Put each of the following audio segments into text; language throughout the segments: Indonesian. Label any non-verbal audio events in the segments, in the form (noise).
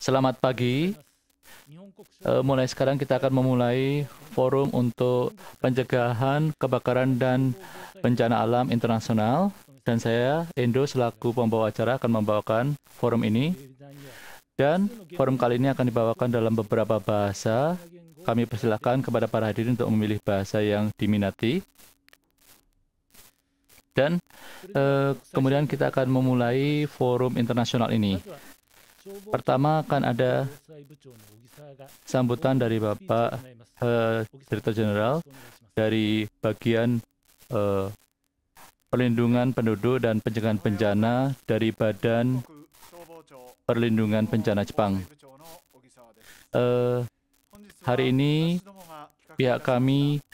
Selamat pagi. Eh, mulai sekarang kita akan memulai forum untuk pencegahan kebakaran dan bencana alam internasional. Dan saya, Endo, selaku pembawa acara akan membawakan forum ini. Dan forum kali ini akan dibawakan dalam beberapa bahasa. Kami persilahkan kepada para hadirin untuk memilih bahasa yang diminati. Dan eh, kemudian kita akan memulai forum internasional ini. Pertama akan ada sambutan dari Bapak uh, Direktur Jenderal dari bagian uh, perlindungan penduduk dan pencegahan bencana dari Badan Perlindungan Bencana Jepang. Uh, hari ini pihak kami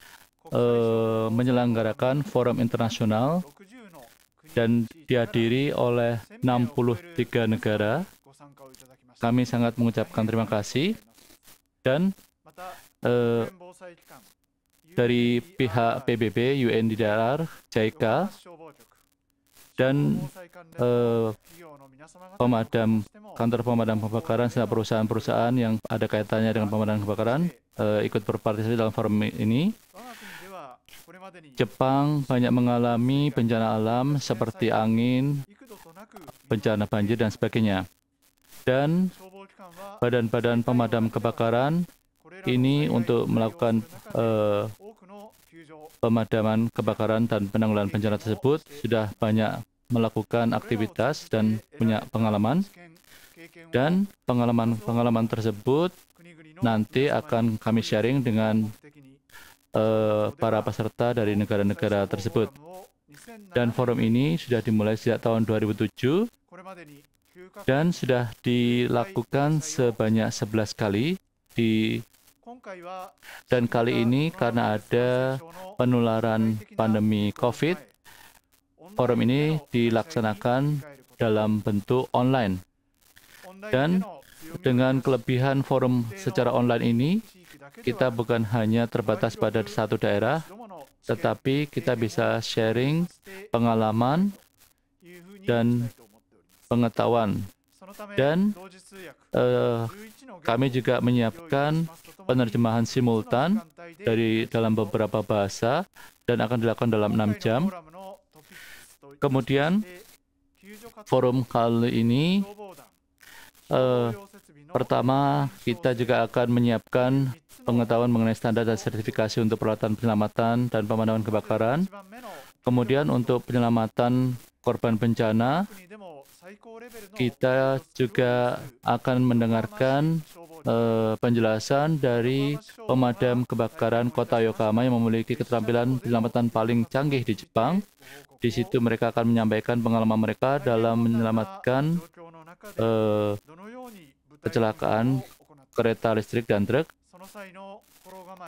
uh, menyelenggarakan forum internasional dan dihadiri oleh 63 negara kami sangat mengucapkan terima kasih dan eh, dari pihak PBB, UNDRR, JICA, dan eh, pemadam kantor pemadam kebakaran serta perusahaan-perusahaan yang ada kaitannya dengan pemadam kebakaran eh, ikut berpartisipasi dalam forum ini. Jepang banyak mengalami bencana alam seperti angin, bencana banjir dan sebagainya dan badan-badan pemadam kebakaran ini untuk melakukan uh, pemadaman kebakaran dan penanggulan bencana tersebut sudah banyak melakukan aktivitas dan punya pengalaman dan pengalaman-pengalaman tersebut nanti akan kami sharing dengan uh, para peserta dari negara-negara tersebut. Dan forum ini sudah dimulai sejak tahun 2007 dan sudah dilakukan sebanyak 11 kali di dan kali ini karena ada penularan pandemi COVID, forum ini dilaksanakan dalam bentuk online. Dan dengan kelebihan forum secara online ini, kita bukan hanya terbatas pada satu daerah, tetapi kita bisa sharing pengalaman dan pengetahuan dan uh, kami juga menyiapkan penerjemahan simultan dari dalam beberapa bahasa dan akan dilakukan dalam enam jam. Kemudian forum kali ini uh, pertama kita juga akan menyiapkan pengetahuan mengenai standar dan sertifikasi untuk peralatan penyelamatan dan pemadaman kebakaran. Kemudian untuk penyelamatan korban bencana, kita juga akan mendengarkan uh, penjelasan dari pemadam kebakaran kota Yokohama yang memiliki keterampilan penyelamatan paling canggih di Jepang. Di situ mereka akan menyampaikan pengalaman mereka dalam menyelamatkan uh, kecelakaan kereta listrik dan truk.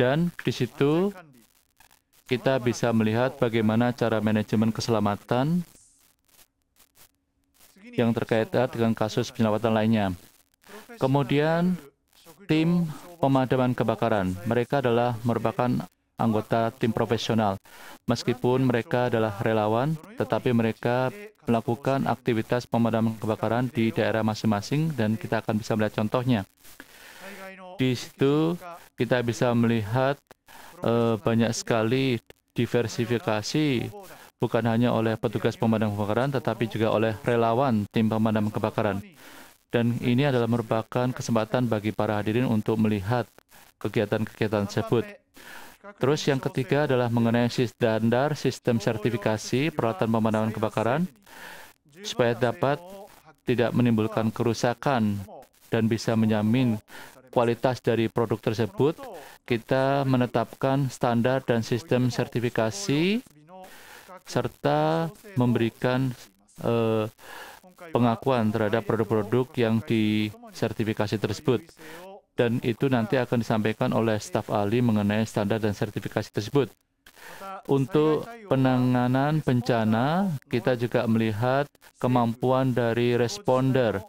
Dan di situ kita bisa melihat bagaimana cara manajemen keselamatan yang terkait dengan kasus penyelamatan lainnya. Kemudian, tim pemadaman kebakaran. Mereka adalah merupakan anggota tim profesional. Meskipun mereka adalah relawan, tetapi mereka melakukan aktivitas pemadaman kebakaran di daerah masing-masing dan kita akan bisa melihat contohnya. Di situ kita bisa melihat uh, banyak sekali diversifikasi bukan hanya oleh petugas pemadam kebakaran, tetapi juga oleh relawan tim pemadam kebakaran. Dan ini adalah merupakan kesempatan bagi para hadirin untuk melihat kegiatan-kegiatan tersebut. Terus yang ketiga adalah mengenai standar sistem sertifikasi peralatan pemadaman kebakaran supaya dapat tidak menimbulkan kerusakan dan bisa menjamin kualitas dari produk tersebut, kita menetapkan standar dan sistem sertifikasi serta memberikan eh, pengakuan terhadap produk-produk yang disertifikasi tersebut. Dan itu nanti akan disampaikan oleh staf ahli mengenai standar dan sertifikasi tersebut. Untuk penanganan bencana, kita juga melihat kemampuan dari responder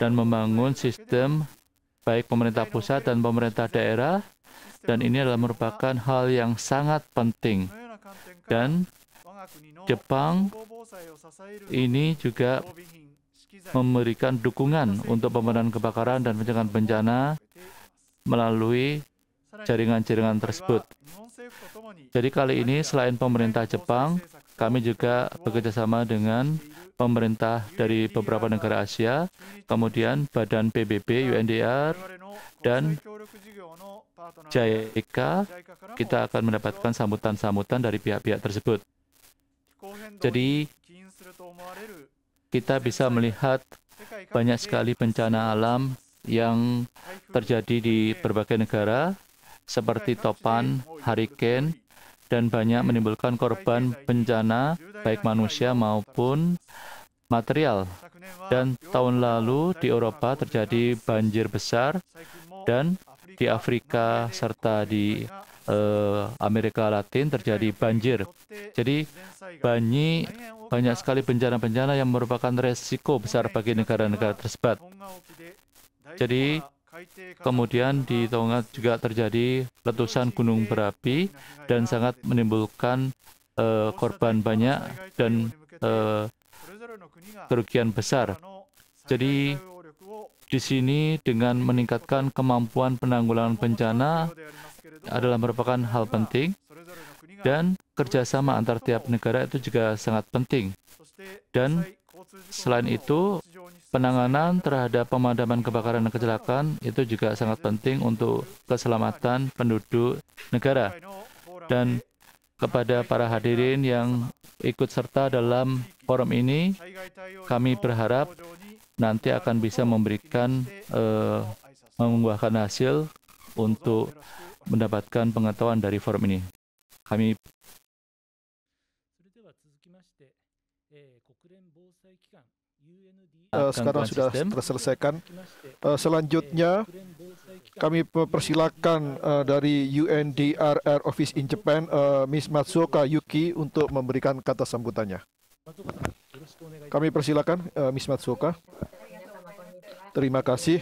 dan membangun sistem baik pemerintah pusat dan pemerintah daerah dan ini adalah merupakan hal yang sangat penting. Dan Jepang ini juga memberikan dukungan untuk pemeran kebakaran dan pencegahan bencana melalui jaringan-jaringan tersebut. Jadi kali ini selain pemerintah Jepang, kami juga bekerjasama dengan pemerintah dari beberapa negara Asia, kemudian Badan PBB UNDR, dan JICA, e kita akan mendapatkan sambutan-sambutan dari pihak-pihak tersebut. Jadi, kita bisa melihat banyak sekali bencana alam yang terjadi di berbagai negara, seperti topan, hurricane, dan banyak menimbulkan korban bencana, baik manusia maupun material. Dan tahun lalu di Eropa terjadi banjir besar dan di Afrika serta di uh, Amerika Latin terjadi banjir. Jadi banyi banyak sekali bencana-bencana yang merupakan resiko besar bagi negara-negara tersebut. Jadi kemudian di Tonga juga terjadi letusan gunung berapi dan sangat menimbulkan uh, korban banyak dan uh, kerugian besar. Jadi di sini dengan meningkatkan kemampuan penanggulangan bencana adalah merupakan hal penting dan kerjasama antar tiap negara itu juga sangat penting. Dan selain itu, penanganan terhadap pemadaman kebakaran dan kecelakaan itu juga sangat penting untuk keselamatan penduduk negara. Dan kepada para hadirin yang ikut serta dalam forum ini, kami berharap nanti akan bisa memberikan uh, eh, membuahkan hasil untuk mendapatkan pengetahuan dari forum ini. Kami uh, sekarang sudah terselesaikan. Uh, selanjutnya kami persilakan uh, dari UNDRR Office in Japan uh, Miss Matsuoka Yuki untuk memberikan kata sambutannya. Kami persilakan uh, Miss Matsuoka. Terima kasih.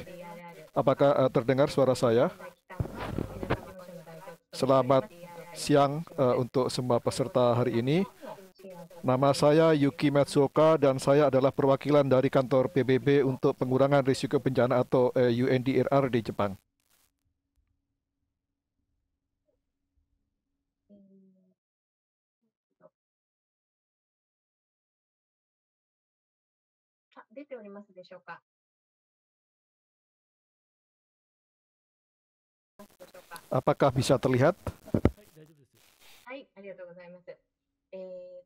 Apakah uh, terdengar suara saya? Selamat siang uh, untuk semua peserta hari ini. Nama saya Yuki Matsuoka dan saya adalah perwakilan dari kantor PBB untuk pengurangan risiko bencana atau UNDRR di Jepang. ておりますでしょうか。Apakah bisa terlihat? はい、ありがとうございます。えー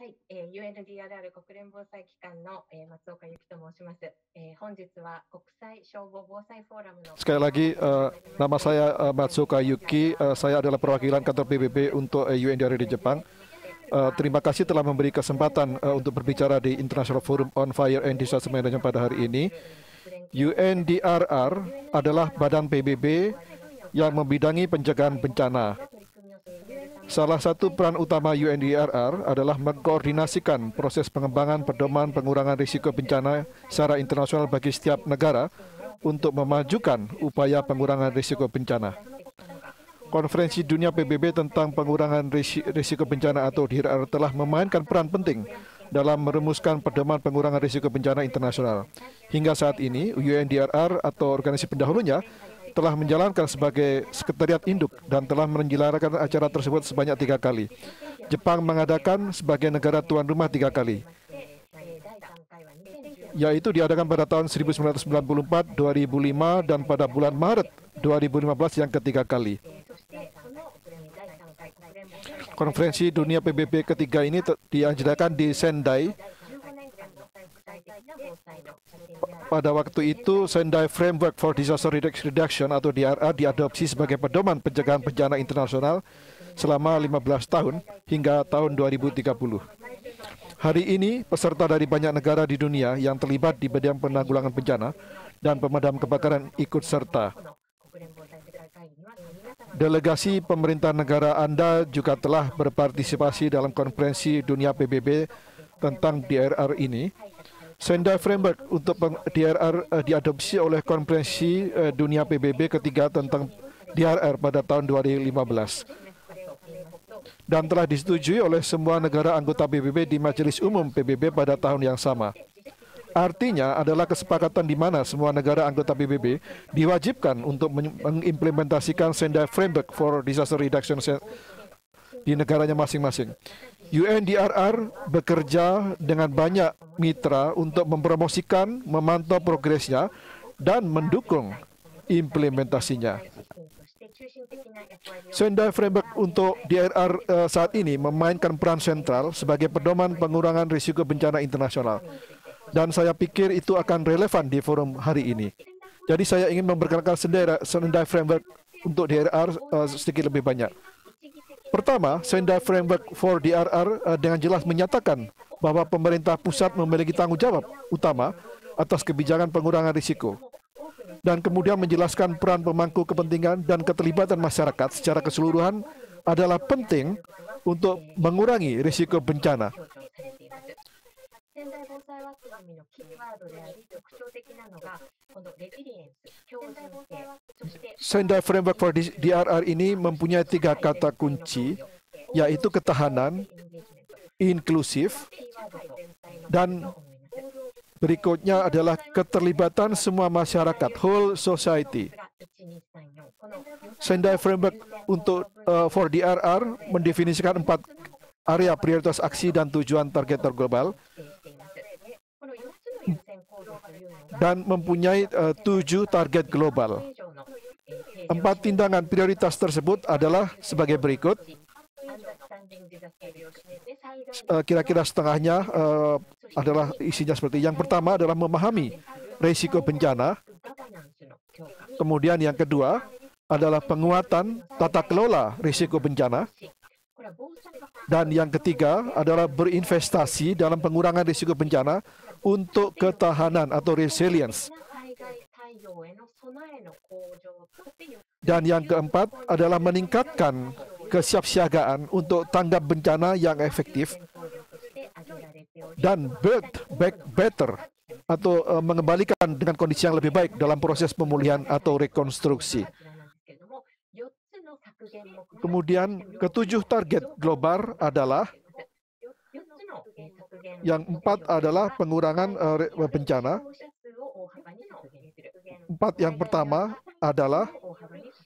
はい、えー、UNDRR 国連防災機関の、えー、松岡由紀と申します。えー、本日は国際消防防災フォーラムの。Sekali lagi,、uh, nama saya、uh, eh, Matsuka Yuki.、Uh, eh, saya adalah perwakilan kantor PBB untuk、uh, eh, UNDRR di Jepang. Uh, terima kasih telah memberi kesempatan uh, untuk berbicara di International Forum on Fire and Disaster Management pada hari ini. UNDRR adalah badan PBB yang membidangi pencegahan bencana. Salah satu peran utama UNDRR adalah mengkoordinasikan proses pengembangan pedoman pengurangan risiko bencana secara internasional bagi setiap negara untuk memajukan upaya pengurangan risiko bencana. Konferensi Dunia PBB tentang pengurangan risiko bencana atau DIRAR telah memainkan peran penting dalam merumuskan pedoman pengurangan risiko bencana internasional. Hingga saat ini, UNDRR atau organisasi pendahulunya telah menjalankan sebagai sekretariat induk dan telah menyelenggarakan acara tersebut sebanyak tiga kali. Jepang mengadakan sebagai negara tuan rumah tiga kali yaitu diadakan pada tahun 1994, 2005, dan pada bulan Maret 2015 yang ketiga kali. Konferensi Dunia PBB ketiga ini dianjurkan di Sendai. Pada waktu itu, Sendai Framework for Disaster Reduction atau DRA diadopsi sebagai pedoman pencegahan bencana internasional selama 15 tahun hingga tahun 2030. Hari ini, peserta dari banyak negara di dunia yang terlibat di bidang penanggulangan bencana dan pemadam kebakaran ikut serta. Delegasi pemerintah negara Anda juga telah berpartisipasi dalam konferensi dunia PBB tentang DRR ini. Senda framework untuk DRR eh, diadopsi oleh konferensi eh, dunia PBB ketiga tentang DRR pada tahun 2015 dan telah disetujui oleh semua negara anggota PBB di Majelis Umum PBB pada tahun yang sama. Artinya adalah kesepakatan di mana semua negara anggota PBB diwajibkan untuk mengimplementasikan Sendai Framework for Disaster Reduction di negaranya masing-masing. UNDRR bekerja dengan banyak mitra untuk mempromosikan, memantau progresnya, dan mendukung implementasinya. Sendai Framework untuk DRR eh, saat ini memainkan peran sentral sebagai pedoman pengurangan risiko bencana internasional. Dan saya pikir itu akan relevan di forum hari ini. Jadi saya ingin memperkenalkan Sendai, Sendai Framework untuk DRR uh, eh, sedikit lebih banyak. Pertama, Sendai Framework for DRR uh, eh, dengan jelas menyatakan bahwa pemerintah pusat memiliki tanggung jawab utama atas kebijakan pengurangan risiko dan kemudian menjelaskan peran pemangku kepentingan dan keterlibatan masyarakat secara keseluruhan adalah penting untuk mengurangi risiko bencana. Sendai Framework for DRR ini mempunyai tiga kata kunci, yaitu ketahanan, inklusif, dan Berikutnya adalah keterlibatan semua masyarakat, whole society. Sendai Framework untuk uh, for DRR mendefinisikan empat area prioritas aksi dan tujuan target global dan mempunyai uh, tujuh target global. Empat tindakan prioritas tersebut adalah sebagai berikut. Eh, kira-kira setengahnya uh, adalah isinya seperti yang pertama adalah memahami risiko bencana. Kemudian yang kedua adalah penguatan tata kelola risiko bencana. Dan yang ketiga adalah berinvestasi dalam pengurangan risiko bencana untuk ketahanan atau resilience. Dan yang keempat adalah meningkatkan kesiapsiagaan untuk tanggap bencana yang efektif dan build back better atau eh, mengembalikan dengan kondisi yang lebih baik dalam proses pemulihan atau rekonstruksi. Kemudian ketujuh target global adalah yang empat adalah pengurangan eh, bencana. Empat yang pertama adalah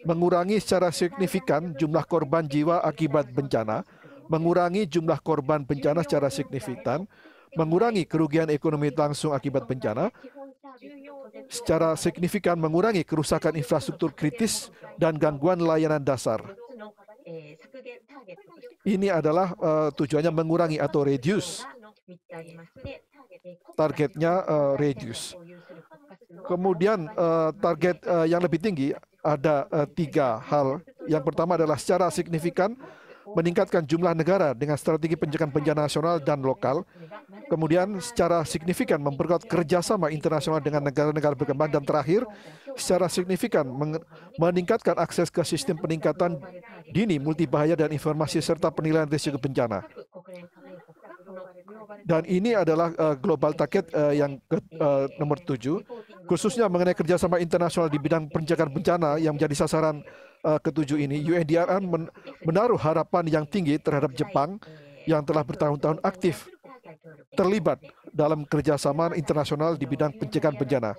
mengurangi secara signifikan jumlah korban jiwa akibat bencana, mengurangi jumlah korban bencana secara signifikan, mengurangi kerugian ekonomi langsung akibat bencana, secara signifikan mengurangi kerusakan infrastruktur kritis dan gangguan layanan dasar. Ini adalah uh, tujuannya mengurangi atau reduce. Targetnya uh, reduce. Kemudian uh, target uh, yang lebih tinggi ada uh, tiga hal. Yang pertama adalah secara signifikan meningkatkan jumlah negara dengan strategi pencegahan bencana nasional dan lokal, kemudian secara signifikan memperkuat kerjasama internasional dengan negara-negara berkembang, dan terakhir, secara signifikan meningkatkan akses ke sistem peningkatan dini multibahaya dan informasi serta penilaian risiko bencana. Dan ini adalah uh, global target uh, yang ke, uh, nomor tujuh, khususnya mengenai kerjasama internasional di bidang pencegahan bencana yang menjadi sasaran uh, ketujuh ini. UNDRR men menaruh harapan yang tinggi terhadap Jepang yang telah bertahun-tahun aktif terlibat dalam kerjasama internasional di bidang pencegahan bencana.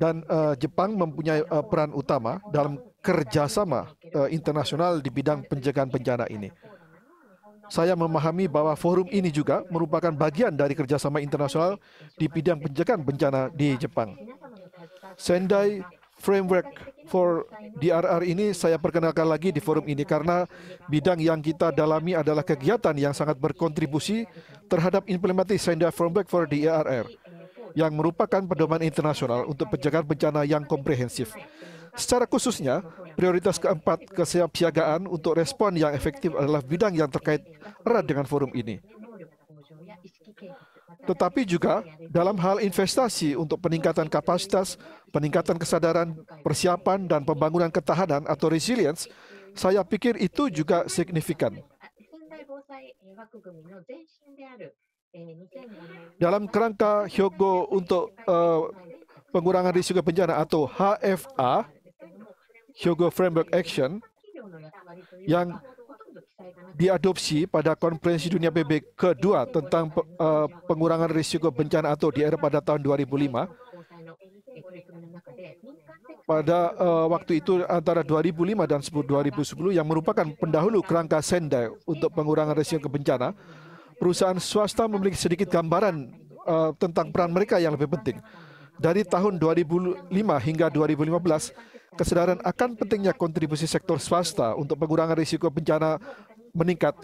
Dan uh, Jepang mempunyai uh, peran utama dalam kerjasama uh, internasional di bidang pencegahan bencana ini. Saya memahami bahwa forum ini juga merupakan bagian dari kerjasama internasional di bidang pencegahan bencana di Jepang. Sendai framework for DRR ini saya perkenalkan lagi di forum ini karena bidang yang kita dalami adalah kegiatan yang sangat berkontribusi terhadap implementasi standar framework for DRR yang merupakan pedoman internasional untuk penjagaan bencana yang komprehensif. Secara khususnya, prioritas keempat kesiapsiagaan untuk respon yang efektif adalah bidang yang terkait erat dengan forum ini tetapi juga dalam hal investasi untuk peningkatan kapasitas, peningkatan kesadaran, persiapan, dan pembangunan ketahanan atau resilience, saya pikir itu juga signifikan. Dalam kerangka Hyogo untuk uh, pengurangan risiko bencana atau HFA, Hyogo Framework Action, yang diadopsi pada Konferensi Dunia PBB kedua tentang uh, pengurangan risiko bencana atau di era pada tahun 2005. Pada uh, waktu itu antara 2005 dan 2010 yang merupakan pendahulu kerangka Sendai untuk pengurangan risiko bencana, perusahaan swasta memiliki sedikit gambaran uh, tentang peran mereka yang lebih penting. Dari tahun 2005 hingga 2015, kesadaran akan pentingnya kontribusi sektor swasta untuk pengurangan risiko bencana meningkat.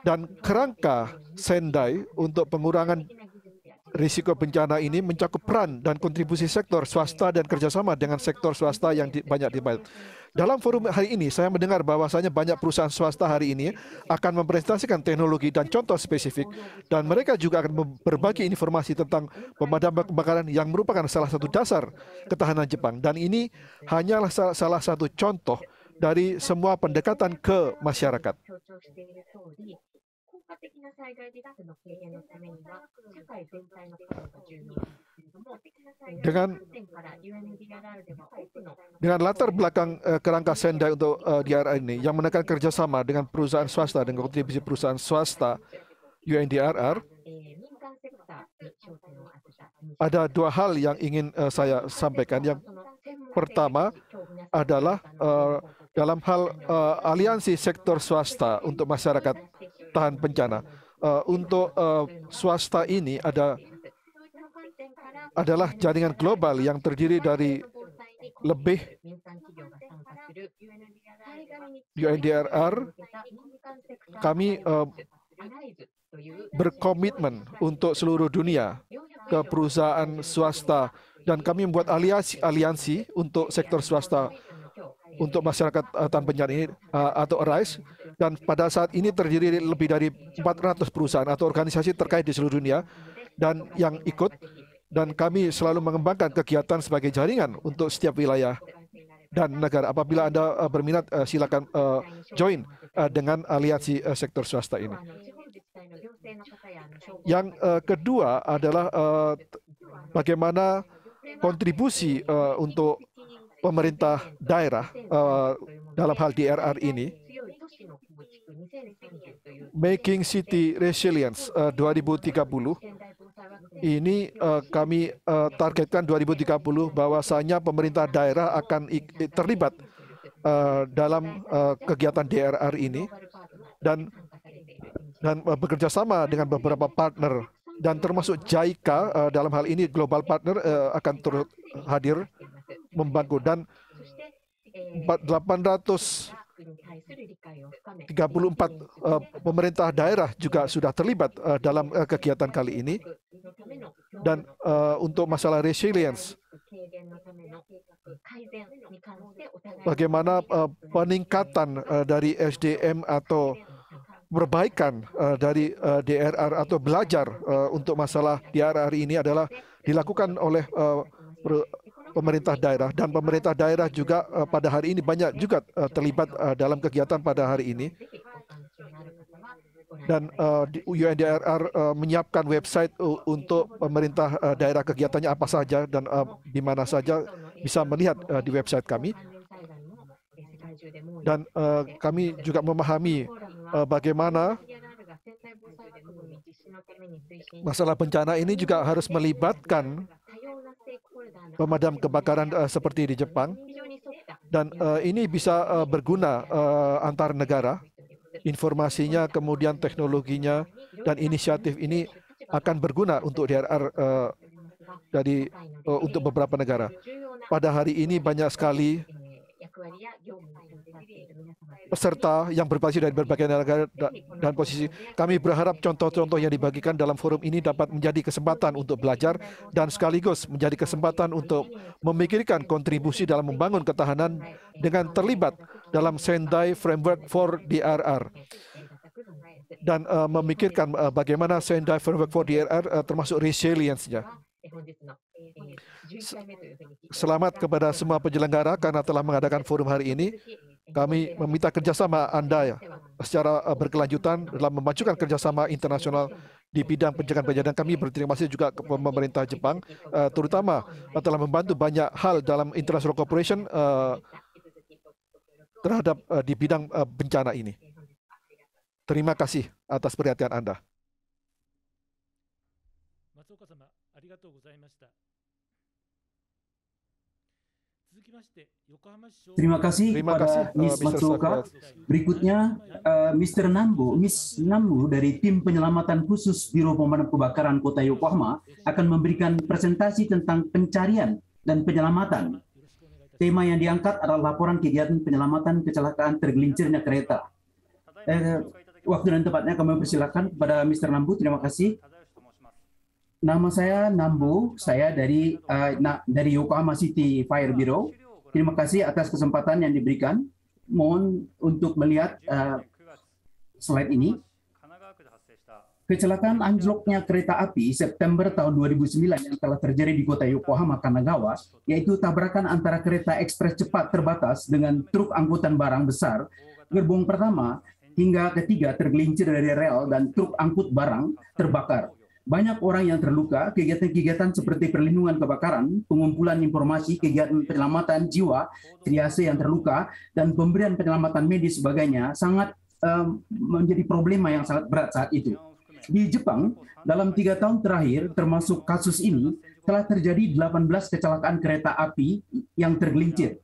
Dan kerangka Sendai untuk pengurangan risiko bencana ini mencakup peran dan kontribusi sektor swasta dan kerjasama dengan sektor swasta yang di, banyak dibayar. Dalam forum hari ini, saya mendengar bahwasanya banyak perusahaan swasta hari ini akan mempresentasikan teknologi dan contoh spesifik, dan mereka juga akan berbagi informasi tentang pemadam kebakaran yang merupakan salah satu dasar ketahanan Jepang. Dan ini hanyalah salah satu contoh dari semua pendekatan ke masyarakat. Dengan dengan latar belakang uh, kerangka Sendai untuk eh, DRI ini yang menekan kerjasama dengan perusahaan swasta dan kontribusi perusahaan swasta UNDRR, ada dua hal yang ingin uh, saya sampaikan. Yang pertama adalah uh, dalam hal uh, aliansi sektor swasta untuk masyarakat tahan bencana. Uh, untuk uh, swasta ini ada adalah jaringan global yang terdiri dari lebih UNDRR. Kami uh, berkomitmen untuk seluruh dunia ke perusahaan swasta dan kami membuat aliansi aliansi untuk sektor swasta untuk masyarakat uh, tanpa ini eh, atau ARISE dan pada saat ini terdiri lebih dari 400 perusahaan atau organisasi terkait di seluruh dunia dan yang ikut dan kami selalu mengembangkan kegiatan sebagai jaringan untuk setiap wilayah dan negara. Apabila Anda eh, berminat silakan join dengan aliansi sektor swasta ini. Yang kedua adalah bagaimana kontribusi untuk pemerintah daerah uh, dalam hal DRR ini Making City Resilience eh, uh, 2030 ini uh, kami uh, targetkan 2030 bahwasanya pemerintah daerah akan terlibat uh, dalam uh, kegiatan DRR ini dan dan uh, bekerja sama dengan beberapa partner dan termasuk JICA uh, dalam hal ini global partner uh, akan turut hadir membantu dan 800 34 uh, pemerintah daerah juga sudah terlibat uh, dalam uh, kegiatan kali ini dan uh, untuk masalah resilience bagaimana uh, peningkatan uh, dari SDM atau perbaikan uh, dari uh, DRR atau belajar uh, untuk masalah DRR ini adalah dilakukan oleh uh, pemerintah daerah dan pemerintah daerah juga uh, pada hari ini banyak juga uh, terlibat uh, dalam kegiatan pada hari ini dan uh, UNDRR uh, menyiapkan website untuk pemerintah uh, daerah kegiatannya apa saja dan uh, di mana saja bisa melihat uh, di website kami dan uh, kami juga memahami uh, bagaimana masalah bencana ini juga harus melibatkan pemadam kebakaran uh, seperti di Jepang. Dan uh, ini bisa uh, berguna uh, antar negara. Informasinya, kemudian teknologinya, dan inisiatif ini akan berguna untuk DRR uh, dari uh, untuk beberapa negara. Pada hari ini banyak sekali Iya, peserta yang berbasis dari berbagai negara dan posisi. Kami berharap contoh-contoh yang dibagikan dalam forum ini dapat menjadi kesempatan untuk belajar dan sekaligus menjadi kesempatan untuk memikirkan kontribusi dalam membangun ketahanan dengan terlibat dalam Sendai Framework for DRR dan uh, memikirkan uh, bagaimana Sendai Framework for DRR uh, eh, termasuk resilience-nya. Gitu, gitu. Selamat kepada semua penyelenggara karena telah mengadakan forum hari ini. Kami meminta kerjasama Anda ya, secara eh, berkelanjutan dalam memajukan kerjasama internasional di bidang pencegahan penjajahan kami berterima kasih juga ke pemerintah Jepang, eh, terutama eh, telah membantu banyak hal dalam international cooperation terhadap di bidang bencana ini. Terima kasih atas perhatian Anda. Terima kasih kepada Miss Berikutnya uh, eh, Mr. Nambu, Miss Nambu dari tim penyelamatan khusus Biro Pemadam Kebakaran Kota Yokohama akan memberikan presentasi tentang pencarian dan penyelamatan. Tema yang diangkat adalah laporan kegiatan penyelamatan kecelakaan tergelincirnya kereta. Eh, waktu dan tempatnya kami persilakan kepada Mr. Nambu. Terima kasih. Nama saya Nambu, saya dari uh, na, dari Yokohama City Fire Bureau Terima kasih atas kesempatan yang diberikan. Mohon untuk melihat uh, slide ini. Kecelakaan anjloknya kereta api September tahun 2009 yang telah terjadi di kota Yokohama, Kanagawa, yaitu tabrakan antara kereta ekspres cepat terbatas dengan truk angkutan barang besar, gerbong pertama hingga ketiga tergelincir dari rel dan truk angkut barang terbakar banyak orang yang terluka, kegiatan-kegiatan seperti perlindungan kebakaran, pengumpulan informasi, kegiatan penyelamatan jiwa, triase yang terluka, dan pemberian penyelamatan medis sebagainya sangat um, menjadi problema yang sangat berat saat itu. Di Jepang, dalam tiga tahun terakhir, termasuk kasus ini, telah terjadi 18 kecelakaan kereta api yang tergelincir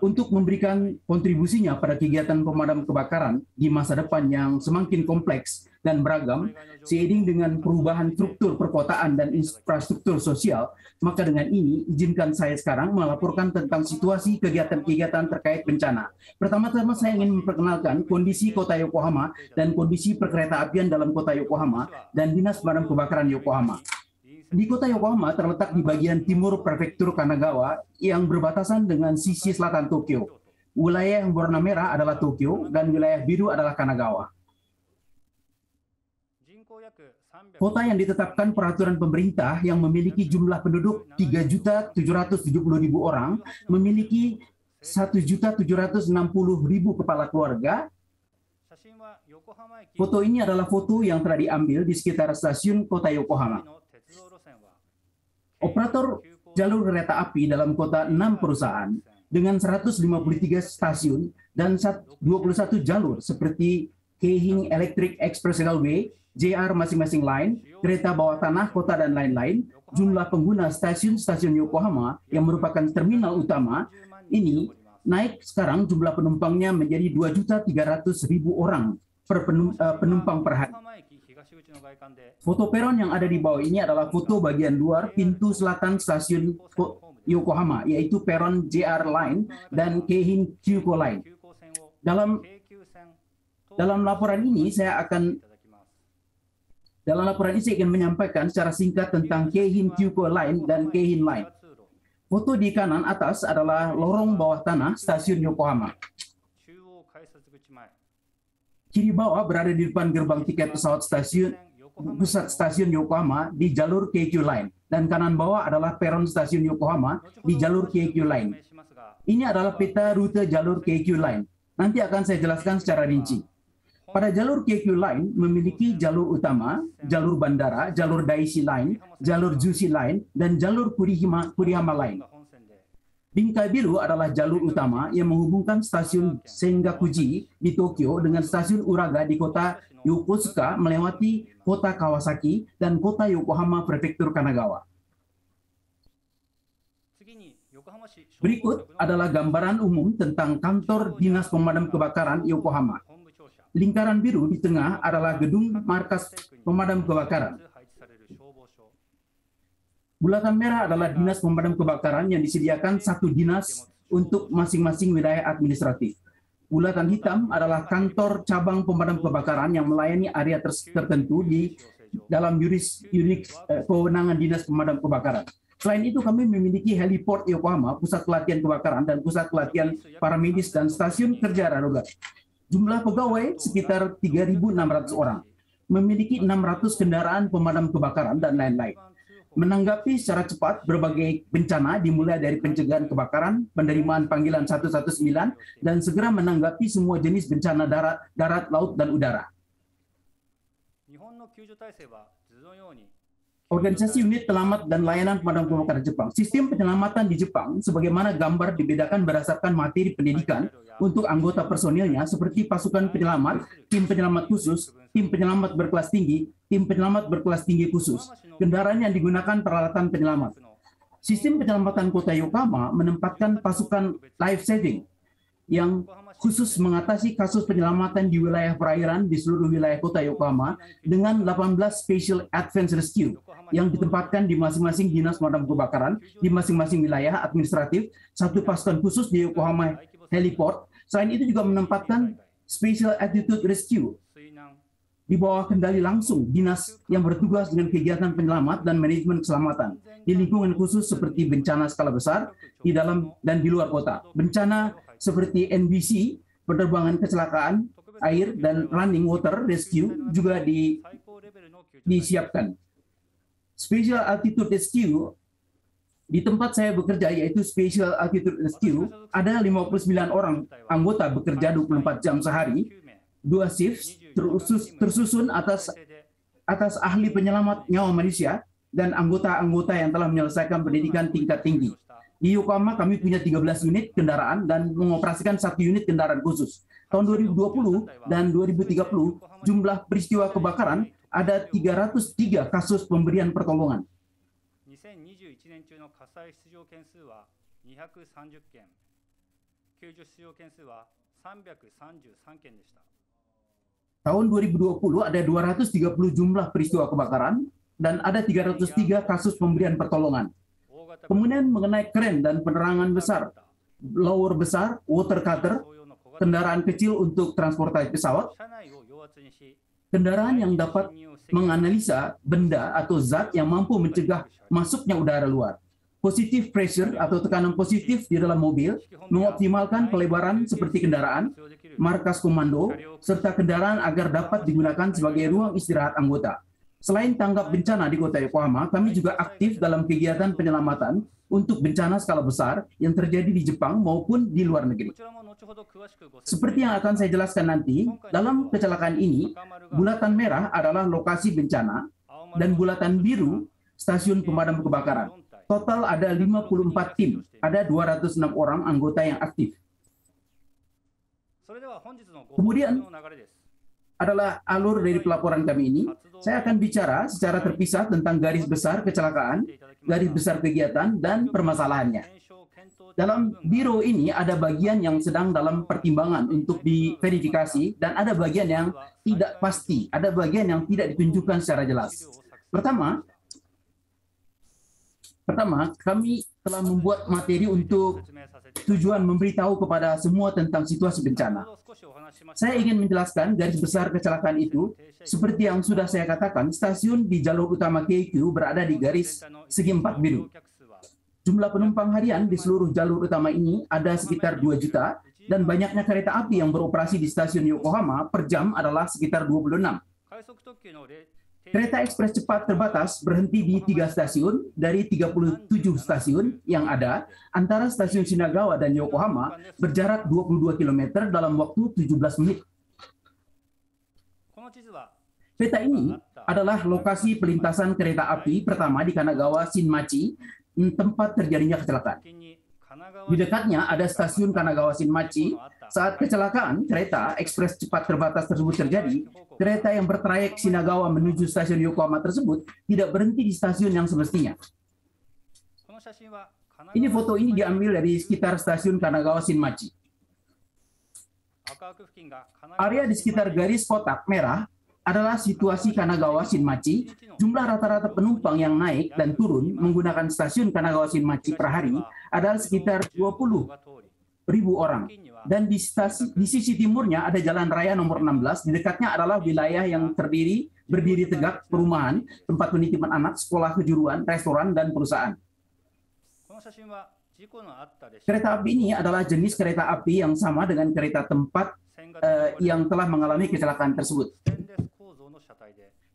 untuk memberikan kontribusinya pada kegiatan pemadam kebakaran di masa depan yang semakin kompleks dan beragam, seiring dengan perubahan struktur perkotaan dan infrastruktur sosial, maka dengan ini izinkan saya sekarang melaporkan tentang situasi kegiatan-kegiatan terkait bencana. Pertama-tama saya ingin memperkenalkan kondisi kota Yokohama dan kondisi perkeretaapian dalam kota Yokohama dan Dinas Pemadam Kebakaran Yokohama. Di kota Yokohama terletak di bagian timur prefektur Kanagawa yang berbatasan dengan sisi selatan Tokyo. Wilayah yang berwarna merah adalah Tokyo dan wilayah biru adalah Kanagawa. Kota yang ditetapkan peraturan pemerintah yang memiliki jumlah penduduk 3.770.000 orang memiliki 1.760.000 kepala keluarga. Foto ini adalah foto yang telah diambil di sekitar stasiun kota Yokohama. Operator jalur kereta api dalam kota enam perusahaan dengan 153 stasiun dan 21 jalur seperti Keihin Electric Express Railway, JR masing-masing line, kereta bawah tanah, kota, dan lain-lain, jumlah pengguna stasiun-stasiun Yokohama yang merupakan terminal utama ini naik sekarang jumlah penumpangnya menjadi 2.300.000 orang per eh, penumpang per hari. Foto peron yang ada di bawah ini adalah foto bagian luar pintu selatan stasiun Yokohama, yaitu peron JR Line dan Keihin Kyuko Line. Dalam dalam laporan ini saya akan dalam laporan ini saya ingin menyampaikan secara singkat tentang Keihin Kyuko Line dan Keihin Line. Foto di kanan atas adalah lorong bawah tanah stasiun Yokohama. Kiri bawah berada di depan gerbang tiket pesawat stasiun pusat stasiun Yokohama di jalur KQ Line dan kanan bawah adalah peron stasiun Yokohama di jalur KQ Line. Ini adalah peta rute jalur KQ Line. Nanti akan saya jelaskan secara rinci. Pada jalur KQ Line memiliki jalur utama, jalur bandara, jalur Daisi Line, jalur Jushi Line, dan jalur Kurihima, Kurihama Line. Bingkai biru adalah jalur utama yang menghubungkan stasiun Sengakuji di Tokyo dengan stasiun Uraga di kota Yokosuka melewati kota Kawasaki dan kota Yokohama Prefektur Kanagawa. Berikut adalah gambaran umum tentang kantor Dinas Pemadam Kebakaran Yokohama. Lingkaran biru di tengah adalah gedung markas pemadam kebakaran. Bulatan merah adalah dinas pemadam kebakaran yang disediakan satu dinas untuk masing-masing wilayah administratif. Bulatan hitam adalah kantor cabang pemadam kebakaran yang melayani area tertentu di dalam juris unik eh, kewenangan dinas pemadam kebakaran. Selain itu kami memiliki heliport Yokohama, pusat pelatihan kebakaran dan pusat pelatihan para medis dan stasiun kerja darurat. Jumlah pegawai sekitar 3.600 orang, memiliki 600 kendaraan pemadam kebakaran dan lain-lain menanggapi secara cepat berbagai bencana dimulai dari pencegahan kebakaran, penerimaan panggilan 119 dan segera menanggapi semua jenis bencana darat, darat, laut dan udara. Organisasi Unit Penyelamat dan Layanan Pemadam Kebakaran Jepang. Sistem penyelamatan di Jepang sebagaimana gambar dibedakan berdasarkan materi pendidikan untuk anggota personilnya seperti pasukan penyelamat, tim penyelamat khusus, tim penyelamat berkelas tinggi, tim penyelamat berkelas tinggi khusus, kendaraan yang digunakan peralatan penyelamat. Sistem penyelamatan kota Yokohama menempatkan pasukan life saving yang khusus mengatasi kasus penyelamatan di wilayah perairan di seluruh wilayah kota Yokohama dengan 18 Special advance Rescue yang ditempatkan di masing-masing dinas pemadam kebakaran di masing-masing wilayah administratif, satu pasukan khusus di Yokohama Heliport. Selain itu juga menempatkan Special Attitude Rescue di bawah kendali langsung dinas yang bertugas dengan kegiatan penyelamat dan manajemen keselamatan di lingkungan khusus seperti bencana skala besar di dalam dan di luar kota, bencana seperti NBC, penerbangan kecelakaan, air dan running water rescue juga di, disiapkan. Special altitude rescue di tempat saya bekerja yaitu Special Altitude Rescue ada 59 orang anggota bekerja 24 jam sehari, dua shifts terusus, tersusun atas atas ahli penyelamat nyawa manusia dan anggota-anggota yang telah menyelesaikan pendidikan tingkat tinggi. Di Yokohama kami punya 13 unit kendaraan dan mengoperasikan satu unit kendaraan khusus. Tahun 2020 dan 2030 jumlah peristiwa kebakaran ada 303 kasus pemberian pertolongan. 2021年中の火災出場件数は230件でした Tahun 2020 ada 230 jumlah peristiwa kebakaran dan ada 303 kasus pemberian pertolongan. Kemudian mengenai kren dan penerangan besar, lower besar, water cutter, kendaraan kecil untuk transportasi pesawat, kendaraan yang dapat menganalisa benda atau zat yang mampu mencegah masuknya udara luar. Positif pressure atau tekanan positif di dalam mobil, mengoptimalkan pelebaran seperti kendaraan, markas komando, serta kendaraan agar dapat digunakan sebagai ruang istirahat anggota. Selain tanggap bencana di kota Yokohama, kami juga aktif dalam kegiatan penyelamatan untuk bencana skala besar yang terjadi di Jepang maupun di luar negeri. Seperti yang akan saya jelaskan nanti, dalam kecelakaan ini, bulatan merah adalah lokasi bencana dan bulatan biru stasiun pemadam kebakaran. Total ada 54 tim, ada 206 orang anggota yang aktif. Kemudian adalah alur dari pelaporan kami ini. Saya akan bicara secara terpisah tentang garis besar kecelakaan, garis besar kegiatan, dan permasalahannya. Dalam biro ini ada bagian yang sedang dalam pertimbangan untuk diverifikasi dan ada bagian yang tidak pasti, ada bagian yang tidak ditunjukkan secara jelas. Pertama, Pertama, kami telah membuat materi untuk tujuan memberitahu kepada semua tentang situasi bencana. Saya ingin menjelaskan garis besar kecelakaan itu. Seperti yang sudah saya katakan, stasiun di jalur utama KQ berada di garis segi empat biru. Jumlah penumpang harian di seluruh jalur utama ini ada sekitar 2 juta, dan banyaknya kereta api yang beroperasi di stasiun Yokohama per jam adalah sekitar 26. Kereta ekspres cepat terbatas berhenti di tiga stasiun dari 37 stasiun yang ada antara stasiun Shinagawa dan Yokohama berjarak 22 km dalam waktu 17 menit. Peta ini adalah lokasi pelintasan kereta api pertama di Kanagawa Shinmachi, tempat terjadinya kecelakaan. Di dekatnya ada stasiun Kanagawa Shinmachi. Saat kecelakaan kereta ekspres cepat terbatas tersebut terjadi, kereta yang bertrayek Sinagawa menuju stasiun Yokohama tersebut tidak berhenti di stasiun yang semestinya. Ini foto ini diambil dari sekitar stasiun Kanagawa Shinmachi. Area di sekitar garis kotak merah adalah situasi Kanagawa Shinmachi, jumlah rata-rata penumpang yang naik dan turun menggunakan stasiun Kanagawa Shinmachi per hari adalah sekitar 20 ribu orang. Dan di, stasi, di sisi timurnya ada jalan raya nomor 16, di dekatnya adalah wilayah yang terdiri berdiri tegak perumahan, tempat penitipan anak, sekolah kejuruan, restoran, dan perusahaan. Kereta api ini adalah jenis kereta api yang sama dengan kereta tempat uh, yang telah mengalami kecelakaan tersebut.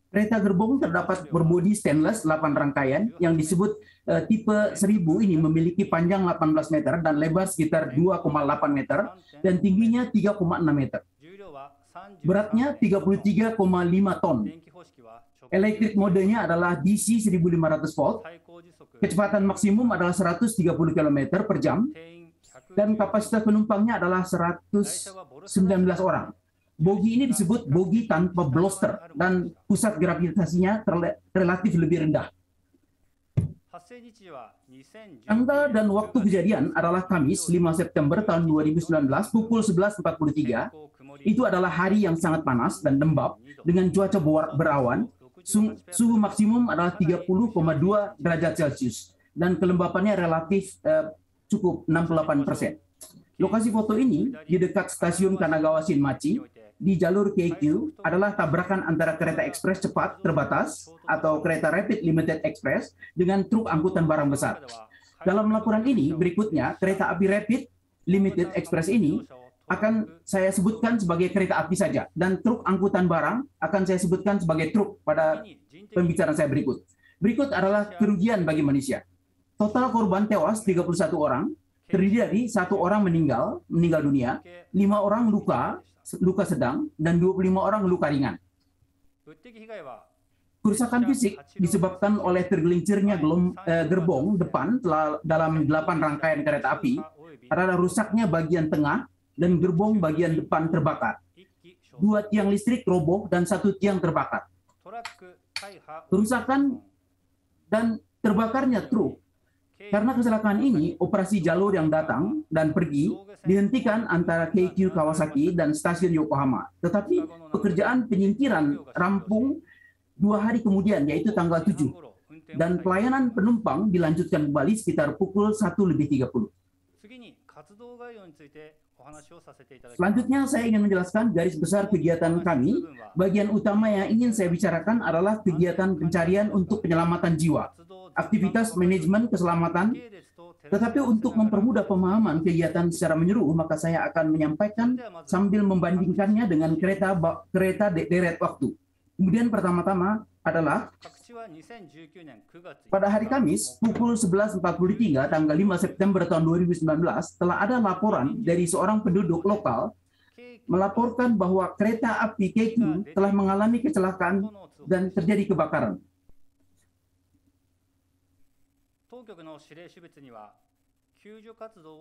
Kereta gerbong terdapat berbodi stainless 8 rangkaian yang disebut uh, tipe 1000 ini memiliki panjang 18 meter dan lebar sekitar 2,8 meter dan tingginya 3,6 meter. Beratnya 33,5 ton. Elektrik modenya adalah DC 1500 volt. Kecepatan maksimum adalah 130 km per jam dan kapasitas penumpangnya adalah 119 orang. Bogi ini disebut bogi tanpa bloster dan pusat gravitasinya relatif lebih rendah. Tanggal dan waktu kejadian adalah Kamis 5 September tahun 2019 pukul 11.43. Itu adalah hari yang sangat panas dan lembab dengan cuaca berawan. Suhu maksimum adalah 30,2 derajat Celcius dan kelembapannya relatif eh, cukup 68 persen. Lokasi foto ini di dekat stasiun Kanagawa Shinmachi di jalur KQ adalah tabrakan antara kereta ekspres cepat terbatas atau kereta rapid limited express dengan truk angkutan barang besar. Dalam laporan ini berikutnya kereta api rapid limited express ini akan saya sebutkan sebagai kereta api saja dan truk angkutan barang akan saya sebutkan sebagai truk pada pembicaraan saya berikut. Berikut adalah kerugian bagi manusia. Total korban tewas 31 orang, terdiri dari satu orang meninggal, meninggal dunia, lima orang luka, luka sedang dan 25 orang luka ringan. Kerusakan fisik disebabkan oleh tergelincirnya eh, gerbong depan dalam delapan rangkaian kereta api, karena rusaknya bagian tengah dan gerbong bagian depan terbakar. Dua tiang listrik roboh dan satu tiang terbakar. Kerusakan dan terbakarnya truk karena kecelakaan ini, operasi jalur yang datang dan pergi dihentikan antara KQ Kawasaki dan stasiun Yokohama. Tetapi pekerjaan penyingkiran rampung dua hari kemudian, yaitu tanggal 7. Dan pelayanan penumpang dilanjutkan kembali sekitar pukul 1 lebih 30. Selanjutnya saya ingin menjelaskan garis besar kegiatan nah, kami. Bagian utama yang ingin saya bicarakan adalah nah, kegiatan pencarian untuk penyelamatan jiwa, nah, aktivitas manajemen keselamatan. Tetapi untuk mempermudah pemahaman kegiatan secara menyeluruh, maka saya akan menyampaikan sambil membandingkannya dengan kereta kereta deret waktu. Kemudian pertama-tama adalah pada hari Kamis, pukul 11.43 tanggal 5 September tahun 2019, telah ada laporan dari seorang penduduk lokal melaporkan bahwa kereta api KQ telah mengalami kecelakaan dan terjadi kebakaran.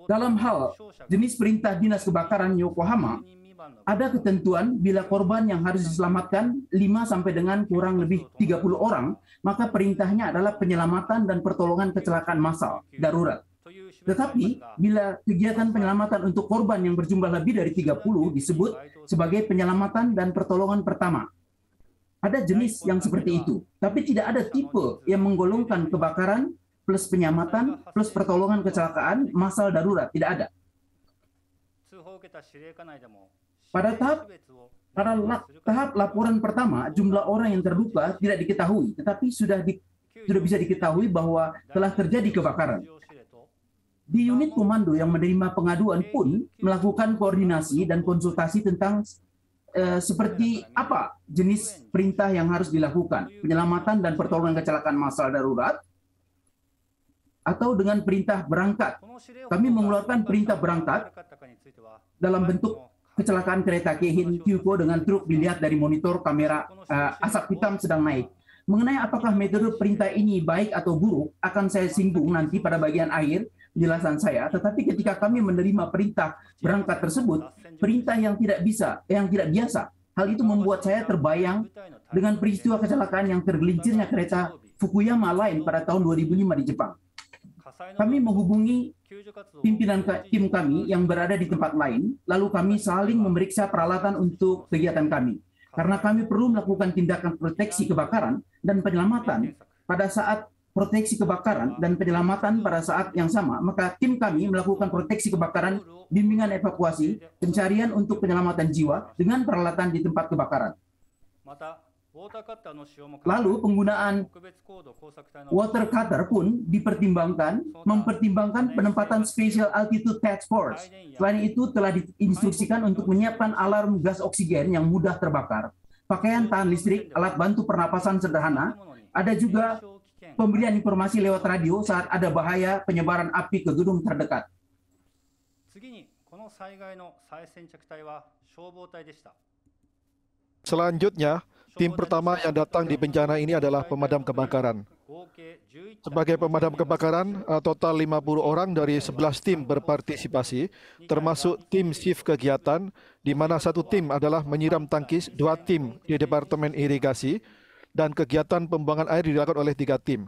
Dalam hal jenis perintah dinas kebakaran Yokohama, ada ketentuan bila korban yang harus diselamatkan 5 sampai dengan kurang lebih 30 orang, maka perintahnya adalah penyelamatan dan pertolongan kecelakaan massal darurat. Tetapi bila kegiatan penyelamatan untuk korban yang berjumlah lebih dari 30 disebut sebagai penyelamatan dan pertolongan pertama. Ada jenis yang seperti itu, tapi tidak ada tipe yang menggolongkan kebakaran plus penyelamatan plus pertolongan kecelakaan masal darurat, tidak ada. Pada tahap pada la, tahap laporan pertama, jumlah orang yang terluka tidak diketahui, tetapi sudah di, sudah bisa diketahui bahwa telah terjadi kebakaran. Di unit komando yang menerima pengaduan pun melakukan koordinasi dan konsultasi tentang eh, seperti apa jenis perintah yang harus dilakukan, penyelamatan dan pertolongan kecelakaan massal darurat, atau dengan perintah berangkat. Kami mengeluarkan perintah berangkat dalam bentuk kecelakaan kereta Kehin Kyuko dengan truk dilihat dari monitor kamera uh, asap hitam sedang naik. Mengenai apakah metode perintah ini baik atau buruk, akan saya singgung nanti pada bagian akhir penjelasan saya. Tetapi ketika kami menerima perintah berangkat tersebut, perintah yang tidak bisa, yang tidak biasa, hal itu membuat saya terbayang dengan peristiwa kecelakaan yang tergelincirnya kereta Fukuyama lain pada tahun 2005 di Jepang. Kami menghubungi pimpinan tim kami yang berada di tempat lain, lalu kami saling memeriksa peralatan untuk kegiatan kami. Karena kami perlu melakukan tindakan proteksi kebakaran dan penyelamatan pada saat proteksi kebakaran dan penyelamatan pada saat yang sama, maka tim kami melakukan proteksi kebakaran, bimbingan evakuasi, pencarian untuk penyelamatan jiwa dengan peralatan di tempat kebakaran. Lalu penggunaan water cutter pun dipertimbangkan, mempertimbangkan penempatan Special Altitude Task Force. Selain itu telah diinstruksikan untuk menyiapkan alarm gas oksigen yang mudah terbakar, pakaian tahan listrik, alat bantu pernapasan sederhana, ada juga pemberian informasi lewat radio saat ada bahaya penyebaran api ke gedung terdekat. Selanjutnya, Tim pertama yang datang di bencana ini adalah pemadam kebakaran. Sebagai pemadam kebakaran, eh, total 50 orang dari 11 tim berpartisipasi, termasuk tim shift kegiatan, di mana satu tim adalah menyiram tangkis, dua tim di Departemen Irigasi, dan kegiatan pembuangan air dilakukan oleh tiga tim.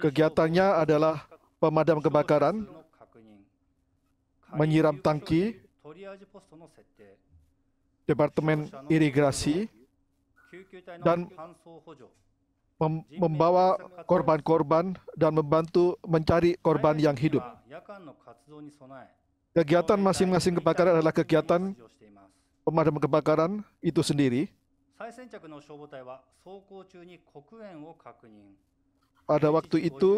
Kegiatannya adalah pemadam kebakaran, menyiram tangki, Departemen Irigasi dan membawa korban-korban dan membantu mencari korban yang hidup. Kegiatan masing-masing kebakaran adalah kegiatan pemadam kebakaran itu sendiri. Pada waktu itu,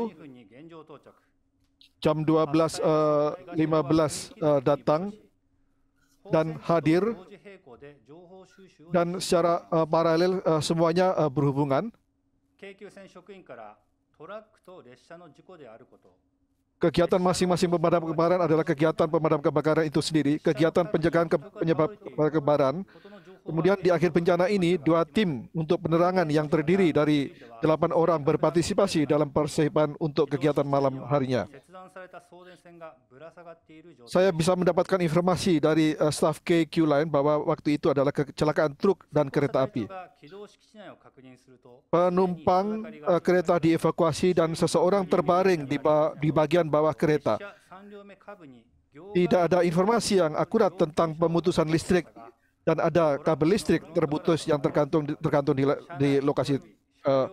jam 12.15 uh, uh, datang, dan hadir dan secara uh, paralel uh, semuanya uh, berhubungan. Kegiatan masing-masing pemadam kebakaran adalah kegiatan pemadam kebakaran itu sendiri. Kegiatan pencegahan ke penyebab kebakaran Kemudian di akhir bencana ini dua tim untuk penerangan yang terdiri dari delapan orang berpartisipasi dalam persiapan untuk kegiatan malam harinya. Saya bisa mendapatkan informasi dari uh, eh, staf KQ lain bahwa waktu itu adalah kecelakaan truk dan kereta api. Penumpang uh, kereta dievakuasi dan seseorang terbaring di, ba di bagian bawah kereta. Tidak ada informasi yang akurat tentang pemutusan listrik dan ada kabel listrik terputus yang tergantung tergantung di, di lokasi uh,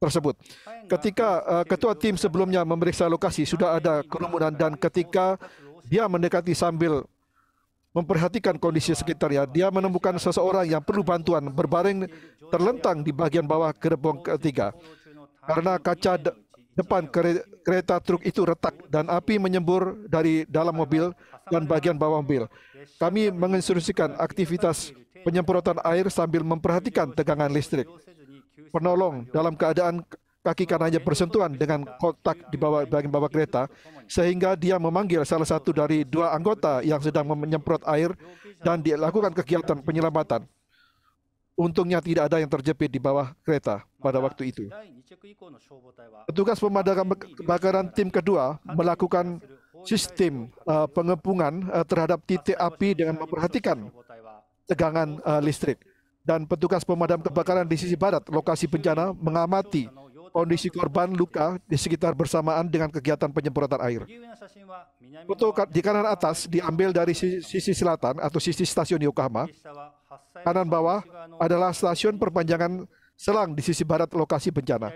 tersebut. Ketika uh, ketua tim sebelumnya memeriksa lokasi sudah ada kerumunan dan ketika dia mendekati sambil memperhatikan kondisi sekitarnya, dia menemukan seseorang yang perlu bantuan berbaring terlentang di bagian bawah gerbong ketiga. Karena kaca depan kereta truk itu retak dan api menyembur dari dalam mobil dan bagian bawah mobil. Kami menginstruksikan aktivitas penyemprotan air sambil memperhatikan tegangan listrik. Penolong dalam keadaan kaki kanannya bersentuhan dengan kotak di bawah bagian bawah kereta sehingga dia memanggil salah satu dari dua anggota yang sedang menyemprot air dan dilakukan kegiatan penyelamatan. Untungnya tidak ada yang terjepit di bawah kereta pada waktu itu. Petugas pemadam kebakaran tim kedua melakukan sistem uh, pengepungan uh, terhadap titik api dengan memperhatikan tegangan uh, listrik. Dan petugas pemadam kebakaran di sisi barat lokasi bencana mengamati kondisi korban luka di sekitar bersamaan dengan kegiatan penyemprotan air. Foto di kanan atas diambil dari sisi selatan atau sisi stasiun Yokohama. Kanan bawah adalah stasiun perpanjangan selang di sisi barat lokasi bencana.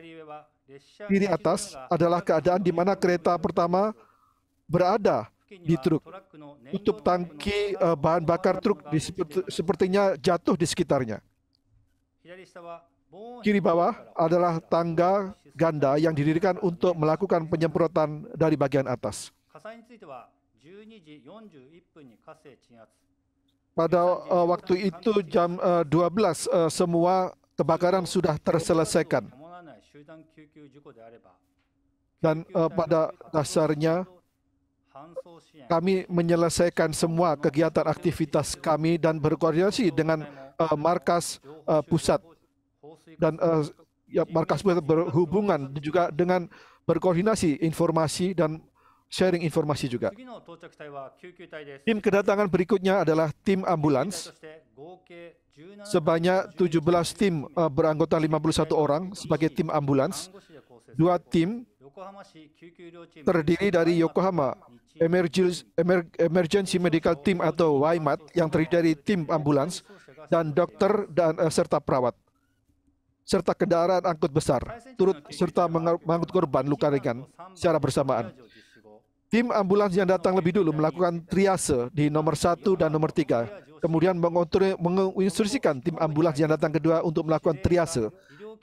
Kiri atas adalah keadaan di mana kereta pertama berada di truk. Tutup tangki eh, bahan bakar truk di, sepertinya jatuh di sekitarnya kiri bawah adalah tangga ganda yang didirikan untuk melakukan penyemprotan dari bagian atas. Pada uh, waktu itu jam uh, 12 uh, semua kebakaran sudah terselesaikan. Dan uh, pada dasarnya kami menyelesaikan semua kegiatan aktivitas kami dan berkoordinasi dengan uh, markas uh, pusat dan uh, ya iya, markas iya, iya, berhubungan juga dengan berkoordinasi informasi dan sharing informasi juga. Tim kedatangan berikutnya adalah tim ambulans. Sebanyak 17 tim uh, beranggota 51 orang sebagai tim ambulans. Dua tim terdiri dari Yokohama Emergency Medical Team atau YMAT yang terdiri dari tim ambulans dan dokter dan uh, serta perawat serta kendaraan angkut besar turut serta mengangkut korban luka ringan secara bersamaan. Tim ambulans yang datang lebih dulu melakukan triase di nomor satu dan nomor tiga. kemudian menginstruksikan tim ambulans yang datang kedua untuk melakukan triase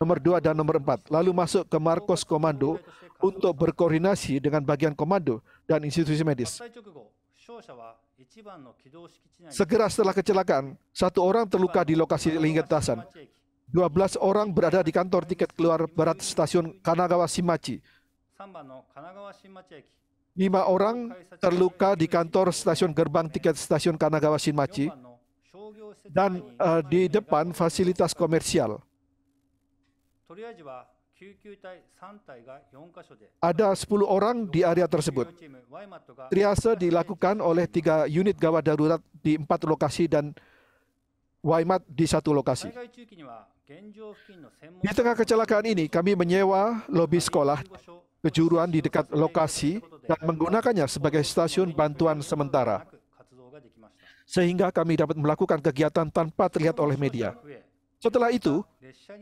nomor dua dan nomor empat. lalu masuk ke Markos Komando untuk berkoordinasi dengan bagian komando dan institusi medis. Segera setelah kecelakaan, satu orang terluka di lokasi lintasan. 12 orang berada di kantor tiket keluar barat stasiun Kanagawa Shimachi. 5 orang terluka di kantor stasiun gerbang tiket stasiun Kanagawa Shimachi dan uh, di depan fasilitas komersial. Ada 10 orang di area tersebut. Triase dilakukan oleh tiga unit gawat darurat di empat lokasi dan Waimat di satu lokasi. Di tengah kecelakaan ini, kami menyewa lobi sekolah kejuruan di dekat lokasi dan menggunakannya sebagai stasiun bantuan sementara, sehingga kami dapat melakukan kegiatan tanpa terlihat oleh media. Setelah itu,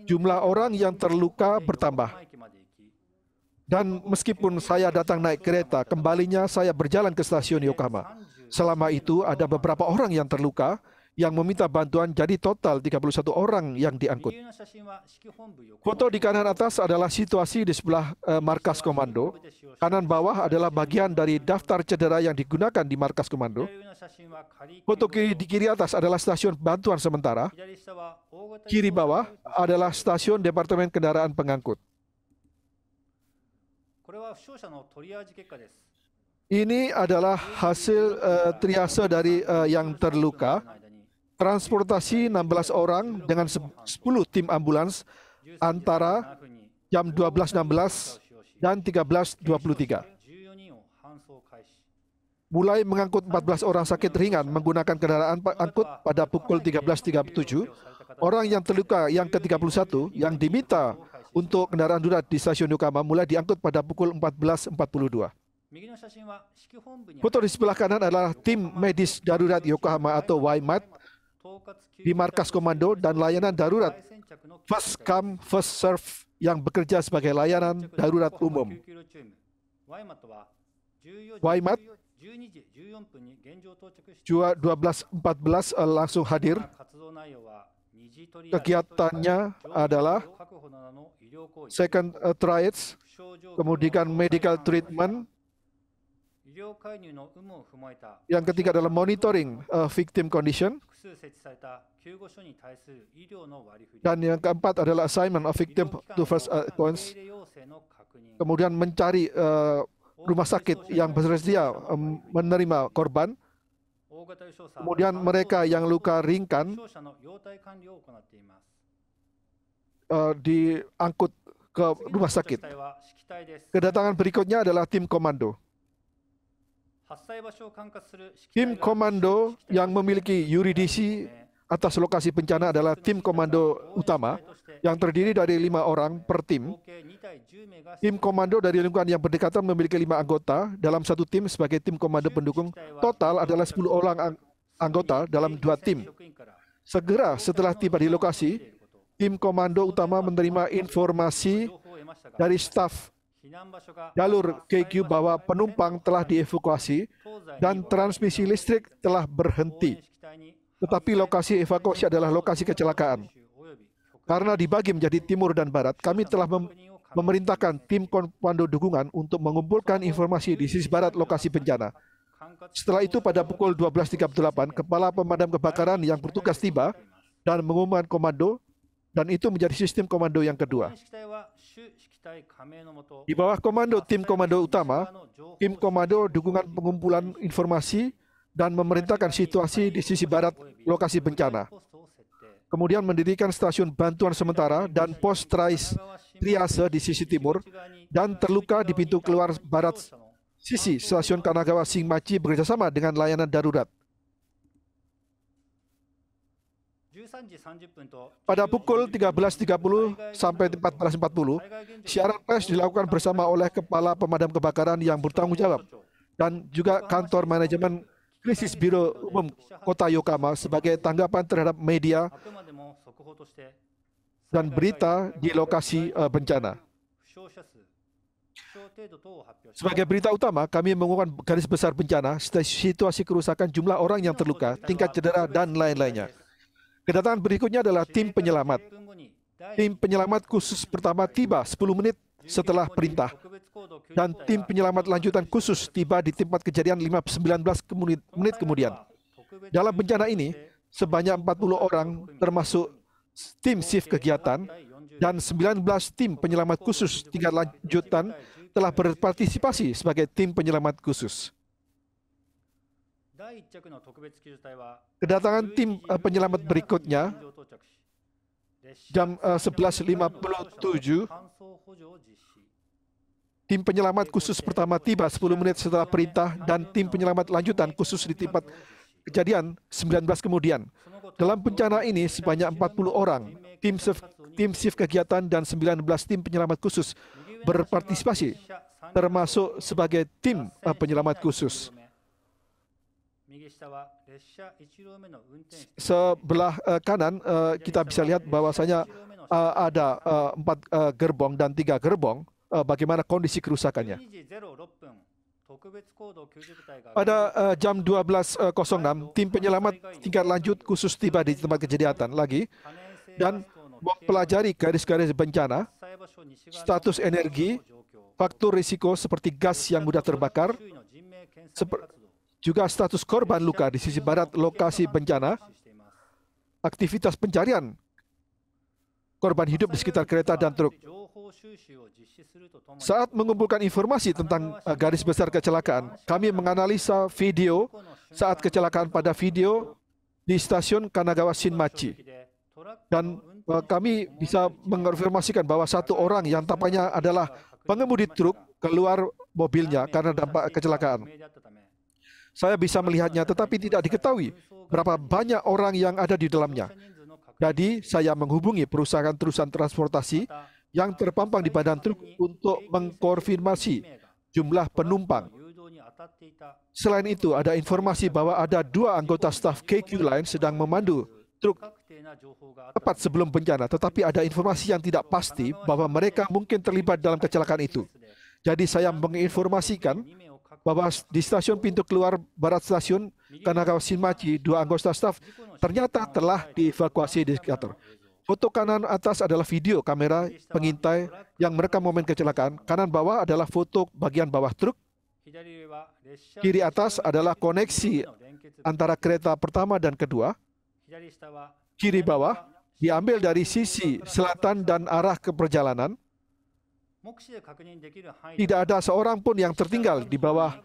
jumlah orang yang terluka bertambah. Dan meskipun saya datang naik kereta, kembalinya saya berjalan ke stasiun Yokohama. Selama itu ada beberapa orang yang terluka, yang meminta bantuan jadi total 31 orang yang diangkut. Foto di kanan atas adalah situasi di sebelah eh, markas komando. Kanan bawah adalah bagian dari daftar cedera yang digunakan di markas komando. Foto kiri di kiri atas adalah stasiun bantuan sementara. Kiri bawah adalah stasiun Departemen Kendaraan Pengangkut. Ini adalah hasil uh, triase dari uh, yang terluka transportasi 16 orang dengan 10 tim ambulans antara jam 12.16 dan 13.23. Mulai mengangkut 14 orang sakit ringan menggunakan kendaraan angkut pada pukul 13.37. Orang yang terluka yang ke-31 yang diminta untuk kendaraan darurat di stasiun Yokohama mulai diangkut pada pukul 14.42. Foto di sebelah kanan adalah tim medis darurat Yokohama atau YMAT di markas komando dan layanan darurat first come first serve yang bekerja sebagai layanan darurat umum. Waimat 12.14 eh, langsung hadir. Kegiatannya adalah second eh, triage, kemudian medical treatment, yang ketiga adalah monitoring uh, victim condition. Dan yang keempat adalah assignment of victim to first accounts. Uh, Kemudian mencari uh, rumah sakit yang bersedia um, menerima korban. Kemudian mereka yang luka ringkan uh, diangkut ke rumah sakit. Kedatangan berikutnya adalah tim komando. Tim komando yang memiliki yuridisi atas lokasi bencana adalah tim komando utama yang terdiri dari lima orang per tim. Tim komando dari lingkungan yang berdekatan memiliki lima anggota dalam satu tim sebagai tim komando pendukung. Total adalah sepuluh orang anggota dalam dua tim. Segera setelah tiba di lokasi, tim komando utama menerima informasi dari staf Jalur KQ bawah penumpang telah dievakuasi dan transmisi listrik telah berhenti. Tetapi lokasi evakuasi adalah lokasi kecelakaan. Karena dibagi menjadi timur dan barat, kami telah mem memerintahkan tim komando dukungan untuk mengumpulkan informasi di sisi barat lokasi bencana. Setelah itu pada pukul 12.38, Kepala Pemadam Kebakaran yang bertugas tiba dan mengumumkan komando, dan itu menjadi sistem komando yang kedua. Di bawah komando tim komando utama, tim komando dukungan pengumpulan informasi dan memerintahkan situasi di sisi barat lokasi bencana. Kemudian mendirikan stasiun bantuan sementara dan pos trais, triase di sisi timur dan terluka di pintu keluar barat sisi stasiun Kanagawa Singmachi bekerjasama dengan layanan darurat. Pada pukul 13.30 sampai 14.40, siaran pers dilakukan bersama oleh Kepala Pemadam Kebakaran yang bertanggung jawab dan juga kantor manajemen krisis Biro Umum Kota Yokohama sebagai tanggapan terhadap media dan berita di lokasi eh, bencana. Sebagai berita utama, kami mengumumkan garis besar bencana, situasi kerusakan, jumlah orang yang terluka, tingkat cedera, dan lain-lainnya. Kedatangan berikutnya adalah tim penyelamat. Tim penyelamat khusus pertama tiba 10 menit setelah perintah. Dan tim penyelamat lanjutan khusus tiba di tempat kejadian 19 menit kemudian. Dalam bencana ini, sebanyak 40 orang termasuk tim shift kegiatan dan 19 tim penyelamat khusus tingkat lanjutan telah berpartisipasi sebagai tim penyelamat khusus. Kedatangan tim uh, penyelamat berikutnya jam eh, uh, 11.57 tim penyelamat khusus pertama tiba 10 menit setelah perintah dan tim penyelamat lanjutan khusus di tempat kejadian 19 kemudian. Dalam bencana ini sebanyak 40 orang, tim shift, tim shift kegiatan dan 19 tim penyelamat khusus berpartisipasi termasuk sebagai tim eh, penyelamat khusus. Sebelah uh, eh, kanan uh, kita bisa lihat bahwasanya uh, ada uh, empat uh, gerbong dan tiga gerbong. Uh, bagaimana kondisi kerusakannya? Pada uh, jam 12.06, tim penyelamat tingkat lanjut khusus tiba di tempat kejadian lagi dan mempelajari garis-garis bencana, status energi, faktor risiko seperti gas yang mudah terbakar, juga status korban luka di sisi barat lokasi bencana, aktivitas pencarian korban hidup di sekitar kereta dan truk. Saat mengumpulkan informasi tentang eh, garis besar kecelakaan, kami menganalisa video saat kecelakaan pada video di stasiun Kanagawa Shinmachi. Dan eh, kami bisa mengonfirmasikan bahwa satu orang yang tampaknya adalah pengemudi truk keluar mobilnya karena dampak kecelakaan. Saya bisa melihatnya tetapi tidak diketahui berapa banyak orang yang ada di dalamnya. Jadi saya menghubungi perusahaan terusan transportasi yang terpampang di badan truk untuk mengkonfirmasi jumlah penumpang. Selain itu, ada informasi bahwa ada dua anggota staf KQ Line sedang memandu truk tepat sebelum bencana, tetapi ada informasi yang tidak pasti bahwa mereka mungkin terlibat dalam kecelakaan itu. Jadi saya menginformasikan bahwa di stasiun pintu keluar barat stasiun Kanagawa Shinmachi, dua anggota staf ternyata telah dievakuasi di skater. Foto kanan atas adalah video kamera pengintai yang merekam momen kecelakaan. Kanan bawah adalah foto bagian bawah truk. Kiri atas adalah koneksi antara kereta pertama dan kedua. Kiri bawah diambil dari sisi selatan dan arah ke perjalanan. Tidak ada seorang pun yang tertinggal di bawah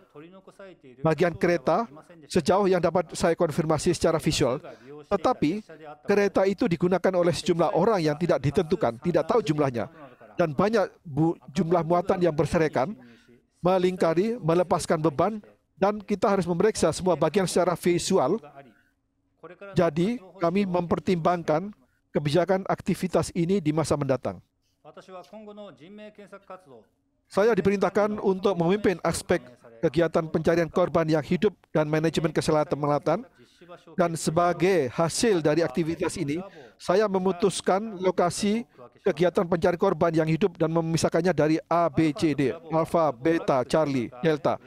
bagian kereta sejauh yang dapat saya konfirmasi secara visual. Tetapi kereta itu digunakan oleh sejumlah orang yang tidak ditentukan, tidak tahu jumlahnya. Dan banyak bu, jumlah muatan yang berserakan, melingkari, melepaskan beban, dan kita harus memeriksa semua bagian secara visual. Jadi kami mempertimbangkan kebijakan aktivitas ini di masa mendatang. Saya diperintahkan untuk memimpin aspek kegiatan pencarian korban yang hidup dan manajemen keselamatan melatan. Dan sebagai hasil dari aktivitas ini, saya memutuskan lokasi kegiatan pencarian korban yang hidup dan memisahkannya dari A, B, C, D, Alpha, Beta, Charlie, Delta.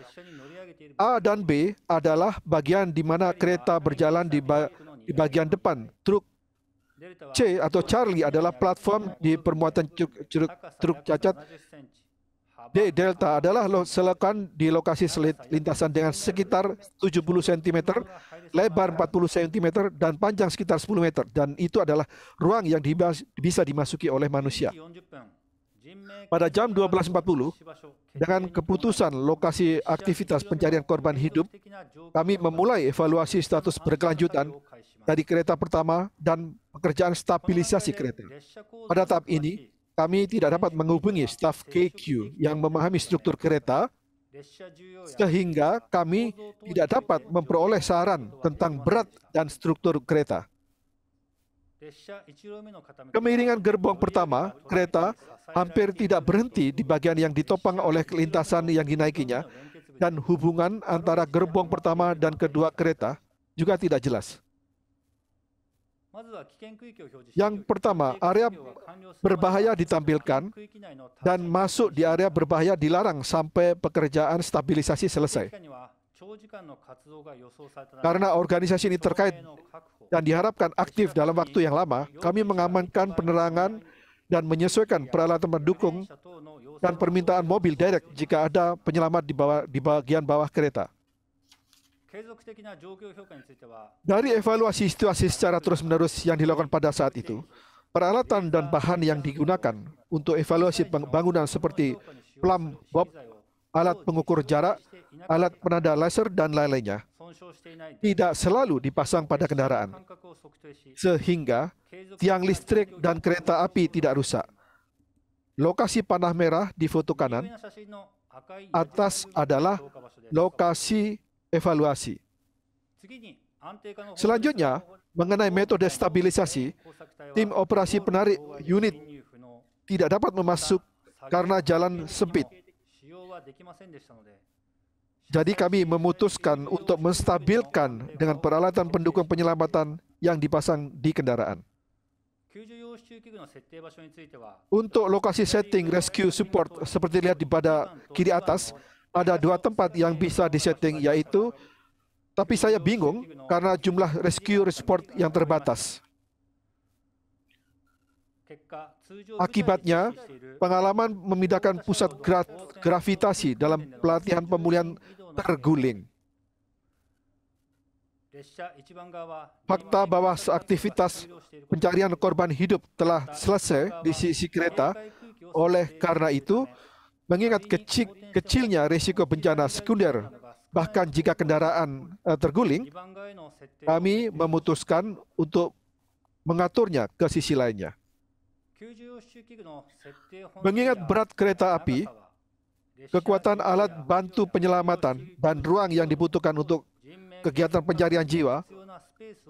A dan B adalah bagian di mana kereta berjalan di, di bagian depan, truk C atau Charlie adalah platform di permuatan curug, curug, curug cacat. D delta adalah selokan di lokasi selit lintasan dengan sekitar 70 cm, lebar 40 cm, dan panjang sekitar 10 meter. Dan itu adalah ruang yang dibas, bisa dimasuki oleh manusia. Pada jam 12.40, dengan keputusan lokasi aktivitas pencarian korban hidup, kami memulai evaluasi status berkelanjutan dari kereta pertama dan pekerjaan stabilisasi kereta. Pada tahap ini, kami tidak dapat menghubungi staf KQ yang memahami struktur kereta, sehingga kami tidak dapat memperoleh saran tentang berat dan struktur kereta. Kemiringan gerbong pertama, kereta hampir tidak berhenti di bagian yang ditopang oleh kelintasan yang dinaikinya, dan hubungan antara gerbong pertama dan kedua kereta juga tidak jelas. Yang pertama, area berbahaya ditampilkan dan masuk di area berbahaya dilarang sampai pekerjaan stabilisasi selesai. Karena organisasi ini terkait dan diharapkan aktif dalam waktu yang lama, kami mengamankan penerangan dan menyesuaikan peralatan pendukung dan permintaan mobil derek jika ada penyelamat di, bawah, di bagian bawah kereta. Dari evaluasi situasi secara terus-menerus yang dilakukan pada saat itu, peralatan dan bahan yang digunakan untuk evaluasi bangunan seperti plumb bob, alat pengukur jarak, alat penanda laser, dan lain-lainnya tidak selalu dipasang pada kendaraan, sehingga tiang listrik dan kereta api tidak rusak. Lokasi panah merah di foto kanan atas adalah lokasi evaluasi. Selanjutnya, mengenai metode stabilisasi, tim operasi penarik unit tidak dapat memasuk karena jalan sempit. Jadi kami memutuskan untuk menstabilkan dengan peralatan pendukung penyelamatan yang dipasang di kendaraan. Untuk lokasi setting rescue support seperti lihat di pada kiri atas, ada dua tempat yang bisa disetting yaitu tapi saya bingung karena jumlah rescue report yang terbatas. Akibatnya, pengalaman memindahkan pusat gra gravitasi dalam pelatihan pemulihan terguling. Fakta bahwa aktivitas pencarian korban hidup telah selesai di sisi kereta, oleh karena itu, mengingat kecil, kecilnya risiko bencana sekunder. Bahkan jika kendaraan eh, terguling, kami memutuskan untuk mengaturnya ke sisi lainnya. Mengingat berat kereta api, kekuatan alat bantu penyelamatan, dan ruang yang dibutuhkan untuk kegiatan pencarian jiwa,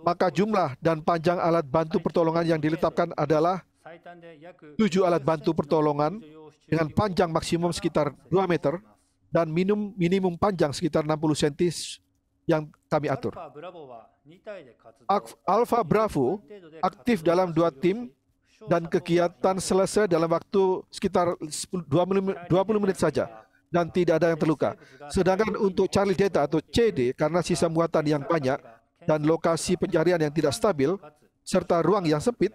maka jumlah dan panjang alat bantu pertolongan yang diletakkan adalah tujuh alat bantu pertolongan dengan panjang maksimum sekitar 2 meter dan minimum, minimum panjang sekitar 60 cm yang kami atur. Alpha Bravo aktif dalam dua tim dan kegiatan selesai dalam waktu sekitar 20 menit saja dan tidak ada yang terluka. Sedangkan untuk Charlie Delta atau CD karena sisa muatan yang banyak dan lokasi pencarian yang tidak stabil serta ruang yang sempit,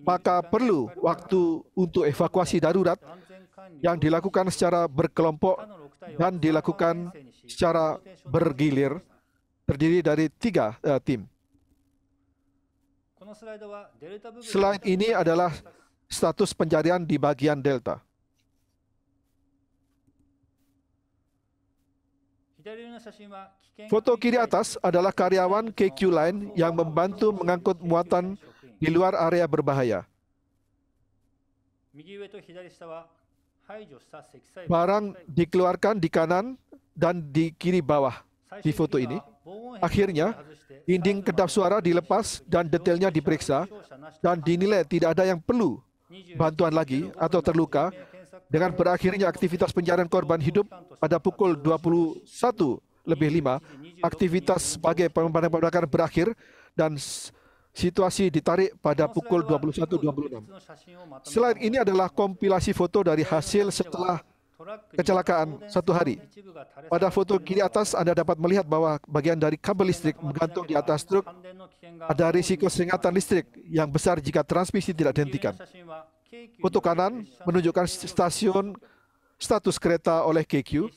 maka perlu waktu untuk evakuasi darurat yang dilakukan secara berkelompok dan dilakukan secara bergilir terdiri dari tiga uh, tim. Selain ini adalah status pencarian di bagian delta. Foto kiri atas adalah karyawan KQ Line yang membantu mengangkut muatan di luar area berbahaya. Barang dikeluarkan di kanan dan di kiri bawah di foto ini. Akhirnya, dinding kedap suara dilepas dan detailnya diperiksa dan dinilai tidak ada yang perlu bantuan lagi atau terluka dengan berakhirnya aktivitas pencarian korban hidup pada pukul 21 lebih 5, aktivitas sebagai pemadam kebakaran berakhir dan situasi ditarik pada pukul 21.26. Selain ini adalah kompilasi foto dari hasil setelah kecelakaan satu hari. Pada foto kiri atas, Anda dapat melihat bahwa bagian dari kabel listrik menggantung di atas truk. Ada risiko sengatan listrik yang besar jika transmisi tidak dihentikan. Foto kanan menunjukkan stasiun status kereta oleh KQ.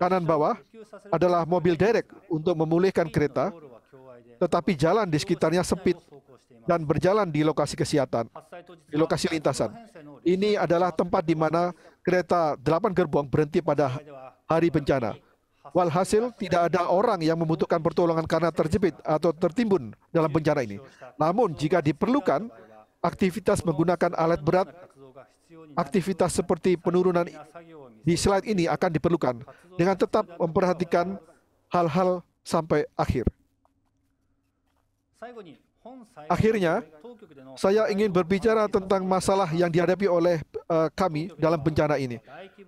Kanan bawah adalah mobil derek untuk memulihkan kereta tetapi jalan di sekitarnya sempit dan berjalan di lokasi kesehatan, di lokasi lintasan. Ini adalah tempat di mana kereta delapan gerbong berhenti pada hari bencana. Walhasil tidak ada orang yang membutuhkan pertolongan karena terjepit atau tertimbun dalam bencana ini. Namun jika diperlukan, aktivitas menggunakan alat berat, aktivitas seperti penurunan di slide ini akan diperlukan dengan tetap memperhatikan hal-hal sampai akhir. Akhirnya, saya ingin berbicara tentang masalah yang dihadapi oleh uh, kami dalam bencana ini.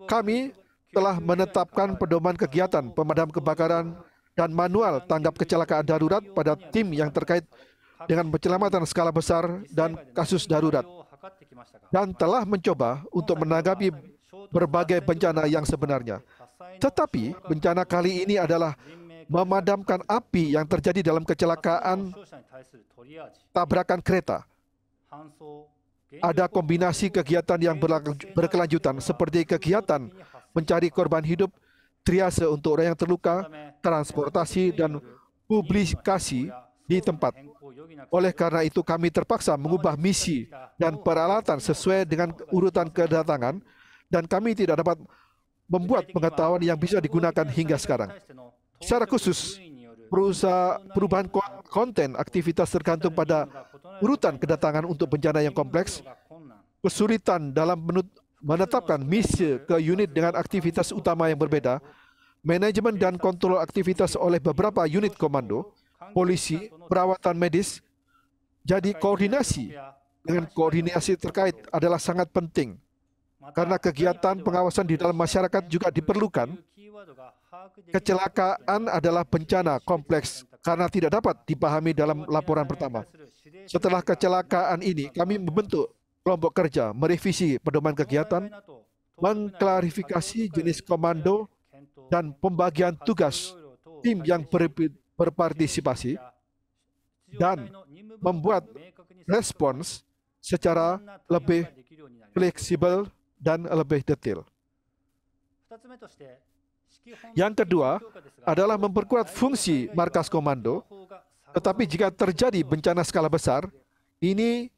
Kami telah menetapkan pedoman kegiatan pemadam kebakaran dan manual tanggap kecelakaan darurat pada tim yang terkait dengan penyelamatan skala besar dan kasus darurat dan telah mencoba untuk menanggapi berbagai bencana yang sebenarnya. Tetapi bencana kali ini adalah memadamkan api yang terjadi dalam kecelakaan tabrakan kereta. Ada kombinasi kegiatan yang berkelanjutan seperti kegiatan mencari korban hidup, triase untuk orang yang terluka, transportasi, dan publikasi di tempat. Oleh karena itu kami terpaksa mengubah misi dan peralatan sesuai dengan urutan kedatangan dan kami tidak dapat membuat pengetahuan yang bisa digunakan hingga sekarang. Secara khusus, perubahan konten aktivitas tergantung pada urutan kedatangan untuk bencana yang kompleks, kesulitan dalam menetapkan misi ke unit dengan aktivitas utama yang berbeda, manajemen dan kontrol aktivitas oleh beberapa unit komando, polisi, perawatan medis, jadi koordinasi dengan koordinasi terkait adalah sangat penting karena kegiatan pengawasan di dalam masyarakat juga diperlukan. Kecelakaan adalah bencana kompleks karena tidak dapat dipahami dalam laporan pertama. Setelah kecelakaan ini, kami membentuk kelompok kerja merevisi pedoman kegiatan, mengklarifikasi jenis komando, dan pembagian tugas tim yang berpartisipasi, dan membuat respons secara lebih fleksibel dan lebih detail. Yang kedua adalah memperkuat fungsi markas komando, tetapi jika terjadi bencana skala besar, ini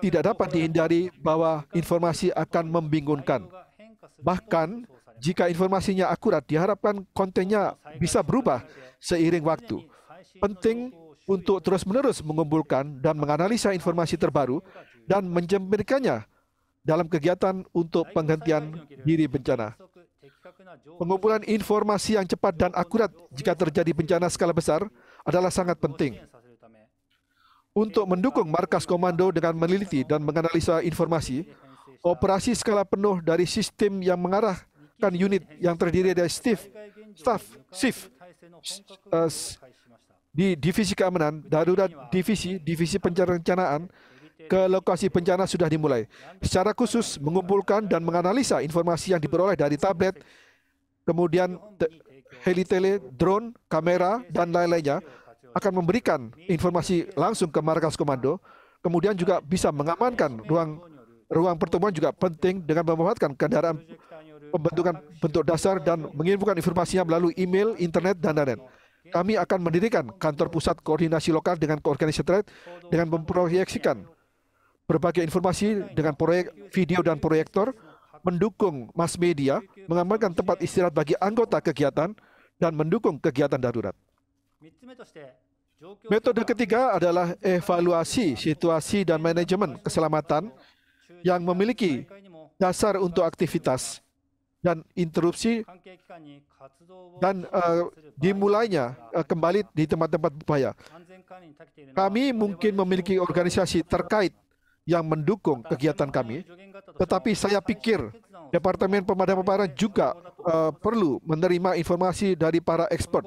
tidak dapat dihindari bahwa informasi akan membingungkan. Bahkan jika informasinya akurat, diharapkan kontennya bisa berubah seiring waktu. Penting untuk terus-menerus mengumpulkan dan menganalisa informasi terbaru dan menjemperkannya dalam kegiatan untuk penghentian diri bencana. Pengumpulan informasi yang cepat dan akurat jika terjadi bencana skala besar adalah sangat penting untuk mendukung markas komando dengan meneliti dan menganalisa informasi, operasi skala penuh dari sistem yang mengarahkan unit yang terdiri dari STIF, staff, SIF, di Divisi Keamanan, Darurat Divisi, Divisi Perencanaan, ke lokasi bencana sudah dimulai. Secara khusus mengumpulkan dan menganalisa informasi yang diperoleh dari tablet, kemudian heli tele, drone, kamera, dan lain-lainnya akan memberikan informasi langsung ke markas komando. Kemudian juga bisa mengamankan ruang ruang pertemuan juga penting dengan memanfaatkan kendaraan pembentukan bentuk dasar dan menginfokan informasinya melalui email, internet, dan lain-lain kami akan mendirikan kantor pusat koordinasi lokal dengan koordinasi terkait dengan memproyeksikan berbagai informasi dengan proyek video dan proyektor, mendukung mass media, mengamankan tempat istirahat bagi anggota kegiatan, dan mendukung kegiatan darurat. Metode ketiga adalah evaluasi situasi dan manajemen keselamatan yang memiliki dasar untuk aktivitas dan interupsi dan uh, dimulainya uh, kembali di tempat-tempat upaya. Kami mungkin memiliki organisasi terkait yang mendukung kegiatan kami, tetapi saya pikir Departemen Pemadam Kebakaran juga uh, perlu menerima informasi dari para expert.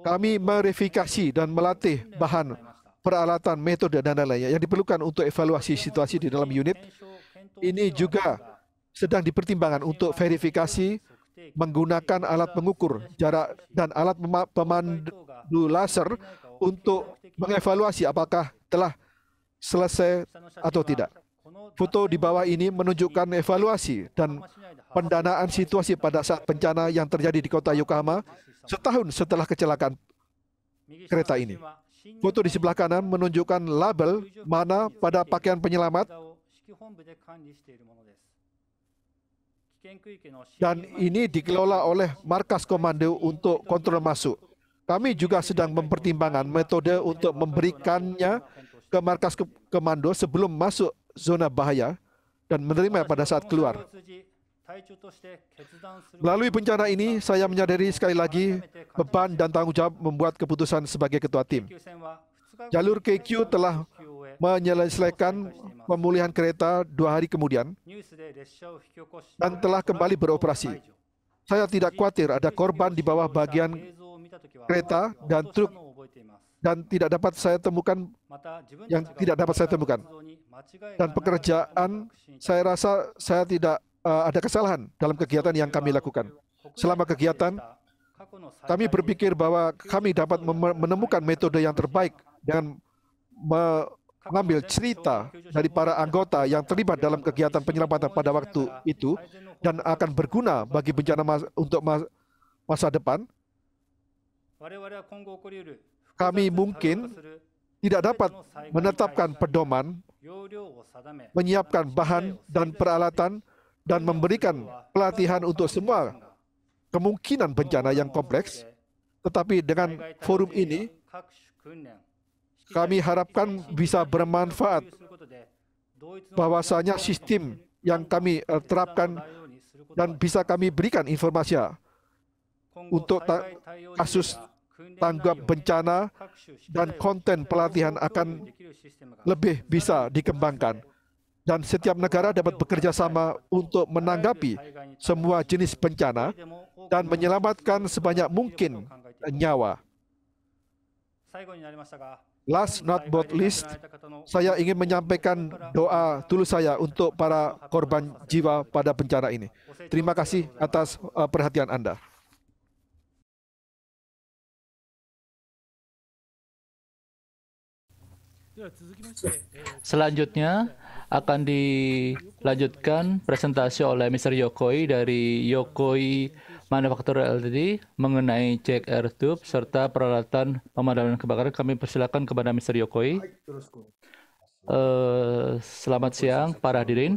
Kami merifikasi dan melatih bahan, peralatan, metode, dan lain-lain yang diperlukan untuk evaluasi situasi di dalam unit. Ini juga sedang dipertimbangkan untuk verifikasi menggunakan alat pengukur jarak dan alat pemandu laser untuk mengevaluasi apakah telah selesai atau tidak. Foto di bawah ini menunjukkan evaluasi dan pendanaan situasi pada saat bencana yang terjadi di kota Yokohama setahun setelah kecelakaan kereta ini. Foto di sebelah kanan menunjukkan label mana pada pakaian penyelamat dan ini dikelola oleh Markas Komando untuk kontrol masuk. Kami juga sedang mempertimbangkan metode untuk memberikannya ke markas komando sebelum masuk zona bahaya dan menerima pada saat keluar. Melalui bencana ini, saya menyadari sekali lagi beban dan tanggung jawab membuat keputusan sebagai ketua tim. Jalur KQ telah menyelesaikan pemulihan kereta dua hari kemudian dan telah kembali beroperasi. Saya tidak khawatir ada korban di bawah bagian kereta dan truk dan tidak dapat saya temukan yang tidak dapat saya temukan. Dan pekerjaan saya rasa saya tidak uh, ada kesalahan dalam kegiatan yang kami lakukan. Selama kegiatan kami berpikir bahwa kami dapat menemukan metode yang terbaik dengan mengambil cerita dari para anggota yang terlibat dalam kegiatan penyelamatan pada waktu itu dan akan berguna bagi bencana mas untuk mas masa depan kami mungkin tidak dapat menetapkan pedoman, menyiapkan bahan dan peralatan, dan memberikan pelatihan untuk semua kemungkinan bencana yang kompleks. Tetapi dengan forum ini, kami harapkan bisa bermanfaat bahwasanya sistem yang kami eh, terapkan dan bisa kami berikan informasi untuk kasus tanggap bencana, dan konten pelatihan akan lebih bisa dikembangkan. Dan setiap negara dapat bekerja sama untuk menanggapi semua jenis bencana dan menyelamatkan sebanyak mungkin nyawa. Last not but least, saya ingin menyampaikan doa dulu saya untuk para korban jiwa pada bencana ini. Terima kasih atas eh, perhatian Anda. Selanjutnya akan dilanjutkan presentasi oleh Mr. Yokoi dari Yokoi Manufacturer LTD mengenai air tube serta peralatan pemadaman kebakaran. Kami persilakan kepada Mr. Yokoi. Uh, selamat siang para hadirin.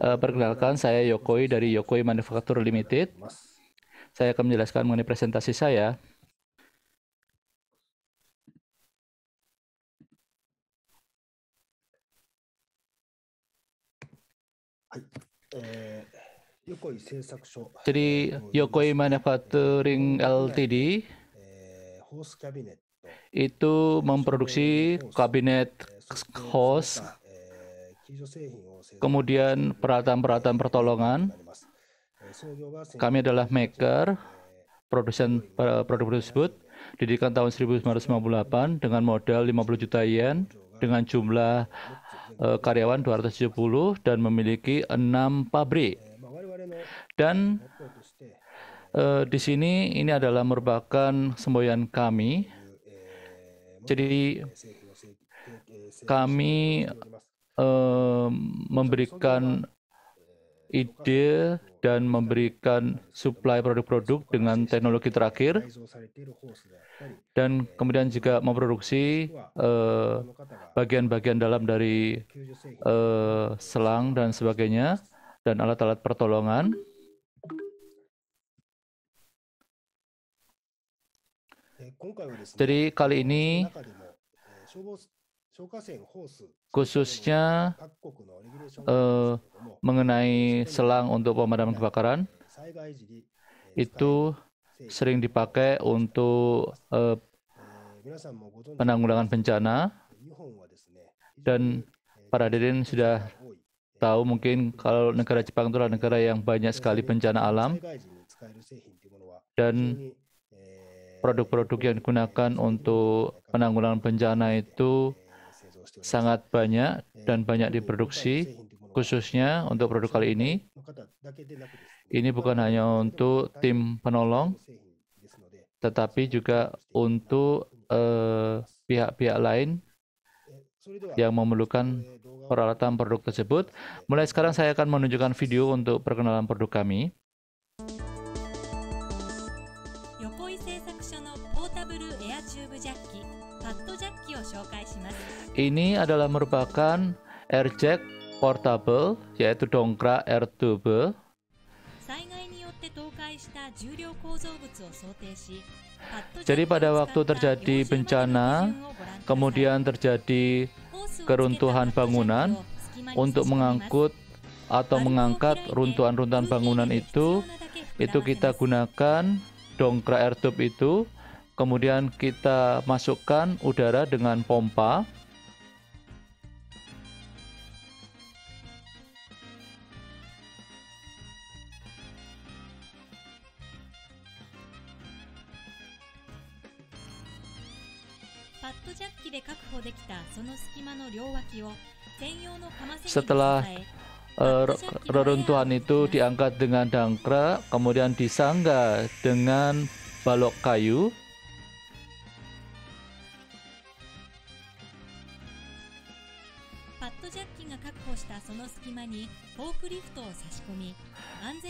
Uh, perkenalkan saya Yokoi dari Yokoi Manufacturer Limited. Saya akan menjelaskan mengenai presentasi saya. Jadi Yokoi Manufacturing LTD itu memproduksi kabinet host, kemudian peralatan-peralatan pertolongan. Kami adalah maker, produsen eh, produk tersebut, didirikan tahun 1998 dengan modal 50 juta yen, dengan jumlah Eh, karyawan 270 dan memiliki enam pabrik. Dan uh, di sini ini adalah merupakan semboyan kami. Jadi kami uh, memberikan ide dan memberikan suplai produk-produk dengan teknologi terakhir dan kemudian juga memproduksi eh, bagian-bagian uh, dalam dari uh, selang dan sebagainya dan alat-alat pertolongan. Jadi kali ini khususnya eh, mengenai selang untuk pemadaman kebakaran itu sering dipakai untuk eh, penanggulangan bencana dan para hadirin sudah tahu mungkin kalau negara Jepang itu adalah negara yang banyak sekali bencana alam dan produk-produk yang digunakan untuk penanggulangan bencana itu sangat banyak eh, dan banyak diproduksi, khususnya untuk produk kali ini. Ini bukan hanya untuk tim penolong, tetapi juga untuk pihak eh, pihak-pihak lain yang memerlukan peralatan produk tersebut. Mulai sekarang saya akan menunjukkan video untuk perkenalan produk kami. Ini adalah merupakan air jack portable, yaitu dongkrak air tube. Jadi pada waktu terjadi bencana, kemudian terjadi keruntuhan bangunan, untuk mengangkut atau mengangkat runtuhan-runtuhan bangunan itu, itu kita gunakan dongkrak air tube itu, kemudian kita masukkan udara dengan pompa, Setelah reruntuhan itu diangkat dengan dangkra, kemudian disangga dengan balok kayu.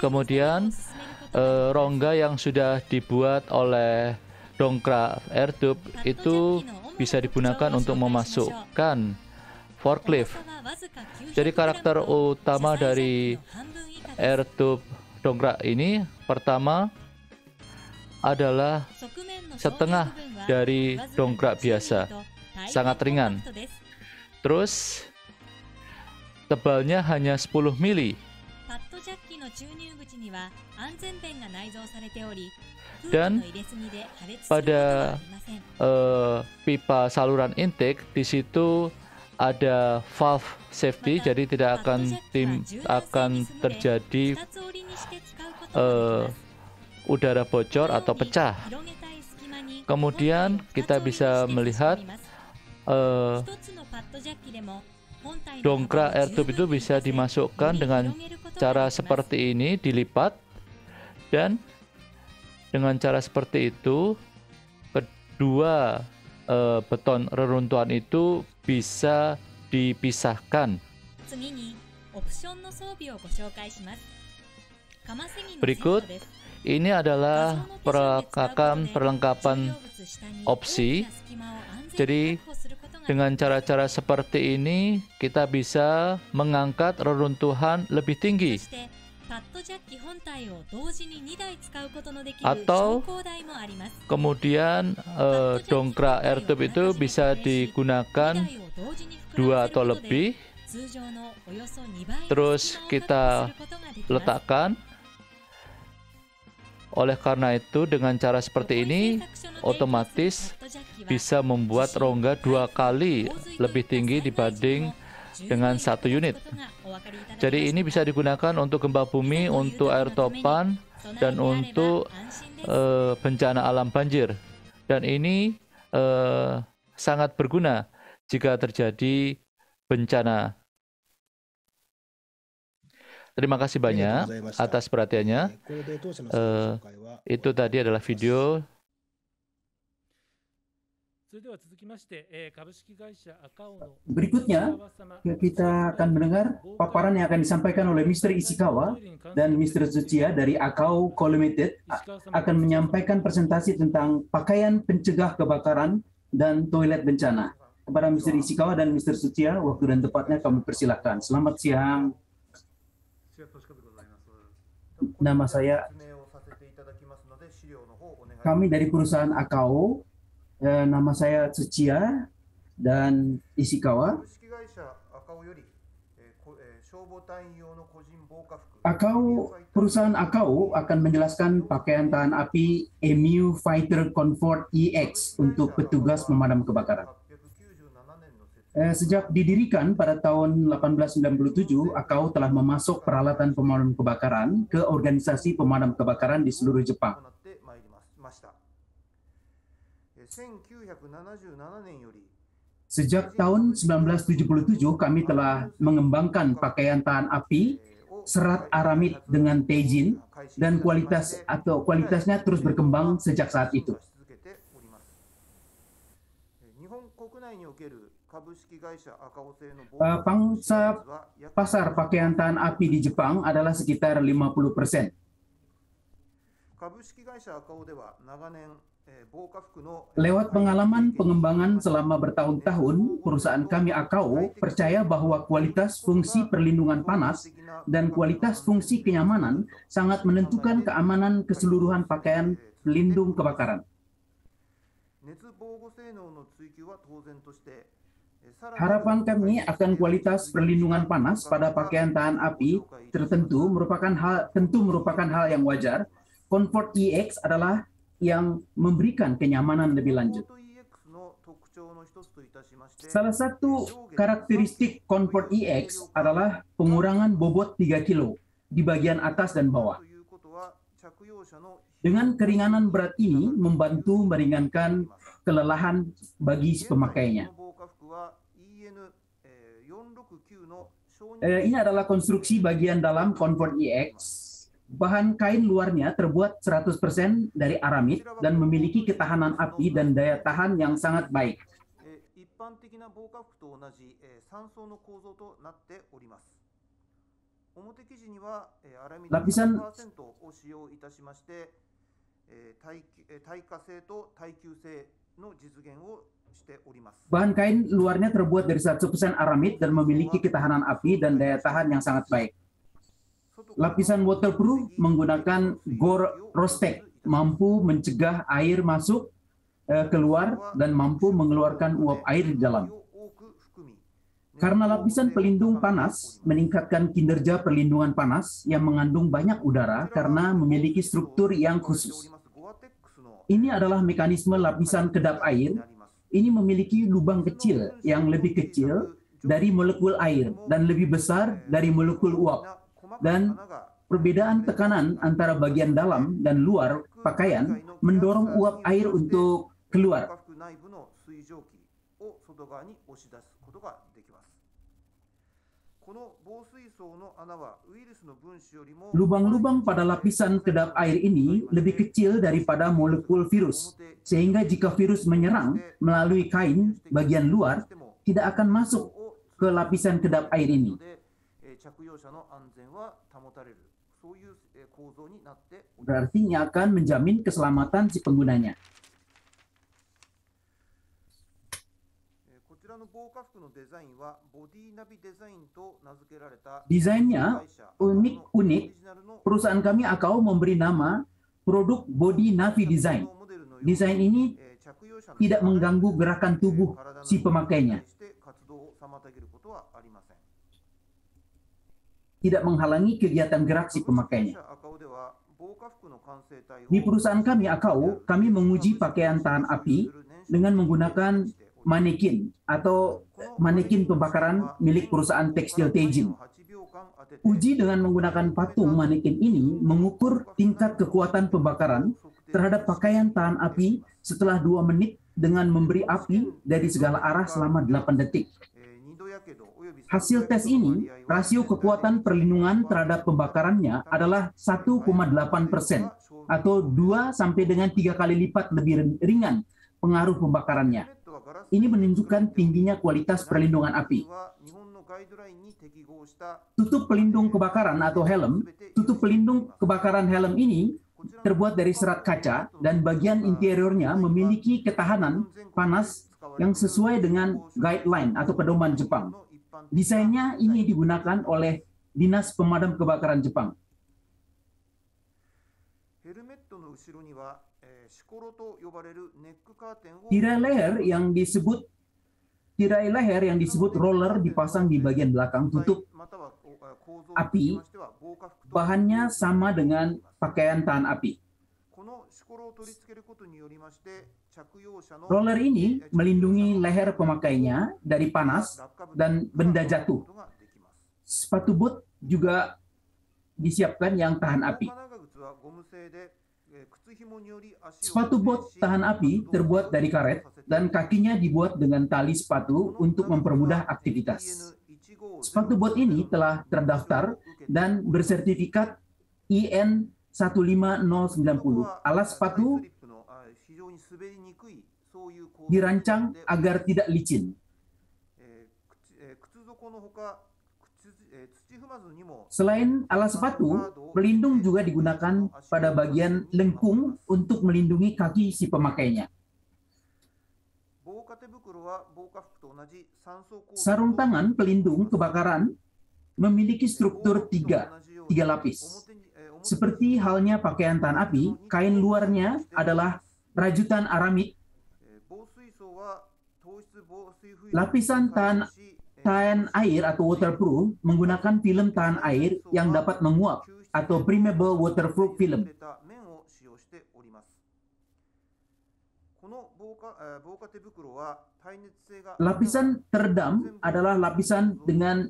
Kemudian eh, rongga yang sudah dibuat oleh dongkrak air tube itu bisa digunakan untuk memasukkan forklift. Jadi karakter utama dari air tube Dongkrak ini pertama adalah setengah dari dongkrak biasa, sangat ringan. Terus tebalnya hanya 10 mili dan pada uh, pipa saluran intake di situ ada valve safety jadi tidak akan tim akan terjadi uh, udara bocor atau pecah. Kemudian kita bisa melihat uh, dongkrak air tube itu bisa dimasukkan dengan cara seperti ini dilipat dan dengan cara seperti itu, kedua uh, beton reruntuhan itu bisa dipisahkan. Berikut ini adalah perakakan perlengkapan opsi. Jadi dengan cara-cara seperti ini kita bisa mengangkat reruntuhan lebih tinggi atau kemudian eh, dongkrak tube itu bisa digunakan dua atau lebih terus kita letakkan oleh karena itu dengan cara seperti ini otomatis bisa membuat rongga dua kali lebih tinggi dibanding dengan satu unit. Jadi ini bisa digunakan untuk gempa bumi, untuk air topan, dan untuk uh, bencana alam banjir. Dan ini uh, sangat berguna jika terjadi bencana. Terima kasih banyak iya, atas perhatiannya. Uh, itu tadi adalah video Berikutnya, kita akan mendengar paparan yang akan disampaikan oleh Mr. Ishikawa dan Mr. Tsuchiya dari Akau Co. akan menyampaikan presentasi tentang pakaian pencegah kebakaran dan toilet bencana. Kepada Mr. Ishikawa dan Mr. Tsuchiya, waktu dan tempatnya kami persilahkan. Selamat siang. Nama saya kami dari perusahaan Akao Eh, nama saya Tsuchiya dan Ishikawa. Akau, perusahaan Akau akan menjelaskan pakaian tahan api EMU Fighter Comfort EX untuk petugas pemadam kebakaran. Eh, sejak didirikan pada tahun 1897, Akau telah memasuk peralatan pemadam kebakaran ke organisasi pemadam kebakaran di seluruh Jepang. Sejak tahun 1977 kami telah mengembangkan pakaian tahan api, serat aramid dengan tejin dan kualitas atau kualitasnya terus berkembang sejak saat itu. Eh, pangsa pasar pakaian tahan api di Jepang adalah sekitar 50 persen. Lewat pengalaman pengembangan selama bertahun-tahun, perusahaan kami Akao percaya bahwa kualitas fungsi perlindungan panas dan kualitas fungsi kenyamanan sangat menentukan keamanan keseluruhan pakaian pelindung kebakaran. Harapan kami akan kualitas perlindungan panas pada pakaian tahan api tertentu merupakan hal tentu merupakan hal yang wajar. Comfort EX adalah yang memberikan kenyamanan lebih lanjut. Salah satu karakteristik Comfort EX adalah pengurangan bobot 3 kg di bagian atas dan bawah. Dengan keringanan berat ini membantu meringankan kelelahan bagi pemakainya. Eh, ini adalah konstruksi bagian dalam Comfort EX Bahan kain luarnya terbuat 100% dari aramid dan memiliki ketahanan api dan daya tahan yang sangat baik. Lapisan Bahan kain luarnya terbuat dari 100% aramid dan memiliki ketahanan api dan daya tahan yang sangat baik. Lapisan waterproof menggunakan gor rostek, mampu mencegah air masuk eh, keluar dan mampu mengeluarkan uap air di dalam. Karena lapisan pelindung panas meningkatkan kinerja perlindungan panas yang mengandung banyak udara karena memiliki struktur yang khusus. Ini adalah mekanisme lapisan kedap air. Ini memiliki lubang kecil yang lebih kecil dari molekul air dan lebih besar dari molekul uap dan perbedaan tekanan antara bagian dalam dan luar pakaian mendorong uap air untuk keluar. Lubang-lubang pada lapisan kedap air ini lebih kecil daripada molekul virus, sehingga jika virus menyerang melalui kain bagian luar, tidak akan masuk ke lapisan kedap air ini berarti ini akan menjamin keselamatan si penggunanya. Desainnya unik-unik. Perusahaan kami akau memberi nama produk Body Navi Design. Desain ini tidak mengganggu gerakan tubuh si pemakainya tidak menghalangi kegiatan gerak si pemakainya. Di perusahaan kami, Akau, kami menguji pakaian tahan api dengan menggunakan manekin atau manekin pembakaran milik perusahaan tekstil Tejin. Uji dengan menggunakan patung manekin ini mengukur tingkat kekuatan pembakaran terhadap pakaian tahan api setelah dua menit dengan memberi api dari segala arah selama 8 detik. Hasil tes ini, rasio kekuatan perlindungan terhadap pembakarannya adalah 1,8 persen atau 2 sampai dengan 3 kali lipat lebih ringan pengaruh pembakarannya. Ini menunjukkan tingginya kualitas perlindungan api. Tutup pelindung kebakaran atau helm, tutup pelindung kebakaran helm ini terbuat dari serat kaca dan bagian interiornya memiliki ketahanan panas yang sesuai dengan guideline atau pedoman Jepang. Desainnya ini digunakan oleh Dinas Pemadam Kebakaran Jepang. Eh, tirai leher yang disebut tirai leher yang disebut roller dipasang di bagian belakang tutup eh, api. Bahannya sama dengan pakaian tahan api. Roller ini melindungi leher pemakainya dari panas dan benda jatuh. Sepatu bot juga disiapkan yang tahan api. Sepatu bot tahan api terbuat dari karet dan kakinya dibuat dengan tali sepatu untuk mempermudah aktivitas. Sepatu bot ini telah terdaftar dan bersertifikat IN 15090, alas sepatu dirancang agar tidak licin. Selain alas sepatu, pelindung juga digunakan pada bagian lengkung untuk melindungi kaki si pemakainya. Sarung tangan pelindung kebakaran memiliki struktur tiga, tiga lapis. Eh, Seperti halnya pakaian tahan api, kain luarnya adalah rajutan aramid, lapisan tahan, tahan air atau waterproof menggunakan film tahan air yang dapat menguap atau permeable waterproof film. Lapisan terdam adalah lapisan dengan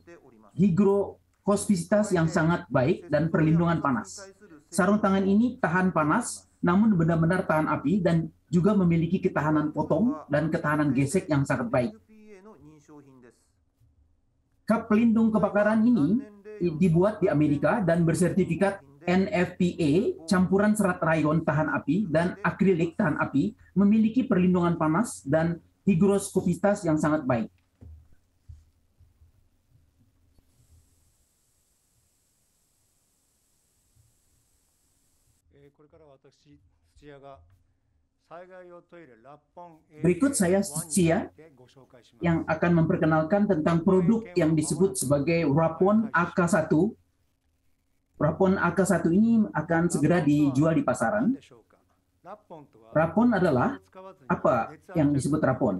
higrokospisitas yang sangat baik dan perlindungan panas. Sarung tangan ini tahan panas namun benar-benar tahan api dan juga memiliki ketahanan potong dan ketahanan gesek yang sangat baik. Kap pelindung kebakaran ini dibuat di Amerika dan bersertifikat NFPA, campuran serat rayon tahan api dan akrilik tahan api, memiliki perlindungan panas dan higroskopitas yang sangat baik. Berikut saya Sia yang akan memperkenalkan tentang produk yang disebut sebagai Rapon AK1. Rapon AK1 ini akan segera dijual di pasaran. Rapon adalah apa yang disebut Rapon?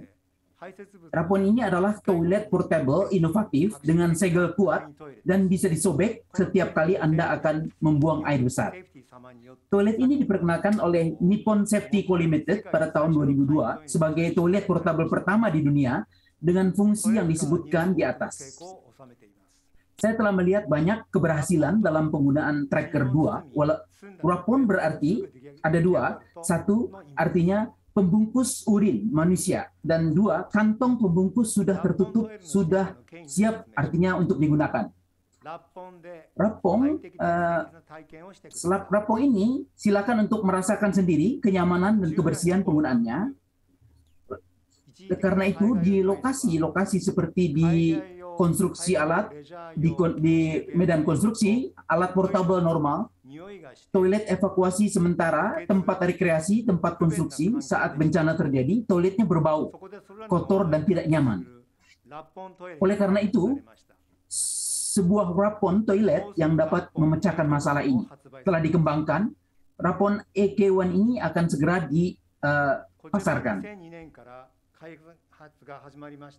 Rapon ini adalah toilet portable inovatif dengan segel kuat dan bisa disobek setiap kali Anda akan membuang air besar. Toilet ini diperkenalkan oleh Nippon Safety Co. Limited pada tahun 2002 sebagai toilet portable pertama di dunia dengan fungsi yang disebutkan di atas. Saya telah melihat banyak keberhasilan dalam penggunaan tracker 2. Rapon berarti ada dua. Satu artinya pembungkus urin manusia dan dua kantong pembungkus sudah tertutup sudah siap artinya untuk digunakan. Rapong uh, rapong ini silakan untuk merasakan sendiri kenyamanan dan kebersihan penggunaannya. Karena itu di lokasi-lokasi seperti di konstruksi alat di, di medan konstruksi, alat portable normal, toilet evakuasi sementara, tempat rekreasi, tempat konstruksi saat bencana terjadi, toiletnya berbau, kotor dan tidak nyaman. Oleh karena itu, sebuah rapon toilet yang dapat memecahkan masalah ini telah dikembangkan. Rapon EK1 ini akan segera dipasarkan. Eh,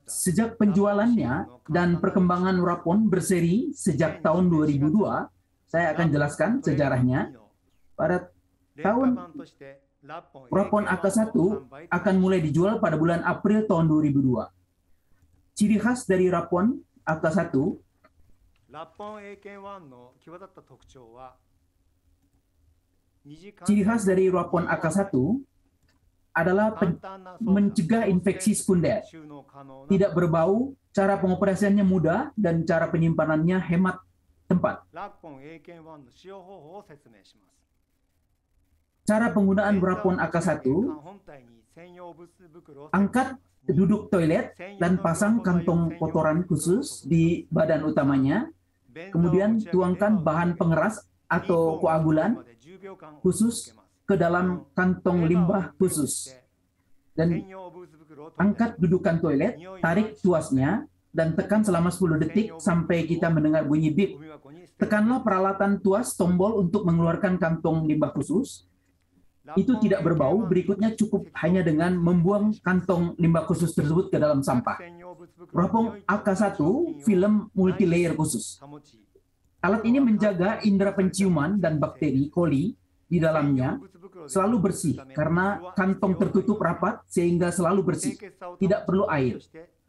Sejak penjualannya dan perkembangan Rapon berseri sejak tahun 2002, saya akan jelaskan sejarahnya. Pada tahun Rapon AK1 akan mulai dijual pada bulan April tahun 2002. Ciri khas dari Rapon AK1 Ciri khas dari Rapon AK1 adalah mencegah infeksi sekunder. Tidak berbau, cara pengoperasiannya mudah, dan cara penyimpanannya hemat tempat. Cara penggunaan Brapon AK1, angkat duduk toilet dan pasang kantong kotoran khusus di badan utamanya, kemudian tuangkan bahan pengeras atau koagulan khusus ke dalam kantong limbah khusus. Dan angkat dudukan toilet, tarik tuasnya, dan tekan selama 10 detik sampai kita mendengar bunyi bip. Tekanlah peralatan tuas tombol untuk mengeluarkan kantong limbah khusus. Itu tidak berbau, berikutnya cukup hanya dengan membuang kantong limbah khusus tersebut ke dalam sampah. rapong AK1, film multilayer khusus. Alat ini menjaga indera penciuman dan bakteri koli di dalamnya selalu bersih karena kantong tertutup rapat sehingga selalu bersih. Tidak perlu air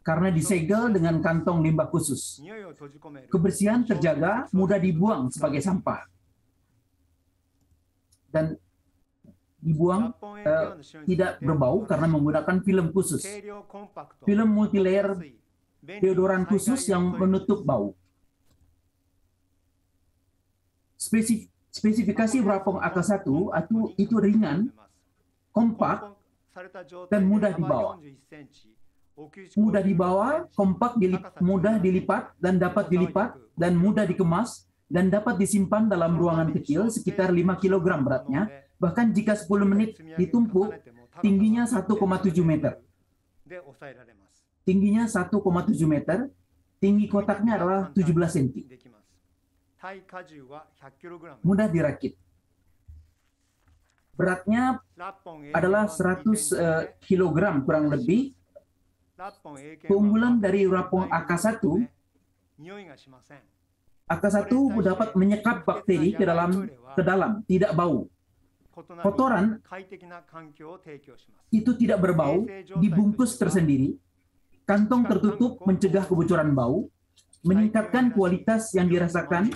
karena disegel dengan kantong limbah khusus. Kebersihan terjaga, mudah dibuang sebagai sampah. Dan dibuang eh, tidak berbau karena menggunakan film khusus. Film multilayer deodoran khusus yang menutup bau. spesifik Spesifikasi wrapong AK1 itu ringan, kompak, dan mudah dibawa. Mudah dibawa, kompak, dilip, mudah dilipat, dan dapat dilipat, dan mudah dikemas, dan dapat disimpan dalam ruangan kecil sekitar 5 kg beratnya, bahkan jika 10 menit ditumpuk, tingginya 1,7 meter. Tingginya 1,7 meter, tinggi kotaknya adalah 17 cm mudah dirakit. Beratnya adalah 100 eh, kg kurang lebih. Keunggulan dari rapong AK1, AK1 dapat menyekap bakteri ke dalam ke dalam, tidak bau. Kotoran itu tidak berbau, dibungkus tersendiri, kantong tertutup mencegah kebocoran bau, meningkatkan kualitas yang dirasakan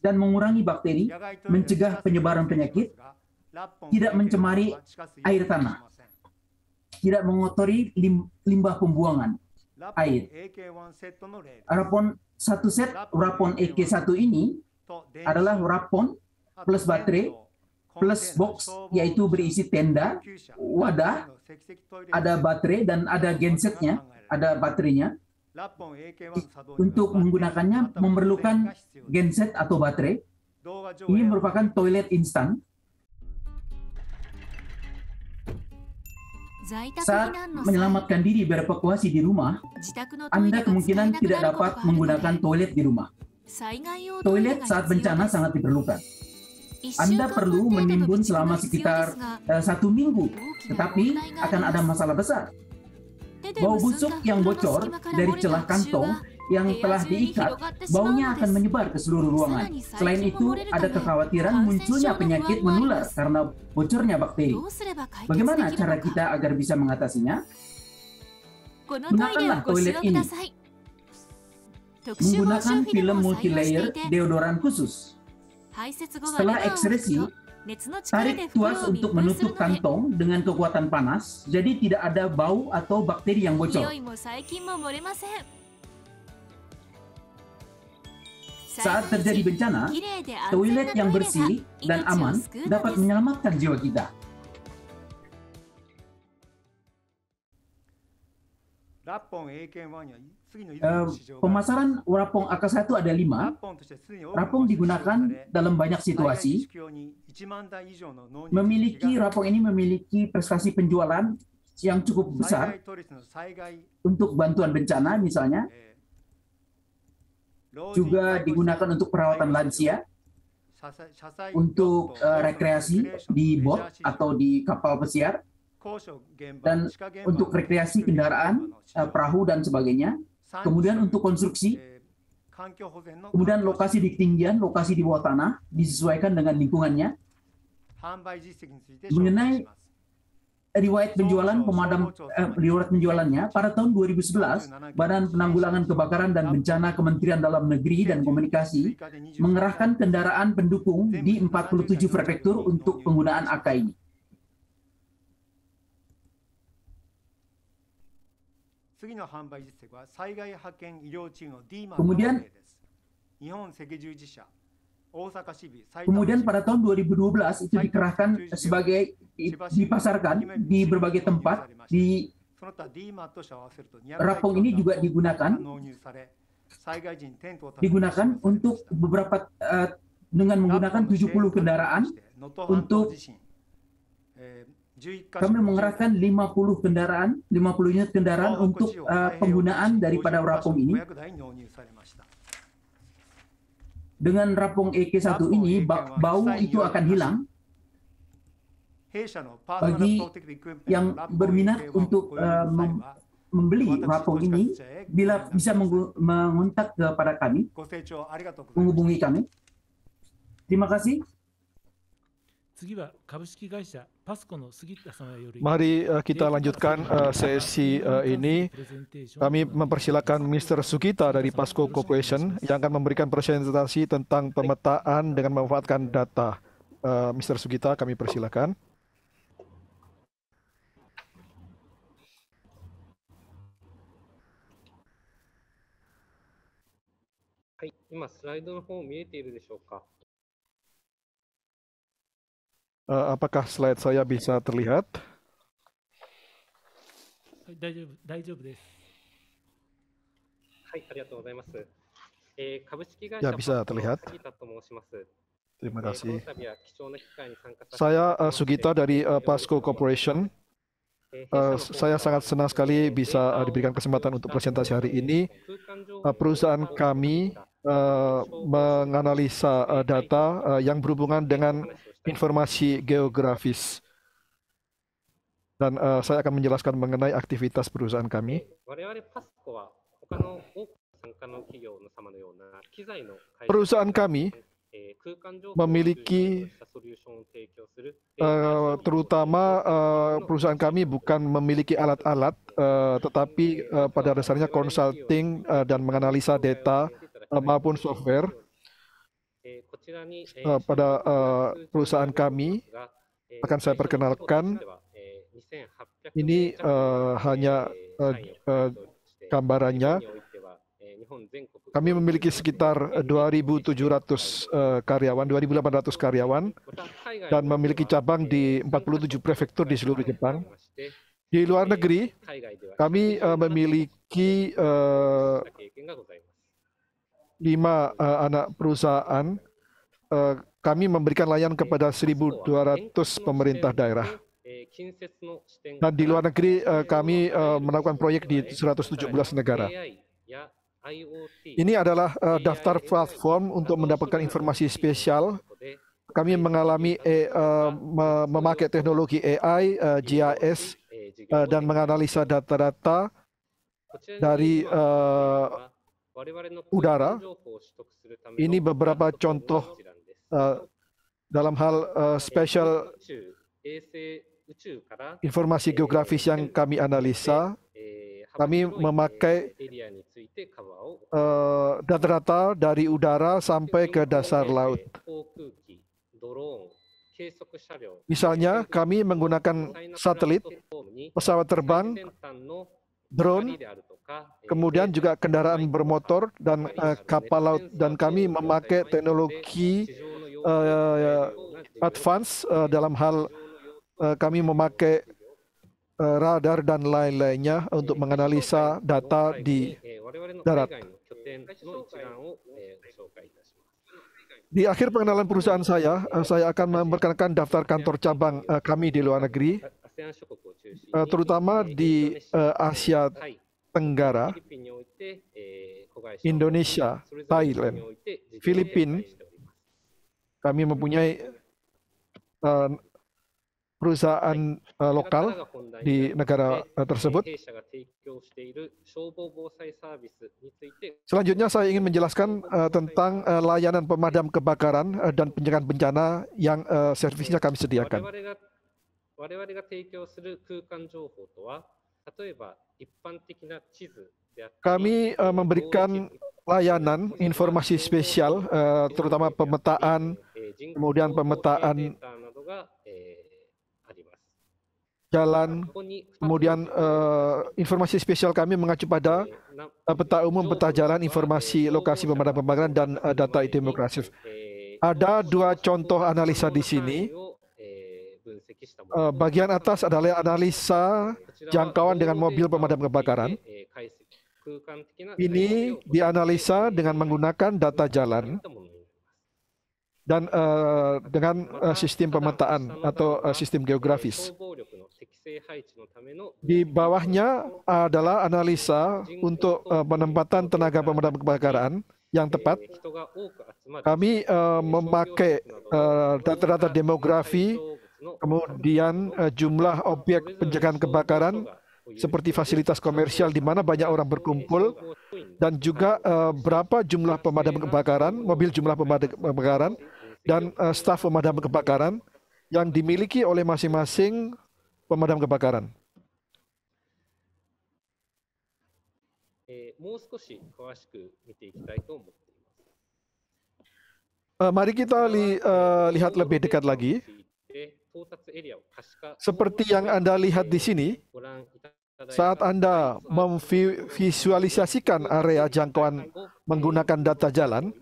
dan mengurangi bakteri, mencegah penyebaran penyakit, tidak mencemari air tanah, tidak mengotori lim limbah pembuangan air. Rapon satu set rapon EK1 ini adalah rapon plus baterai plus box yaitu berisi tenda, wadah, ada baterai dan ada gensetnya, ada baterainya. Untuk menggunakannya memerlukan genset atau baterai. Ini ya. merupakan toilet instan. Saat menyelamatkan diri berevakuasi di rumah, Anda kemungkinan tidak dapat menggunakan toilet di rumah. Toilet saat bencana sangat diperlukan. Anda perlu menimbun selama sekitar uh, satu minggu, tetapi akan ada masalah besar. Bau busuk yang bocor dari celah kantong yang telah diikat, baunya akan menyebar ke seluruh ruangan. Selain itu, ada kekhawatiran munculnya penyakit menular karena bocornya bakteri. Bagaimana cara kita agar bisa mengatasinya? Gunakanlah toilet ini. Menggunakan film multilayer deodoran khusus. Setelah ekskresi, Tarik tuas untuk menutup kantong dengan kekuatan panas, jadi tidak ada bau atau bakteri yang bocor. Saat terjadi bencana, toilet yang bersih dan aman dapat menyelamatkan jiwa kita. Eh, pemasaran rapong AK1 ada lima. Rapong digunakan dalam banyak situasi. Memiliki rapong ini memiliki prestasi penjualan yang cukup besar untuk bantuan bencana misalnya. Juga digunakan untuk perawatan lansia, untuk uh, rekreasi di bot atau di kapal pesiar, dan untuk rekreasi kendaraan, uh, perahu, dan sebagainya kemudian untuk konstruksi, kemudian lokasi di ketinggian, lokasi di bawah tanah disesuaikan dengan lingkungannya. Mengenai riwayat penjualan pemadam eh, riwayat penjualannya pada tahun 2011 Badan Penanggulangan Kebakaran dan Bencana Kementerian Dalam Negeri dan Komunikasi mengerahkan kendaraan pendukung di 47 prefektur untuk penggunaan AKI. Kemudian Kemudian pada tahun 2012 itu dikerahkan sebagai dipasarkan di berbagai tempat di Rapong ini juga digunakan digunakan untuk beberapa eh, dengan menggunakan 70 kendaraan untuk kami mengerahkan 50 kendaraan, 50 unit kendaraan oh, untuk uh, penggunaan daripada e Rapong ini. Dengan Rapong EK1 ini, bau itu akan hilang. Bagi yang berminat e untuk uh, membeli Rapong ini, bila bisa mengontak kepada kami, menghubungi kami. Terima kasih. Mari eh, kita lanjutkan eh, sesi eh, ini. Kami mempersilakan Mr. Sugita dari Pasco Corporation yang akan memberikan presentasi tentang pemetaan dengan memanfaatkan data. Mr. Sugita, kami persilakan. Hai, Uh, apakah slide saya bisa terlihat? Ya bisa terlihat. Terima kasih. Saya uh, Sugita dari uh, Pasco Corporation. Uh, saya sangat senang sekali bisa uh, diberikan kesempatan untuk presentasi hari ini. Uh, perusahaan kami uh, menganalisa uh, data uh, yang berhubungan dengan informasi geografis. Dan uh, saya akan menjelaskan mengenai aktivitas perusahaan kami. Eh, perusahaan kami eh, memiliki uh, terutama uh, perusahaan kami bukan memiliki alat-alat uh, tetapi uh, pada dasarnya consulting uh, dan menganalisa data uh, maupun software Eh, eh, eh, pada perusahaan kami akan saya perkenalkan. Ini uh, hanya uh, uh, gambarannya. Kami memiliki sekitar 2.700 uh, karyawan, 2.800 karyawan, dan memiliki cabang di 47 prefektur di seluruh Jepang. Di luar negeri, kami uh, memiliki uh, lima uh, anak perusahaan, uh, kami memberikan layanan kepada 1.200 pemerintah daerah. Nah, di luar negeri uh, kami uh, melakukan proyek di 117 negara. Ini adalah uh, daftar platform untuk mendapatkan informasi spesial. Kami mengalami uh, memakai teknologi AI, uh, GIS, uh, dan menganalisa data-data dari uh, udara. Ini beberapa contoh uh, dalam hal uh, eh, spesial informasi geografis yang kami analisa. Kami memakai eh, data data-data dari udara sampai ke dasar laut. Misalnya, kami menggunakan satelit, pesawat terbang, drone, Eh, Kemudian juga kendaraan bermotor dan uh, kapal laut dan kami memakai teknologi uh, advance uh, dalam hal uh, kami memakai uh, radar dan lain-lainnya untuk menganalisa data di darat. Di akhir pengenalan perusahaan saya, saya akan memperkenalkan daftar kantor cabang kami di luar negeri, terutama di Asia Tenggara, eh, Indonesia, Thailand, Filipina, kami mempunyai uh, perusahaan uh, lokal di negara tersebut. Selanjutnya saya ingin menjelaskan uh, tentang uh, layanan pemadam kebakaran uh, dan penjagaan bencana yang uh, servisnya kami sediakan. Kami uh, memberikan layanan informasi spesial, uh, terutama pemetaan, kemudian pemetaan jalan, kemudian uh, informasi spesial kami mengacu pada uh, peta umum, peta jalan, informasi lokasi pemadam pembangunan dan uh, data demografis. Ada dua contoh analisa di sini. Uh, bagian atas adalah analisa jangkauan dengan mobil pemadam kebakaran. Ini dianalisa dengan menggunakan data jalan dan uh, dengan uh, sistem pemetaan atau uh, sistem geografis. Di bawahnya adalah analisa untuk uh, penempatan tenaga pemadam kebakaran yang tepat. Kami uh, memakai data-data uh, data -data demografi Kemudian uh, jumlah objek pencegahan kebakaran seperti fasilitas komersial di mana banyak orang berkumpul dan juga uh, berapa jumlah pemadam kebakaran, mobil jumlah pemadam kebakaran dan uh, staf pemadam kebakaran yang dimiliki oleh masing-masing pemadam kebakaran. Uh, mari kita li, uh, lihat lebih dekat lagi. Seperti yang Anda lihat di sini, saat Anda memvisualisasikan area jangkauan menggunakan data jalan,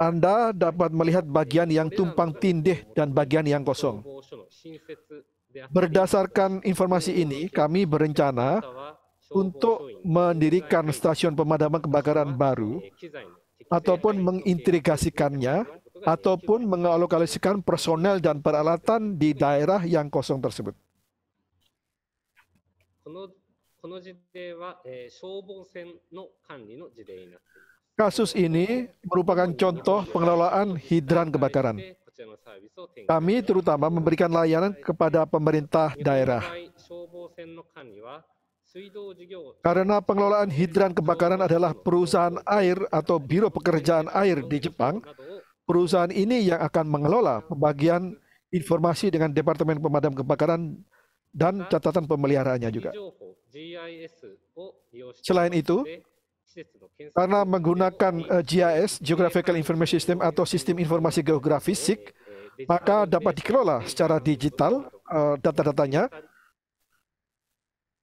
Anda dapat melihat bagian yang tumpang tindih dan bagian yang kosong. Berdasarkan informasi ini, kami berencana untuk mendirikan stasiun pemadaman kebakaran baru ataupun mengintegrasikannya ataupun mengalokasikan personel dan peralatan di daerah yang kosong tersebut. Eh, Kasus ini merupakan contoh pengelolaan hidran kebakaran. Kami terutama memberikan layanan kepada pemerintah daerah. Karena pengelolaan hidran kebakaran adalah perusahaan air atau biro pekerjaan air di Jepang, perusahaan ini yang akan mengelola pembagian informasi dengan Departemen Pemadam Kebakaran dan catatan pemeliharaannya juga. Selain itu, karena menggunakan eh, GIS (Geographical Information System) atau Sistem Informasi Geografis maka dapat dikelola secara digital eh, data-datanya,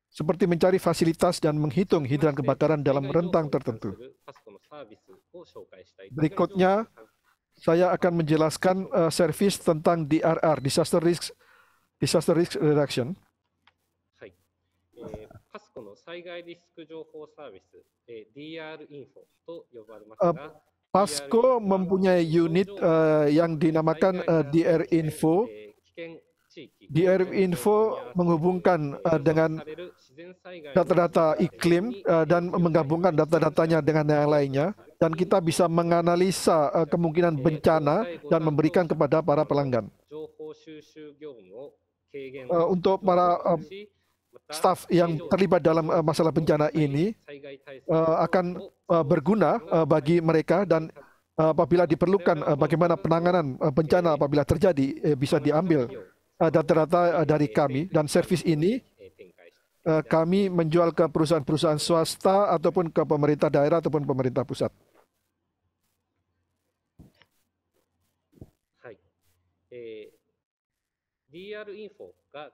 seperti mencari fasilitas dan menghitung hidran kebakaran dalam rentang tertentu. Berikutnya, saya akan menjelaskan uh, eh, service tentang DRR, Disaster Risk Disaster Risk Reduction. Pasco eh, eh, mempunyai unit uh, yang dinamakan uh, DR Info. DR Info menghubungkan uh, dengan data-data iklim uh, dan menggabungkan data-datanya dengan yang lainnya dan kita bisa menganalisa eh, kemungkinan bencana dan memberikan kepada para pelanggan. Eh, untuk para eh, staf yang terlibat dalam masalah bencana ini akan berguna bagi mereka dan apabila diperlukan bagaimana penanganan bencana apabila terjadi bisa diambil uh, data-data dari kami dan servis ini Eh, iya. kami menjual ke perusahaan-perusahaan swasta ataupun ke pemerintah daerah ataupun pemerintah pusat. Eh, DR info eh,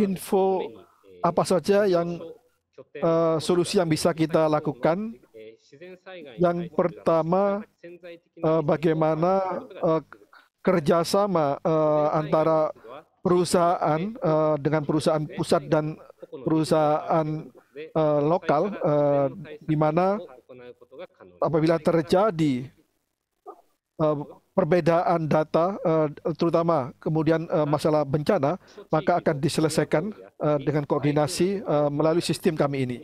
info apa saja yang uh, solusi yang bisa kita lakukan. Yang pertama, uh, bagaimana uh, kerjasama uh, antara perusahaan uh, dengan perusahaan pusat dan perusahaan uh, lokal uh, di mana apabila terjadi uh, perbedaan data uh, terutama kemudian uh, masalah bencana maka akan diselesaikan uh, dengan koordinasi uh, melalui sistem kami ini.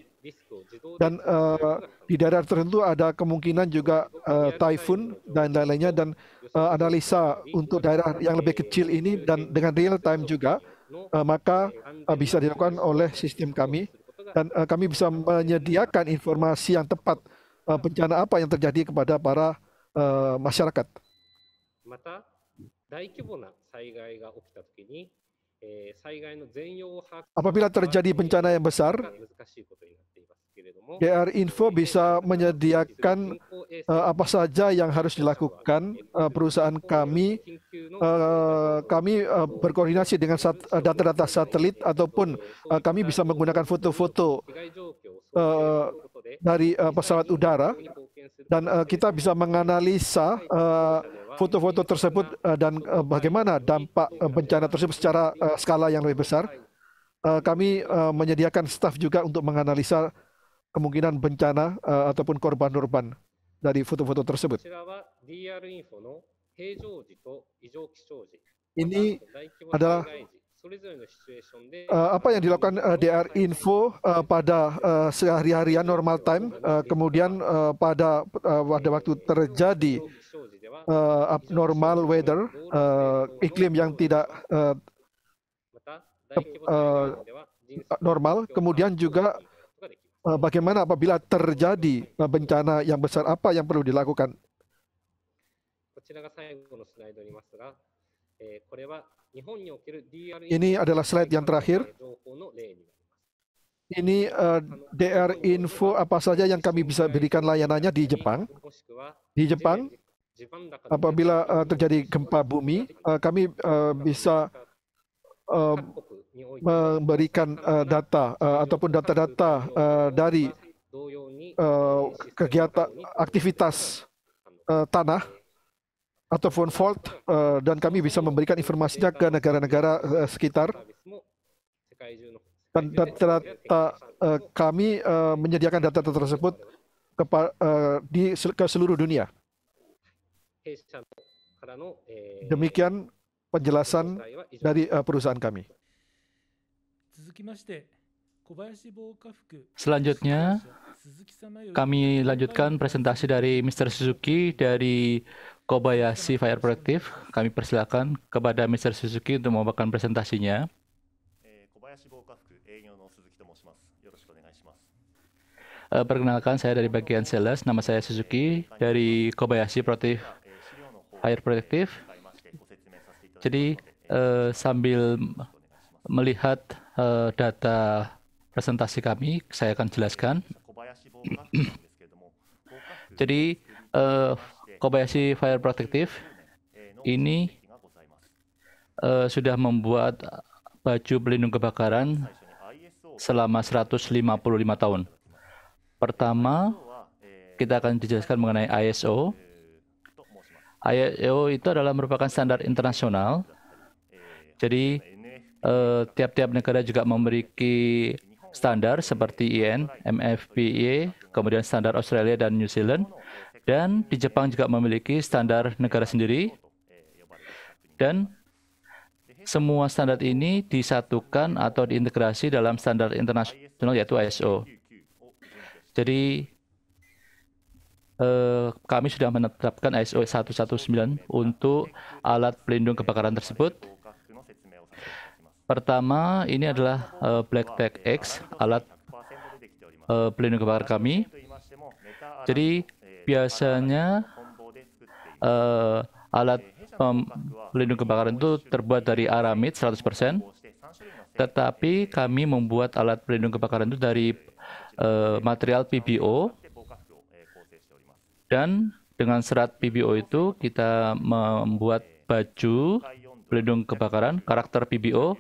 Dan uh, di daerah tertentu ada kemungkinan juga uh, typhoon dan lain-lainnya dan uh, analisa untuk daerah yang lebih kecil ini dan dengan real time juga uh, maka uh, bisa dilakukan oleh sistem kami dan uh, kami bisa menyediakan informasi yang tepat uh, bencana apa yang terjadi kepada para uh, masyarakat. Apabila terjadi bencana yang besar, GR Info bisa menyediakan uh, apa saja yang harus dilakukan uh, perusahaan kami. Uh, kami uh, berkoordinasi dengan sat, data-data satelit ataupun uh, kami bisa menggunakan foto-foto uh, dari uh, pesawat udara dan uh, kita bisa menganalisa uh, foto-foto tersebut dan bagaimana dampak bencana tersebut secara skala yang lebih besar. kami menyediakan staf juga untuk menganalisa kemungkinan bencana uh, ataupun korban-korban dari foto-foto tersebut. Ini adalah uh, apa yang dilakukan uh, eh, DR Info uh, pada uh, sehari-harian normal time, uh, kemudian uh, pada uh, pada waktu terjadi uh, abnormal weather, uh, iklim yang tidak uh, uh, normal, kemudian juga Eh, bagaimana apabila terjadi eh, bencana yang besar apa yang perlu dilakukan? E Ini adalah slide yang terakhir. Ini uh, eh, DR info apa saja yang kami bisa berikan layanannya di Jepang. Di Jepang, apabila uh, terjadi gempa bumi, uh, kami uh, bisa uh, memberikan uh, data uh, ataupun data-data uh, dari uh, kegiatan aktivitas uh, tanah ataupun fault uh, dan kami bisa memberikan informasinya ke negara-negara uh, sekitar dan data-data uh, kami uh, menyediakan data-data tersebut ke, uh, di ke seluruh dunia. Demikian penjelasan dari uh, perusahaan kami. Selanjutnya, kami lanjutkan presentasi dari Mr. Suzuki dari Kobayashi Fire Protective. Kami persilakan kepada Mr. Suzuki untuk membawakan presentasinya. Eh, perkenalkan, saya dari bagian sales. Nama saya Suzuki dari Kobayashi Productive Fire Protective. Jadi, eh, sambil melihat uh, data presentasi kami, saya akan jelaskan. (clears throat) Jadi uh, Kobayashi Fire Protective ini uh, sudah membuat baju pelindung kebakaran selama 155 tahun. Pertama, kita akan dijelaskan mengenai ISO. ISO itu adalah merupakan standar internasional. Jadi Eh, tiap-tiap uh, negara juga memiliki standar seperti IN, MFPE, kemudian standar Australia dan New Zealand, dan di Jepang juga memiliki standar negara sendiri. Dan semua standar ini disatukan atau diintegrasi dalam standar internasional yaitu ISO. Jadi eh, kami sudah menetapkan ISO 119 untuk alat pelindung kebakaran tersebut Pertama, ini adalah uh, Tech X, alat uh, pelindung kebakar kami. Jadi, biasanya uh, alat um, pelindung kebakaran itu terbuat dari aramid 100%, tetapi kami membuat alat pelindung kebakaran itu dari uh, material PBO, dan dengan serat PBO itu kita membuat baju pelindung kebakaran karakter PBO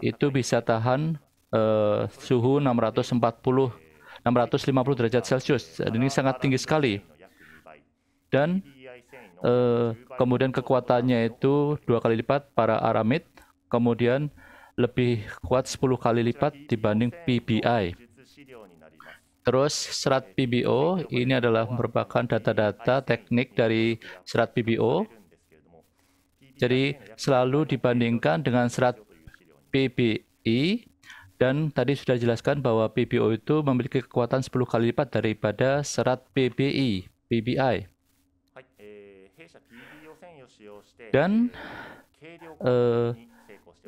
itu bisa tahan uh, suhu 640 650 derajat Celcius. Dan ini sangat tinggi sekali. Dan uh, kemudian kekuatannya itu dua kali lipat para Aramid, kemudian lebih kuat 10 kali lipat dibanding PBI. Terus serat PBO ini adalah merupakan data-data teknik dari serat PBO. Jadi selalu dibandingkan dengan serat PBI dan tadi sudah jelaskan bahwa PBO itu memiliki kekuatan 10 kali lipat daripada serat PBI, PBI. Dan eh,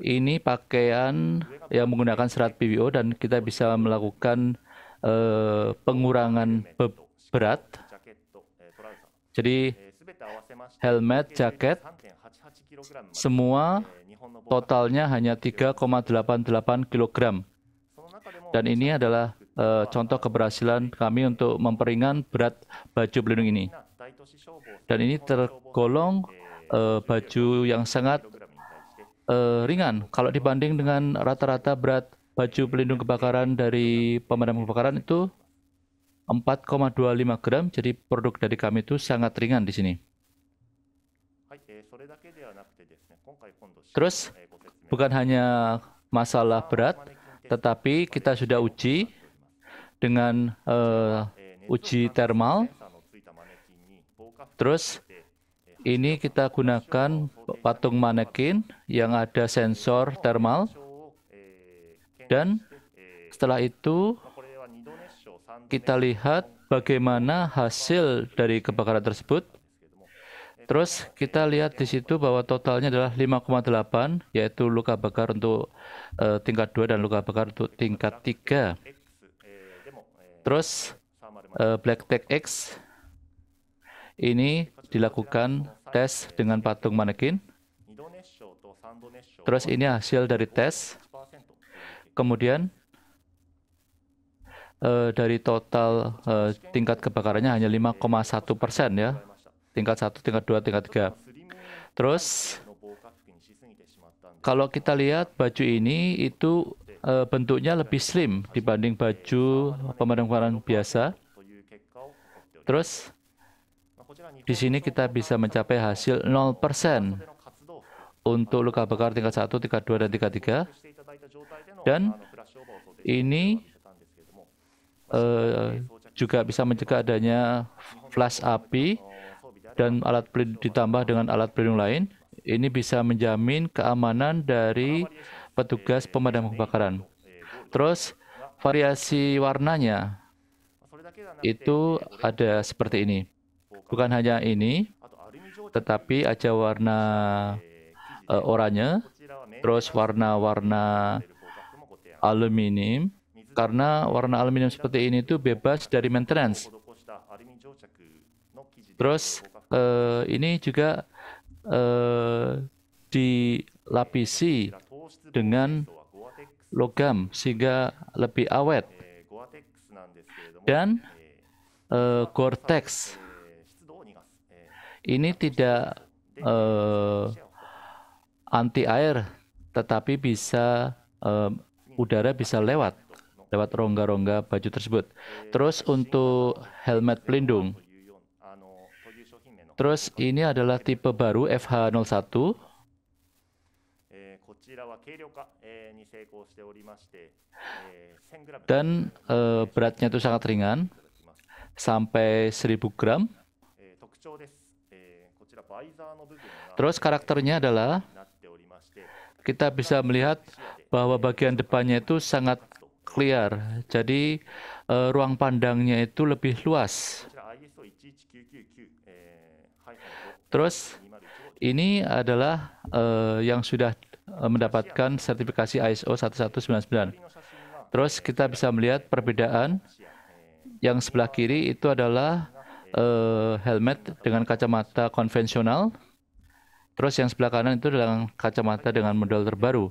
ini pakaian yang menggunakan serat PBO dan kita bisa melakukan eh, pengurangan be berat. Jadi helmet, jaket, semua totalnya hanya 3,88 kg. Dan ini adalah uh, contoh keberhasilan kami untuk memperingan berat baju pelindung ini. Dan ini tergolong uh, baju yang sangat uh, ringan. Kalau dibanding dengan rata-rata berat baju pelindung kebakaran dari pemadam kebakaran itu 4,25 gram. Jadi produk dari kami itu sangat ringan di sini. Terus bukan hanya masalah berat, tetapi kita sudah uji dengan uh, uji termal. Terus ini kita gunakan patung manekin yang ada sensor termal. Dan setelah itu kita lihat bagaimana hasil dari kebakaran tersebut. Terus kita lihat di situ bahwa totalnya adalah 5,8 yaitu luka bakar untuk uh, tingkat 2 dan luka bakar untuk tingkat 3. Terus uh, Black Tech X ini dilakukan tes dengan patung manekin. Terus ini hasil dari tes. Kemudian uh, dari total uh, tingkat kebakarannya hanya 5,1 persen ya tingkat 1, tingkat 2, tingkat 3. Terus kalau kita lihat baju ini itu e, bentuknya lebih slim dibanding baju pemadam biasa. Terus di sini kita bisa mencapai hasil 0% untuk luka bakar tingkat 1, tingkat 2, dan tingkat 3. Dan ini uh, juga bisa mencegah adanya flash api dan alat pelindung ditambah dengan alat pelindung lain, ini bisa menjamin keamanan dari petugas pemadam kebakaran. Terus variasi warnanya itu ada seperti ini. Bukan hanya ini, tetapi ada warna uh, oranye, terus warna-warna aluminium, karena warna aluminium seperti ini itu bebas dari maintenance. Terus eh, ini juga eh, dilapisi dengan logam sehingga lebih awet dan eh, Gore-Tex ini tidak eh, anti air tetapi bisa eh, udara bisa lewat lewat rongga-rongga baju tersebut. Terus untuk helmet pelindung Terus ini adalah tipe baru FH01. Eh, Dan eh, beratnya itu sangat ringan, sampai 1000 gram. Terus karakternya adalah kita bisa melihat bahwa bagian depannya itu sangat clear. Jadi eh, ruang pandangnya itu lebih luas. Terus ini adalah uh, yang sudah eh, mendapatkan sertifikasi ISO 1199. Terus kita bisa melihat perbedaan yang sebelah kiri itu adalah uh, helmet dengan kacamata konvensional. Terus yang sebelah kanan itu adalah kacamata dengan model terbaru.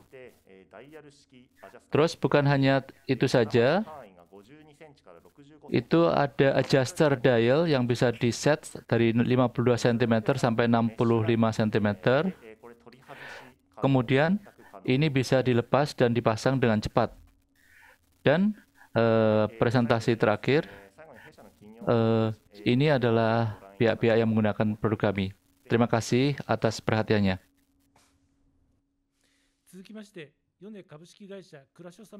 Terus bukan hanya itu saja, itu ada adjuster dial yang bisa di set dari 52 cm sampai 65 cm. Kemudian ini bisa dilepas dan dipasang dengan cepat. Dan eh, presentasi terakhir eh, ini adalah pihak-pihak yang menggunakan produk kami. Terima kasih atas perhatiannya.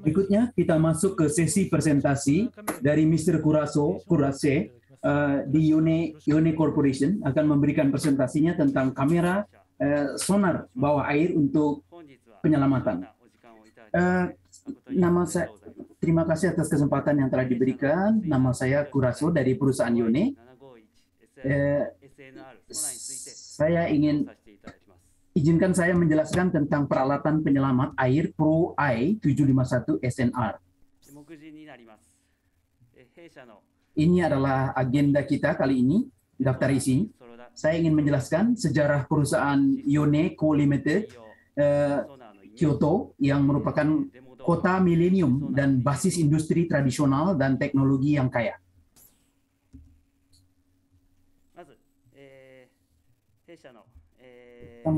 Berikutnya kita masuk ke sesi presentasi dari Mr. Kuraso Kurase uh, eh, di Yone, Yone Corporation akan memberikan presentasinya tentang kamera uh, sonar bawah air untuk penyelamatan. Uh, nama saya terima kasih atas kesempatan yang telah diberikan. Nama saya Kuraso dari perusahaan Yone. Uh, saya ingin izinkan saya menjelaskan tentang peralatan penyelamat air Pro I 751 SNR. Ini adalah agenda kita kali ini, daftar isi. Saya ingin menjelaskan sejarah perusahaan Yone Co Limited eh, Kyoto yang merupakan kota milenium dan basis industri tradisional dan teknologi yang kaya. Ah.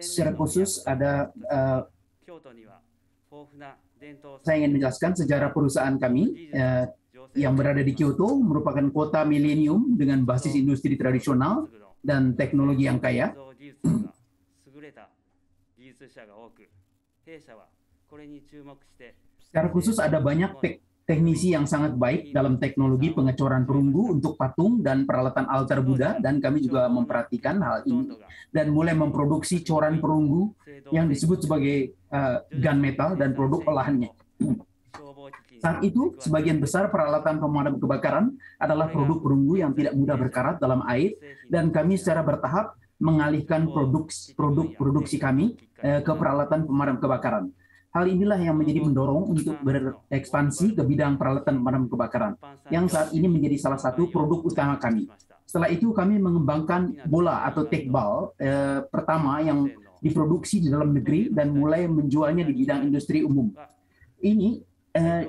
secara khusus ada uh, saya ingin menjelaskan sejarah perusahaan kami uh, yang berada di Kyoto merupakan kota milenium dengan basis industri tradisional dan teknologi yang kaya. Secara khusus ada banyak tek teknisi yang sangat baik dalam teknologi pengecoran perunggu untuk patung dan peralatan altar Buddha dan kami juga memperhatikan hal ini dan mulai memproduksi coran perunggu yang disebut sebagai uh, metal dan produk olahannya. Saat itu, sebagian besar peralatan pemadam kebakaran adalah produk perunggu yang tidak mudah berkarat dalam air, dan kami secara bertahap mengalihkan produk-produk produksi kami uh, ke peralatan pemadam kebakaran. Hal inilah yang menjadi hmm. mendorong untuk hmm. berekspansi ke bidang peralatan pemadam kebakaran, yang saat ini menjadi salah satu produk utama kami. Setelah itu kami mengembangkan bola atau tekbal eh, pertama yang diproduksi di dalam negeri dan mulai menjualnya di bidang industri umum. Ini eh,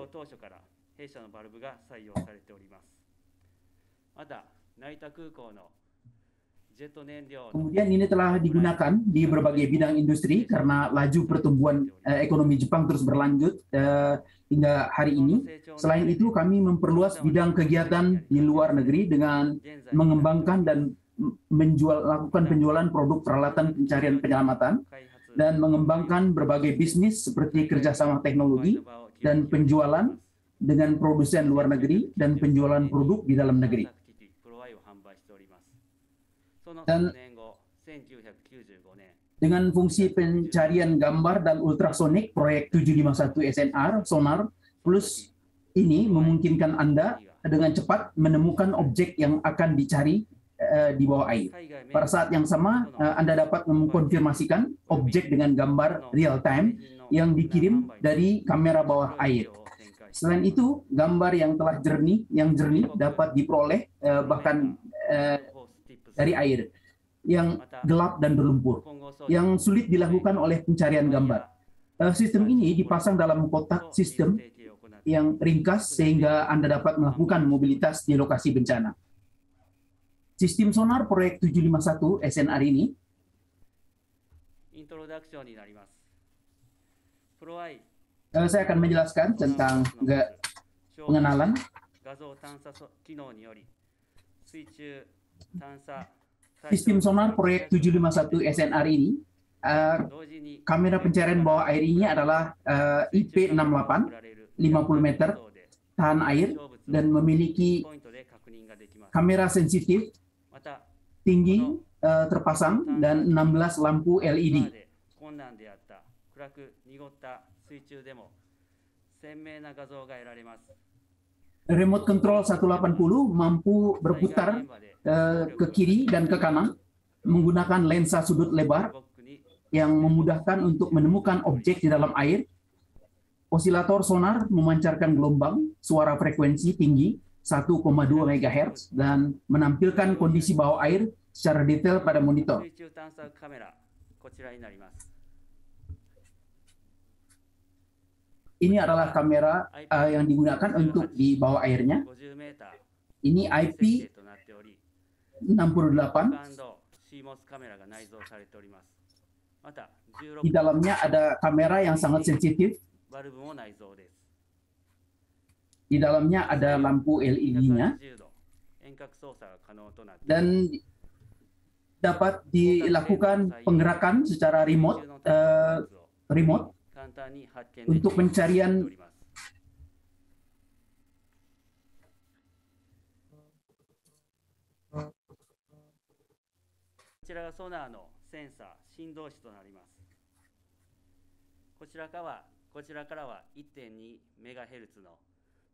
Kemudian ini telah digunakan di berbagai bidang industri karena laju pertumbuhan eh, ekonomi Jepang terus berlanjut eh, hingga hari ini. Selain itu, kami memperluas bidang kegiatan di luar negeri dengan mengembangkan dan menjual lakukan penjualan produk peralatan pencarian penyelamatan dan mengembangkan berbagai bisnis seperti kerjasama teknologi dan penjualan dengan produsen luar negeri dan penjualan produk di dalam negeri dan dengan fungsi pencarian gambar dan ultrasonik proyek 751 SNR sonar plus ini memungkinkan Anda dengan cepat menemukan objek yang akan dicari uh, di bawah air. Pada saat yang sama, uh, Anda dapat mengkonfirmasikan objek dengan gambar real time yang dikirim dari kamera bawah air. Selain itu, gambar yang telah jernih, yang jernih dapat diperoleh uh, bahkan dari air yang gelap dan berlumpur, yang sulit dilakukan oleh pencarian gambar. Eh, sistem ini dipasang dalam kotak sistem yang ringkas sehingga Anda dapat melakukan mobilitas di lokasi bencana. Sistem sonar proyek 751 SNR ini eh, saya akan menjelaskan tentang pengenalan Sistem sonar proyek 751 SNR ini, uh, kamera pencarian bawah air ini adalah uh, IP68, 50 meter, tahan air, dan memiliki kamera sensitif tinggi uh, terpasang dan 16 lampu LED remote control 180 mampu berputar eh, ke kiri dan ke kanan menggunakan lensa sudut lebar yang memudahkan untuk menemukan objek di dalam air. Osilator sonar memancarkan gelombang suara frekuensi tinggi 1,2 MHz dan menampilkan kondisi bawah air secara detail pada monitor. Ini adalah kamera uh, yang digunakan untuk di bawah airnya. Ini IP 68. Di dalamnya ada kamera yang sangat sensitif. Di dalamnya ada lampu LED-nya. Dan dapat dilakukan penggerakan secara remote, uh, remote untuk pencarian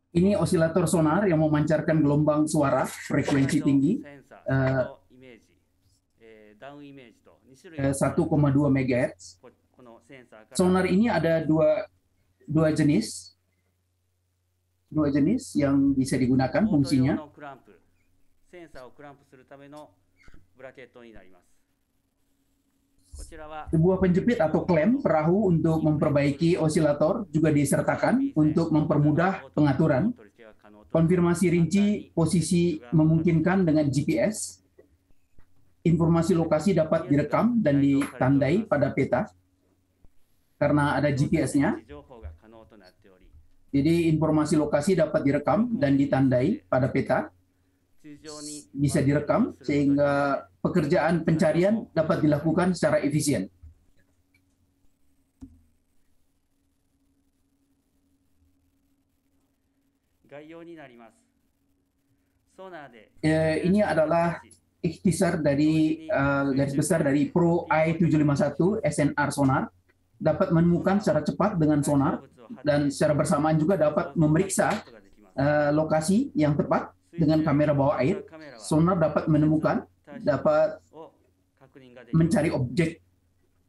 ini osilator sonar yang memancarkan gelombang suara frekuensi tinggi uh, 1,2 MHz. Kan. Sonar ini ada dua dua jenis, dua jenis yang bisa digunakan fungsinya. Sebuah penjepit atau klem perahu untuk memperbaiki osilator juga disertakan untuk mempermudah pengaturan. Konfirmasi rinci posisi memungkinkan dengan GPS. Informasi lokasi dapat direkam dan ditandai pada peta karena ada GPS-nya. Jadi informasi lokasi dapat direkam dan ditandai pada peta. Bisa direkam sehingga pekerjaan pencarian dapat dilakukan secara efisien. Eh, ini adalah ikhtisar dari uh, garis besar dari Pro I751 SNR sonar dapat menemukan secara cepat dengan sonar dan secara bersamaan juga dapat memeriksa uh, lokasi yang tepat dengan kamera bawah air. Sonar dapat menemukan, dapat mencari objek.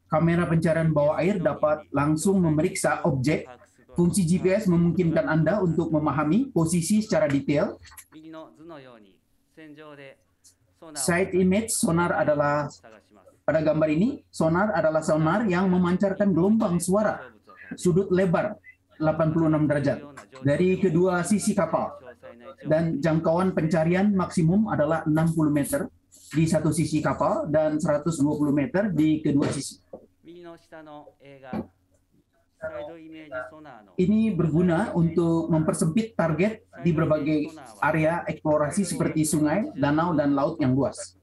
Kamera pencarian bawah air dapat langsung memeriksa objek. Fungsi GPS memungkinkan Anda untuk memahami posisi secara detail. Side image sonar adalah pada gambar ini, sonar adalah sonar yang memancarkan gelombang suara sudut lebar 86 derajat dari kedua sisi kapal dan jangkauan pencarian maksimum adalah 60 meter di satu sisi kapal dan 120 meter di kedua sisi. Ini berguna untuk mempersempit target di berbagai area eksplorasi seperti sungai, danau, dan laut yang luas.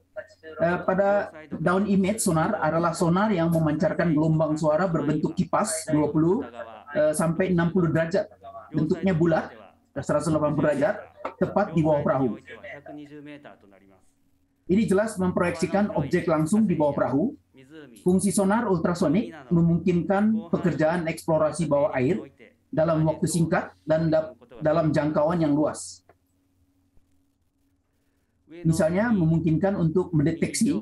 Eh, pada daun image sonar adalah sonar yang memancarkan gelombang suara berbentuk kipas 20 uh, eh, sampai 60 derajat. Bentuknya bulat 180 derajat tepat di bawah perahu. Ini jelas memproyeksikan objek langsung di bawah perahu. Fungsi sonar ultrasonik memungkinkan pekerjaan eksplorasi bawah air dalam waktu singkat dan dalam jangkauan yang luas misalnya memungkinkan untuk mendeteksi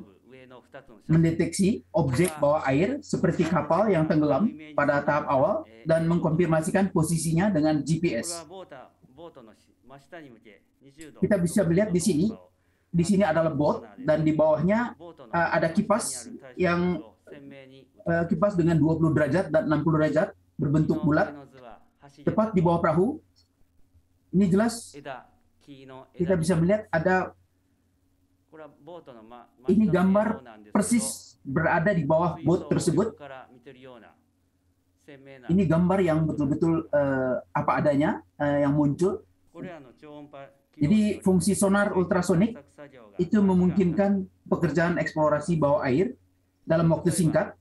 mendeteksi objek bawah air seperti kapal yang tenggelam pada tahap awal dan mengkonfirmasikan posisinya dengan GPS. Kita bisa melihat di sini, di sini adalah bot dan di bawahnya uh, ada kipas yang uh, kipas dengan 20 derajat dan 60 derajat berbentuk bulat tepat di bawah perahu. Ini jelas kita bisa melihat ada ini gambar persis berada di bawah bot tersebut. Ini gambar yang betul-betul uh, apa adanya uh, yang muncul. Jadi fungsi sonar ultrasonik itu memungkinkan pekerjaan eksplorasi bawah air dalam waktu singkat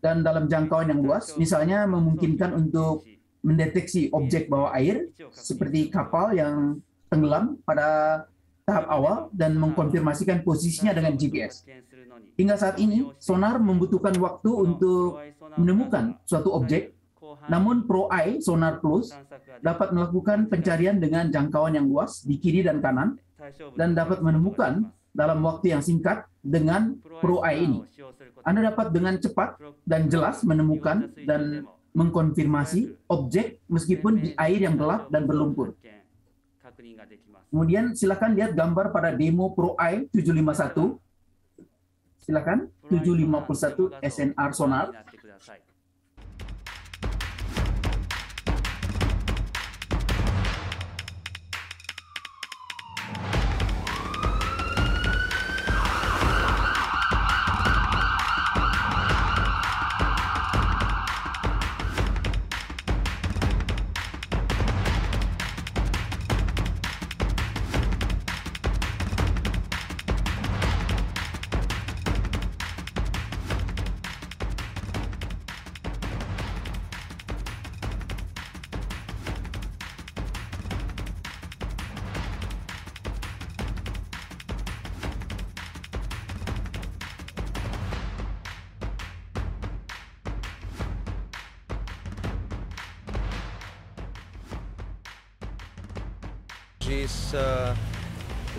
dan dalam jangkauan yang luas, misalnya memungkinkan untuk mendeteksi objek bawah air seperti kapal yang tenggelam pada tahap awal dan mengkonfirmasikan posisinya dengan GPS. Hingga saat ini, sonar membutuhkan waktu untuk menemukan suatu objek, namun Pro I Sonar Plus dapat melakukan pencarian dengan jangkauan yang luas di kiri dan kanan dan dapat menemukan dalam waktu yang singkat dengan Pro I ini. Anda dapat dengan cepat dan jelas menemukan dan mengkonfirmasi objek meskipun di air yang gelap dan berlumpur. Kemudian silakan lihat gambar pada demo pro I 751. Silakan 751 SNR sonar. Iya.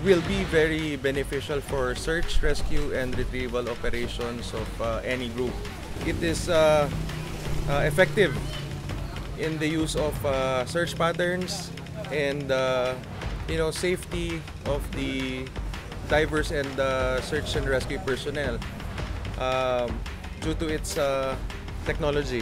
will be very beneficial for search, rescue, and retrieval operations of uh, any group. It is uh, uh effective in the use of uh, search patterns and uh, you know safety of the divers and search and rescue personnel um, due to its technology.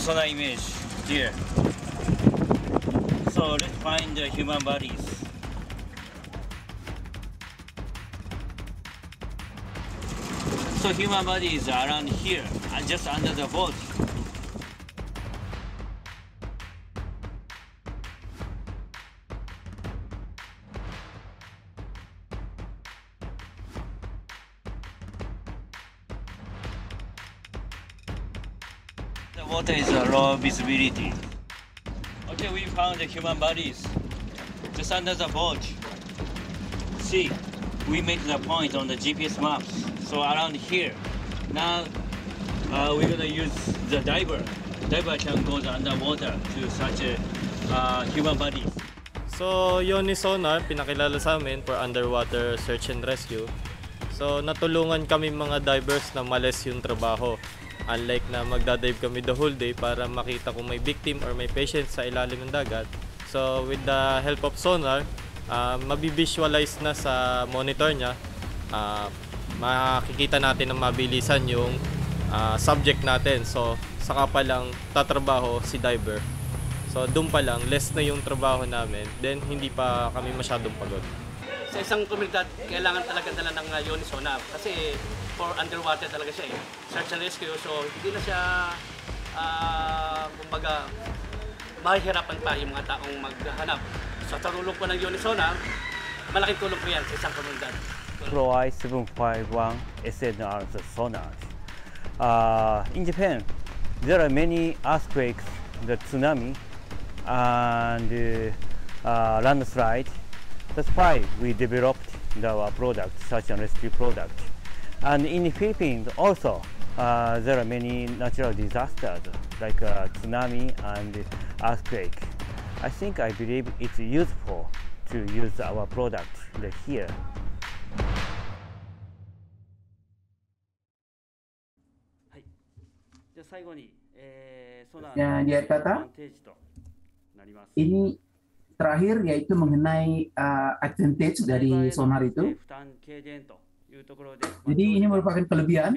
personal image here. So let's find the human bodies. So human bodies are around here, and uh, just under the boat. visibility. Okay, we found the human bodies. Just under the bulge. See, we made the point on the GPS maps. So around here. Now, uh, we're gonna use the diver. Diver can go underwater to search a uh, human body. So, yun ni Sonar, pinakilala sa amin for underwater search and rescue. So, natulungan kami mga divers na malas yung trabaho. Unlike na magdadive kami the whole day para makita kung may victim or may patient sa ilalim ng dagat. So with the help of sonar, uh, ah, mabivisualize na sa monitor niya, uh, makikita natin ng mabilisan yung uh, subject natin. So saka pa lang tatrabaho si diver. So doon pa lang, less na yung trabaho namin. Then hindi pa kami masyadong pagod. Sa isang komunidad, kailangan talaga dala ng uh, sonar kasi before underwater talaga siya eh. Search and rescue, so hindi na siya, uh, kumbaga, mahihirapan pa yung mga taong maghanap. So tarulong po ng Unisona, malaking tulong po yan sa isang komunidad. Fluoride 751 SNR the sonars. Uh, in Japan, there are many earthquakes, the tsunami, and uh, uh, landslide. That's why we developed our product, search and rescue product. And in Philippines also, uh, there are many natural disasters like uh, tsunami and earthquake. I think I believe it's useful to use our product here. Dan dia kata ini terakhir yaitu mengenai uh, advantage dari sonar itu. Jadi ini merupakan kelebihan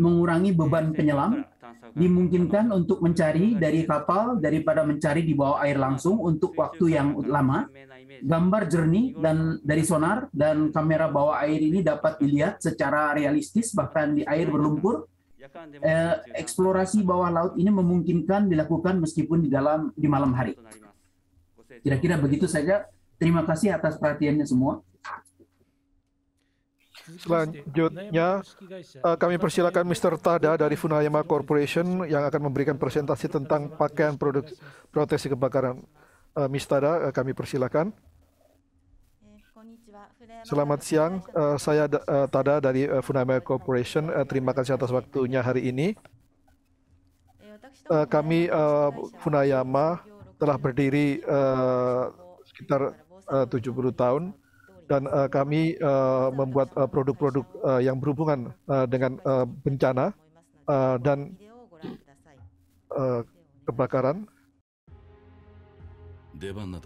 mengurangi beban penyelam, dimungkinkan untuk mencari dari kapal daripada mencari di bawah air langsung untuk waktu yang lama. Gambar jernih dan dari sonar dan kamera bawah air ini dapat dilihat secara realistis bahkan di air berlumpur. Eh, eksplorasi bawah laut ini memungkinkan dilakukan meskipun di dalam di malam hari. Kira-kira begitu saja. Terima kasih atas perhatiannya semua. Selanjutnya, eh, kami persilakan Mr. Tada dari Funayama Corporation yang akan memberikan presentasi tentang pakaian produk proteksi kebakaran. Eh, Mr. Tada, eh, kami persilakan. Selamat siang, saya Tada dari Funayama Corporation. terima kasih atas waktunya hari ini. kami Funayama telah berdiri sekitar tujuh 70 tahun dan uh, kami uh, membuat eh, produk-produk uh, uh, yang berhubungan uh, dengan uh, bencana uh, dan uh, kebakaran.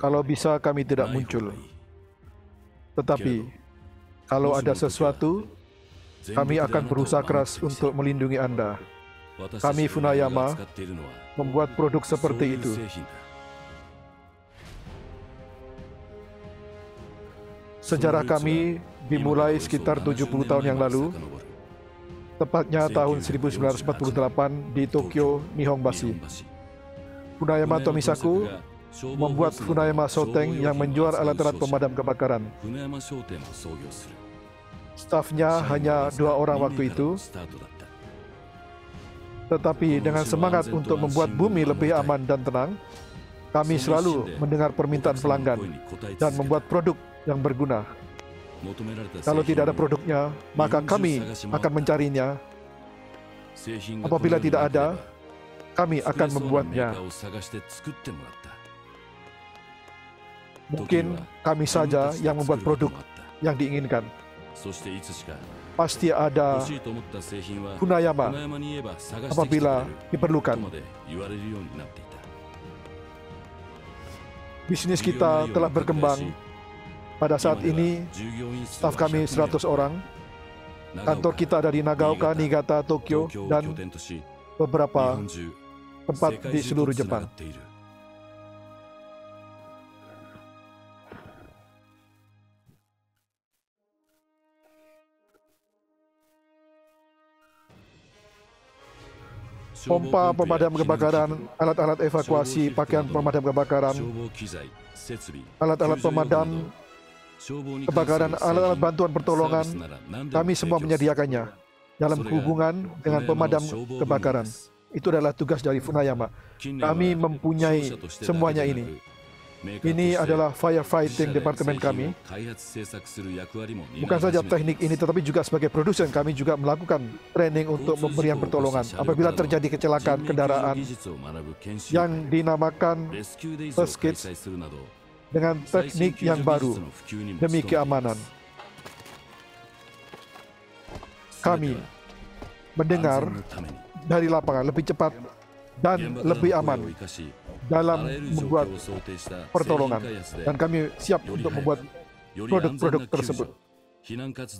Kalau bisa kami tidak muncul. Tetapi kalau ada sesuatu, kami akan berusaha keras untuk melindungi Anda. Kami Funayama membuat produk seperti itu. Sejarah kami dimulai sekitar 70 tahun yang lalu, tepatnya tahun 1948 di Tokyo, Nihonbashi. Funayama Tomisaku membuat Funayama Soteng yang menjual alat-alat pemadam kebakaran. Stafnya hanya dua orang waktu itu, tetapi dengan semangat untuk membuat bumi lebih aman dan tenang, kami selalu mendengar permintaan pelanggan dan membuat produk yang berguna. Kalau tidak ada produknya, maka kami akan mencarinya. Apabila tidak ada, kami akan membuatnya. Mungkin kami saja yang membuat produk yang diinginkan. Pasti ada Kunayama apabila diperlukan. Bisnis kita telah berkembang pada saat ini, staf kami 100 orang. Kantor kita ada di Nagaoka, Niigata, Tokyo, dan beberapa tempat di seluruh Jepang. pompa pemadam kebakaran, alat-alat evakuasi, pakaian pemadam kebakaran, alat-alat pemadam kebakaran alat-alat bantuan pertolongan, kami semua menyediakannya dalam hubungan dengan pemadam kebakaran. Itu adalah tugas dari Funayama. Kami mempunyai semuanya ini. Ini adalah firefighting departemen kami. Bukan saja teknik ini, tetapi juga sebagai produsen kami juga melakukan training untuk pemberian pertolongan apabila terjadi kecelakaan kendaraan yang dinamakan first kids dengan teknik yang baru demi keamanan. Kami mendengar dari lapangan lebih cepat dan lebih aman dalam membuat pertolongan dan kami siap untuk membuat produk-produk tersebut.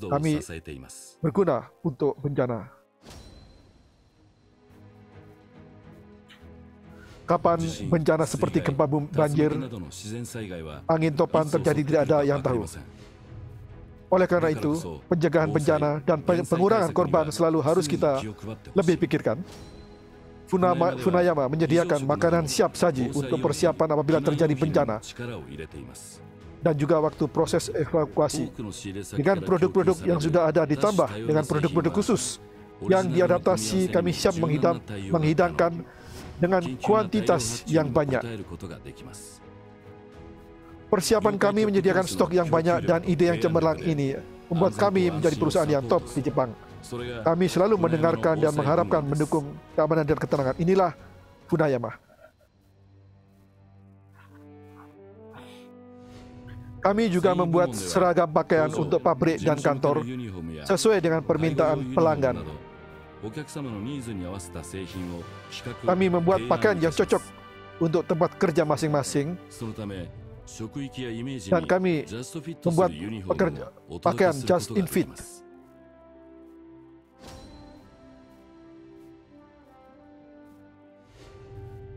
Kami berguna untuk bencana. kapan bencana seperti gempa banjir, angin topan terjadi tidak ada yang tahu. Oleh karena itu, pencegahan bencana dan pengurangan korban selalu harus kita lebih pikirkan. Funama, Funayama menyediakan makanan siap saji untuk persiapan apabila terjadi bencana dan juga waktu proses evakuasi dengan produk-produk yang sudah ada ditambah dengan produk-produk khusus yang diadaptasi kami siap menghidang, menghidangkan dengan kuantitas yang banyak. Persiapan kami menyediakan stok yang banyak dan ide yang cemerlang ini membuat kami menjadi perusahaan yang top di Jepang. Kami selalu mendengarkan dan mengharapkan mendukung keamanan dan ketenangan. Inilah Funayama. Kami juga membuat seragam pakaian untuk pabrik dan kantor ya. sesuai dengan permintaan pelanggan. Kami membuat pakaian yang cocok untuk tempat kerja masing-masing dan kami membuat pakaian just in fit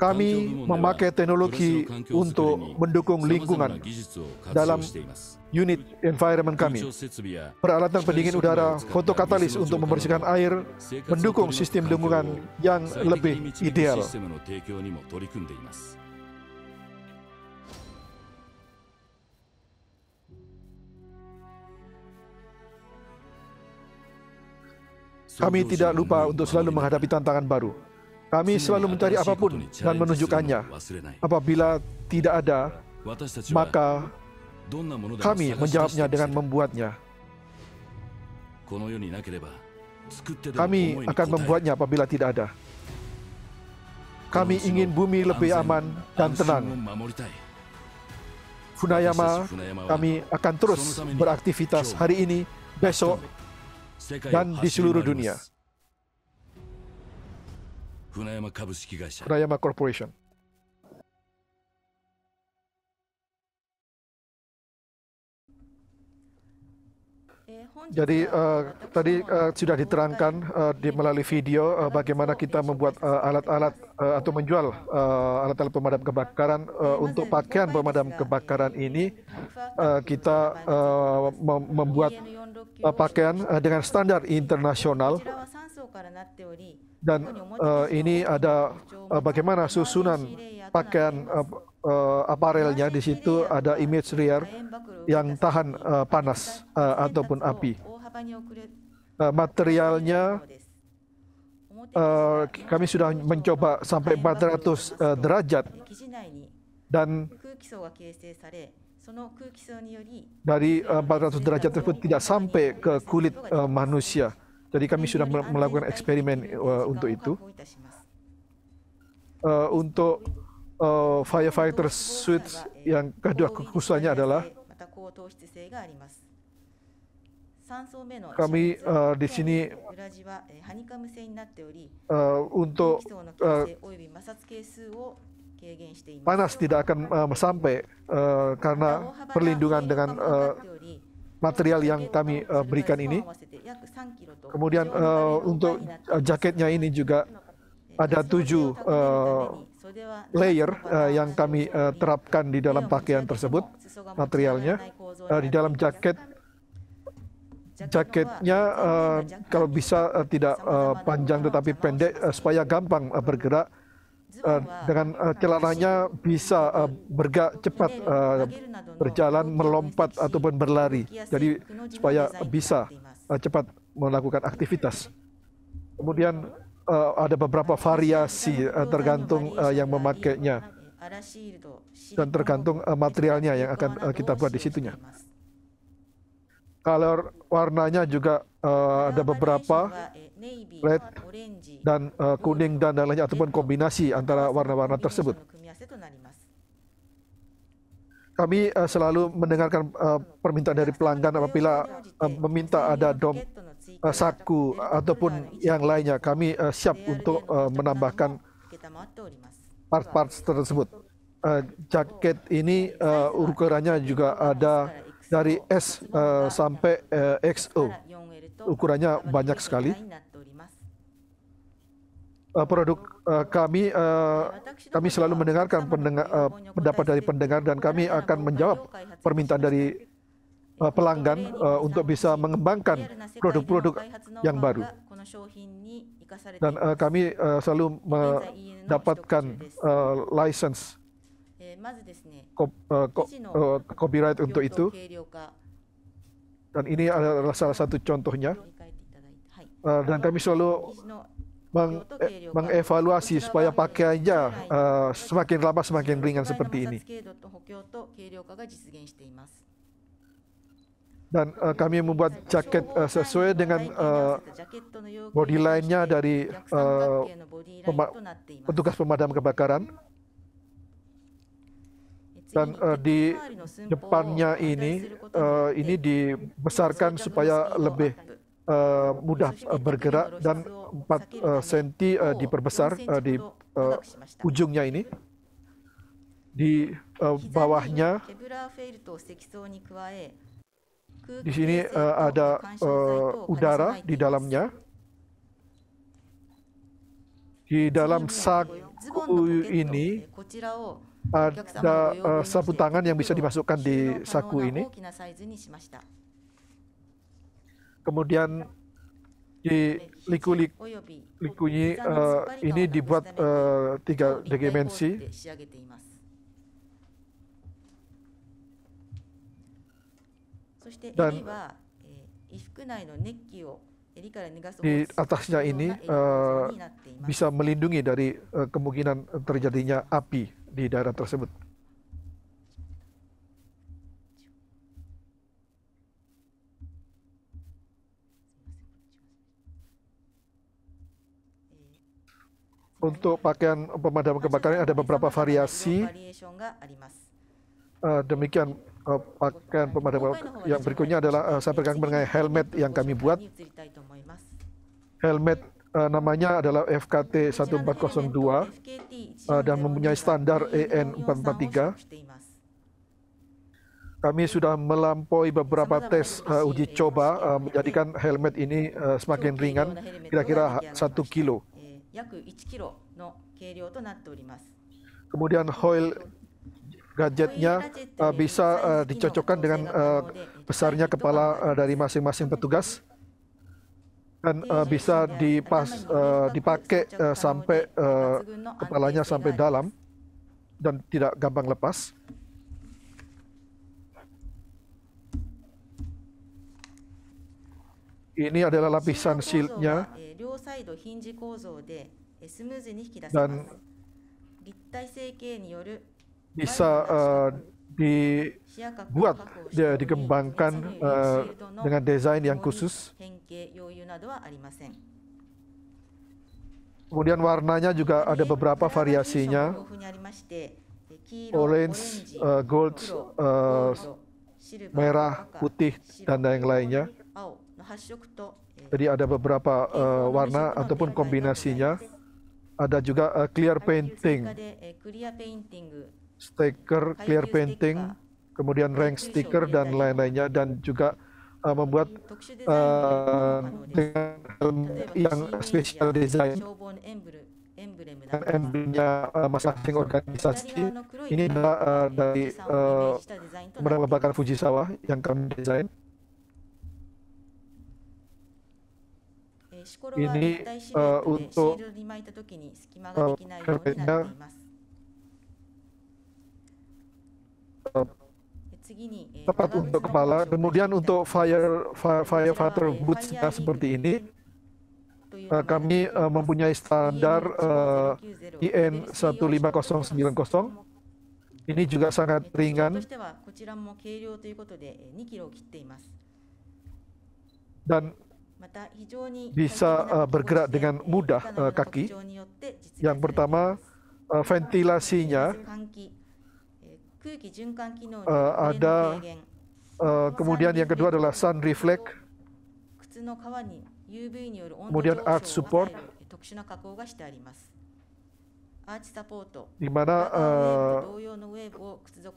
Kami memakai teknologi untuk mendukung lingkungan dalam unit environment kami. Peralatan pendingin udara, fotokatalis untuk membersihkan air, mendukung sistem lingkungan yang lebih ideal. Kami tidak lupa untuk selalu menghadapi tantangan baru. Kami selalu mencari apapun dan menunjukkannya. Apabila tidak ada, maka kami menjawabnya dengan membuatnya. Kami akan membuatnya apabila tidak ada. Kami ingin bumi lebih aman dan tenang. Funayama, kami akan terus beraktivitas hari ini, besok, dan di seluruh dunia. Jadi uh, eh, tadi uh, sudah diterangkan uh, di melalui video uh, bagaimana kita membuat alat-alat uh, uh, atau menjual alat-alat uh, pemadam kebakaran uh, untuk pakaian pemadam kebakaran ini uh, kita uh, membuat uh, pakaian uh, dengan standar internasional dan uh, ini ada uh, bagaimana susunan pakaian uh, uh, aparelnya di situ ada image rear yang tahan uh, panas uh, ataupun api. Uh, materialnya uh, kami sudah mencoba sampai 400 uh, derajat dan dari 400 derajat tersebut tidak sampai ke kulit manusia. Jadi kami sudah iya, melakukan eksperimen uh, untuk itu. Uh, untuk uh, firefighter suit ya. yang kedua khususnya adalah kami uh, di sini uh, untuk uh, panas tidak akan uh, sampai uh, karena perlindungan dengan uh, material yang kami uh, berikan ini. Kemudian uh, untuk eh, jaketnya ini juga ada tujuh uh, layer uh, yang kami uh, terapkan di dalam pakaian tersebut, materialnya. Uh, di dalam jaket, jaketnya uh, kalau bisa uh, tidak uh, panjang tetapi pendek uh, supaya gampang uh, bergerak uh, dengan uh, celananya bisa uh, bergerak cepat uh, berjalan melompat ataupun berlari jadi supaya bisa uh, cepat melakukan aktivitas kemudian uh, ada beberapa variasi uh, tergantung uh, yang memakainya dan tergantung uh, materialnya yang akan uh, kita buat di situnya Color warnanya juga uh, ada beberapa red dan uh, kuning dan lain lainnya ataupun kombinasi antara warna-warna tersebut. Kami uh, selalu mendengarkan uh, permintaan dari pelanggan apabila uh, meminta ada dom uh, saku ataupun yang lainnya. Kami uh, siap untuk uh, menambahkan part-part tersebut. Uh, jaket ini uh, ukurannya juga ada dari S uh, sampai uh, eh, XO. Ukurannya banyak sekali. Uh, produk uh, kami uh, kami selalu mendengarkan pendengar, uh, pendapat dari pendengar dan kami akan menjawab permintaan dari uh, pelanggan uh, untuk bisa mengembangkan produk-produk yang baru. Dan uh, kami uh, selalu mendapatkan uh, license copyright untuk itu. Dan ini adalah salah satu contohnya. dan kami selalu mengevaluasi supaya pakaiannya semakin lama semakin ringan seperti ini. Dan uh, kami membuat jaket uh, sesuai dengan uh, body line-nya dari uh, pema petugas pemadam kebakaran. Dan uh, di depannya ini, uh, ini dibesarkan supaya lebih uh, mudah uh, bergerak dan 4 uh, senti uh, diperbesar uh, di uh, ujungnya ini. Di uh, bawahnya, di sini uh, ada uh, udara di dalamnya. Di dalam saku ini, ada uh, eh, sapu tangan yang bisa dimasukkan di saku ini. Kemudian di liku-liku uh, eh, ini dibuat uh, tiga dimensi. Dan di atasnya ini uh, bisa melindungi dari uh, kemungkinan terjadinya api di daerah tersebut. Untuk pakaian pemadam kebakaran ada beberapa variasi. Uh, demikian uh, pakaian pemadam kebakaran. Yang berikutnya adalah uh, saya pegang mengenai helmet yang kami buat. Helmet uh, namanya adalah FKT 1402 uh, dan mempunyai standar EN 443. Kami sudah melampaui beberapa tes uh, uji coba uh, menjadikan helmet ini uh, semakin ringan, kira-kira 1 kilo. Kemudian hoil gadgetnya uh, bisa uh, dicocokkan dengan uh, besarnya kepala uh, dari masing-masing petugas dan uh, iya, eh, iya, bisa iya. dipas uh, eh, kan dipakai uh, sampai uh, kepalanya sampai ya. dalam dan tidak gampang lepas. Ini adalah lapisan shieldnya dan bisa uh, dibuat, ya, dikembangkan uh, dengan desain yang khusus. Kemudian warnanya juga ada beberapa variasinya, orange, uh, gold, uh, merah, putih, dan yang lainnya. Jadi ada beberapa uh, warna ataupun kombinasinya. Ada juga uh, clear painting stiker clear painting, kemudian rank stiker gitu dan lain-lainnya dan juga uh, membuat iya, uh, yang special iya. design dan emblemnya uh, masing-masing iya. organisasi ini adalah uh, dari uh, Fuji Sawah Fujisawa yang kami desain eh, ini uh, untuk uh, Eh, tepat untuk kepala. Kemudian untuk fire fire iya, firefighter eh, boots ya seperti ini, uh, kami uh, mempunyai standar uh, IN 15090. Ini juga sangat ringan. Dan bisa uh, bergerak dengan mudah uh, kaki. Yang pertama, uh, ventilasinya ada uh, kemudian yang kedua adalah sun reflect kemudian art support di mana uh,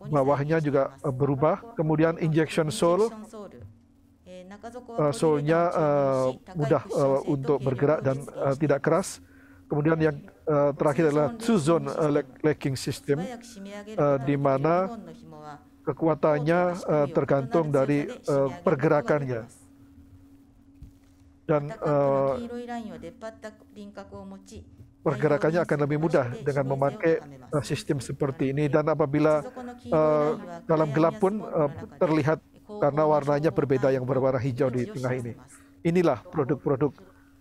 bawahnya juga berubah kemudian injection sole uh, solnya uh, mudah uh, untuk bergerak dan uh, tidak keras Kemudian yang uh, terakhir adalah two-zone uh, system, uh, di mana kekuatannya uh, tergantung dari uh, pergerakannya. Dan uh, pergerakannya akan lebih mudah dengan memakai uh, sistem seperti ini. Dan apabila uh, dalam gelap pun uh, terlihat karena warnanya berbeda yang berwarna hijau di tengah ini. Inilah produk-produk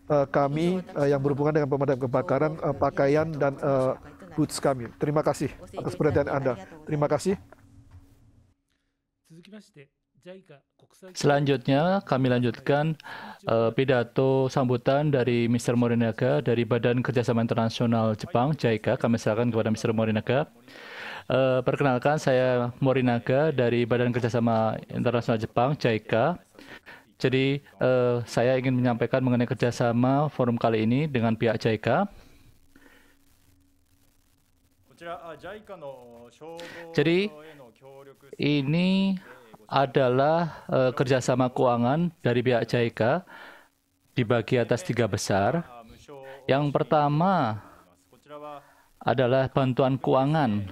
uh, kami uh, yang berhubungan dengan pemadam kebakaran uh, pakaian dan uh, boots kami. Terima kasih atas perhatian Anda. Terima kasih. Selanjutnya kami lanjutkan uh, pidato sambutan dari Mr. Morinaga dari Badan Kerjasama Internasional Jepang JICA. Kami serahkan kepada Mr. Morinaga. Uh, perkenalkan saya Morinaga dari Badan Kerjasama Internasional Jepang JICA. Jadi uh, saya ingin menyampaikan mengenai kerjasama forum kali ini dengan pihak JICA. Jadi ini adalah uh, kerjasama keuangan dari pihak JICA dibagi atas tiga besar. Yang pertama adalah bantuan keuangan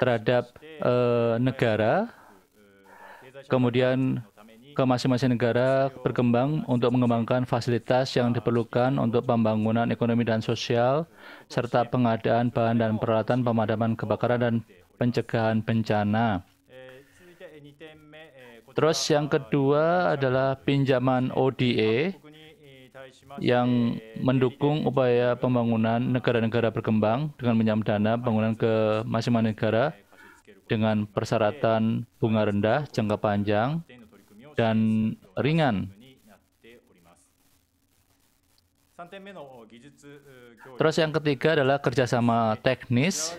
terhadap uh, negara, kemudian ke masing-masing negara berkembang untuk mengembangkan fasilitas yang diperlukan untuk pembangunan ekonomi dan sosial, serta pengadaan bahan dan peralatan pemadaman kebakaran dan pencegahan bencana. Terus yang kedua adalah pinjaman ODA yang mendukung upaya pembangunan negara-negara berkembang dengan menyam dana pembangunan ke masing-masing negara dengan persyaratan bunga rendah jangka panjang dan ringan. Terus yang ketiga adalah kerjasama teknis.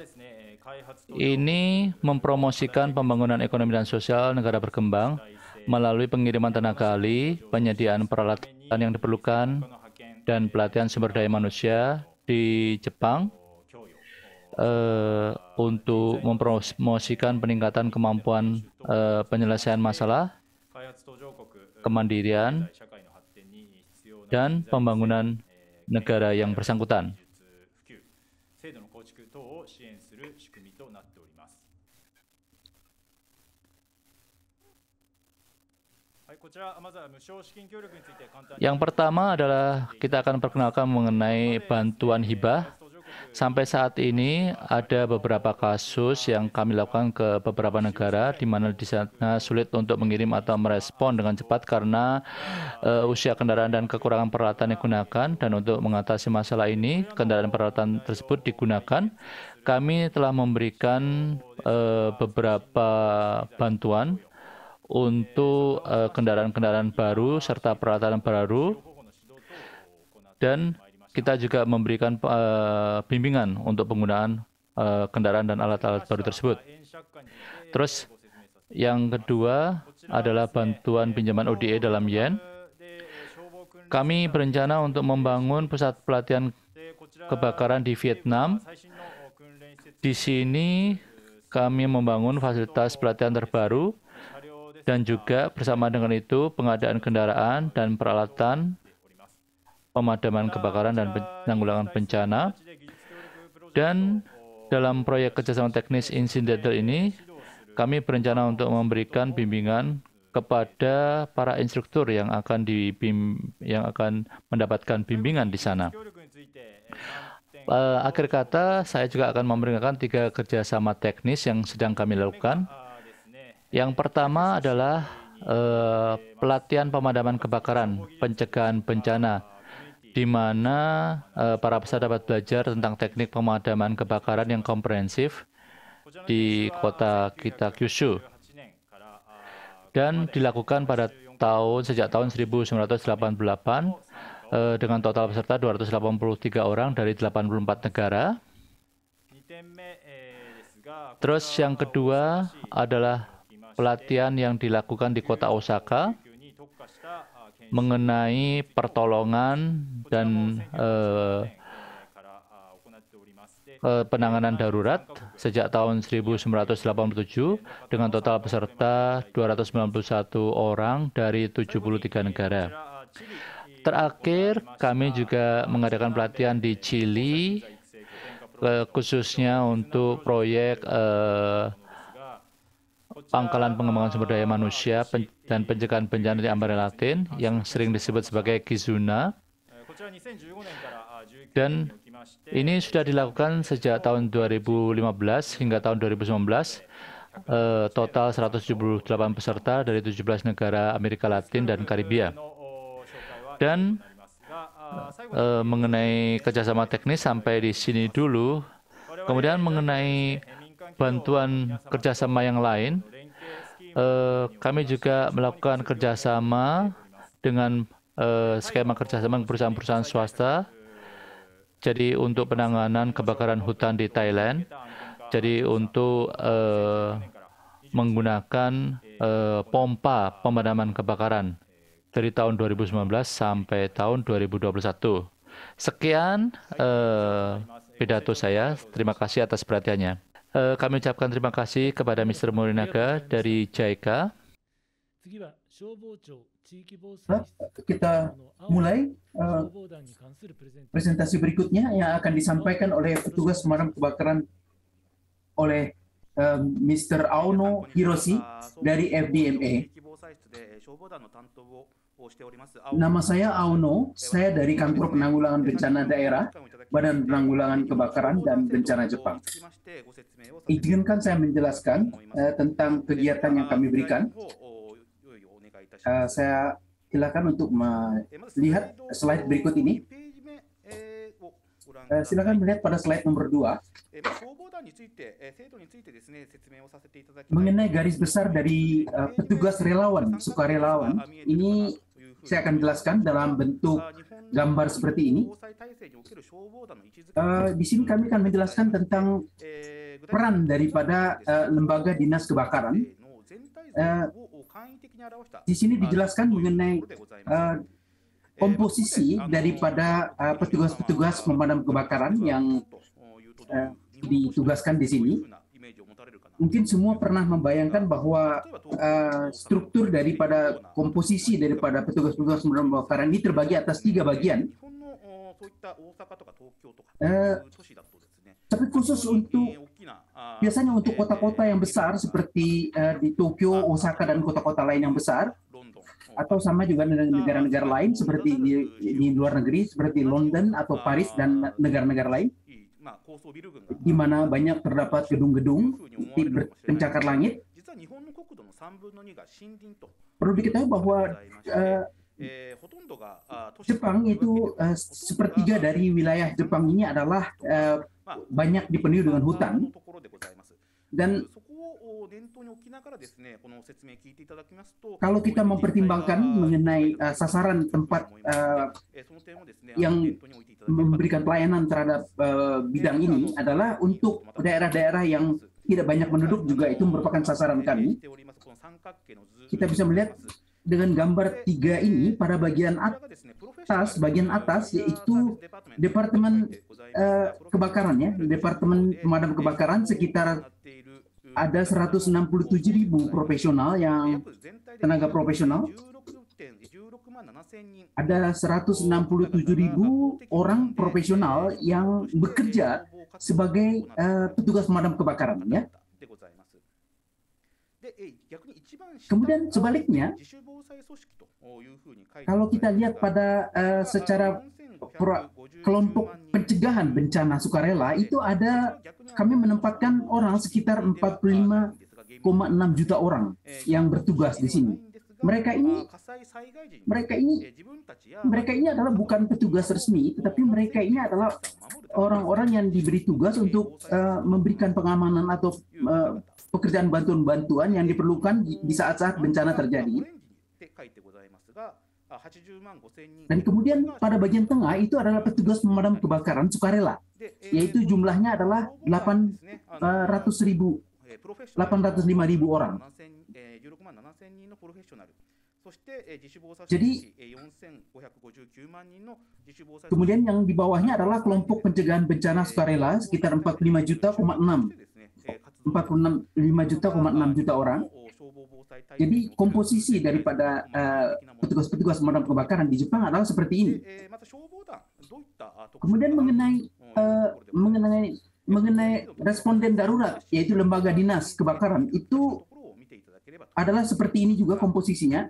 Ini mempromosikan pembangunan ekonomi dan sosial negara berkembang melalui pengiriman tenaga ahli, penyediaan peralatan yang diperlukan, dan pelatihan sumber daya manusia di Jepang uh, untuk mempromosikan peningkatan kemampuan uh, penyelesaian masalah Eh, kemandirian, dan pembangunan negara yang bersangkutan. Yang pertama adalah kita akan perkenalkan mengenai bantuan hibah Sampai saat ini ada beberapa kasus yang kami lakukan ke beberapa negara di mana di sana sulit untuk mengirim atau merespon dengan cepat karena uh, usia kendaraan dan kekurangan peralatan yang digunakan dan untuk mengatasi masalah ini kendaraan peralatan tersebut digunakan kami telah memberikan uh, beberapa bantuan untuk eh, kendaraan-kendaraan uh, baru serta peralatan baru dan kita juga memberikan uh, bimbingan untuk penggunaan uh, kendaraan dan alat-alat baru tersebut. Terus yang kedua adalah bantuan pinjaman ODA e dalam yen. Kami berencana untuk membangun pusat pelatihan kebakaran di Vietnam. Di sini kami membangun fasilitas pelatihan terbaru dan juga bersama dengan itu pengadaan kendaraan dan peralatan pemadaman ah, kebakaran dan penanggulangan bencana. Dan dalam proyek kerjasama teknis insidental ini, kami berencana untuk memberikan bimbingan kepada para instruktur yang akan yang akan mendapatkan bimbingan di sana. Eh, akhir kata, saya juga akan memberikan tiga kerjasama teknis yang sedang kami lakukan. Ah, yang pertama adalah uh, pelatihan pemadaman kebakaran, pencegahan bencana, di mana uh, para peserta dapat belajar tentang teknik pemadaman kebakaran yang komprehensif di kota kita Kyushu dan dilakukan pada tahun sejak tahun 1988 uh, eh, dengan total peserta 283 orang dari 84 negara. Terus yang kedua adalah pelatihan yang dilakukan di kota Osaka mengenai pertolongan dan uh, penanganan darurat sejak tahun 1987 dengan total peserta 291 orang dari 73 negara. Terakhir, kami juga mengadakan pelatihan di Chili, eh, khususnya untuk proyek uh, Pangkalan Pengembangan Sumber Daya Manusia dan Pencegahan Bencana di Amerika Latin yang sering disebut sebagai Kizuna. Dan ini sudah dilakukan sejak tahun 2015 hingga tahun 2019. Eh, total 178 peserta dari 17 negara Amerika Latin dan Karibia. Dan eh, mengenai kerjasama teknis sampai di sini dulu. Kemudian mengenai bantuan kerjasama yang lain, eh, kami juga melakukan kerjasama dengan eh, skema kerjasama perusahaan-perusahaan swasta. Jadi untuk penanganan kebakaran hutan di Thailand, jadi untuk eh, menggunakan eh, pompa pemadaman kebakaran dari tahun 2019 sampai tahun 2021. Sekian eh, pidato saya. Terima kasih atas perhatiannya. Uh, kami ucapkan terima kasih kepada Mr. Morinaga dari JICA. Kita mulai uh, presentasi berikutnya yang akan disampaikan oleh petugas pemadam kebakaran oleh uh, eh, Mr. Aono Hiroshi dari FDMA. Nama saya Aono. saya dari Kantor Penanggulangan Bencana Daerah, Badan Penanggulangan Kebakaran dan Bencana Jepang. Izinkan saya menjelaskan eh, tentang kegiatan yang kami berikan. Eh, saya silakan untuk melihat slide berikut ini. Eh, silakan melihat pada slide nomor 2. Mengenai garis besar dari uh, petugas relawan, sukarelawan, ini saya akan jelaskan dalam bentuk gambar seperti ini. Uh, di sini kami akan menjelaskan tentang peran daripada uh, lembaga dinas kebakaran. Uh, di sini dijelaskan mengenai uh, komposisi daripada petugas-petugas uh, pemadam kebakaran yang uh, ditugaskan di sini mungkin semua pernah membayangkan bahwa uh, struktur daripada komposisi daripada petugas-petugas pemadam kebakaran ini terbagi atas tiga bagian. Uh, tapi khusus untuk biasanya untuk kota-kota yang besar seperti uh, di Tokyo, Osaka dan kota-kota lain yang besar atau sama juga dengan negara-negara lain seperti di, di luar negeri seperti London atau Paris dan negara-negara lain di mana banyak terdapat gedung-gedung di pencakar langit. Perlu diketahui bahwa uh, eh, eh, Jepang itu uh, sepertiga dari wilayah Jepang ini adalah uh, banyak dipenuhi dengan hutan dan kalau kita mempertimbangkan mengenai uh, sasaran tempat uh, yang memberikan pelayanan terhadap uh, bidang ini adalah untuk daerah-daerah yang tidak banyak penduduk juga itu merupakan sasaran kami. Kita bisa melihat dengan gambar tiga ini pada bagian atas, bagian atas yaitu departemen uh, kebakaran ya, departemen pemadam kebakaran sekitar ada 167 ribu profesional yang tenaga profesional ada 167 ribu orang profesional yang bekerja sebagai uh, petugas pemadam kebakaran ya. Kemudian sebaliknya, kalau kita lihat pada uh, secara kelompok pencegahan bencana sukarela itu ada kami menempatkan orang sekitar 45,6 juta orang yang bertugas di sini. Mereka ini mereka ini mereka ini adalah bukan petugas resmi, tetapi mereka ini adalah orang-orang yang diberi tugas untuk uh, memberikan pengamanan atau uh, pekerjaan bantuan-bantuan yang diperlukan di saat-saat bencana terjadi. Dan kemudian pada bagian tengah itu adalah petugas pemadam kebakaran sukarela, eh, yaitu eh, jumlahnya adalah 800 eh, ribu 805 ribu orang. Jadi, kemudian yang di bawahnya adalah kelompok pencegahan bencana sukarela sekitar 45 juta, 6, 45 juta, juta orang. Jadi komposisi daripada eh, petugas-petugas uh, pemadam kebakaran di Jepang adalah seperti ini. Kemudian mengenai uh, mengenai mengenai responden darurat yaitu lembaga dinas kebakaran itu adalah seperti ini juga komposisinya.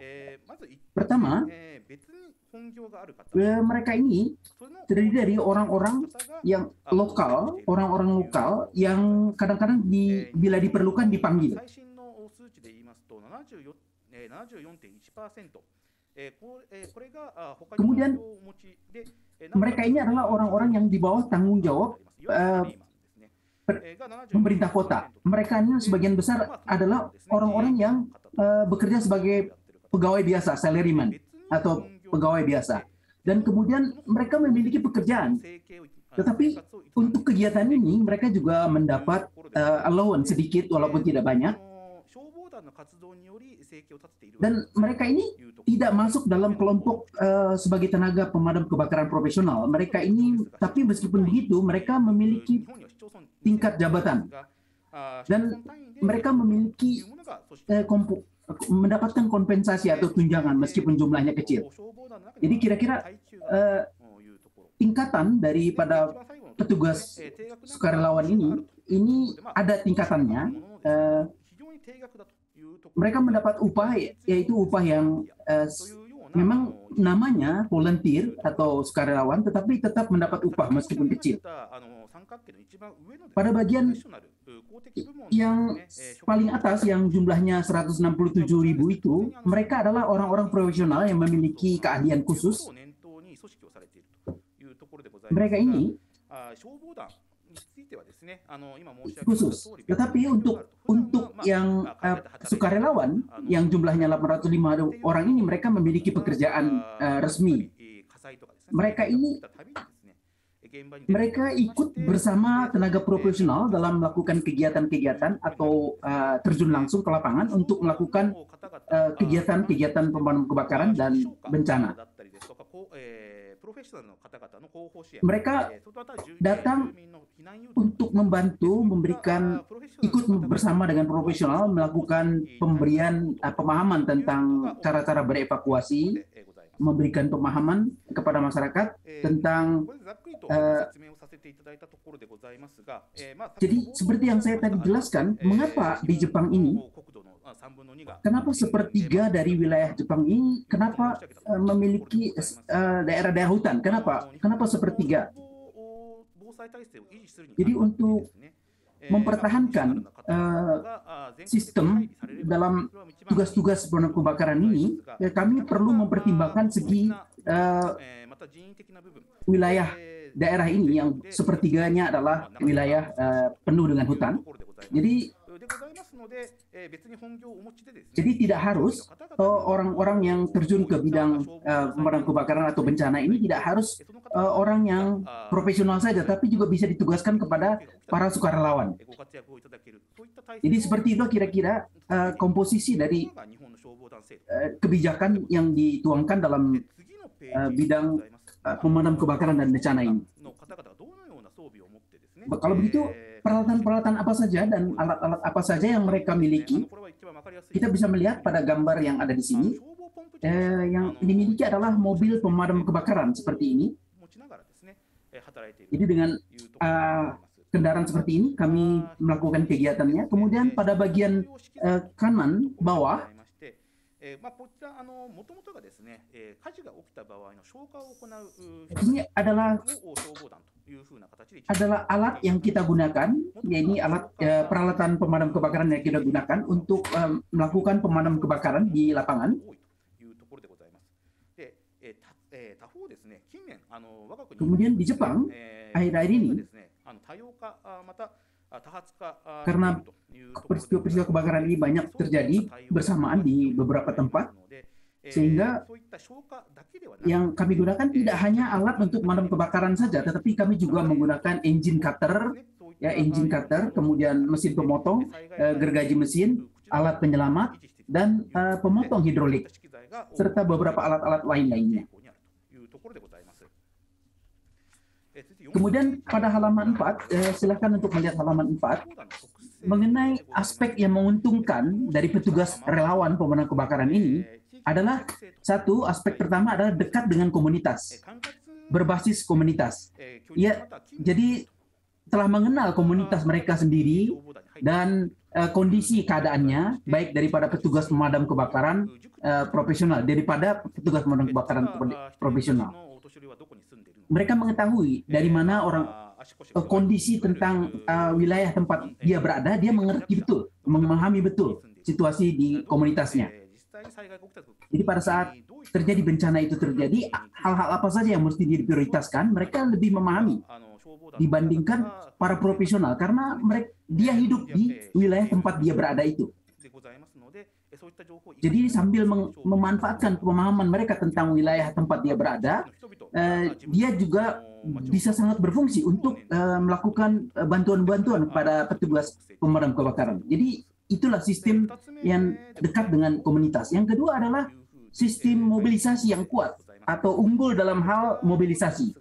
Pertama, eh, mereka ini terdiri dari orang-orang yang lokal, orang-orang lokal yang kadang-kadang di, bila diperlukan dipanggil. Kemudian mereka ini adalah orang-orang yang di bawah tanggung jawab uh, pemerintah kota. Mereka ini sebagian besar adalah orang-orang yang uh, bekerja sebagai pegawai biasa, salaryman atau pegawai biasa. Dan kemudian mereka memiliki pekerjaan. Tetapi untuk kegiatan ini mereka juga mendapat uh, allowance sedikit walaupun tidak banyak dan mereka ini tidak masuk dalam kelompok uh, sebagai tenaga pemadam kebakaran profesional. Mereka ini, tapi meskipun begitu, mereka memiliki tingkat jabatan dan mereka memiliki uh, kompo, mendapatkan kompensasi atau tunjangan meskipun jumlahnya kecil. Jadi kira-kira eh, tingkatan daripada petugas sukarelawan ini ini ada tingkatannya mereka mendapat upah yaitu upah yang uh, memang namanya volunteer atau sukarelawan tetapi tetap mendapat upah meskipun kecil. Pada bagian yang paling atas yang jumlahnya 167 ribu itu, mereka adalah orang-orang profesional yang memiliki keahlian khusus. Mereka ini khusus. Tetapi untuk untuk yang uh, sukarelawan yang jumlahnya 805 orang ini mereka memiliki pekerjaan uh, eh, eh, resmi. Mereka eh, ini mereka ikut bersama tenaga profesional dalam melakukan kegiatan-kegiatan atau uh, terjun langsung ke lapangan untuk melakukan kegiatan-kegiatan uh, pemadam kebakaran dan bencana. Mereka eh, datang untuk membantu memberikan ikut bersama dengan profesional melakukan pemberian eh, pemahaman tentang cara-cara berevakuasi memberikan pemahaman kepada masyarakat tentang uh, jadi seperti yang saya tadi jelaskan mengapa di Jepang ini kenapa sepertiga dari wilayah Jepang ini kenapa memiliki daerah daerah-daerah hutan kenapa kenapa sepertiga jadi untuk mempertahankan uh, sistem dalam tugas-tugas pemadam kebakaran ini, ya kami perlu mempertimbangkan segi uh, wilayah daerah ini yang sepertiganya adalah wilayah uh, penuh dengan hutan. Jadi jadi tidak harus orang-orang yang terjun ke bidang pemadam kebakaran atau bencana ini tidak harus orang yang profesional saja, tapi juga bisa ditugaskan kepada para sukarelawan. Jadi seperti itu kira-kira komposisi dari kebijakan yang dituangkan dalam bidang pemadam kebakaran dan bencana ini. Kalau begitu peralatan-peralatan apa saja dan alat-alat apa saja yang mereka miliki. Kita bisa melihat pada gambar yang ada di sini, eh, yang dimiliki adalah mobil pemadam kebakaran seperti ini. Jadi dengan uh, kendaraan seperti ini kami melakukan kegiatannya. Kemudian pada bagian uh, kanan bawah ini adalah Nah, adalah alat yang kita gunakan, nah, yaitu alat eh, peralatan pemadam kebakaran yang kita gunakan untuk eh, melakukan pemadam kebakaran di lapangan. Eh, Kemudian di Jepang, akhir-akhir ini, ah, ah, ah, karena peristiwa-peristiwa kebakaran ini banyak terjadi bersamaan di beberapa tempat, sehingga eh, yang kami gunakan eh, tidak hanya alat untuk memadam kebakaran saja, tetapi kami juga menggunakan engine cutter, ya engine cutter, kemudian mesin pemotong, eh, gergaji mesin, alat penyelamat, dan eh, pemotong hidrolik, serta beberapa alat-alat lain lainnya. Kemudian pada halaman 4, eh, silahkan untuk melihat halaman 4, mengenai aspek yang menguntungkan dari petugas relawan pemenang kebakaran ini, adalah satu aspek pertama adalah dekat dengan komunitas, berbasis komunitas. Ya, jadi telah mengenal komunitas mereka sendiri dan uh, kondisi keadaannya baik daripada petugas pemadam kebakaran uh, profesional daripada petugas pemadam kebakaran profesional. Mereka mengetahui dari mana orang uh, kondisi tentang uh, wilayah tempat dia berada, dia mengerti betul, memahami betul situasi di komunitasnya. Jadi pada saat terjadi bencana itu terjadi, hal-hal apa saja yang mesti diprioritaskan, mereka lebih memahami dibandingkan para profesional karena mereka dia hidup di wilayah tempat dia berada itu. Jadi sambil memanfaatkan pemahaman mereka tentang wilayah tempat dia berada, eh, dia juga bisa sangat berfungsi untuk eh, melakukan eh, bantuan-bantuan kepada petugas pemadam kebakaran. Jadi itulah sistem yang dekat dengan komunitas. Yang kedua adalah sistem mobilisasi yang kuat atau unggul dalam hal mobilisasi.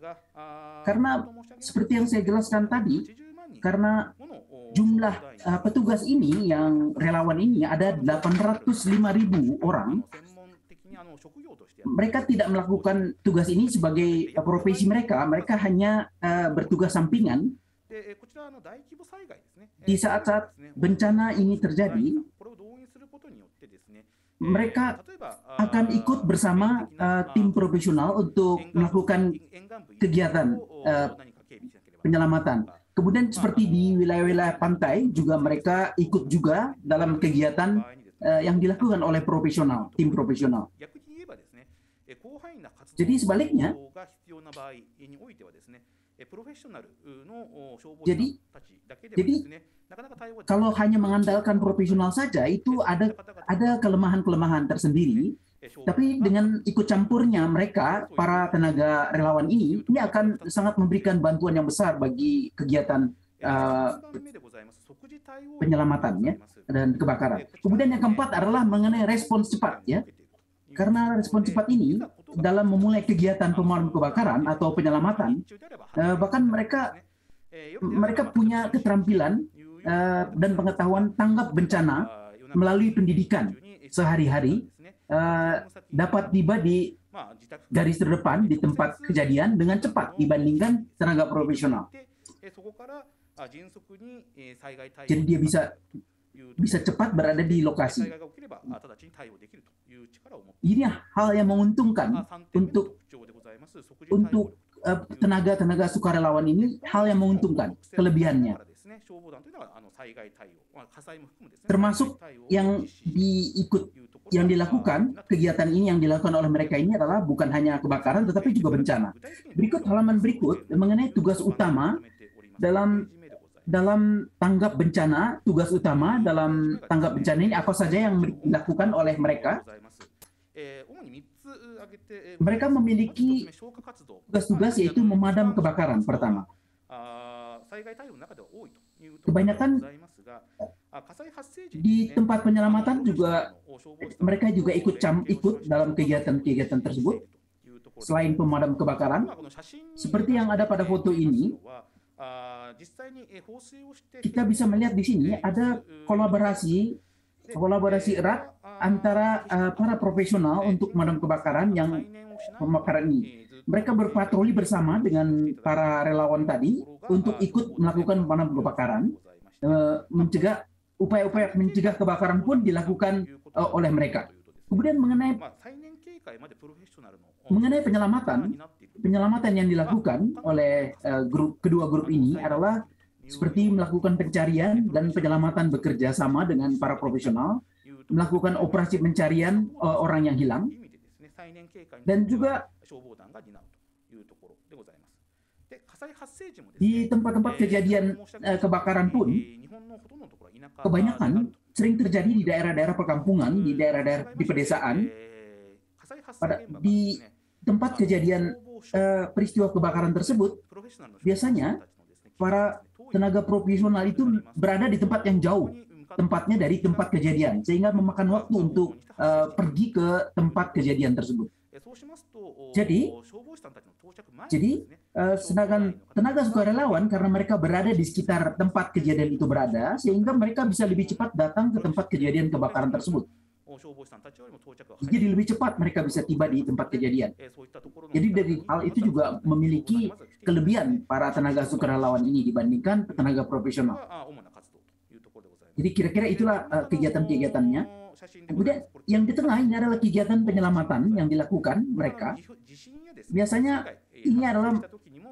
Karena seperti yang saya jelaskan tadi, karena jumlah uh, petugas ini yang relawan ini ada 805.000 orang. Mereka tidak melakukan tugas ini sebagai eh, profesi mereka, mereka hanya uh, bertugas sampingan di saat-saat bencana ini terjadi, mereka akan ikut bersama uh, tim profesional untuk melakukan kegiatan uh, penyelamatan. Kemudian seperti di wilayah-wilayah pantai juga mereka ikut juga dalam kegiatan uh, yang dilakukan oleh profesional, tim profesional. Jadi sebaliknya, jadi, jadi kalau hanya mengandalkan profesional saja itu ada ada kelemahan-kelemahan tersendiri. Eh, eh, Tapi dengan ikut campurnya mereka para tenaga relawan ini ini akan sangat memberikan bantuan yang besar bagi kegiatan uh, penyelamatan ya dan kebakaran. Kemudian yang keempat adalah mengenai respons cepat ya. Karena respon cepat ini dalam memulai kegiatan pemadam kebakaran atau penyelamatan, eh, bahkan mereka mereka punya keterampilan eh, dan pengetahuan tanggap bencana melalui pendidikan sehari-hari eh, dapat tiba di garis terdepan di tempat kejadian dengan cepat dibandingkan tenaga profesional. Jadi dia bisa bisa cepat berada di lokasi ini hal yang menguntungkan untuk untuk tenaga-tenaga sukarelawan ini hal yang menguntungkan kelebihannya. Termasuk yang diikut yang dilakukan kegiatan ini yang dilakukan oleh mereka ini adalah bukan hanya kebakaran tetapi juga bencana. Berikut halaman berikut mengenai tugas utama dalam dalam tanggap bencana, tugas utama dalam tanggap bencana ini apa saja yang dilakukan oleh mereka mereka memiliki tugas-tugas yaitu memadam kebakaran pertama. Kebanyakan di tempat penyelamatan juga mereka juga ikut cam ikut dalam kegiatan-kegiatan tersebut. Selain pemadam kebakaran, seperti yang ada pada foto ini, kita bisa melihat di sini ada kolaborasi kolaborasi erat antara uh, para profesional untuk pemadam kebakaran yang pemakaran ini. Mereka berpatroli bersama dengan para relawan tadi untuk ikut melakukan pemadam kebakaran, uh, mencegah upaya-upaya mencegah kebakaran pun dilakukan uh, oleh mereka. Kemudian mengenai mengenai penyelamatan, penyelamatan yang dilakukan oleh uh, grup kedua grup ini adalah seperti melakukan pencarian dan penyelamatan bekerja sama dengan para profesional, melakukan operasi pencarian uh, orang yang hilang, dan juga di tempat-tempat kejadian uh, kebakaran pun, kebanyakan sering terjadi di daerah-daerah perkampungan, di daerah-daerah di pedesaan, pada di tempat kejadian uh, peristiwa kebakaran tersebut, biasanya para Iya. tenaga profesional itu berada di tempat yang jauh tempatnya dari tempat kejadian sehingga memakan waktu untuk uh, pergi ke tempat kejadian tersebut. Jadi, jadi uh, sedangkan tenaga sukarelawan karena mereka berada di sekitar tempat kejadian itu berada, sehingga mereka bisa lebih cepat datang ke tempat kejadian kebakaran tersebut. Jadi lebih cepat mereka bisa tiba di tempat kejadian. Jadi dari hal itu juga memiliki kelebihan para tenaga sukarelawan ini dibandingkan tenaga profesional. Jadi kira-kira itulah eh, kegiatan-kegiatannya. Kemudian yang di tengah ini adalah kegiatan penyelamatan yang dilakukan mereka. Biasanya ini adalah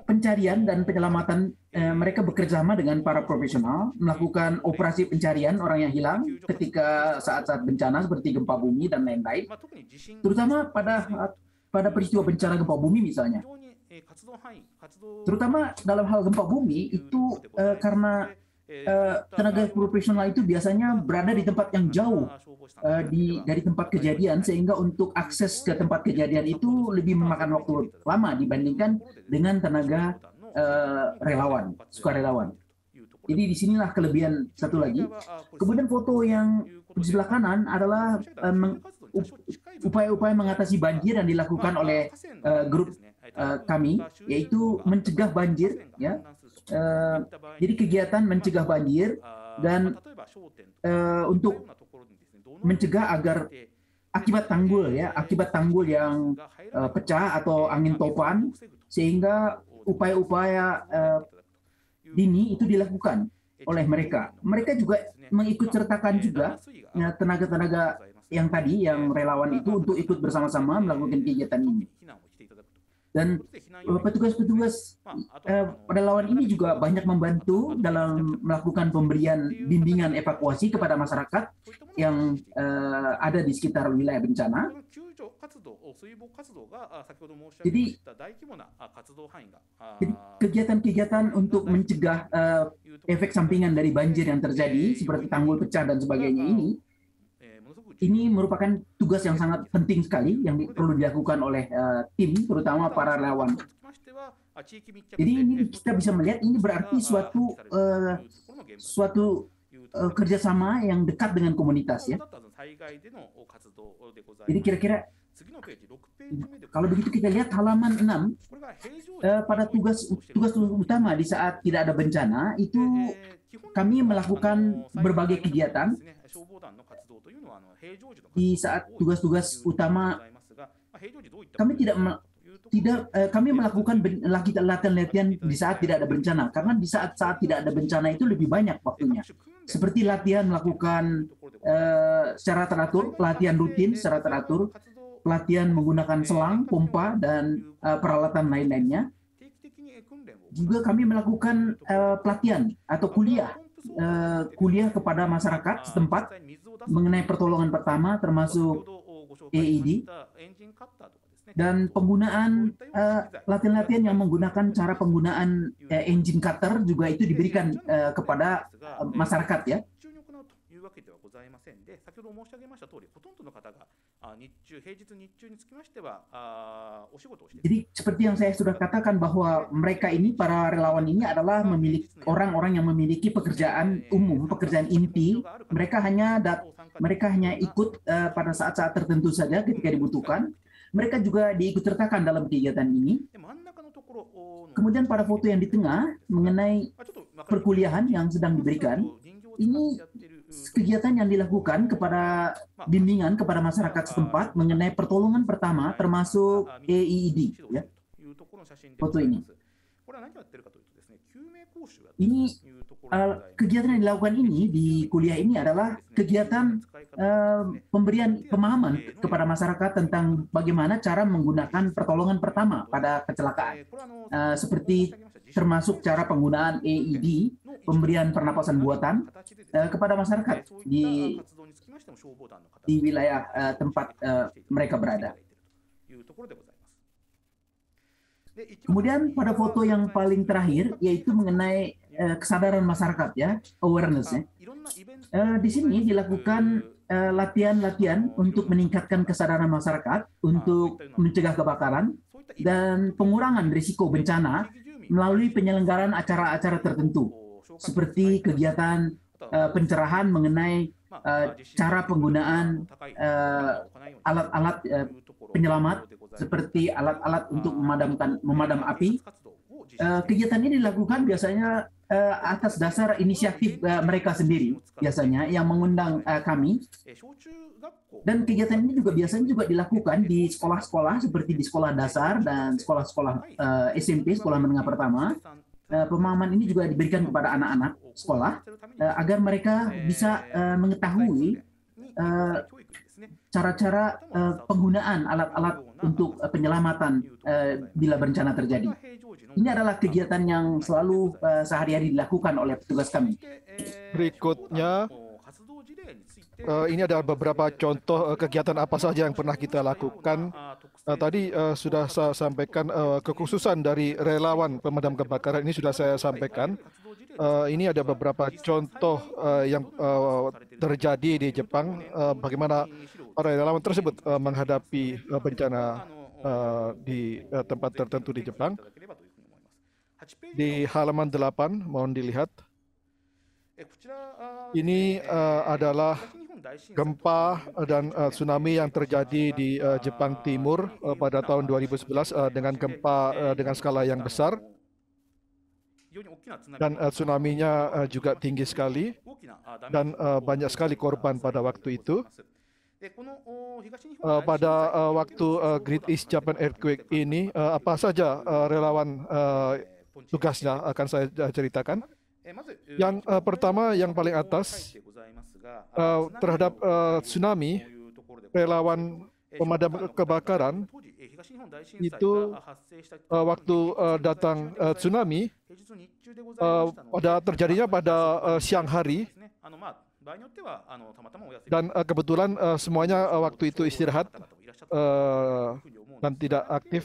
pencarian dan penyelamatan eh, mereka bekerja sama dengan para profesional melakukan operasi pencarian orang yang hilang ketika saat-saat bencana seperti gempa bumi dan lain-lain. Terutama pada eh, pada peristiwa bencana gempa bumi misalnya. Terutama dalam hal gempa bumi itu uh, karena uh, tenaga profesional itu biasanya berada di tempat yang jauh uh, di dari tempat kejadian sehingga untuk akses ke tempat kejadian itu lebih memakan waktu lama dibandingkan dengan tenaga uh, relawan, sukarelawan. Jadi disinilah kelebihan satu lagi. Kemudian foto yang di sebelah kanan adalah upaya-upaya mengatasi banjir yang dilakukan oleh uh, grup Eh, kami yaitu mencegah banjir ya. Uh, jadi kegiatan mencegah banjir dan uh, untuk mencegah agar akibat tanggul ya, akibat tanggul yang uh, pecah atau angin topan sehingga upaya-upaya uh, dini itu dilakukan oleh mereka. Mereka juga mengikut sertakan juga ya, tenaga-tenaga yang tadi yang relawan itu untuk ikut bersama-sama melakukan kegiatan ini dan petugas-petugas eh, lawan ini juga banyak membantu dalam melakukan pemberian bimbingan evakuasi kepada masyarakat yang eh, ada di sekitar wilayah bencana. Jadi, kegiatan-kegiatan untuk mencegah eh, efek sampingan dari banjir yang terjadi seperti tanggul pecah dan sebagainya ini ini merupakan tugas yang sangat penting sekali yang perlu dilakukan oleh uh, tim, terutama para relawan. Jadi ini kita bisa melihat ini berarti suatu uh, suatu uh, kerjasama yang dekat dengan komunitas ya. Jadi kira-kira kalau begitu kita lihat halaman 6 eh, pada tugas tugas utama di saat tidak ada bencana itu eh, kami melakukan berbagai kegiatan di saat tugas-tugas utama kami tidak tidak eh, kami melakukan latihan-latihan di saat tidak ada bencana karena di saat saat tidak ada bencana itu lebih banyak waktunya eh, seperti latihan melakukan eh, secara teratur latihan rutin secara teratur latihan menggunakan selang, pompa, dan uh, peralatan lain-lainnya. Juga kami melakukan uh, pelatihan atau kuliah uh, kuliah kepada masyarakat setempat mengenai pertolongan pertama termasuk AED dan penggunaan latihan-latihan uh, yang menggunakan cara penggunaan uh, engine cutter juga itu diberikan uh, kepada uh, masyarakat ya. Jadi seperti yang saya sudah katakan bahwa mereka ini para relawan ini adalah memiliki iya, iya. orang-orang yang memiliki pekerjaan iya, umum, pekerjaan inti. Mereka hanya dat, mereka hanya ikut eh, pada saat-saat tertentu saja hmm, ketika dibutuhkan. Mereka juga diikutsertakan dalam kegiatan ini. Oh, Kemudian pada foto yang di tengah mengenai ah, perkuliahan yang sedang diberikan, ini kegiatan yang dilakukan kepada bimbingan kepada masyarakat setempat mengenai pertolongan pertama termasuk AED, ya. Foto ini. Ini uh, kegiatan yang dilakukan ini di kuliah ini adalah kegiatan uh, pemberian pemahaman kepada masyarakat tentang bagaimana cara menggunakan pertolongan pertama pada kecelakaan. Uh, seperti termasuk cara penggunaan AED, pemberian pernapasan buatan eh, kepada masyarakat di di wilayah eh, tempat eh, mereka berada. Kemudian pada foto yang paling terakhir yaitu mengenai eh, kesadaran masyarakat ya, awareness ya. Eh, di sini dilakukan eh, latihan-latihan untuk meningkatkan kesadaran masyarakat untuk mencegah kebakaran dan pengurangan risiko bencana melalui penyelenggaraan acara-acara tertentu, seperti kegiatan uh, pencerahan mengenai uh, cara penggunaan eh, alat-alat uh, penyelamat, seperti alat-alat untuk memadamkan memadam api, Eh, kegiatan ini dilakukan biasanya uh, atas dasar inisiatif uh, mereka sendiri biasanya yang mengundang uh, kami dan kegiatan ini juga biasanya juga dilakukan di sekolah-sekolah seperti di sekolah dasar dan sekolah-sekolah uh, SMP sekolah menengah pertama uh, pemahaman ini juga diberikan kepada anak-anak sekolah uh, agar mereka bisa uh, mengetahui uh, cara-cara uh, penggunaan alat-alat untuk uh, penyelamatan uh, bila bencana terjadi. Ini adalah kegiatan yang selalu uh, sehari-hari dilakukan oleh petugas kami. Berikutnya, uh, ini ada beberapa contoh uh, kegiatan apa saja yang pernah kita lakukan. Uh, tadi uh, sudah saya sampaikan uh, kekhususan dari relawan pemadam kebakaran ini sudah saya sampaikan. Uh, ini ada beberapa contoh uh, yang uh, terjadi di Jepang uh, bagaimana para relawan tersebut uh, menghadapi uh, bencana uh, di uh, tempat tertentu di Jepang. Di halaman 8 mohon dilihat. Ini uh, adalah gempa dan uh, tsunami yang terjadi di uh, Jepang Timur uh, pada tahun 2011 uh, dengan gempa uh, dengan skala yang besar dan uh, tsunami-nya uh, juga tinggi sekali dan uh, banyak sekali korban pada waktu itu. Uh, pada uh, waktu uh, Great East Japan Earthquake ini, uh, apa saja uh, relawan uh, tugasnya akan saya ceritakan. Yang uh, pertama, yang paling atas, Eh, eh, terhadap uh, tsunami, relawan pemadam kebakaran itu uh, waktu uh, datang uh, tsunami uh, pada terjadinya pada uh, siang hari dan uh, kebetulan uh, semuanya uh, waktu itu istirahat uh, dan tidak aktif.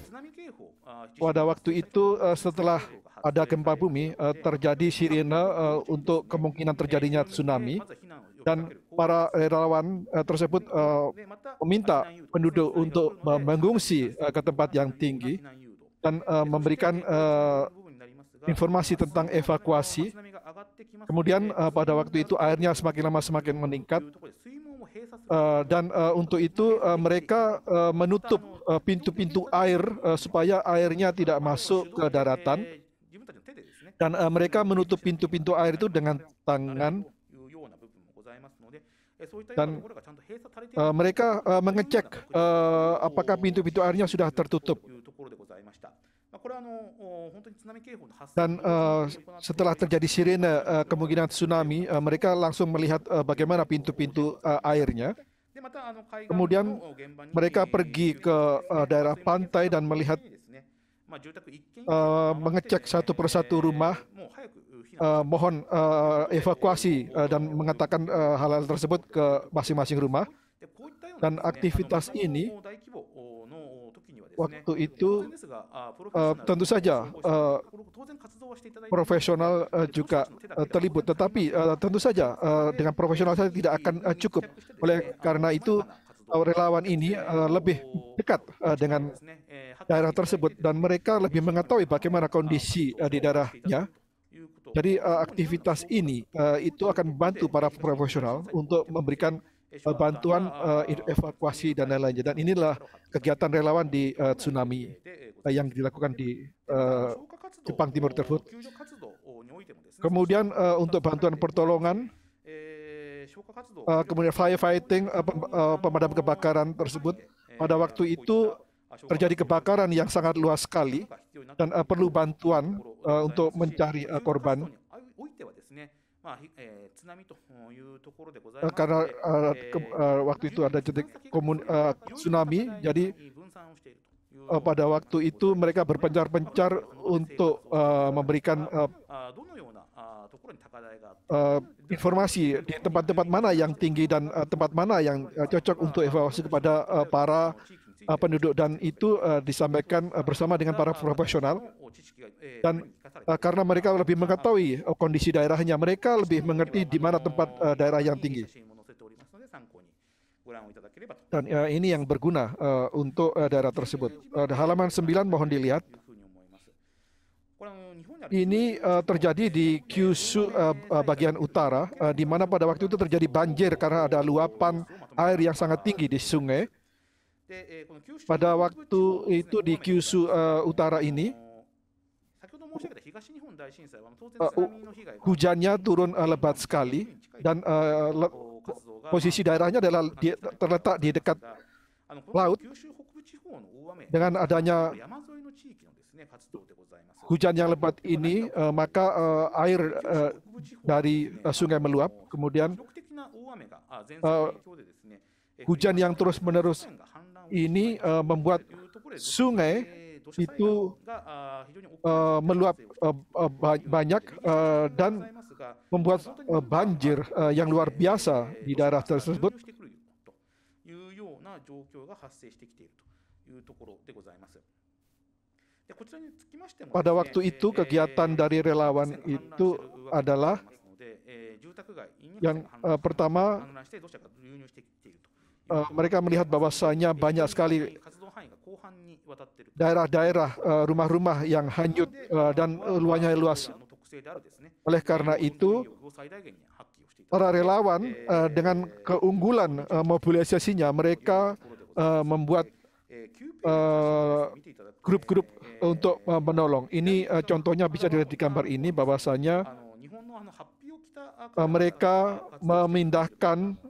Pada waktu itu uh, setelah ada gempa bumi uh, terjadi sirine uh, untuk kemungkinan terjadinya tsunami dan para relawan tersebut meminta penduduk untuk mengungsi ke tempat yang tinggi dan memberikan informasi tentang evakuasi. Kemudian pada waktu itu airnya semakin lama semakin meningkat Uh, dan uh, untuk itu uh, mereka uh, menutup pintu-pintu uh, air uh, supaya airnya tidak masuk ke daratan dan uh, mereka menutup pintu-pintu air itu dengan tangan dan mereka mengecek apakah pintu-pintu airnya sudah tertutup. Dan uh, setelah terjadi sirene uh, kemungkinan tsunami, uh, mereka langsung melihat uh, bagaimana pintu-pintu uh, airnya. Kemudian mereka pergi ke uh, daerah pantai dan melihat uh, mengecek satu persatu rumah uh, mohon uh, evakuasi uh, dan mengatakan hal hal, hal tersebut ke masing-masing rumah. Dan aktivitas ini waktu itu uh, tentu saja uh, profesional uh, juga uh, terlibat, tetapi uh, tentu saja uh, dengan profesional saya tidak akan uh, cukup. Oleh karena itu relawan ini uh, lebih dekat uh, dengan daerah tersebut dan mereka lebih mengetahui bagaimana kondisi uh, di daerahnya jadi uh, aktivitas ini uh, itu akan membantu para profesional untuk memberikan uh, bantuan uh, evakuasi dan lain-lain. Dan inilah kegiatan relawan di uh, tsunami uh, yang dilakukan di uh, Jepang Timur tersebut. Kemudian uh, untuk bantuan pertolongan, uh, kemudian firefighting, uh, pemadam kebakaran tersebut pada waktu itu terjadi kebakaran yang sangat luas sekali dan uh, perlu bantuan uh, untuk mencari uh, korban. Uh, karena uh, ke, uh, waktu itu ada jadi komun, uh, tsunami, jadi uh, pada waktu itu mereka berpencar-pencar untuk uh, memberikan uh, uh, informasi di tempat-tempat mana yang tinggi dan uh, tempat mana yang uh, cocok untuk evaluasi kepada uh, para Iya. uh, penduduk dan itu uh, disampaikan uh, bersama dengan para profesional dan uh, karena mereka lebih mengetahui uh, kondisi daerahnya, mereka lebih mengerti di mana tempat uh, daerah yang tinggi. Dan uh, ini yang berguna uh, untuk uh, daerah tersebut. Uh, halaman 9 mohon dilihat. Ini uh, terjadi di Kyushu uh, uh, bagian utara, uh, di mana pada waktu itu terjadi banjir karena ada luapan air yang sangat tinggi di sungai. Pada waktu itu di Kyushu uh, utara ini, uh, hujannya turun uh, lebat sekali dan uh, posisi daerahnya adalah di, terletak di dekat laut. Dengan adanya hujan yang lebat ini, uh, maka uh, air uh, dari uh, sungai meluap, kemudian uh, hujan yang terus-menerus ini uh, membuat sungai itu uh, meluap uh, banyak uh, dan membuat uh, banjir uh, yang luar biasa di daerah tersebut. Pada waktu itu kegiatan dari relawan itu adalah yang uh, pertama Eh, mereka melihat bahwasanya banyak sekali daerah-daerah eh, rumah-rumah yang hanyut eh, dan luarnya luas. Oleh karena itu, para relawan dengan keunggulan uh, mobilisasinya mereka membuat grup-grup untuk menolong. Ini contohnya bisa dilihat di gambar ini bahwasanya mereka memindahkan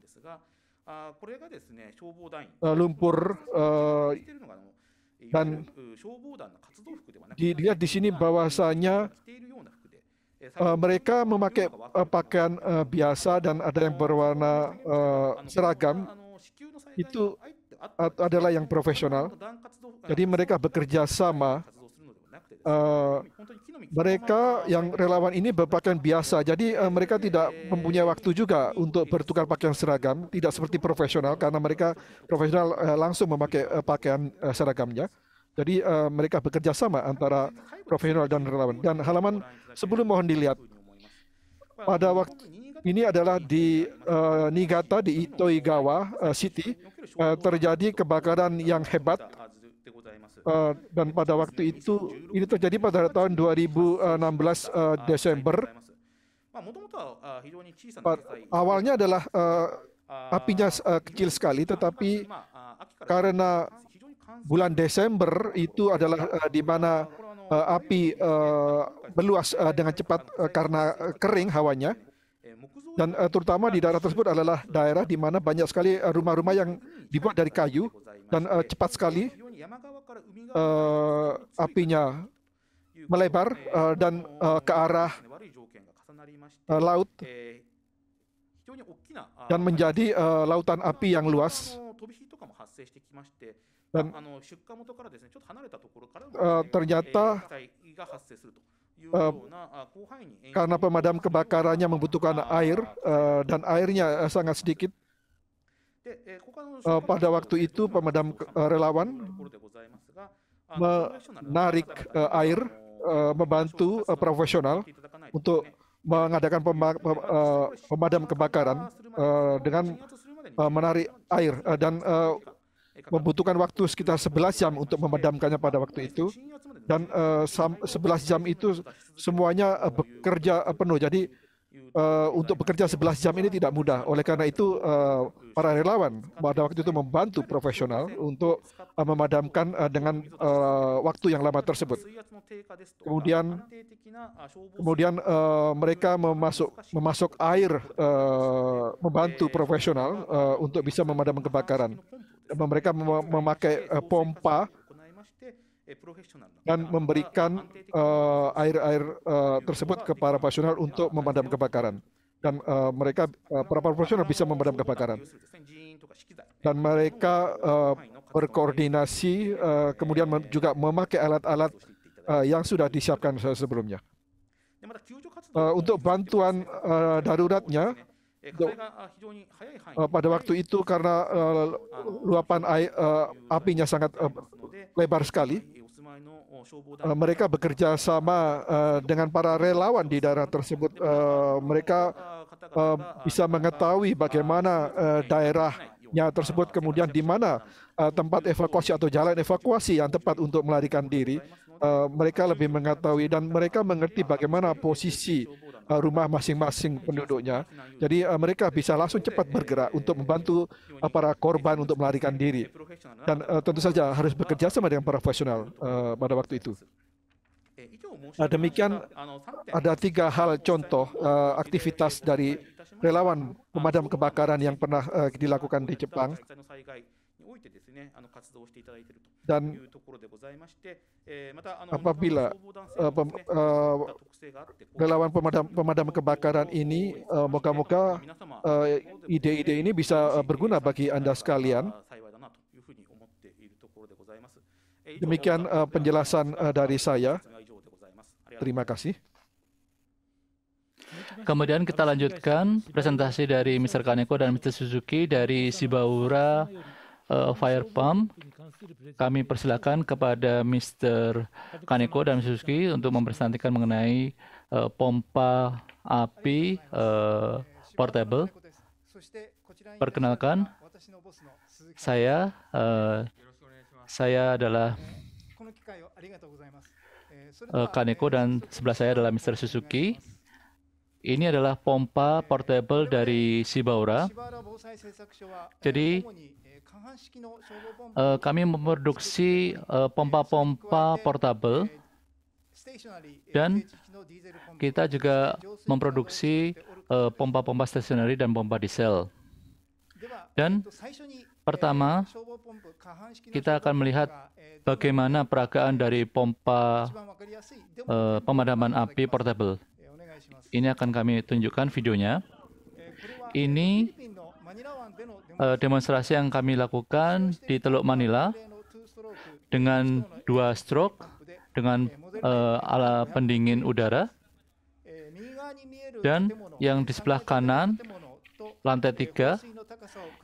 Lumpur dan dilihat di sini bahwasanya mereka memakai eh, pakaian eh, biasa dan ada yang berwarna eh, seragam itu adalah yang profesional. Jadi mereka bekerja sama Eh, mereka yang relawan ini berpakaian biasa, jadi uh, mereka tidak mempunyai waktu juga untuk bertukar pakaian seragam, tidak seperti profesional karena mereka profesional uh, langsung memakai uh, pakaian uh, seragamnya. Jadi uh, mereka bekerja sama antara profesional dan relawan. Dan halaman sebelum mohon dilihat. Pada waktu ini adalah di uh, Niigata di Itoigawa uh, City uh, terjadi kebakaran yang hebat Eh, dan pada waktu itu ini terjadi pada tahun 2016 eh, Desember. awalnya adalah eh, apinya kecil sekali, tetapi karena bulan Desember itu adalah di mana api uh, meluas dengan cepat karena kering hawanya. Dan terutama di daerah tersebut adalah daerah di mana banyak sekali rumah-rumah yang dibuat dari kayu dan cepat sekali uh, apinya melebar uh, dan uh, ke arah uh, laut dan menjadi uh, lautan api yang luas. Dan uh, ternyata uh, karena pemadam kebakarannya membutuhkan air uh, dan airnya sangat sedikit, pada waktu itu pemadam eh, relawan menarik eh, air, eh, membantu profesional untuk mengadakan pemadam kebakaran dengan menarik air dan membutuhkan waktu sekitar 11 jam untuk memadamkannya pada waktu itu dan 11 jam itu semuanya bekerja penuh jadi Eh, untuk bekerja 11 jam ini tidak mudah. Oleh karena itu, uh, para relawan pada waktu itu membantu profesional untuk uh, memadamkan uh, dengan uh, waktu yang lama tersebut. Kemudian, kemudian uh, mereka memasuk memasuk air uh, membantu profesional uh, untuk bisa memadam kebakaran. Mereka memakai pompa Eh, dan nah, memberikan uh, air-air uh, tersebut ke para profesional nah, untuk memadam kebakaran dan uh, mereka uh, para profesional bisa memadam kebakaran dan mereka uh, berkoordinasi uh, kemudian juga memakai alat-alat uh, yang sudah disiapkan sebelumnya uh, untuk bantuan uh, daruratnya pada waktu itu karena uh, luapan air, uh, apinya sangat uh, lebar sekali, uh, mereka bekerja sama uh, dengan para relawan di daerah tersebut. Uh, mereka uh, bisa mengetahui bagaimana uh, daerahnya tersebut, kemudian di mana uh, tempat evakuasi atau jalan evakuasi yang tepat untuk melarikan diri. Eh, mereka lebih mengetahui dan mereka mengerti bagaimana posisi uh, rumah masing-masing penduduknya. Jadi uh, mereka bisa langsung cepat bergerak untuk membantu uh, para korban untuk melarikan diri. Dan uh, tentu saja harus bekerja sama dengan profesional uh, pada waktu itu. Uh, demikian ada tiga hal contoh uh, aktivitas dari relawan pemadam kebakaran yang pernah uh, dilakukan di Jepang. Dan apabila relawan pemadam pemadam kebakaran ini uh, moga-moga uh, ide-ide ini bisa uh, berguna bagi Anda sekalian. Demikian uh, penjelasan uh, dari saya. Terima kasih. Kemudian kita lanjutkan presentasi dari Mr. Kaneko dan Mr. Suzuki dari Sibaura uh, fire pump, kami persilakan kepada Mr. Kaneko dan Mr. Suzuki untuk mempresentasikan mengenai uh, pompa api uh, portable. Perkenalkan, saya uh, saya adalah Kaneko dan sebelah saya adalah Mr. Suzuki. Ini adalah pompa portable dari Shibaura. Jadi Eh, eh, kami memproduksi eh, pompa-pompa portable dan kita juga memproduksi pompa-pompa stasioneri dan pompa diesel. Dan pertama, kita akan melihat bagaimana peragaan dari pompa pemadaman api portable. Ini akan kami tunjukkan videonya. Ini Eh, demonstrasi yang kami lakukan di Teluk Manila dengan dua stroke dengan uh, ala pendingin udara dan yang di sebelah kanan lantai tiga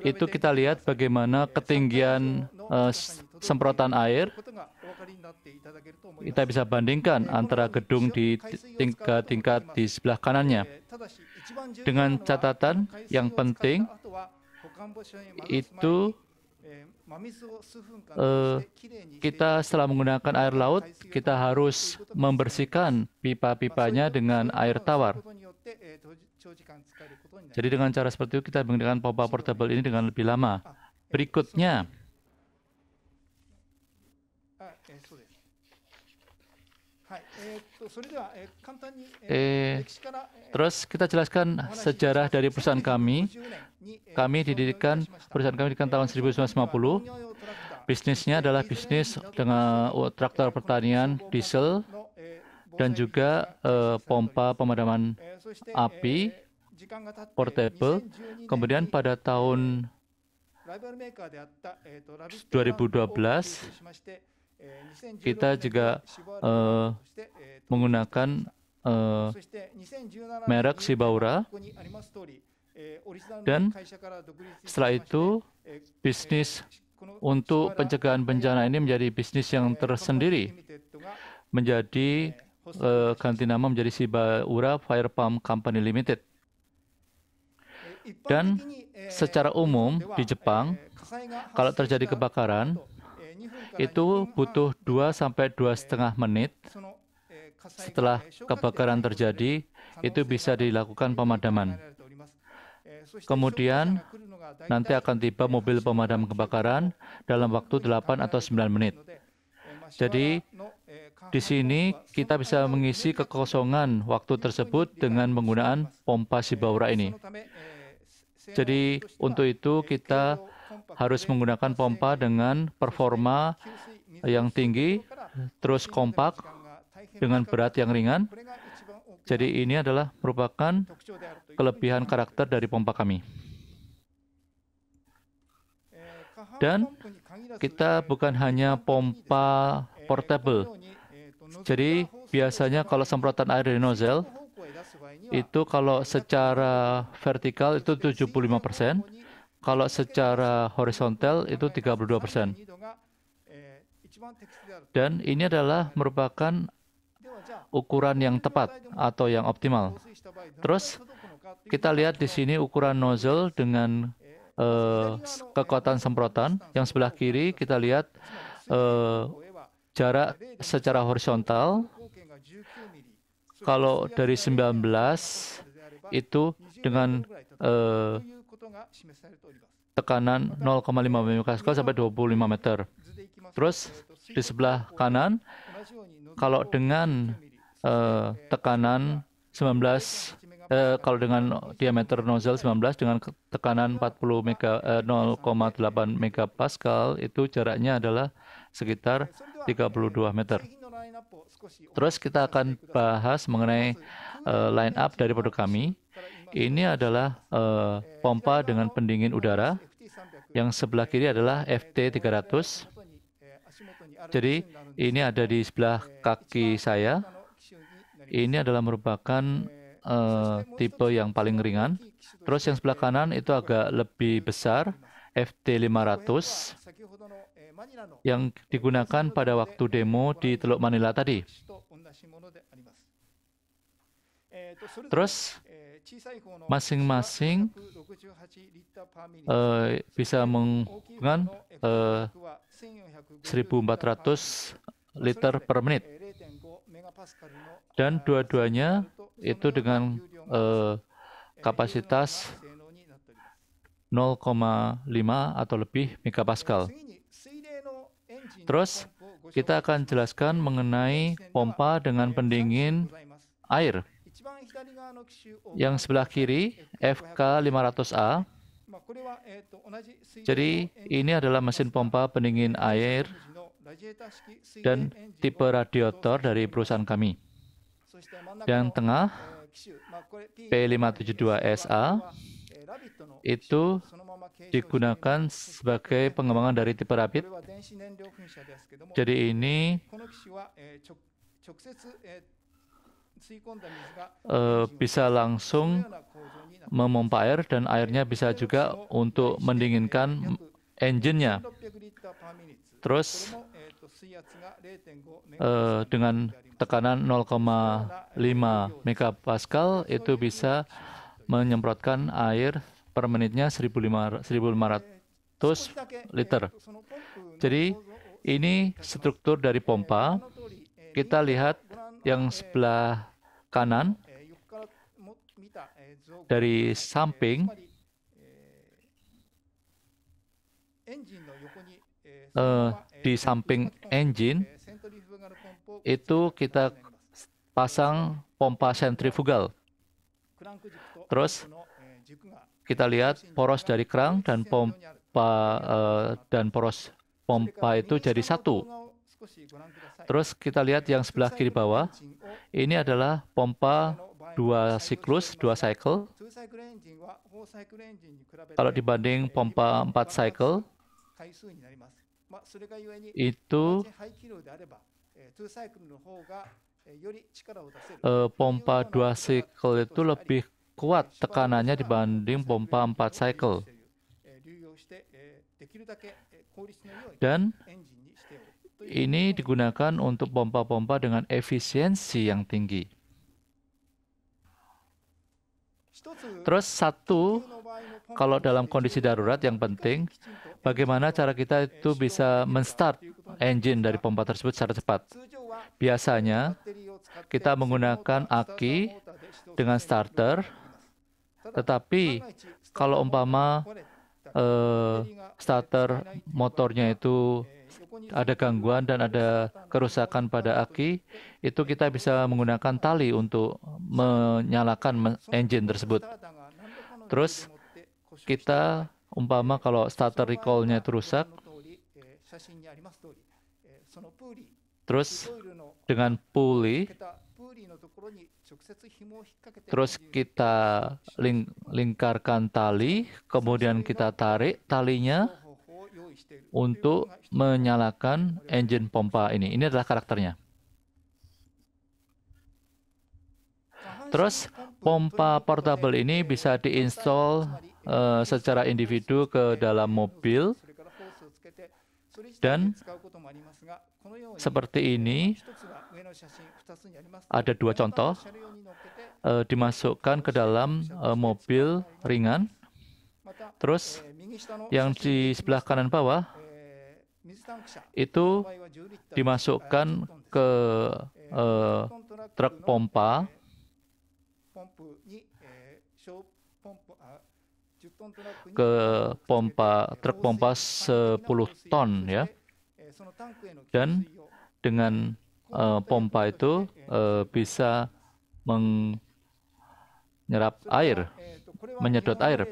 itu kita lihat bagaimana ketinggian uh, semprotan air kita bisa bandingkan antara gedung di tingkat-tingkat di sebelah kanannya dengan catatan yang penting itu eh, kita setelah menggunakan air laut, kita harus membersihkan pipa-pipanya dengan air tawar. Jadi dengan cara seperti itu kita menggunakan pompa portable ini dengan lebih lama. Berikutnya, eh, terus kita jelaskan sejarah dari perusahaan kami. Kami didirikan, perusahaan kami didirikan tahun 1950. Bisnisnya adalah bisnis dengan oh, traktor pertanian diesel dan juga eh, pompa pemadaman api portable. Kemudian pada tahun 2012 kita juga uh, menggunakan uh, merek Shibaura dan setelah itu bisnis untuk pencegahan bencana ini menjadi bisnis yang tersendiri menjadi uh, ganti nama menjadi Shibaura Fire Pump Company Limited dan secara umum di Jepang kalau terjadi kebakaran itu butuh 2 sampai setengah menit setelah kebakaran terjadi, itu bisa dilakukan pemadaman. Kemudian nanti akan tiba mobil pemadam kebakaran dalam waktu 8 atau 9 menit. Jadi di sini kita bisa mengisi kekosongan waktu tersebut dengan menggunakan pompa Sibaura ini. Jadi untuk itu kita harus menggunakan pompa dengan performa yang tinggi, terus kompak dengan berat yang ringan. Jadi ini adalah merupakan kelebihan karakter dari pompa kami. Dan kita bukan hanya pompa portable. Jadi biasanya kalau semprotan air dari nozzle, itu kalau secara vertikal itu 75 persen, kalau secara horizontal itu 32 persen. Dan ini adalah merupakan ukuran yang tepat atau yang optimal. Terus kita lihat di sini ukuran nozzle dengan uh, kekuatan semprotan. Yang sebelah kiri kita lihat uh, jarak secara horizontal. Kalau dari 19 itu dengan uh, tekanan 0,5 MPa sampai 25 meter. Terus di sebelah kanan, kalau dengan eh, tekanan 19, eh, kalau dengan diameter nozzle 19 dengan tekanan 40 mega, eh, 0,8 megapascal itu jaraknya adalah sekitar 32 meter. Terus kita akan bahas mengenai uh, line up dari produk kami. Ini adalah uh, pompa dengan pendingin udara. Yang sebelah kiri adalah FT300. Jadi ini ada di sebelah kaki saya. Ini adalah merupakan uh, tipe yang paling ringan. Terus yang sebelah kanan itu agak lebih besar, FT500 yang digunakan pada waktu demo di Teluk Manila tadi. Terus masing-masing uh, bisa menggunakan uh, 1400 liter per menit. Dan dua-duanya itu dengan uh, kapasitas 0,5 atau lebih megapascal. Terus kita akan jelaskan mengenai pompa dengan pendingin air yang sebelah kiri FK 500A. Jadi ini adalah mesin pompa pendingin air dan tipe radiator dari perusahaan kami. Yang tengah P572SA itu digunakan sebagai pengembangan dari tipe rapid. Jadi ini Eh, bisa langsung memompa air dan airnya bisa juga untuk mendinginkan engine-nya. Terus eh, dengan tekanan 0,5 megapascal itu bisa menyemprotkan air per menitnya 1.500 liter. Jadi ini struktur dari pompa. Kita lihat yang sebelah kanan dari samping eh, di samping engine itu kita pasang pompa sentrifugal. Terus kita lihat poros dari kerang dan pompa eh, dan poros pompa itu jadi satu. Terus kita lihat yang sebelah kiri bawah. Ini adalah pompa dua siklus, dua cycle. Kalau dibanding pompa empat cycle, itu uh, pompa dua cycle itu lebih kuat tekanannya dibanding pompa empat cycle. Dan ini digunakan untuk pompa-pompa dengan efisiensi yang tinggi. Terus satu, kalau dalam kondisi darurat yang penting, bagaimana cara kita itu bisa menstart engine dari pompa tersebut secara cepat. Biasanya kita menggunakan aki dengan starter, tetapi kalau umpama eh, starter motornya itu ada gangguan dan ada kerusakan pada aki, itu kita bisa menggunakan tali untuk menyalakan engine tersebut. Terus kita umpama kalau starter recall-nya itu rusak, terus dengan puli terus kita ling lingkarkan tali kemudian kita tarik talinya untuk menyalakan engine pompa ini. Ini adalah karakternya. Terus, pompa portable ini bisa diinstall uh, eh, secara individu ke dalam mobil dan seperti ini ada dua contoh uh, dimasukkan ke dalam uh, mobil ringan Terus eh, yang di sebelah kanan bawah eh, itu dimasukkan eh, ke eh, truk pompa ah, ke pompa truk pompa 10 ton ya dan dengan uh, pompa ya, itu uh, bisa menyerap air menyedot air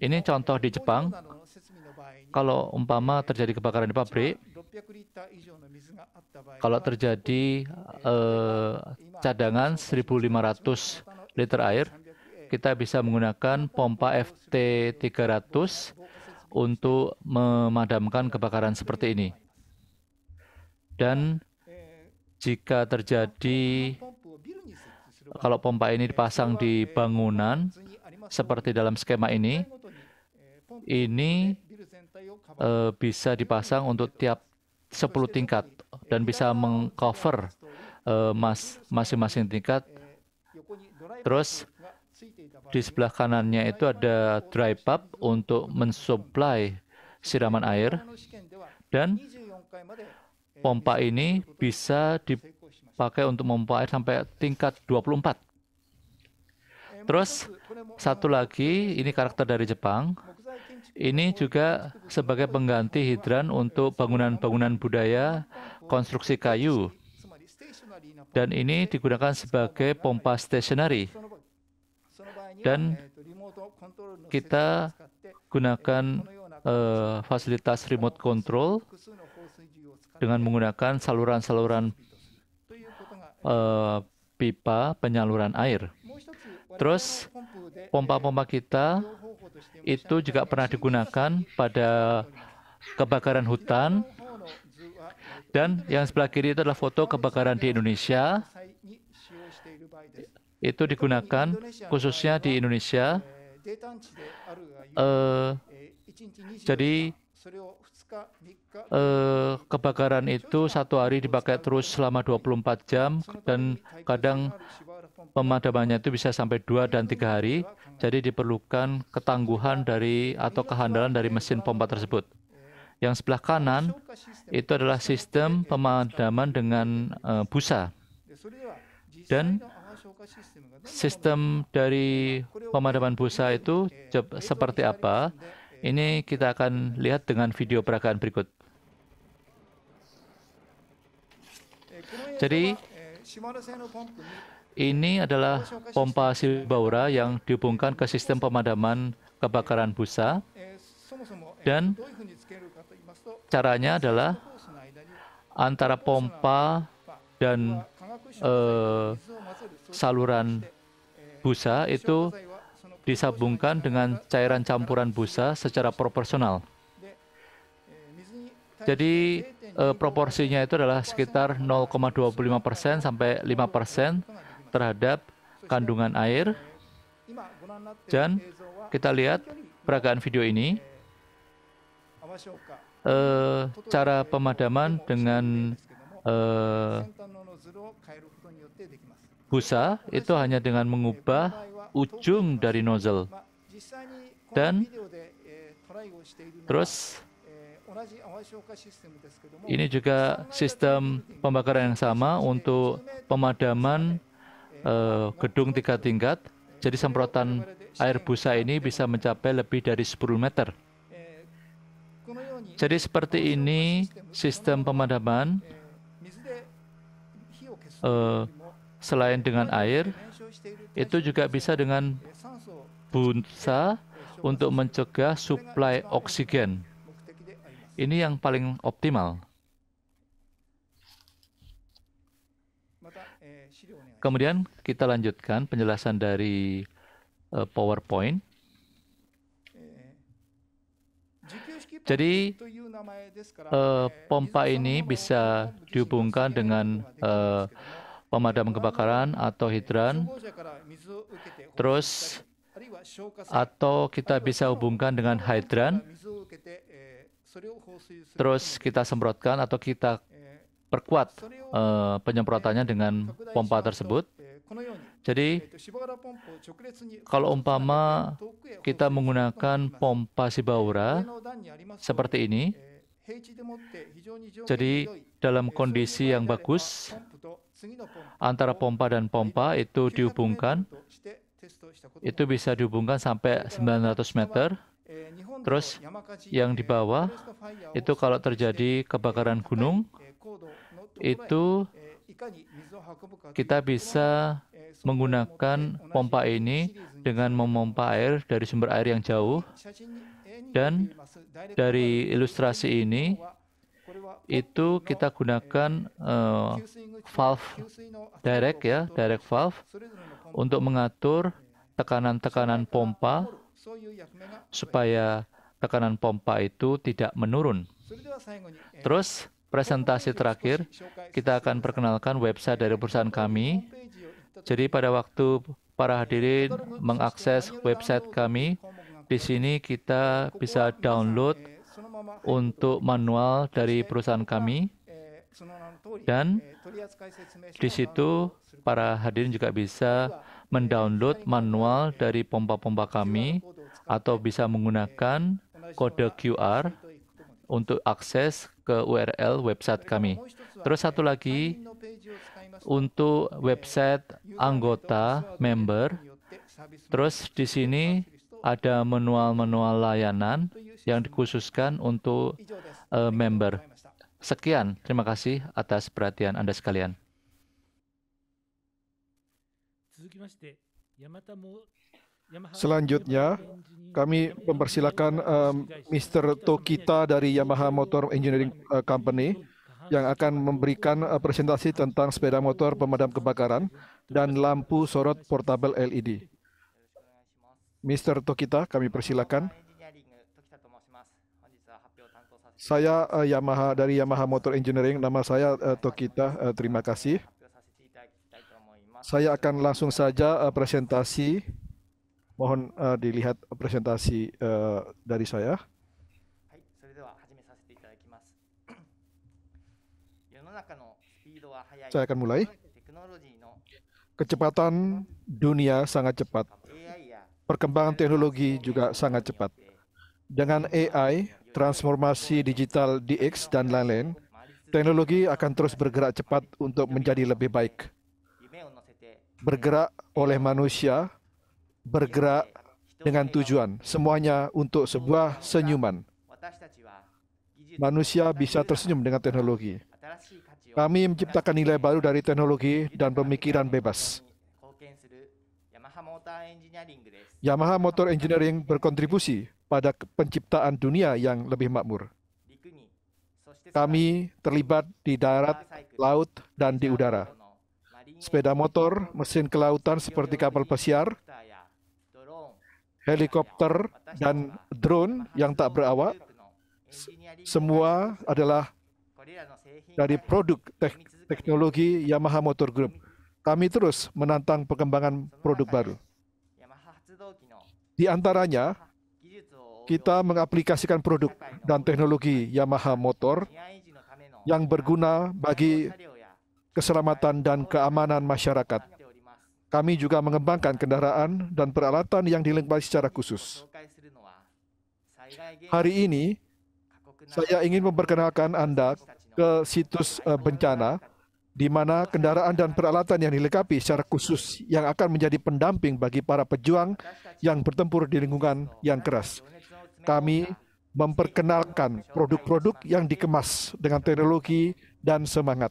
ini contoh di Jepang, kalau umpama terjadi kebakaran di pabrik, kalau terjadi eh, cadangan 1.500 liter air, kita bisa menggunakan pompa FT300 untuk memadamkan kebakaran seperti ini. Dan jika terjadi, kalau pompa ini dipasang di bangunan, seperti dalam skema ini, ini uh, bisa dipasang untuk tiap 10 tingkat dan bisa mengcover uh, mas masing-masing tingkat. Terus di sebelah kanannya itu ada dry pump untuk mensuplai siraman air dan pompa ini bisa dipakai untuk memompa air sampai tingkat 24. Terus satu lagi ini karakter dari Jepang ini juga sebagai pengganti hidran untuk bangunan-bangunan budaya konstruksi kayu. Dan ini digunakan sebagai pompa stationary. Dan kita gunakan uh, fasilitas remote control dengan menggunakan saluran-saluran uh, pipa penyaluran air. Terus pompa-pompa kita itu juga pernah digunakan pada kebakaran hutan. Dan yang sebelah kiri itu adalah foto kebakaran di Indonesia. Itu digunakan khususnya di Indonesia. Uh, jadi uh, kebakaran itu satu hari dipakai terus selama 24 jam dan kadang pemadamannya itu bisa sampai dua dan tiga hari, jadi diperlukan ketangguhan dari atau kehandalan dari mesin pompa tersebut. Yang sebelah kanan itu adalah sistem pemadaman dengan uh, busa. Dan sistem dari pemadaman busa itu seperti apa? Ini kita akan lihat dengan video peragaan berikut. Jadi ini adalah pompa Silbaura yang dihubungkan ke sistem pemadaman kebakaran busa. Dan caranya adalah antara pompa dan eh, saluran busa itu disambungkan dengan cairan campuran busa secara proporsional. Jadi eh, proporsinya itu adalah sekitar 0,25 persen sampai 5 persen terhadap kandungan air. Dan kita lihat peragaan video ini, eh, cara pemadaman dengan eh, busa itu hanya dengan mengubah ujung dari nozzle. Dan terus ini juga sistem pembakaran yang sama untuk pemadaman Eh, gedung tiga tingkat. Jadi semprotan air busa ini bisa mencapai lebih dari 10 meter. Jadi seperti ini sistem pemadaman uh, selain dengan air, itu juga bisa dengan busa untuk mencegah suplai oksigen. Ini yang paling optimal. Kemudian kita lanjutkan penjelasan dari uh, PowerPoint. Jadi uh, pompa ini bisa dihubungkan dengan uh, pemadam kebakaran atau hidran. Terus atau kita bisa hubungkan dengan hidran. Terus kita semprotkan atau kita perkuat uh, eh, penyemprotannya dengan pompa tersebut. Jadi, kalau umpama kita menggunakan pompa Shibaura seperti ini, jadi dalam kondisi yang bagus, antara pompa dan pompa itu dihubungkan, itu bisa dihubungkan sampai 900 meter, Terus yang di bawah itu kalau terjadi kebakaran gunung, itu kita bisa menggunakan pompa ini dengan memompa air dari sumber air yang jauh. Dan dari ilustrasi ini, itu kita gunakan uh, valve direct ya, direct valve untuk mengatur tekanan-tekanan pompa supaya tekanan pompa itu tidak menurun. Terus presentasi terakhir, kita akan perkenalkan website dari perusahaan kami. Jadi pada waktu para hadirin mengakses website kami, di sini kita bisa download untuk manual dari perusahaan kami. Dan di situ para hadirin juga bisa mendownload manual dari pompa-pompa kami atau bisa menggunakan kode QR untuk akses ke URL website kami. Terus satu lagi untuk website anggota member. Terus di sini ada manual-manual layanan yang dikhususkan untuk uh, member. Sekian, terima kasih atas perhatian Anda sekalian. Selanjutnya, kami mempersilahkan um, eh, Mr. Tokita dari Yamaha Motor Engineering eh, Company yang akan memberikan uh, presentasi tentang sepeda motor pemadam kebakaran dan lampu sorot portable LED. Mr. Tokita, kami persilakan. Saya uh, Yamaha dari Yamaha Motor Engineering, nama saya uh, Tokita. Uh, terima kasih. Saya akan langsung saja uh, presentasi mohon uh, dilihat presentasi uh, dari saya. saya akan mulai. Kecepatan dunia sangat cepat. Perkembangan teknologi juga sangat cepat. Dengan AI, transformasi digital DX dan lain-lain, teknologi akan terus bergerak cepat untuk menjadi lebih baik. Bergerak oleh manusia bergerak dengan tujuan, semuanya untuk sebuah senyuman. Manusia bisa tersenyum dengan teknologi. Kami menciptakan nilai baru dari teknologi dan pemikiran bebas. Yamaha Motor Engineering berkontribusi pada penciptaan dunia yang lebih makmur. Kami terlibat di darat, laut, dan di udara. Sepeda motor, mesin kelautan seperti kapal pesiar, helikopter, dan drone yang tak berawak, semua adalah dari produk tek teknologi Yamaha Motor Group. Kami terus menantang perkembangan produk baru. Di antaranya, kita mengaplikasikan produk dan teknologi Yamaha Motor yang berguna bagi keselamatan dan keamanan masyarakat kami juga mengembangkan kendaraan dan peralatan yang dilengkapi secara khusus. Hari ini, saya ingin memperkenalkan Anda ke situs eh, bencana, di mana kendaraan dan peralatan yang dilengkapi secara khusus yang akan menjadi pendamping bagi para pejuang yang bertempur di lingkungan yang keras. Kami memperkenalkan produk-produk yang dikemas dengan teknologi dan semangat.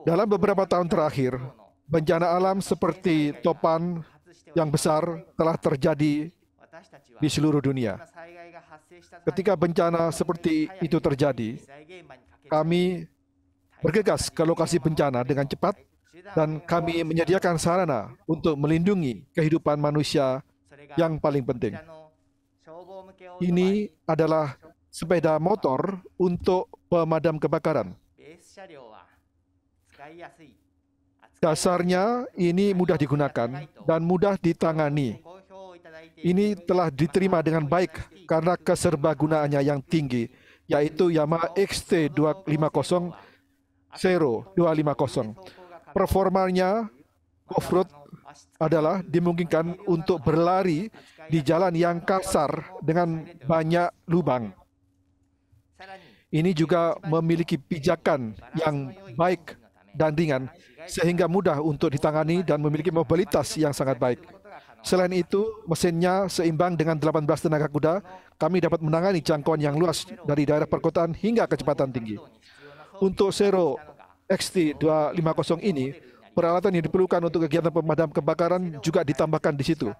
Dalam beberapa tahun terakhir, bencana alam seperti topan yang besar telah terjadi di seluruh dunia. Ketika bencana seperti itu terjadi, kami bergegas ke lokasi bencana dengan cepat dan kami menyediakan sarana untuk melindungi kehidupan manusia yang paling penting. Ini adalah sepeda motor untuk pemadam kebakaran. Dasarnya ini mudah digunakan dan mudah ditangani. Ini telah diterima dengan baik karena keserbagunaannya yang tinggi, yaitu Yamaha XT 250 Zero 250. Performanya off-road adalah dimungkinkan untuk berlari di jalan yang kasar dengan banyak lubang. Ini juga memiliki pijakan yang baik dan ringan, sehingga mudah untuk ditangani dan memiliki mobilitas yang sangat baik. Selain itu, mesinnya seimbang dengan 18 tenaga kuda, kami dapat menangani jangkauan yang luas dari daerah perkotaan hingga kecepatan tinggi. Untuk Zero XT250 ini, peralatan yang diperlukan untuk kegiatan pemadam kebakaran juga ditambahkan di situ.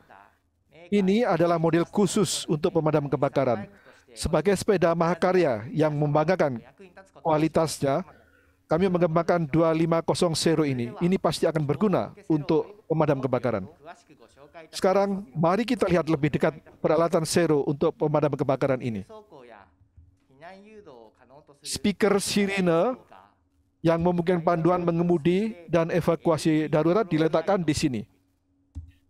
Ini adalah model khusus untuk pemadam kebakaran. Sebagai sepeda mahakarya yang membanggakan kualitasnya, kami mengembangkan 2500 ini. Ini pasti akan berguna untuk pemadam kebakaran. Sekarang mari kita lihat lebih dekat peralatan Sero untuk pemadam kebakaran ini. Speaker sirine yang memungkinkan panduan mengemudi dan evakuasi darurat diletakkan di sini.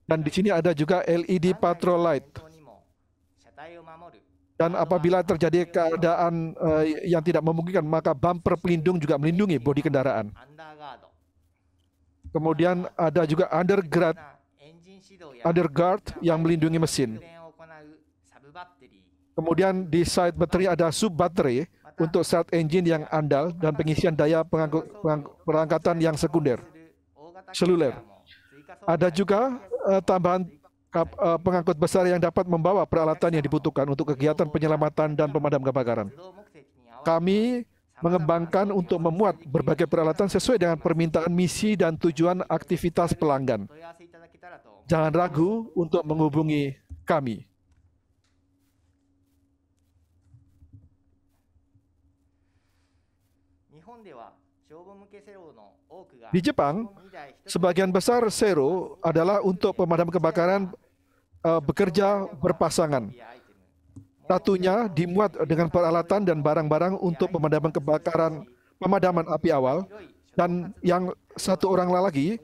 Dan di sini ada juga LED patrol light dan apabila terjadi keadaan uh, yang tidak memungkinkan, maka bumper pelindung juga melindungi bodi kendaraan. Kemudian ada juga underguard, underguard yang melindungi mesin. Kemudian di side battery ada sub battery untuk saat engine yang andal dan pengisian daya pengangkut, perangkatan yang sekunder, seluler. Ada juga uh, tambahan Eh, pengangkut besar yang dapat membawa peralatan yang dibutuhkan untuk kegiatan penyelamatan dan pemadam kebakaran. Kami mengembangkan untuk memuat berbagai peralatan sesuai dengan permintaan misi dan tujuan aktivitas pelanggan. Jangan ragu untuk menghubungi kami. Di Jepang, Sebagian besar sero adalah untuk pemadam kebakaran uh, bekerja berpasangan. Satunya dimuat dengan peralatan dan barang-barang untuk pemadaman kebakaran, pemadaman api awal, dan yang satu orang lagi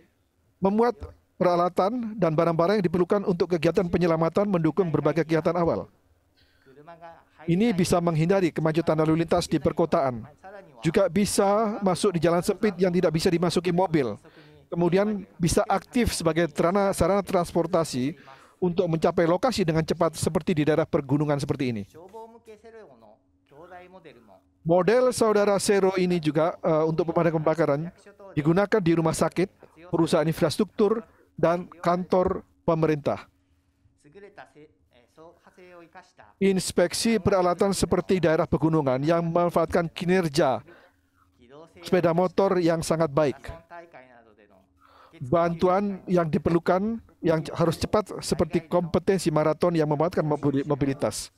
memuat peralatan dan barang-barang yang diperlukan untuk kegiatan penyelamatan mendukung berbagai kegiatan awal. Ini bisa menghindari kemacetan lalu lintas di perkotaan. Juga bisa masuk di jalan sempit yang tidak bisa dimasuki mobil kemudian bisa aktif sebagai terana, sarana transportasi untuk mencapai lokasi dengan cepat seperti di daerah pergunungan seperti ini. Model saudara Sero ini juga uh, untuk pemadam kebakaran digunakan di rumah sakit, perusahaan infrastruktur, dan kantor pemerintah. Inspeksi peralatan seperti daerah pegunungan yang memanfaatkan kinerja sepeda motor yang sangat baik bantuan yang diperlukan yang harus cepat seperti kompetensi maraton yang memanfaatkan mobilitas.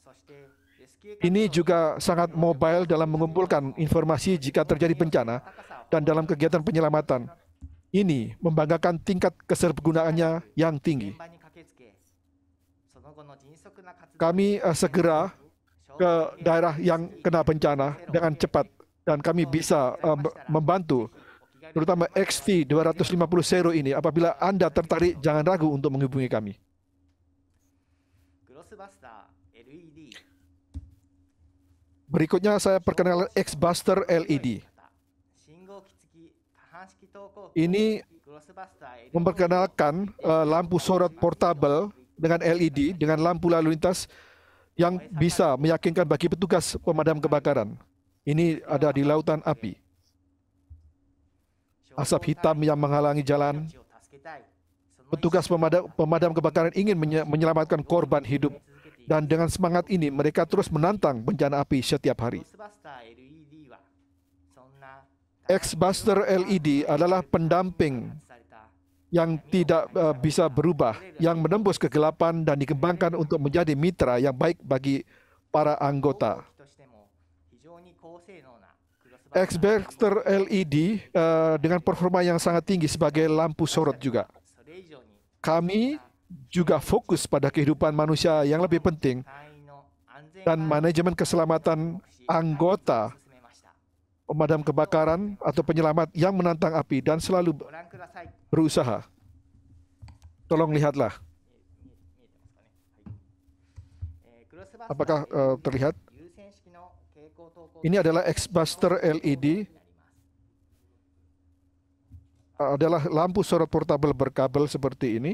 Ini juga sangat mobile dalam mengumpulkan informasi jika terjadi bencana dan dalam kegiatan penyelamatan. Ini membanggakan tingkat kesergunaannya yang tinggi. Kami uh, segera ke daerah yang kena bencana dengan cepat dan kami bisa uh, membantu terutama XT 250 Zero ini. Apabila Anda tertarik, jangan ragu untuk menghubungi kami. E Berikutnya saya perkenalkan X-Buster LED. Ini memperkenalkan uh, lampu sorot portable dengan LED, dengan lampu lalu lintas yang bisa meyakinkan bagi petugas pemadam kebakaran. Ini ada di lautan api asap hitam yang menghalangi jalan. Petugas pemadam, pemadam kebakaran ingin menyelamatkan korban hidup dan dengan semangat ini mereka terus menantang bencana api setiap hari. X-Buster LED adalah pendamping yang tidak uh, bisa berubah, yang menembus kegelapan dan dikembangkan untuk menjadi mitra yang baik bagi para anggota. X-Baxter LED uh, eh, dengan performa yang sangat tinggi sebagai lampu sorot juga. Kami juga fokus pada kehidupan manusia yang lebih penting dan manajemen keselamatan anggota pemadam kebakaran atau penyelamat yang menantang api dan selalu berusaha. Tolong lihatlah. Apakah uh, terlihat? Ini adalah Xbuster LED. Adalah lampu sorot portable berkabel seperti ini.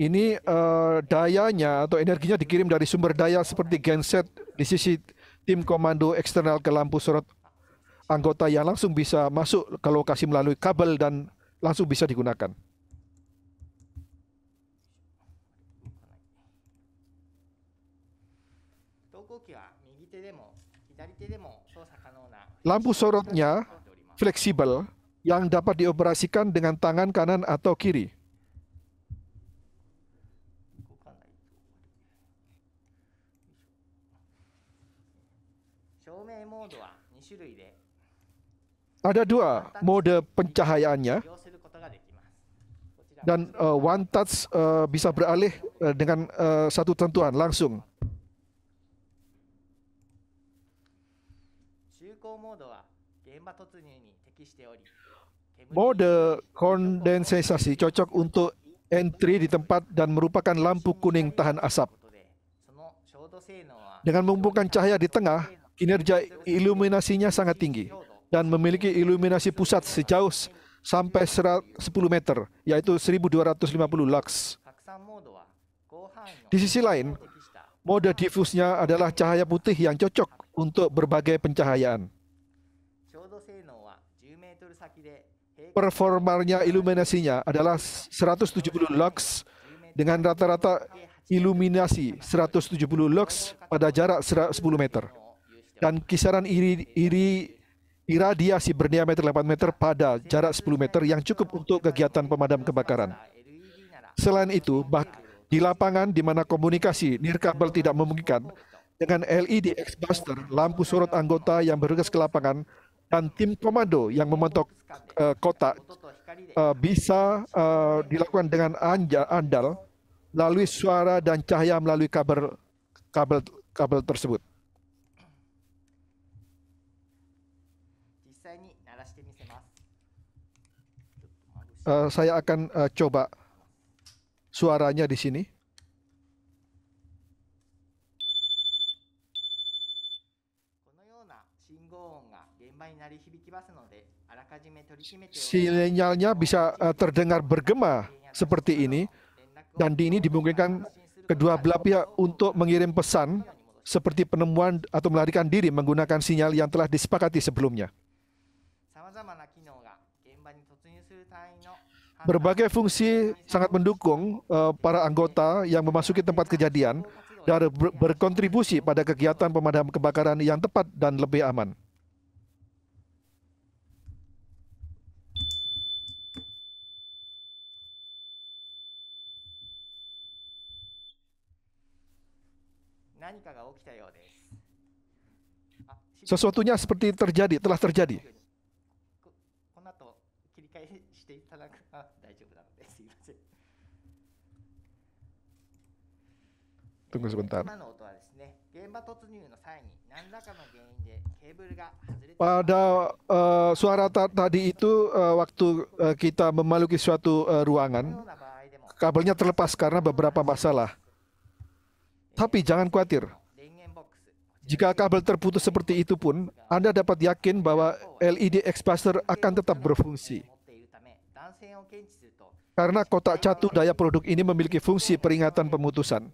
Ini uh, dayanya atau energinya dikirim dari sumber daya seperti genset di sisi tim komando eksternal ke lampu sorot anggota yang langsung bisa masuk ke lokasi melalui kabel dan langsung bisa digunakan. Lampu sorotnya fleksibel yang dapat dioperasikan dengan tangan kanan atau kiri. Ada dua mode pencahayaannya dan uh, one touch uh, bisa beralih uh, dengan uh, satu tentuan langsung. Mode kondensasi cocok untuk entry di tempat dan merupakan lampu kuning tahan asap. Dengan mengumpulkan cahaya di tengah, kinerja iluminasinya sangat tinggi dan memiliki iluminasi pusat sejauh sampai 10 meter, yaitu 1250 lux. Di sisi lain, mode diffuse adalah cahaya putih yang cocok untuk berbagai pencahayaan performarnya iluminasinya adalah 170 lux dengan rata-rata iluminasi 170 lux pada jarak 10 meter dan kisaran iri, iri iradiasi berdiameter 8 meter pada jarak 10 meter yang cukup untuk kegiatan pemadam kebakaran. Selain itu, di lapangan di mana komunikasi nirkabel tidak memungkinkan, dengan LED X-Buster, lampu sorot anggota yang bergegas ke lapangan, dan tim komando yang membentuk uh, kota uh, bisa uh, dilakukan dengan anja, andal melalui suara dan cahaya melalui kabel kabel kabel tersebut. Uh, saya akan uh, coba suaranya di sini. Sinyalnya bisa eh, terdengar bergema seperti ini, dan di ini dimungkinkan kedua belah pihak untuk mengirim pesan seperti penemuan atau melarikan diri menggunakan sinyal yang telah disepakati sebelumnya. Berbagai fungsi sangat mendukung eh, para anggota yang memasuki tempat kejadian dan berkontribusi pada kegiatan pemadam kebakaran yang tepat dan lebih aman. Sesuatunya seperti terjadi, telah terjadi. Tunggu sebentar. Pada uh, eh, suara tadi itu uh, waktu uh, kita memaluki suatu uh, ruangan, kabelnya terlepas karena beberapa masalah. Tapi jangan khawatir. Jika kabel terputus seperti itu pun, Anda dapat yakin bahwa LED expander akan tetap berfungsi. Karena kotak catu daya produk ini memiliki fungsi peringatan pemutusan.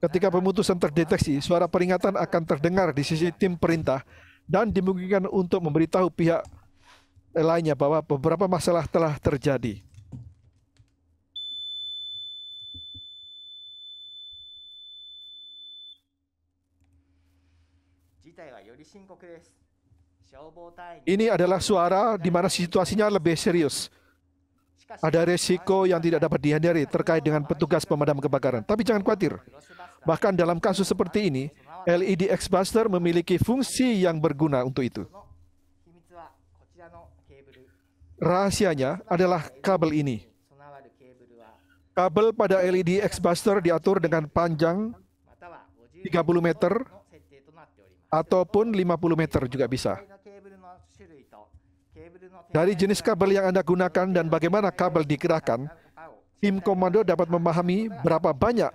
Ketika pemutusan terdeteksi, suara peringatan akan terdengar di sisi tim perintah dan dimungkinkan untuk memberitahu pihak lainnya bahwa beberapa masalah telah terjadi. Ini adalah suara di mana situasinya lebih serius. Ada resiko yang tidak dapat dihindari terkait dengan petugas pemadam kebakaran. Tapi jangan khawatir. Bahkan dalam kasus seperti ini, LED X-Buster memiliki fungsi yang berguna untuk itu. Rahasianya adalah kabel ini. Kabel pada LED X-Buster diatur dengan panjang 30 meter ataupun 50 meter juga bisa. Dari jenis kabel yang Anda gunakan dan bagaimana kabel digerakkan, tim komando dapat memahami berapa banyak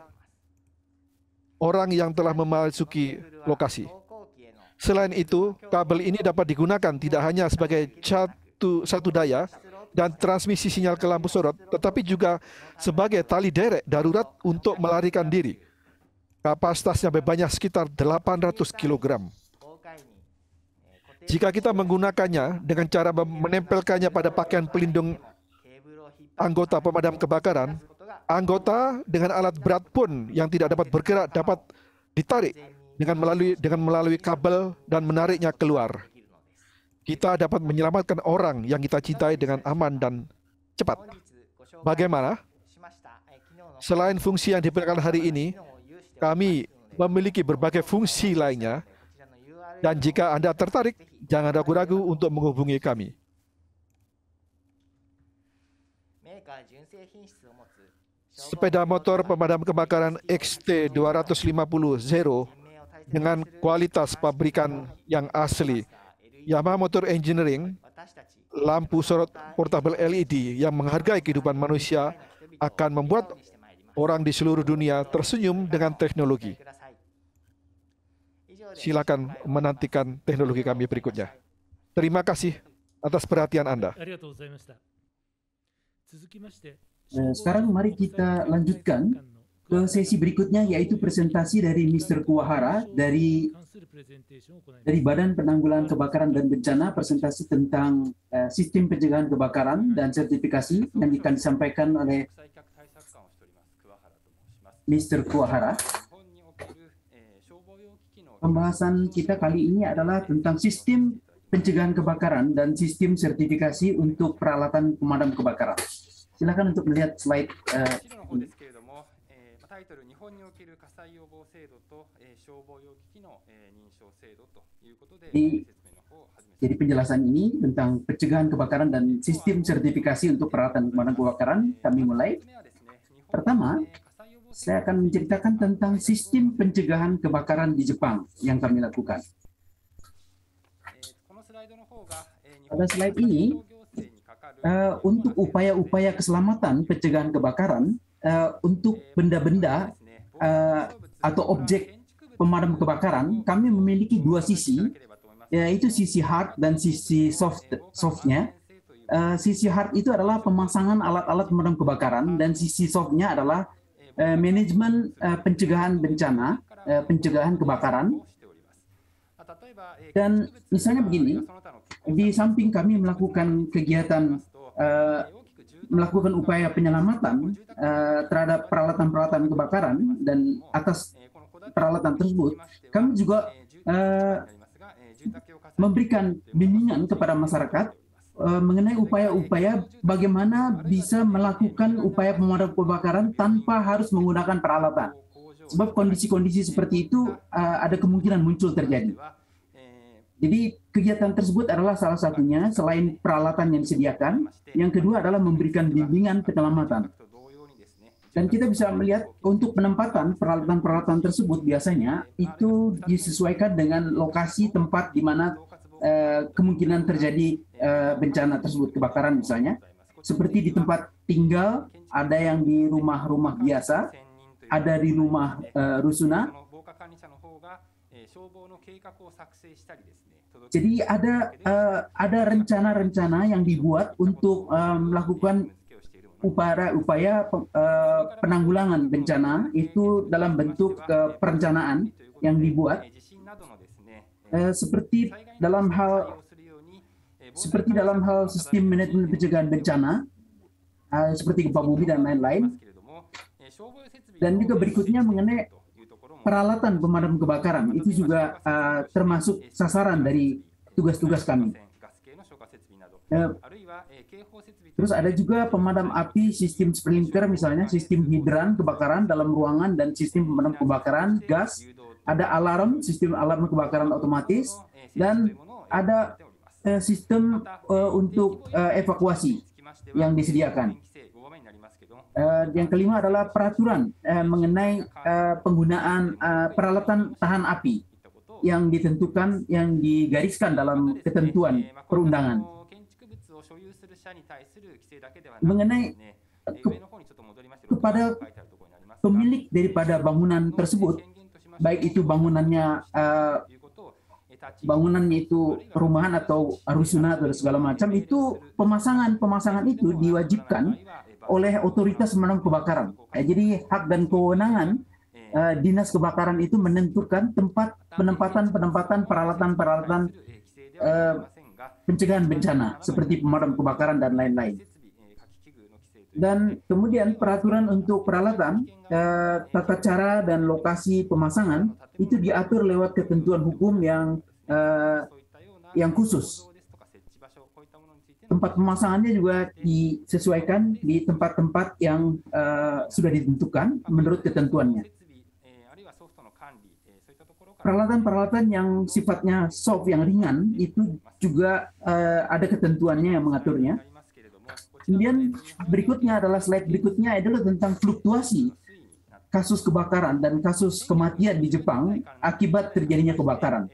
orang yang telah memasuki lokasi. Selain itu, kabel ini dapat digunakan tidak hanya sebagai satu, satu daya dan transmisi sinyal ke lampu sorot, tetapi juga sebagai tali derek darurat untuk melarikan diri kapasitasnya banyak sekitar 800 kg. Jika kita menggunakannya dengan cara menempelkannya pada pakaian pelindung anggota pemadam kebakaran, anggota dengan alat berat pun yang tidak dapat bergerak dapat ditarik dengan melalui dengan melalui kabel dan menariknya keluar. Kita dapat menyelamatkan orang yang kita cintai dengan aman dan cepat. Bagaimana? Selain fungsi yang diberikan hari ini, kami memiliki berbagai fungsi lainnya. Dan jika Anda tertarik, jangan ragu-ragu untuk menghubungi kami. Sepeda motor pemadam kebakaran XT 250 Zero dengan kualitas pabrikan yang asli. Yamaha Motor Engineering, lampu sorot portable LED yang menghargai kehidupan manusia akan membuat Orang di seluruh dunia tersenyum dengan teknologi. Silakan menantikan teknologi kami berikutnya. Terima kasih atas perhatian Anda. Eh, sekarang mari kita lanjutkan ke sesi berikutnya yaitu presentasi dari Mr. Kuwahara dari dari Badan Penanggulangan Kebakaran dan Bencana presentasi tentang uh, sistem pencegahan kebakaran dan sertifikasi yang akan disampaikan oleh Mr. Kuahara. Pembahasan kita kali ini adalah tentang sistem pencegahan kebakaran dan sistem sertifikasi untuk peralatan pemadam kebakaran. Silakan untuk melihat slide uh, eh, ini. Jadi penjelasan ini tentang pencegahan kebakaran dan sistem sertifikasi untuk peralatan pemadam kebakaran kami mulai. Pertama, saya akan menceritakan tentang sistem pencegahan kebakaran di Jepang yang kami lakukan. Pada slide ini, eh, untuk upaya-upaya keselamatan pencegahan kebakaran eh, untuk benda-benda eh, atau objek pemadam kebakaran, kami memiliki dua sisi, yaitu sisi hard dan sisi soft softnya. sisi hard itu adalah pemasangan alat-alat pemadam kebakaran dan sisi softnya adalah Eh, manajemen eh, pencegahan bencana, eh, pencegahan kebakaran. Dan misalnya begini, di samping kami melakukan kegiatan melakukan upaya penyelamatan terhadap peralatan-peralatan kebakaran dan atas peralatan tersebut, kami juga memberikan bimbingan kepada masyarakat Eh, mengenai upaya-upaya bagaimana bisa melakukan upaya pemadam kebakaran tanpa harus menggunakan peralatan. Sebab kondisi-kondisi seperti itu uh, ada kemungkinan muncul terjadi. Jadi kegiatan tersebut adalah salah satunya selain peralatan yang disediakan, yang kedua adalah memberikan bimbingan penyelamatan. Dan kita bisa melihat untuk penempatan peralatan-peralatan tersebut biasanya itu disesuaikan dengan lokasi tempat di mana Eh, kemungkinan terjadi eh, bencana tersebut kebakaran misalnya seperti di tempat tinggal ada yang di rumah-rumah biasa ada di rumah uh, rusuna jadi ada uh, ada rencana-rencana yang dibuat untuk uh, melakukan upaya upaya uh, penanggulangan bencana itu dalam bentuk uh, perencanaan yang dibuat Eh, seperti dalam hal seperti dalam hal sistem manajemen pencegahan bencana eh, seperti gempa bumi dan lain-lain dan juga berikutnya mengenai peralatan pemadam kebakaran itu juga uh, termasuk sasaran dari tugas-tugas kami. Uh, terus ada juga pemadam api, sistem sprinkler misalnya, sistem hidran kebakaran dalam ruangan dan sistem pemadam kebakaran gas ada alarm, sistem alarm kebakaran otomatis, dan ada uh, sistem uh, untuk uh, evakuasi yang disediakan. Uh, yang kelima adalah peraturan uh, mengenai uh, penggunaan uh, peralatan tahan api yang ditentukan, yang digariskan dalam ketentuan perundangan. Mengenai ke kepada pemilik daripada bangunan tersebut, baik itu bangunannya uh, bangunannya itu perumahan atau arusuna atau segala macam itu pemasangan pemasangan itu diwajibkan oleh otoritas menang kebakaran. Eh, jadi hak dan kewenangan eh, dinas kebakaran itu menentukan tempat penempatan penempatan peralatan peralatan pencegahan bencana seperti pemadam kebakaran dan lain-lain dan kemudian peraturan untuk peralatan, eh, tata cara dan lokasi pemasangan itu diatur lewat ketentuan hukum yang eh, yang khusus. Tempat pemasangannya juga disesuaikan di tempat-tempat yang eh, sudah ditentukan menurut ketentuannya. Peralatan-peralatan yang sifatnya soft yang ringan itu juga ada ketentuannya yang mengaturnya Kemudian berikutnya adalah slide berikutnya adalah tentang fluktuasi kasus kebakaran dan kasus kematian di Jepang akibat terjadinya kebakaran.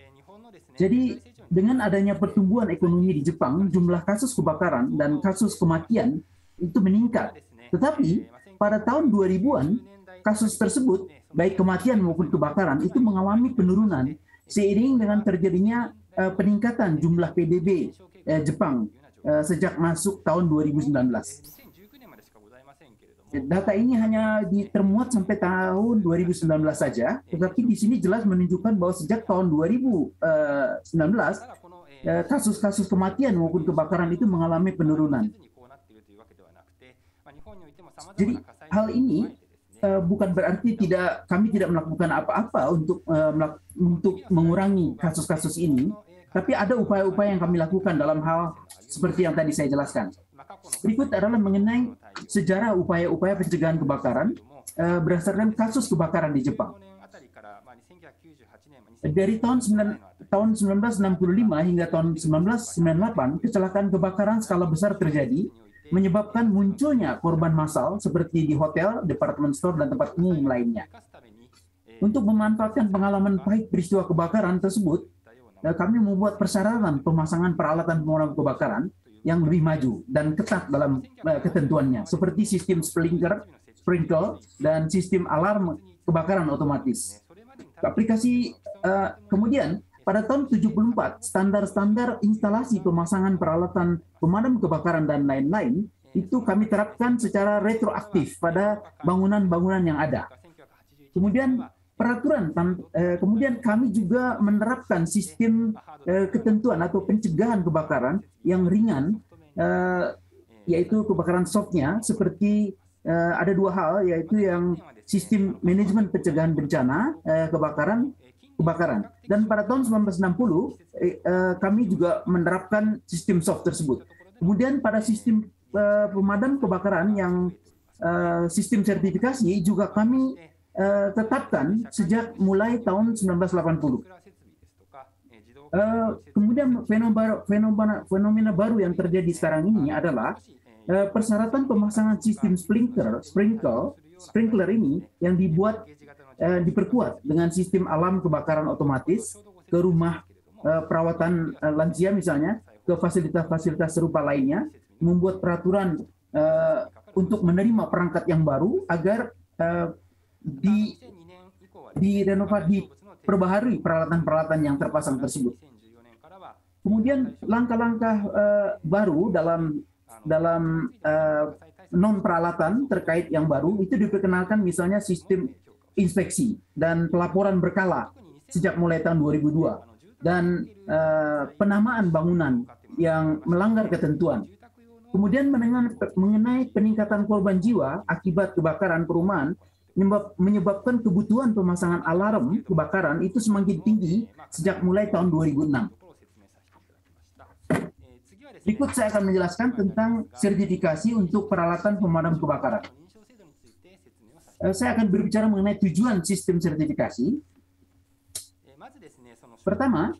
Jadi dengan adanya pertumbuhan ekonomi di Jepang, jumlah kasus kebakaran dan kasus kematian itu meningkat. Tetapi pada tahun 2000-an kasus tersebut baik kematian maupun kebakaran itu mengalami penurunan seiring dengan terjadinya uh, peningkatan jumlah PDB uh, eh, Jepang Eh, sejak masuk tahun 2019. Data ini hanya termuat sampai tahun 2019 saja, tetapi di sini jelas menunjukkan bahwa sejak tahun 2019 eh, eh, kasus-kasus kematian maupun kebakaran itu mengalami penurunan. Jadi hal ini bukan berarti tidak kami tidak melakukan apa-apa untuk untuk mengurangi kasus-kasus ini, tapi ada upaya-upaya yang kami lakukan dalam hal seperti yang tadi saya jelaskan. Berikut adalah mengenai sejarah upaya-upaya pencegahan kebakaran eh, berdasarkan kasus kebakaran di Jepang. Dari tahun, 1965 hingga tahun 1998, kecelakaan kebakaran skala besar terjadi menyebabkan munculnya korban massal seperti di hotel, department store, dan tempat umum lainnya. Untuk memanfaatkan pengalaman pahit peristiwa kebakaran tersebut, kami membuat persyaratan pemasangan peralatan pemadam kebakaran yang lebih maju dan ketat dalam eh, ketentuannya, seperti sistem sprinkler, sprinkle dan sistem alarm kebakaran otomatis. Aplikasi uh, kemudian pada tahun 74 standar-standar instalasi pemasangan peralatan pemadam kebakaran dan lain-lain itu kami terapkan secara retroaktif pada bangunan-bangunan yang ada. Kemudian peraturan. Eh, kemudian kami juga menerapkan sistem eh, ketentuan atau pencegahan kebakaran yang ringan, eh, yaitu kebakaran softnya seperti ada dua hal, yaitu yang sistem manajemen pencegahan bencana kebakaran kebakaran. Dan pada tahun 1960 kami juga menerapkan sistem soft tersebut. Kemudian pada sistem pemadam kebakaran yang sistem sertifikasi juga kami Eh, tetapkan sejak mulai tahun 1980. Uh, eh, kemudian fenomena, fenomena, fenomena baru yang terjadi sekarang ini adalah uh, persyaratan pemasangan sistem sprinkler, sprinkler sprinkler ini yang dibuat uh, diperkuat dengan sistem alam kebakaran otomatis ke rumah uh, perawatan uh, lansia misalnya, ke fasilitas-fasilitas serupa lainnya, membuat peraturan uh, untuk menerima perangkat yang baru agar uh, di direnovat diperbaharui peralatan-peralatan yang terpasang tersebut. Kemudian langkah-langkah uh, baru dalam dalam uh, eh, non peralatan terkait yang baru itu diperkenalkan misalnya sistem inspeksi dan pelaporan berkala sejak mulai tahun 2002 dan uh, penamaan bangunan yang melanggar ketentuan. Kemudian mengenai peningkatan korban jiwa akibat kebakaran perumahan menyebabkan kebutuhan pemasangan alarm kebakaran itu semakin tinggi sejak mulai tahun 2006. Berikut saya akan menjelaskan tentang sertifikasi untuk peralatan pemadam kebakaran. Eh, saya akan berbicara mengenai tujuan sistem sertifikasi. Pertama,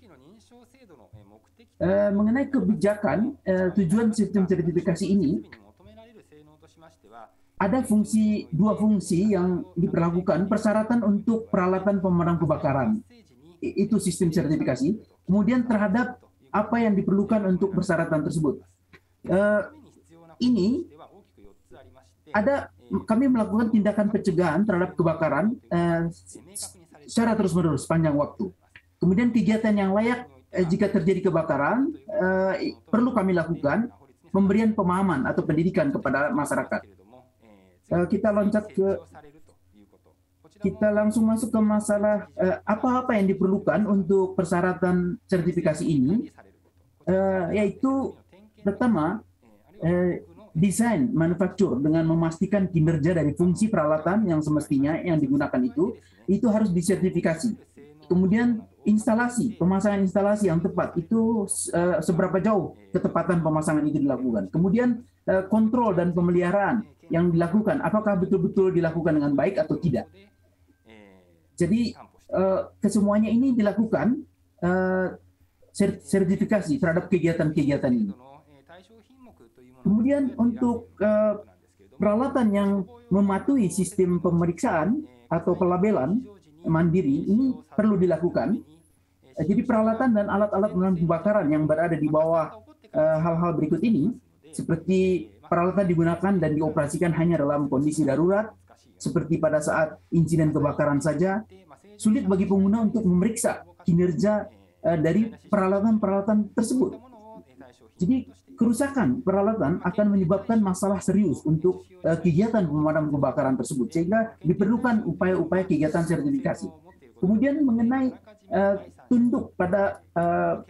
eh, mengenai kebijakan eh, tujuan sistem sertifikasi ini ada fungsi dua fungsi yang diperlakukan persyaratan untuk peralatan pemadam kebakaran itu sistem sertifikasi kemudian terhadap apa yang diperlukan untuk persyaratan tersebut uh, ini ada kami melakukan tindakan pencegahan terhadap kebakaran uh, secara terus menerus panjang waktu kemudian kegiatan yang layak uh, jika terjadi kebakaran uh, perlu kami lakukan pemberian pemahaman atau pendidikan kepada masyarakat Eh, kita loncat ke kita langsung masuk ke masalah eh, apa-apa yang diperlukan untuk persyaratan sertifikasi ini, eh, yaitu pertama desain manufaktur dengan memastikan kinerja dari fungsi peralatan yang semestinya yang digunakan itu itu harus disertifikasi. Kemudian instalasi, pemasangan instalasi yang tepat itu uh, seberapa jauh ketepatan pemasangan itu dilakukan. Kemudian uh, kontrol dan pemeliharaan yang dilakukan, apakah betul-betul dilakukan dengan baik atau tidak. Jadi uh, kesemuanya ini dilakukan uh, sertifikasi terhadap kegiatan-kegiatan ini. Kemudian untuk uh, peralatan yang mematuhi sistem pemeriksaan atau pelabelan mandiri ini perlu dilakukan Eh, jadi peralatan dan alat-alat pemadam kebakaran yang berada di bawah eh, hal-hal berikut ini seperti peralatan digunakan dan dioperasikan hanya dalam kondisi darurat seperti pada saat insiden kebakaran saja sulit bagi pengguna untuk memeriksa kinerja eh, dari peralatan-peralatan tersebut. Jadi kerusakan peralatan akan menyebabkan masalah serius untuk kegiatan pemadam kebakaran tersebut sehingga diperlukan upaya-upaya kegiatan sertifikasi. Kemudian mengenai uh, tunduk pada uh,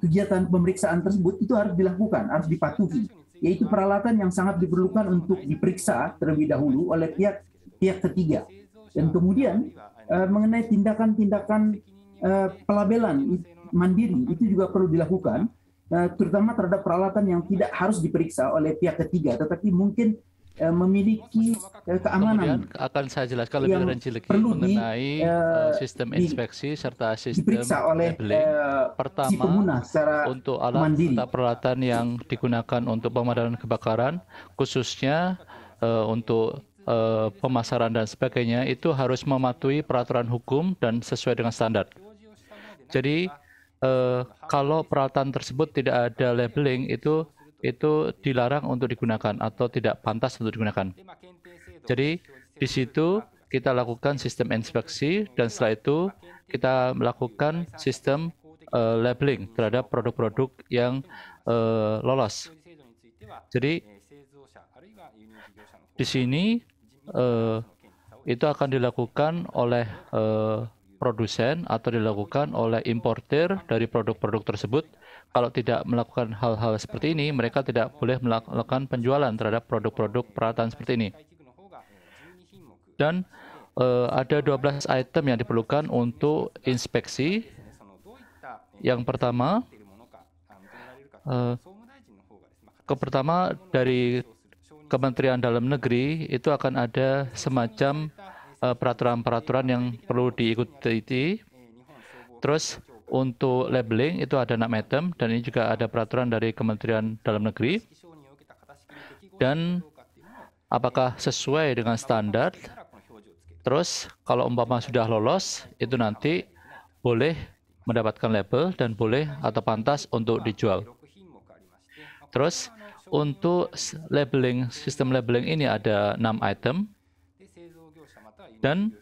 kegiatan pemeriksaan tersebut itu harus dilakukan, harus dipatuhi, yaitu peralatan yang sangat diperlukan untuk diperiksa terlebih dahulu oleh pihak pihak ketiga. Dan kemudian uh, mengenai tindakan-tindakan uh, pelabelan mandiri itu juga perlu dilakukan, uh, terutama terhadap peralatan yang tidak harus diperiksa oleh pihak ketiga, tetapi mungkin uh, memiliki uh, keamanan. Kemudian akan saya jelaskan lebih rinci lagi mengenai eh, di, uh, sistem inspeksi di, serta sistem oleh labeling. Pertama, untuk alat mandiri. peralatan yang digunakan untuk pemadaman kebakaran, khususnya uh, untuk uh, pemasaran dan sebagainya, itu harus mematuhi peraturan hukum dan sesuai dengan standar. Jadi, uh, kalau peralatan tersebut tidak ada labeling, itu itu dilarang untuk digunakan atau tidak pantas untuk digunakan. Jadi di situ kita lakukan sistem inspeksi dan setelah itu kita melakukan sistem uh, labeling terhadap produk-produk yang uh, lolos. Jadi di sini uh, itu akan dilakukan oleh uh, produsen atau dilakukan oleh importer dari produk-produk tersebut kalau tidak melakukan hal-hal seperti ini, mereka tidak boleh melakukan penjualan terhadap produk-produk peralatan seperti ini. Dan uh, ada 12 item yang diperlukan untuk inspeksi. Yang pertama, uh, ke pertama dari Kementerian Dalam Negeri itu akan ada semacam eh, peraturan-peraturan uh, yang perlu diikuti. Terus untuk labeling itu ada item dan ini juga ada peraturan dari Kementerian Dalam Negeri. Dan apakah sesuai dengan standar? Terus kalau umpama sudah lolos, itu nanti boleh mendapatkan label dan boleh atau pantas untuk dijual. Terus untuk labeling sistem labeling ini ada enam item dan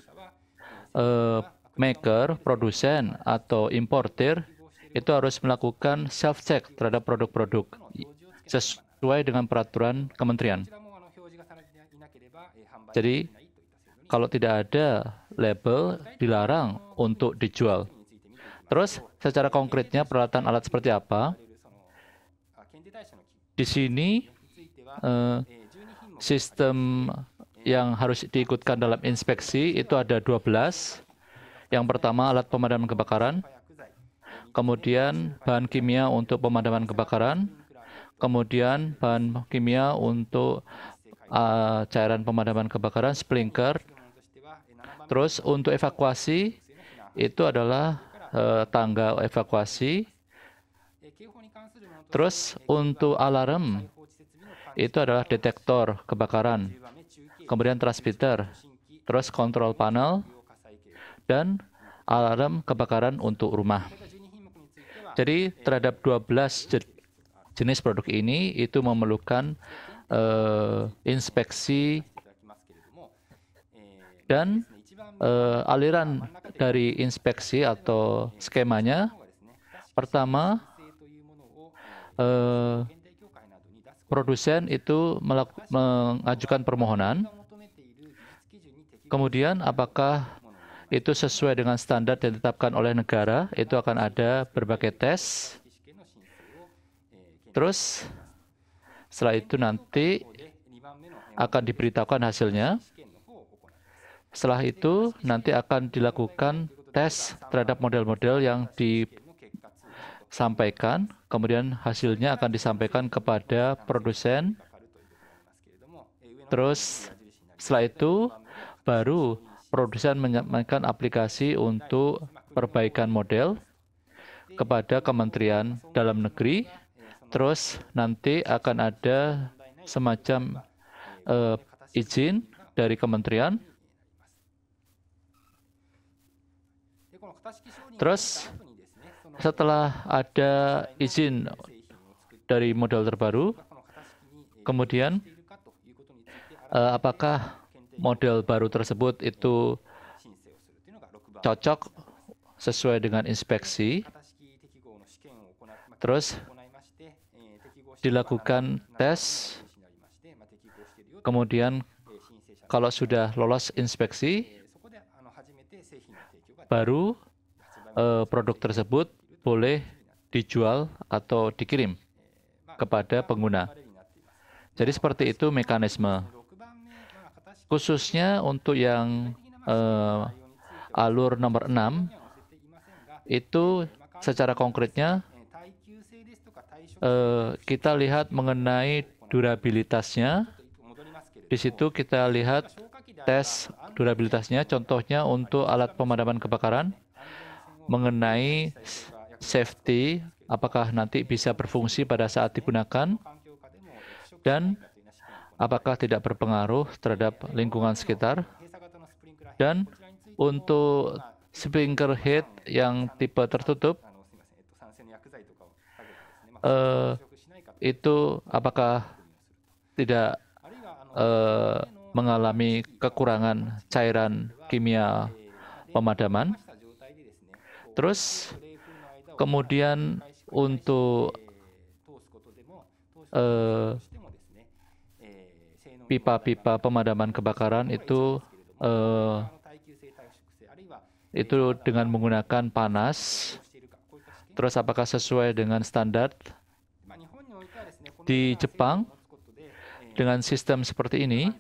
eh, maker, produsen, atau importer itu harus melakukan self-check terhadap produk-produk sesuai dengan peraturan kementerian. Jadi, kalau tidak ada label, dilarang untuk dijual. Terus, secara konkretnya peralatan alat seperti apa? Di sini, eh, sistem yang harus diikutkan dalam inspeksi itu ada 12 yang pertama alat pemadam kebakaran, kemudian bahan kimia untuk pemadaman kebakaran, kemudian bahan kimia untuk uh, cairan pemadaman kebakaran, sprinkler. Terus untuk evakuasi itu adalah uh, tangga evakuasi. Terus untuk alarm itu adalah detektor kebakaran, kemudian transmitter, terus kontrol panel, dan alarm kebakaran untuk rumah. Jadi terhadap 12 jenis produk ini itu memerlukan uh, inspeksi dan uh, aliran dari inspeksi atau skemanya. Pertama, uh, produsen itu mengajukan permohonan. Kemudian apakah itu sesuai dengan standar yang ditetapkan oleh negara, itu akan ada berbagai tes. Terus setelah itu nanti akan diberitahukan hasilnya. Setelah itu nanti akan dilakukan tes terhadap model-model yang disampaikan, kemudian hasilnya akan disampaikan kepada produsen. Terus setelah itu baru produsen menyampaikan aplikasi untuk perbaikan model kepada Kementerian Dalam Negeri. Terus nanti akan ada semacam uh, izin dari kementerian. Terus setelah ada izin dari model terbaru, kemudian uh, apakah model baru tersebut itu cocok sesuai dengan inspeksi. Terus dilakukan tes. Kemudian kalau sudah lolos inspeksi, baru eh, produk tersebut boleh dijual atau dikirim kepada pengguna. Jadi seperti itu mekanisme. Khususnya untuk yang uh, alur nomor 6 itu secara konkretnya uh, kita lihat mengenai durabilitasnya. Di situ kita lihat tes durabilitasnya, contohnya untuk alat pemadaman kebakaran mengenai safety, apakah nanti bisa berfungsi pada saat digunakan, dan apakah tidak berpengaruh terhadap lingkungan sekitar? Dan untuk sprinkler head yang tipe tertutup, eh, itu apakah tidak eh, mengalami kekurangan cairan kimia pemadaman? Terus kemudian untuk eh, pipa-pipa pemadaman kebakaran itu uh, itu dengan menggunakan panas. Terus apakah sesuai dengan standar di Jepang dengan sistem seperti ini?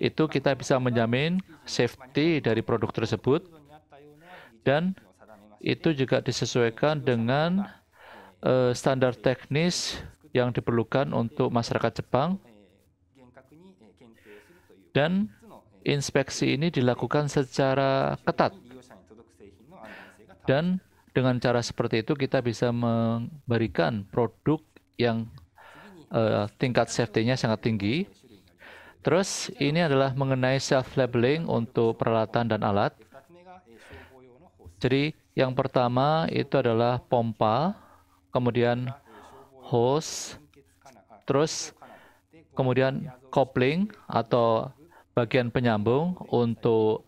Itu kita bisa menjamin safety dari produk tersebut dan itu juga disesuaikan dengan eh, standar teknis yang diperlukan untuk masyarakat Jepang dan inspeksi ini dilakukan secara ketat. Dan dengan cara seperti itu kita bisa memberikan produk yang uh, tingkat safety-nya sangat tinggi. Terus ini adalah mengenai self-labeling untuk peralatan dan alat. Jadi yang pertama itu adalah pompa, kemudian hose, terus kemudian kopling atau bagian penyambung untuk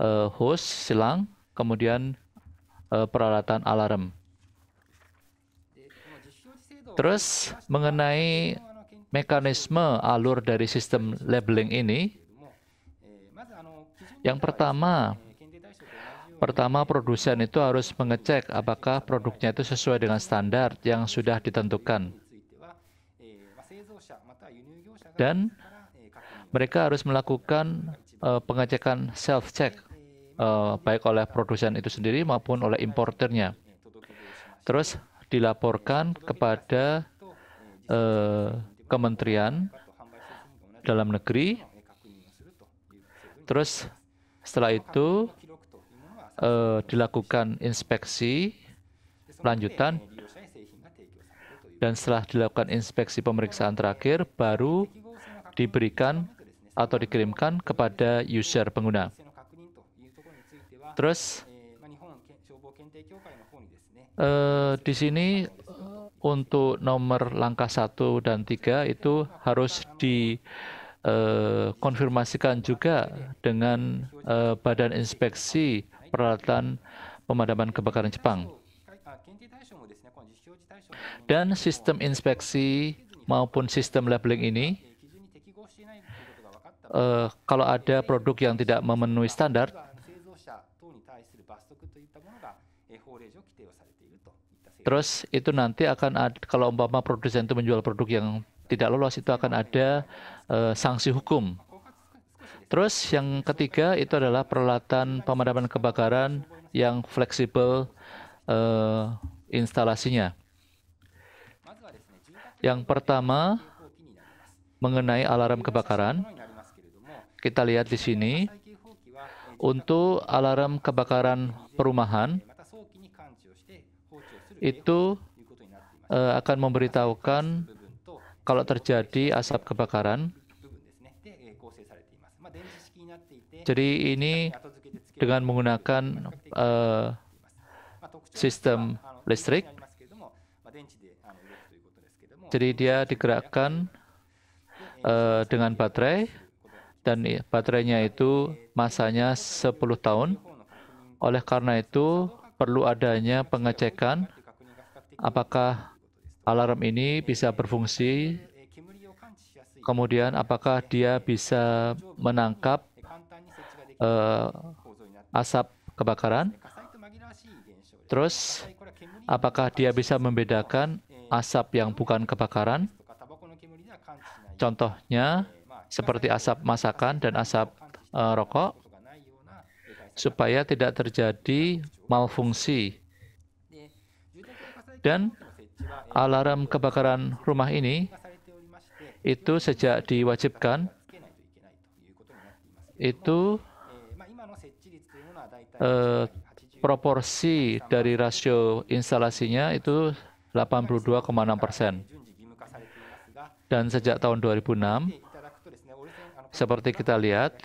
uh, eh, host silang, kemudian uh, peralatan alarm. Terus mengenai mekanisme alur dari sistem labeling ini, yang pertama, pertama produsen itu harus mengecek apakah produknya itu sesuai dengan standar yang sudah ditentukan. Dan mereka harus melakukan uh, pengecekan self check uh, eh, baik oleh produsen itu sendiri maupun oleh importernya. Terus dilaporkan kepada uh, kementerian dalam negeri. Terus setelah itu uh, dilakukan inspeksi lanjutan dan setelah dilakukan inspeksi pemeriksaan terakhir baru diberikan atau dikirimkan kepada user pengguna. Terus, uh, di sini untuk nomor langkah 1 dan 3 itu harus dikonfirmasikan eh, uh, juga dengan uh, Badan Inspeksi Peralatan Pemadaman Kebakaran Jepang. Dan sistem inspeksi maupun sistem labeling ini uh, kalau ada produk yang tidak memenuhi standar, terus itu nanti akan ada, kalau umpama produsen itu menjual produk yang tidak lolos itu akan ada uh, sanksi hukum. Terus yang ketiga itu adalah peralatan pemadaman kebakaran yang fleksibel uh, instalasinya. Yang pertama mengenai alarm kebakaran. Kita lihat di sini untuk alarm kebakaran perumahan itu uh, akan memberitahukan kalau terjadi asap kebakaran. Jadi ini dengan menggunakan uh, sistem listrik. Jadi dia digerakkan uh, dengan baterai dan baterainya itu masanya 10 tahun. Oleh karena itu, perlu adanya pengecekan apakah alarm ini bisa berfungsi, kemudian apakah dia bisa menangkap uh, asap kebakaran, terus apakah dia bisa membedakan asap yang bukan kebakaran. Contohnya, seperti asap masakan dan asap uh, rokok supaya tidak terjadi malfungsi. Dan alarm kebakaran rumah ini itu sejak diwajibkan itu uh, proporsi dari rasio instalasinya itu 82,6 persen. Dan sejak tahun 2006, seperti kita lihat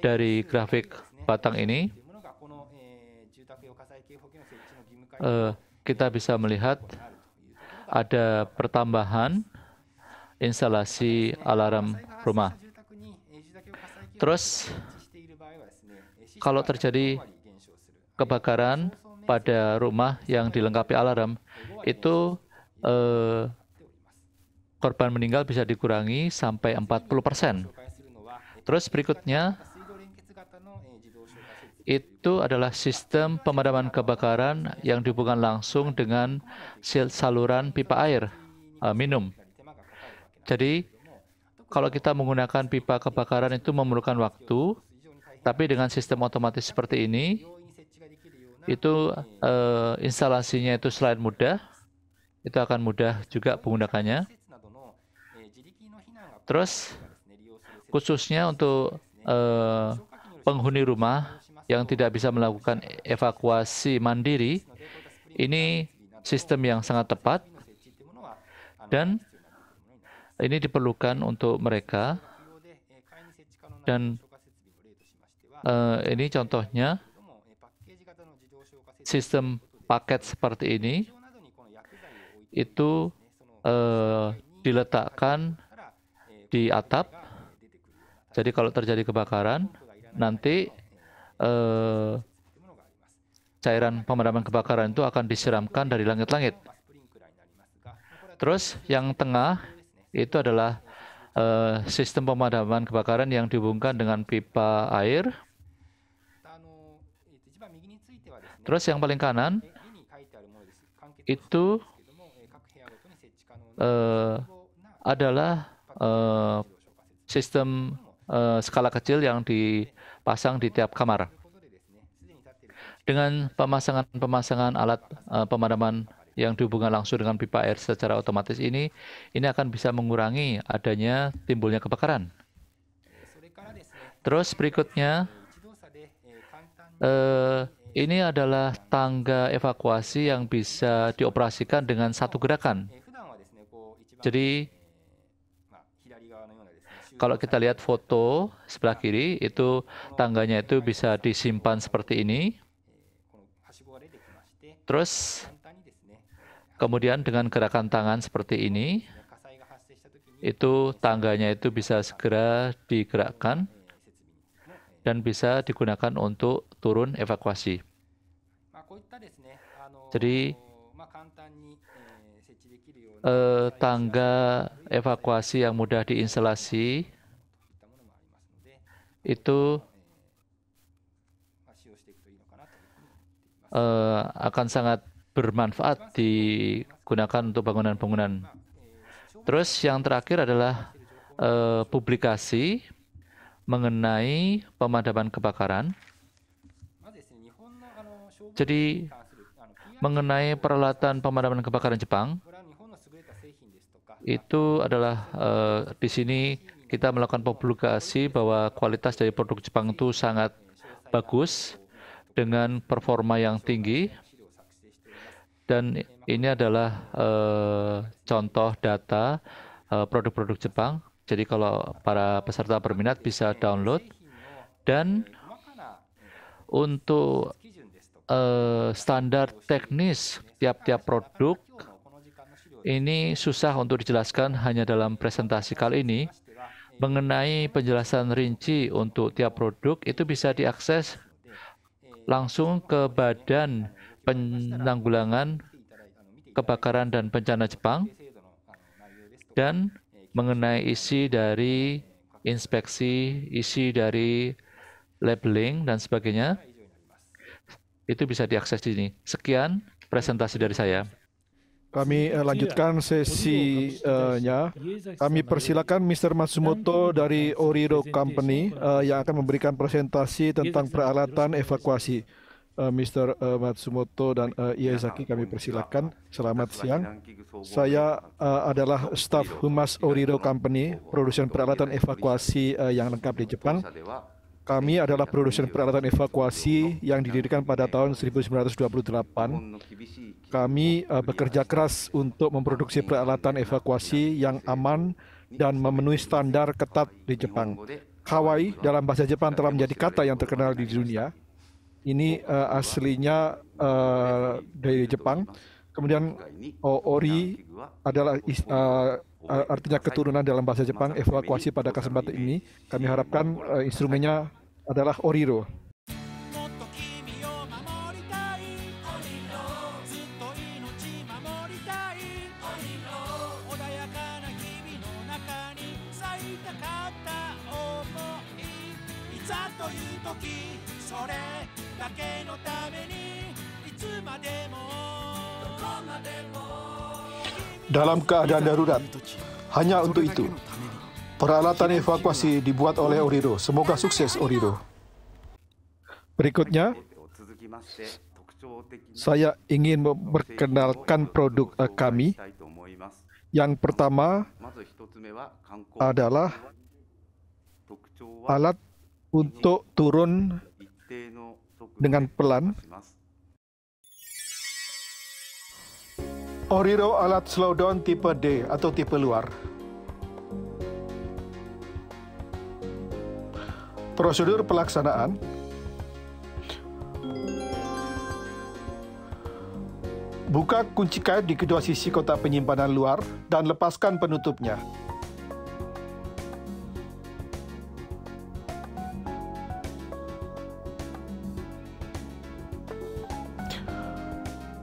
dari grafik batang ini, eh, kita bisa melihat ada pertambahan instalasi alarm rumah. Terus, kalau terjadi kebakaran pada rumah yang dilengkapi alarm, itu eh, korban meninggal bisa dikurangi sampai 40%. Terus berikutnya, itu adalah sistem pemadaman kebakaran yang dihubungkan langsung dengan saluran pipa air uh, minum. Jadi, kalau kita menggunakan pipa kebakaran itu memerlukan waktu, tapi dengan sistem otomatis seperti ini, itu uh, instalasinya itu selain mudah, itu akan mudah juga menggunakannya. Terus khususnya untuk uh, penghuni rumah yang tidak bisa melakukan evakuasi mandiri, ini sistem yang sangat tepat dan ini diperlukan untuk mereka dan uh, ini contohnya sistem paket seperti ini itu uh, diletakkan di atap. Jadi kalau terjadi kebakaran, nanti eh, cairan pemadaman kebakaran itu akan disiramkan dari langit-langit. Terus yang tengah itu adalah eh, sistem pemadaman kebakaran yang dihubungkan dengan pipa air. Terus yang paling kanan itu eh, adalah Eh, sistem eh, skala kecil yang dipasang di tiap kamar. Dengan pemasangan-pemasangan alat eh, pemadaman yang dihubungkan langsung dengan pipa air secara otomatis ini, ini akan bisa mengurangi adanya timbulnya kebakaran. Terus berikutnya, ini adalah tangga evakuasi yang bisa dioperasikan dengan satu gerakan. Jadi kalau kita lihat foto sebelah kiri, itu tangganya itu bisa disimpan seperti ini. Terus, kemudian dengan gerakan tangan seperti ini, itu tangganya itu bisa segera digerakkan dan bisa digunakan untuk turun evakuasi. Jadi, eh, tangga evakuasi yang mudah diinstalasi itu eh, akan sangat bermanfaat digunakan untuk bangunan-bangunan. Terus yang terakhir adalah eh, publikasi mengenai pemadaman kebakaran. Jadi mengenai peralatan pemadaman kebakaran Jepang, itu adalah uh, di sini kita melakukan publikasi bahwa kualitas dari produk Jepang itu sangat bagus dengan performa yang tinggi dan ini adalah uh, contoh data eh, produk-produk uh, Jepang. Jadi kalau para peserta berminat bisa download dan untuk uh, standar teknis tiap-tiap produk ini susah untuk dijelaskan hanya dalam presentasi kali ini. Mengenai penjelasan rinci untuk tiap produk itu bisa diakses langsung ke Badan Penanggulangan Kebakaran dan Bencana Jepang dan mengenai isi dari inspeksi, isi dari labeling dan sebagainya. Itu bisa diakses di sini. Sekian presentasi dari saya. Kami iya, eh, lanjutkan sesinya. Eh, uh Kami persilakan Mr. Matsumoto dari Oriro Company uh, yang akan memberikan presentasi iya, tentang peralatan evakuasi. Uh, Mr. Matsumoto dan uh, ya, Iezaki kami persilakan. Selamat siang. Saya uh, adalah staf humas Oriro Company, produsen peralatan evakuasi uh, yang lengkap di Jepang. Kami adalah produsen peralatan evakuasi yang didirikan pada tahun 1928. Kami uh, bekerja keras untuk memproduksi peralatan evakuasi yang aman dan memenuhi standar ketat di Jepang. Hawaii dalam bahasa Jepang telah menjadi kata yang terkenal di dunia. Ini uh, aslinya uh, dari Jepang. Kemudian Oori ori adalah uh, artinya keturunan dalam bahasa Jepang evakuasi pada kesempatan ini. Kami harapkan uh, instrumennya adalah oriro. dalam keadaan darurat. Hanya untuk itu, peralatan evakuasi dibuat oleh Oriro. Semoga sukses, Oriro. Berikutnya, saya ingin memperkenalkan produk eh, kami. Yang pertama adalah alat untuk turun dengan pelan Oriro alat slowdown tipe D atau tipe luar. Prosedur pelaksanaan Buka kunci kait di kedua sisi kotak penyimpanan luar dan lepaskan penutupnya.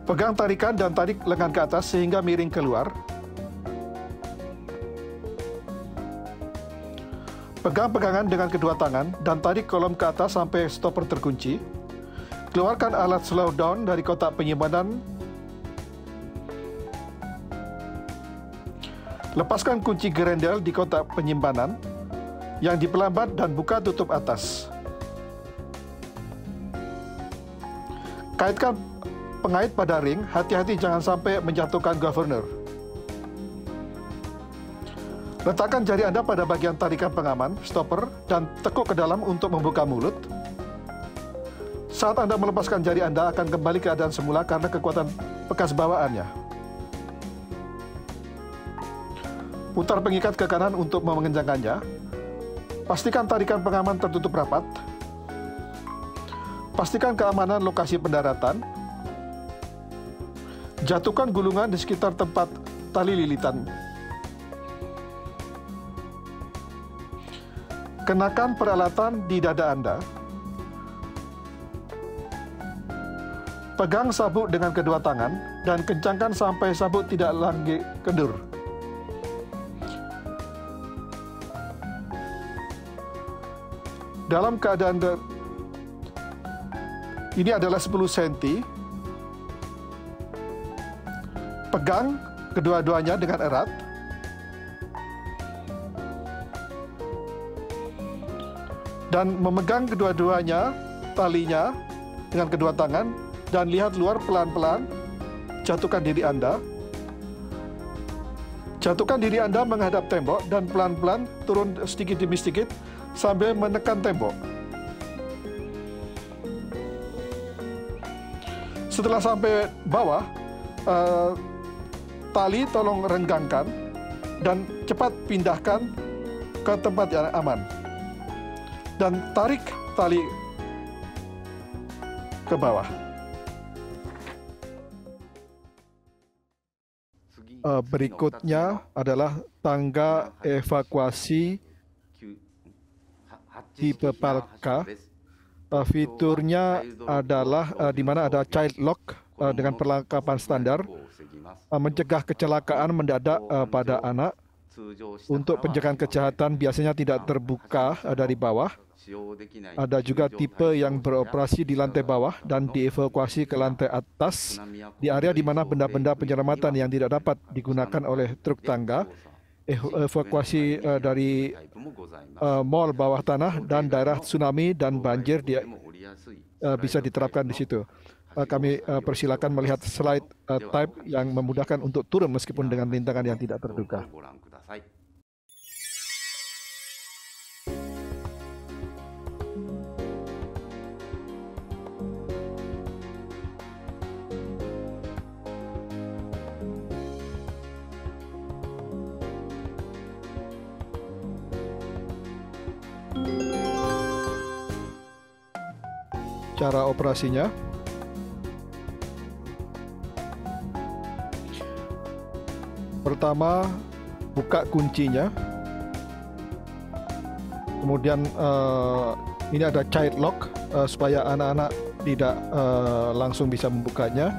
Pegang tarikan dan tarik lengan ke atas sehingga miring keluar. Pegang pegangan dengan kedua tangan dan tarik kolom ke atas sampai stopper terkunci. Keluarkan alat slow down dari kotak penyimpanan. Lepaskan kunci gerendel di kotak penyimpanan yang diperlambat dan buka tutup atas. Kaitkan pengait pada ring, hati-hati jangan sampai menjatuhkan governor. Letakkan jari Anda pada bagian tarikan pengaman, stopper, dan tekuk ke dalam untuk membuka mulut. Saat Anda melepaskan jari Anda akan kembali keadaan semula karena kekuatan bekas bawaannya. Putar pengikat ke kanan untuk mengencangkannya. Pastikan tarikan pengaman tertutup rapat, Pastikan keamanan lokasi pendaratan, Jatuhkan gulungan di sekitar tempat tali lilitan. Kenakan peralatan di dada Anda. Pegang sabuk dengan kedua tangan dan kencangkan sampai sabuk tidak lagi kendur. Dalam keadaan ini adalah 10 cm, Pegang kedua-duanya dengan erat. Dan memegang kedua-duanya, talinya, dengan kedua tangan. Dan lihat luar pelan-pelan. Jatuhkan diri Anda. Jatuhkan diri Anda menghadap tembok dan pelan-pelan turun sedikit demi sedikit sambil menekan tembok. Setelah sampai bawah, eh, tali tolong renggangkan dan cepat pindahkan ke tempat yang aman. Dan tarik tali ke bawah. Eh, berikutnya adalah tangga evakuasi tipe Palka. Eh, fiturnya adalah eh, di mana ada child lock dengan perlengkapan standar mencegah kecelakaan mendadak uh, pada anak. Untuk pencegahan kejahatan biasanya tidak terbuka uh, dari bawah. Ada juga tipe yang beroperasi di lantai bawah dan dievakuasi ke lantai atas di area di mana benda-benda penyelamatan yang tidak dapat digunakan oleh truk tangga evakuasi uh, dari uh, mall bawah tanah dan daerah tsunami dan banjir di, bisa diterapkan di situ. Eh, kami eh, persilakan melihat slide eh, type yang memudahkan untuk turun meskipun dengan rintangan yang tidak terduga. cara operasinya Pertama, buka kuncinya. Kemudian uh, ini ada child lock uh, supaya anak-anak tidak uh, langsung bisa membukanya.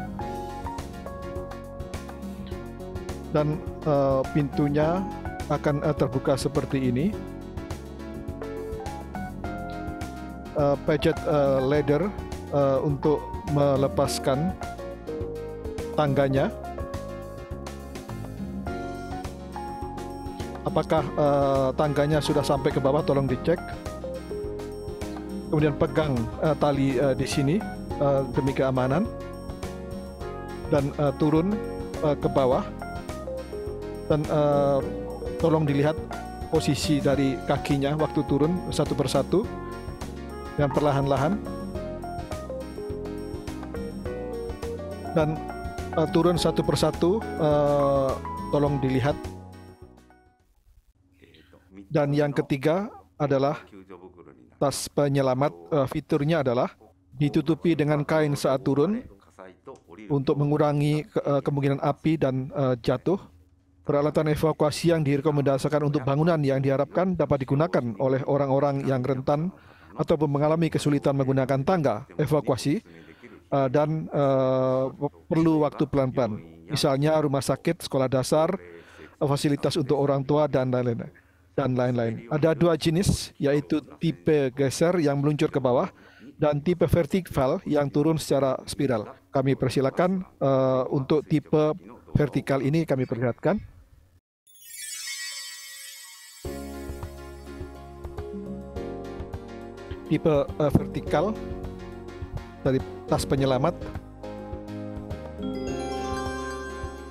Dan uh, pintunya akan uh, terbuka seperti ini. Uh, pejet uh, ladder uh, untuk melepaskan tangganya. apakah uh, tangganya sudah sampai ke bawah tolong dicek kemudian pegang uh, tali uh, di sini uh, demi keamanan dan uh, turun uh, ke bawah dan uh, tolong dilihat posisi dari kakinya waktu turun satu persatu dan perlahan-lahan dan uh, turun satu persatu uh, tolong dilihat dan yang ketiga adalah tas penyelamat. Uh, fiturnya adalah ditutupi dengan kain saat turun untuk mengurangi ke, uh, kemungkinan api dan uh, jatuh. Peralatan evakuasi yang direkomendasikan untuk bangunan yang diharapkan dapat digunakan oleh orang-orang yang rentan atau mengalami kesulitan menggunakan tangga evakuasi uh, dan uh, perlu waktu pelan-pelan. Misalnya rumah sakit, sekolah dasar, fasilitas untuk orang tua dan lain-lain dan lain-lain. Ada dua jenis, yaitu tipe geser yang meluncur ke bawah dan tipe vertikal yang turun secara spiral. Kami persilakan uh, untuk tipe vertikal ini kami perlihatkan. Tipe uh, vertikal dari tas penyelamat.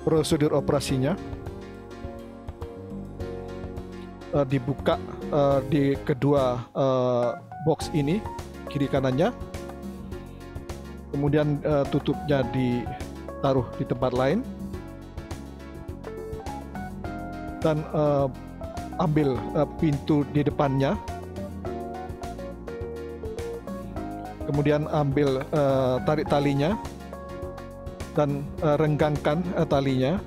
Prosedur operasinya uh, dibuka uh, di kedua uh, box ini kiri kanannya kemudian uh, tutupnya ditaruh di tempat lain dan uh, ambil uh, pintu di depannya kemudian ambil uh, tarik talinya dan uh, renggangkan uh, talinya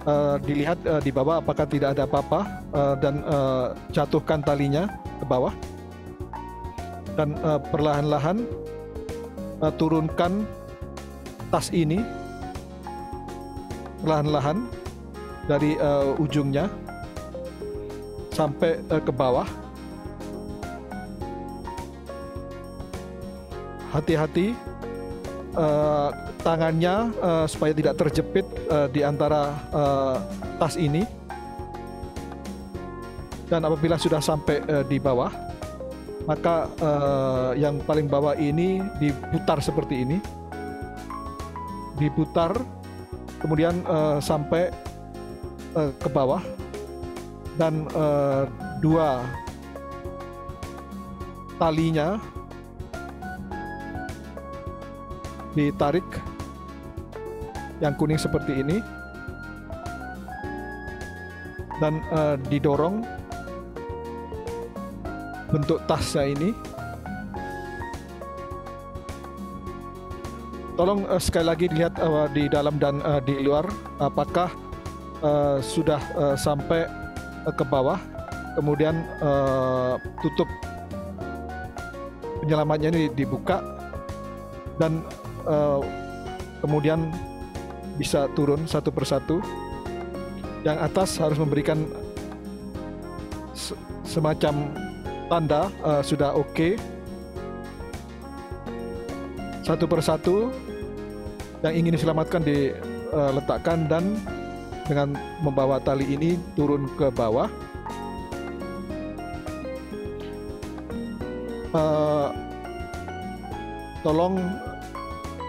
Eh, dilihat uh, di bawah apakah tidak ada apa-apa uh, dan uh, jatuhkan talinya ke bawah dan uh, perlahan-lahan uh, turunkan tas ini perlahan-lahan dari uh, ujungnya sampai uh, ke bawah. Hati-hati uh, tangannya uh, supaya tidak terjepit uh, di antara uh, tas ini. Dan apabila sudah sampai uh, di bawah, maka uh, yang paling bawah ini diputar seperti ini. Diputar kemudian uh, sampai uh, ke bawah dan uh, dua talinya ditarik yang kuning seperti ini dan uh, didorong bentuk tasnya ini tolong uh, sekali lagi dilihat uh, di dalam dan uh, di luar apakah uh, sudah uh, sampai uh, ke bawah kemudian uh, tutup penyelamatnya ini dibuka dan uh, kemudian bisa turun satu persatu. Yang atas harus memberikan semacam tanda uh, sudah oke. Okay. Satu persatu yang ingin diselamatkan diletakkan eh, dan dengan membawa tali ini turun ke bawah. Uh, tolong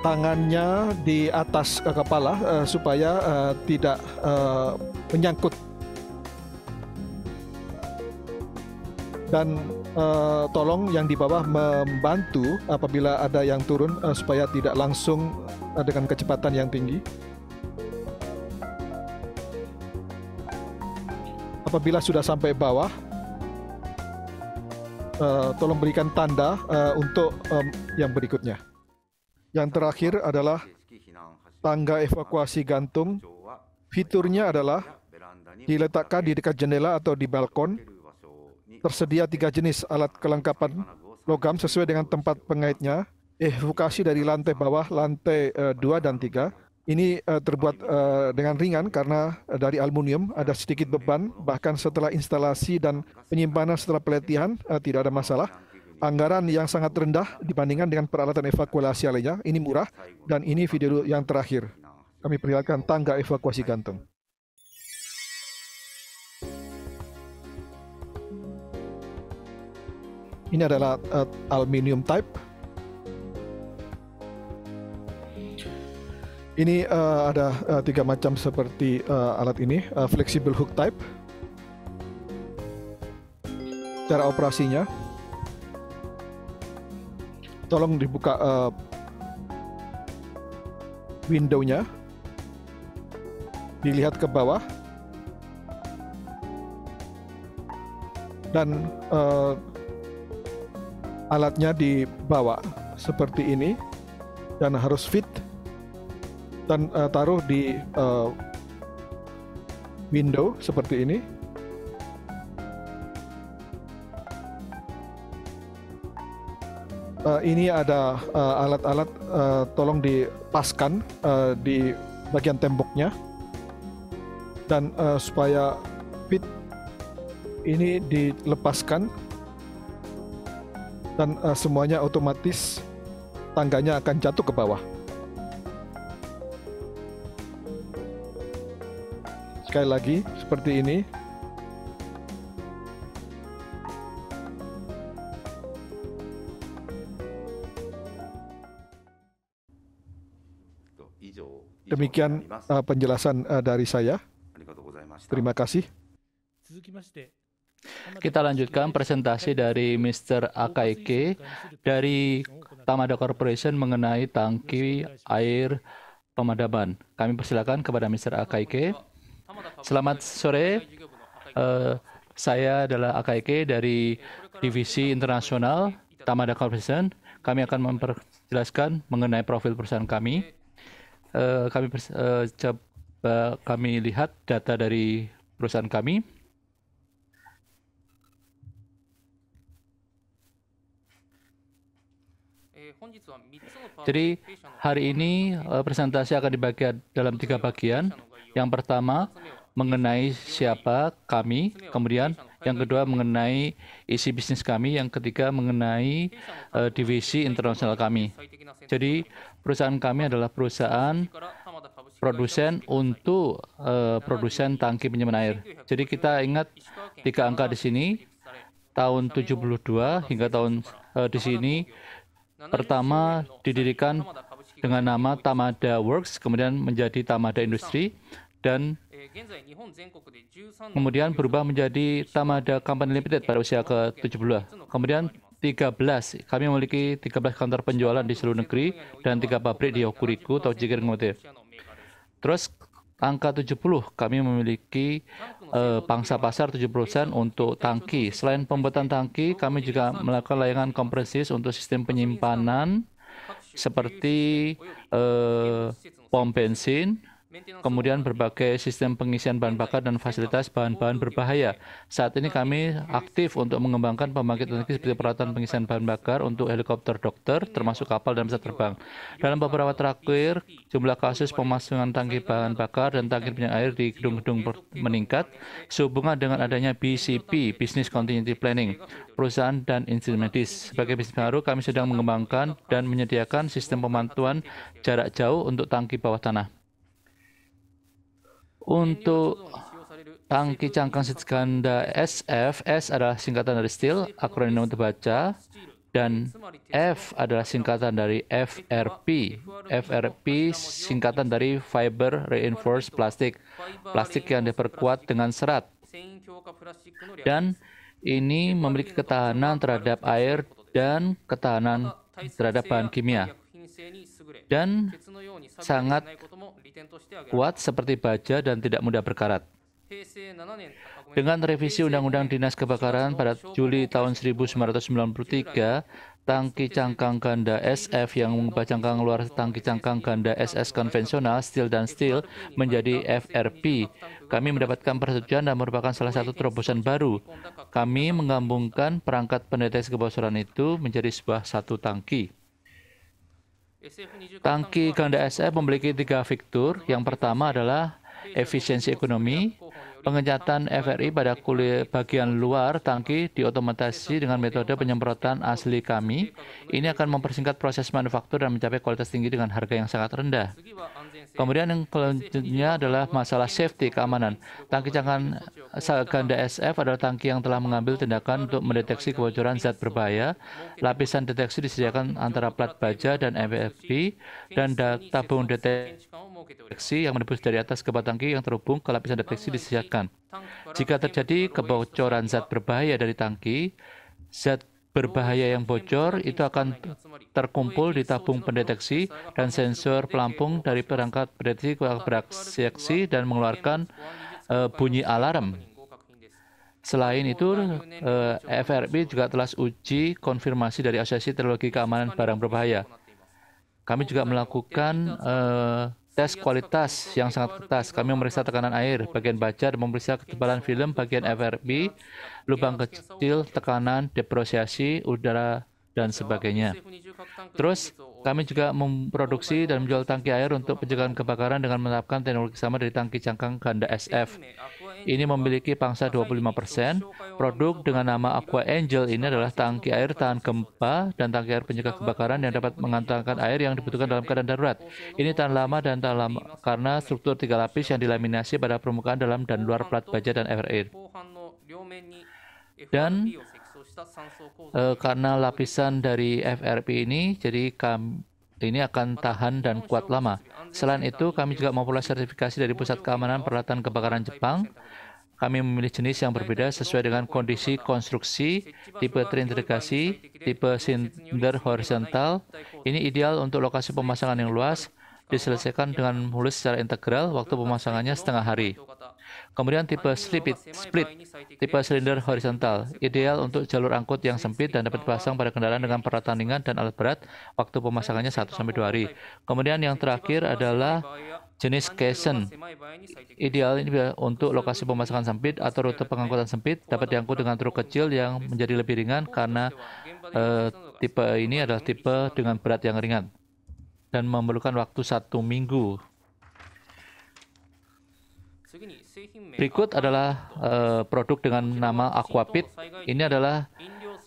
tangannya di atas uh, kepala uh, supaya uh, tidak uh, menyangkut dan uh, tolong yang di bawah membantu apabila ada yang turun uh, supaya tidak langsung uh, dengan kecepatan yang tinggi apabila sudah sampai bawah uh, tolong berikan tanda uh, untuk um, yang berikutnya yang terakhir adalah tangga evakuasi gantung. Fiturnya adalah diletakkan di dekat jendela atau di balkon. Tersedia tiga jenis alat kelengkapan logam sesuai dengan tempat pengaitnya. Evakuasi dari lantai bawah, lantai uh, dua dan tiga. Ini uh, terbuat uh, dengan ringan karena uh, dari aluminium ada sedikit beban, bahkan setelah instalasi dan penyimpanan setelah pelatihan uh, tidak ada masalah anggaran yang sangat rendah dibandingkan dengan peralatan evakuasi lainnya. Ini murah dan ini video yang terakhir. Kami perlihatkan tangga evakuasi gantung. Ini adalah uh, aluminium type. Ini uh, ada uh, tiga macam seperti uh, alat ini, uh, flexible hook type. Cara operasinya, tolong dibuka uh, windownya dilihat ke bawah dan uh, alatnya dibawa seperti ini dan harus fit dan uh, taruh di uh, window seperti ini uh, ini ada eh, alat-alat uh, uh, tolong dipaskan uh, di bagian temboknya dan uh, supaya pit ini dilepaskan dan uh, semuanya otomatis tangganya akan jatuh ke bawah. Sekali lagi seperti ini Demikian uh, penjelasan uh, dari saya. Terima kasih. Kita lanjutkan presentasi dari Mr. Akaike dari Tamada Corporation mengenai tangki air pemadaman. Kami persilakan kepada Mr. Akaike. Selamat sore. Uh, saya adalah Akaike dari Divisi Internasional Tamada Corporation. Kami akan memperjelaskan mengenai profil perusahaan kami. Eh, kami uh, coba kami lihat data dari perusahaan kami. Jadi hari ini uh, presentasi akan dibagi dalam tiga bagian. Yang pertama mengenai siapa kami, kemudian yang kedua mengenai isi bisnis kami, yang ketiga mengenai uh, divisi internasional kami. Jadi perusahaan kami adalah perusahaan produsen untuk uh, produsen tangki penyimpanan air. Jadi kita ingat tiga angka di sini tahun 72 hingga tahun uh, di sini pertama didirikan dengan nama Tamada Works kemudian menjadi Tamada Industri dan kemudian berubah menjadi Tamada Company Limited pada usia ke 72 Kemudian 13. Kami memiliki 13 kantor penjualan di seluruh negeri dan 3 pabrik di Okuriku atau dan Komote. Terus angka 70 kami memiliki eh, pangsa pasar 70% untuk tangki. Selain pembuatan tangki, kami juga melakukan layanan kompresis untuk sistem penyimpanan seperti eh, pom bensin, kemudian berbagai sistem pengisian bahan bakar dan fasilitas bahan-bahan berbahaya. Saat ini kami aktif untuk mengembangkan pembangkit energi seperti peralatan pengisian bahan bakar untuk helikopter dokter, termasuk kapal dan pesawat terbang. Dalam beberapa terakhir, jumlah kasus pemasangan tangki bahan bakar dan tangki minyak air di gedung-gedung meningkat sehubungan dengan adanya BCP, Business Continuity Planning, perusahaan dan instrumen medis. Sebagai bisnis baru, kami sedang mengembangkan dan menyediakan sistem pemantuan jarak jauh untuk tangki bawah tanah. Untuk tangki cangkang skanda SF, S adalah singkatan dari steel, akronim untuk baca, dan F adalah singkatan dari FRP. FRP singkatan dari Fiber Reinforced Plastic, plastik yang diperkuat dengan serat. Dan ini memiliki ketahanan terhadap air dan ketahanan terhadap bahan kimia dan sangat kuat seperti baja dan tidak mudah berkarat. Dengan revisi Undang-Undang Dinas Kebakaran pada Juli tahun 1993, tangki cangkang ganda SF yang mengubah cangkang luar tangki cangkang ganda SS konvensional steel dan steel menjadi FRP. Kami mendapatkan persetujuan dan merupakan salah satu terobosan baru. Kami menggabungkan perangkat pendeteksi kebocoran itu menjadi sebuah satu tangki. Tangki ganda SF memiliki tiga fitur. Yang pertama adalah efisiensi ekonomi, Pengecatan FRI pada kulit bagian luar tangki diotomatisasi dengan metode penyemprotan asli kami. Ini akan mempersingkat proses manufaktur dan mencapai kualitas tinggi dengan harga yang sangat rendah. Kemudian yang selanjutnya adalah masalah safety, keamanan. Tangki cangkang Ganda SF adalah tangki yang telah mengambil tindakan untuk mendeteksi kebocoran zat berbahaya. Lapisan deteksi disediakan antara plat baja dan MFB dan tabung deteksi deteksi yang menembus dari atas ke batangki yang terhubung ke lapisan deteksi disediakan. Jika terjadi kebocoran zat berbahaya dari tangki, zat berbahaya yang bocor itu akan terkumpul di tabung pendeteksi dan sensor pelampung dari perangkat pendeteksi beraksi dan mengeluarkan uh, bunyi alarm. Selain itu, eh, uh, FRB juga telah uji konfirmasi dari Asosiasi Teknologi Keamanan Barang Berbahaya. Kami juga melakukan uh, tes kualitas yang sangat ketat. Kami memeriksa tekanan air, bagian baja, dan memeriksa ketebalan film, bagian FRB, lubang kecil, tekanan, depresiasi, udara, dan sebagainya. Terus, kami juga memproduksi dan menjual tangki air untuk pencegahan kebakaran dengan menerapkan teknologi sama dari tangki cangkang ganda SF ini memiliki pangsa 25%. Produk dengan nama Aqua Angel ini adalah tangki air tahan gempa dan tangki air penjaga kebakaran yang dapat mengantarkan air yang dibutuhkan dalam keadaan darurat. Ini tahan lama dan tahan lama karena struktur tiga lapis yang dilaminasi pada permukaan dalam dan luar plat baja dan air Dan e, karena lapisan dari FRP ini, jadi kami, ini akan tahan dan kuat lama. Selain itu, kami juga memperoleh sertifikasi dari Pusat Keamanan Peralatan Kebakaran Jepang kami memilih jenis yang berbeda sesuai dengan kondisi konstruksi, tipe terintegrasi, tipe sinder horizontal. Ini ideal untuk lokasi pemasangan yang luas, diselesaikan dengan mulus secara integral waktu pemasangannya setengah hari. Kemudian tipe split, split tipe silinder horizontal, ideal untuk jalur angkut yang sempit dan dapat dipasang pada kendaraan dengan peralatan ringan dan alat berat, waktu pemasangannya 1-2 hari. Kemudian yang terakhir adalah jenis caisson. Ideal ini untuk lokasi pemasangan sempit atau rute pengangkutan sempit dapat diangkut dengan truk kecil yang menjadi lebih ringan karena eh, tipe ini adalah tipe dengan berat yang ringan dan memerlukan waktu satu minggu Berikut adalah uh, produk dengan nama Aquapit. Ini adalah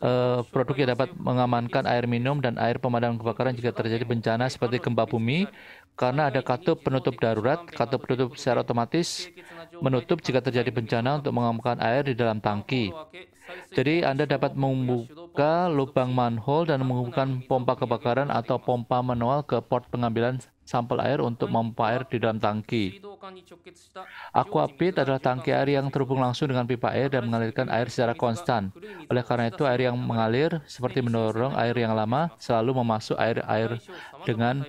uh, produk yang dapat mengamankan air minum dan air pemadam kebakaran jika terjadi bencana seperti gempa bumi karena ada katup penutup darurat. Katup penutup secara otomatis menutup jika terjadi bencana untuk mengamankan air di dalam tangki. Jadi Anda dapat membuka lubang manhole dan menghubungkan pompa kebakaran atau pompa manual ke port pengambilan sampel air untuk memompa air di dalam tangki. Aquapit adalah tangki air yang terhubung langsung dengan pipa air dan mengalirkan air secara konstan. Oleh karena itu, air yang mengalir seperti mendorong air yang lama selalu memasuk air-air dengan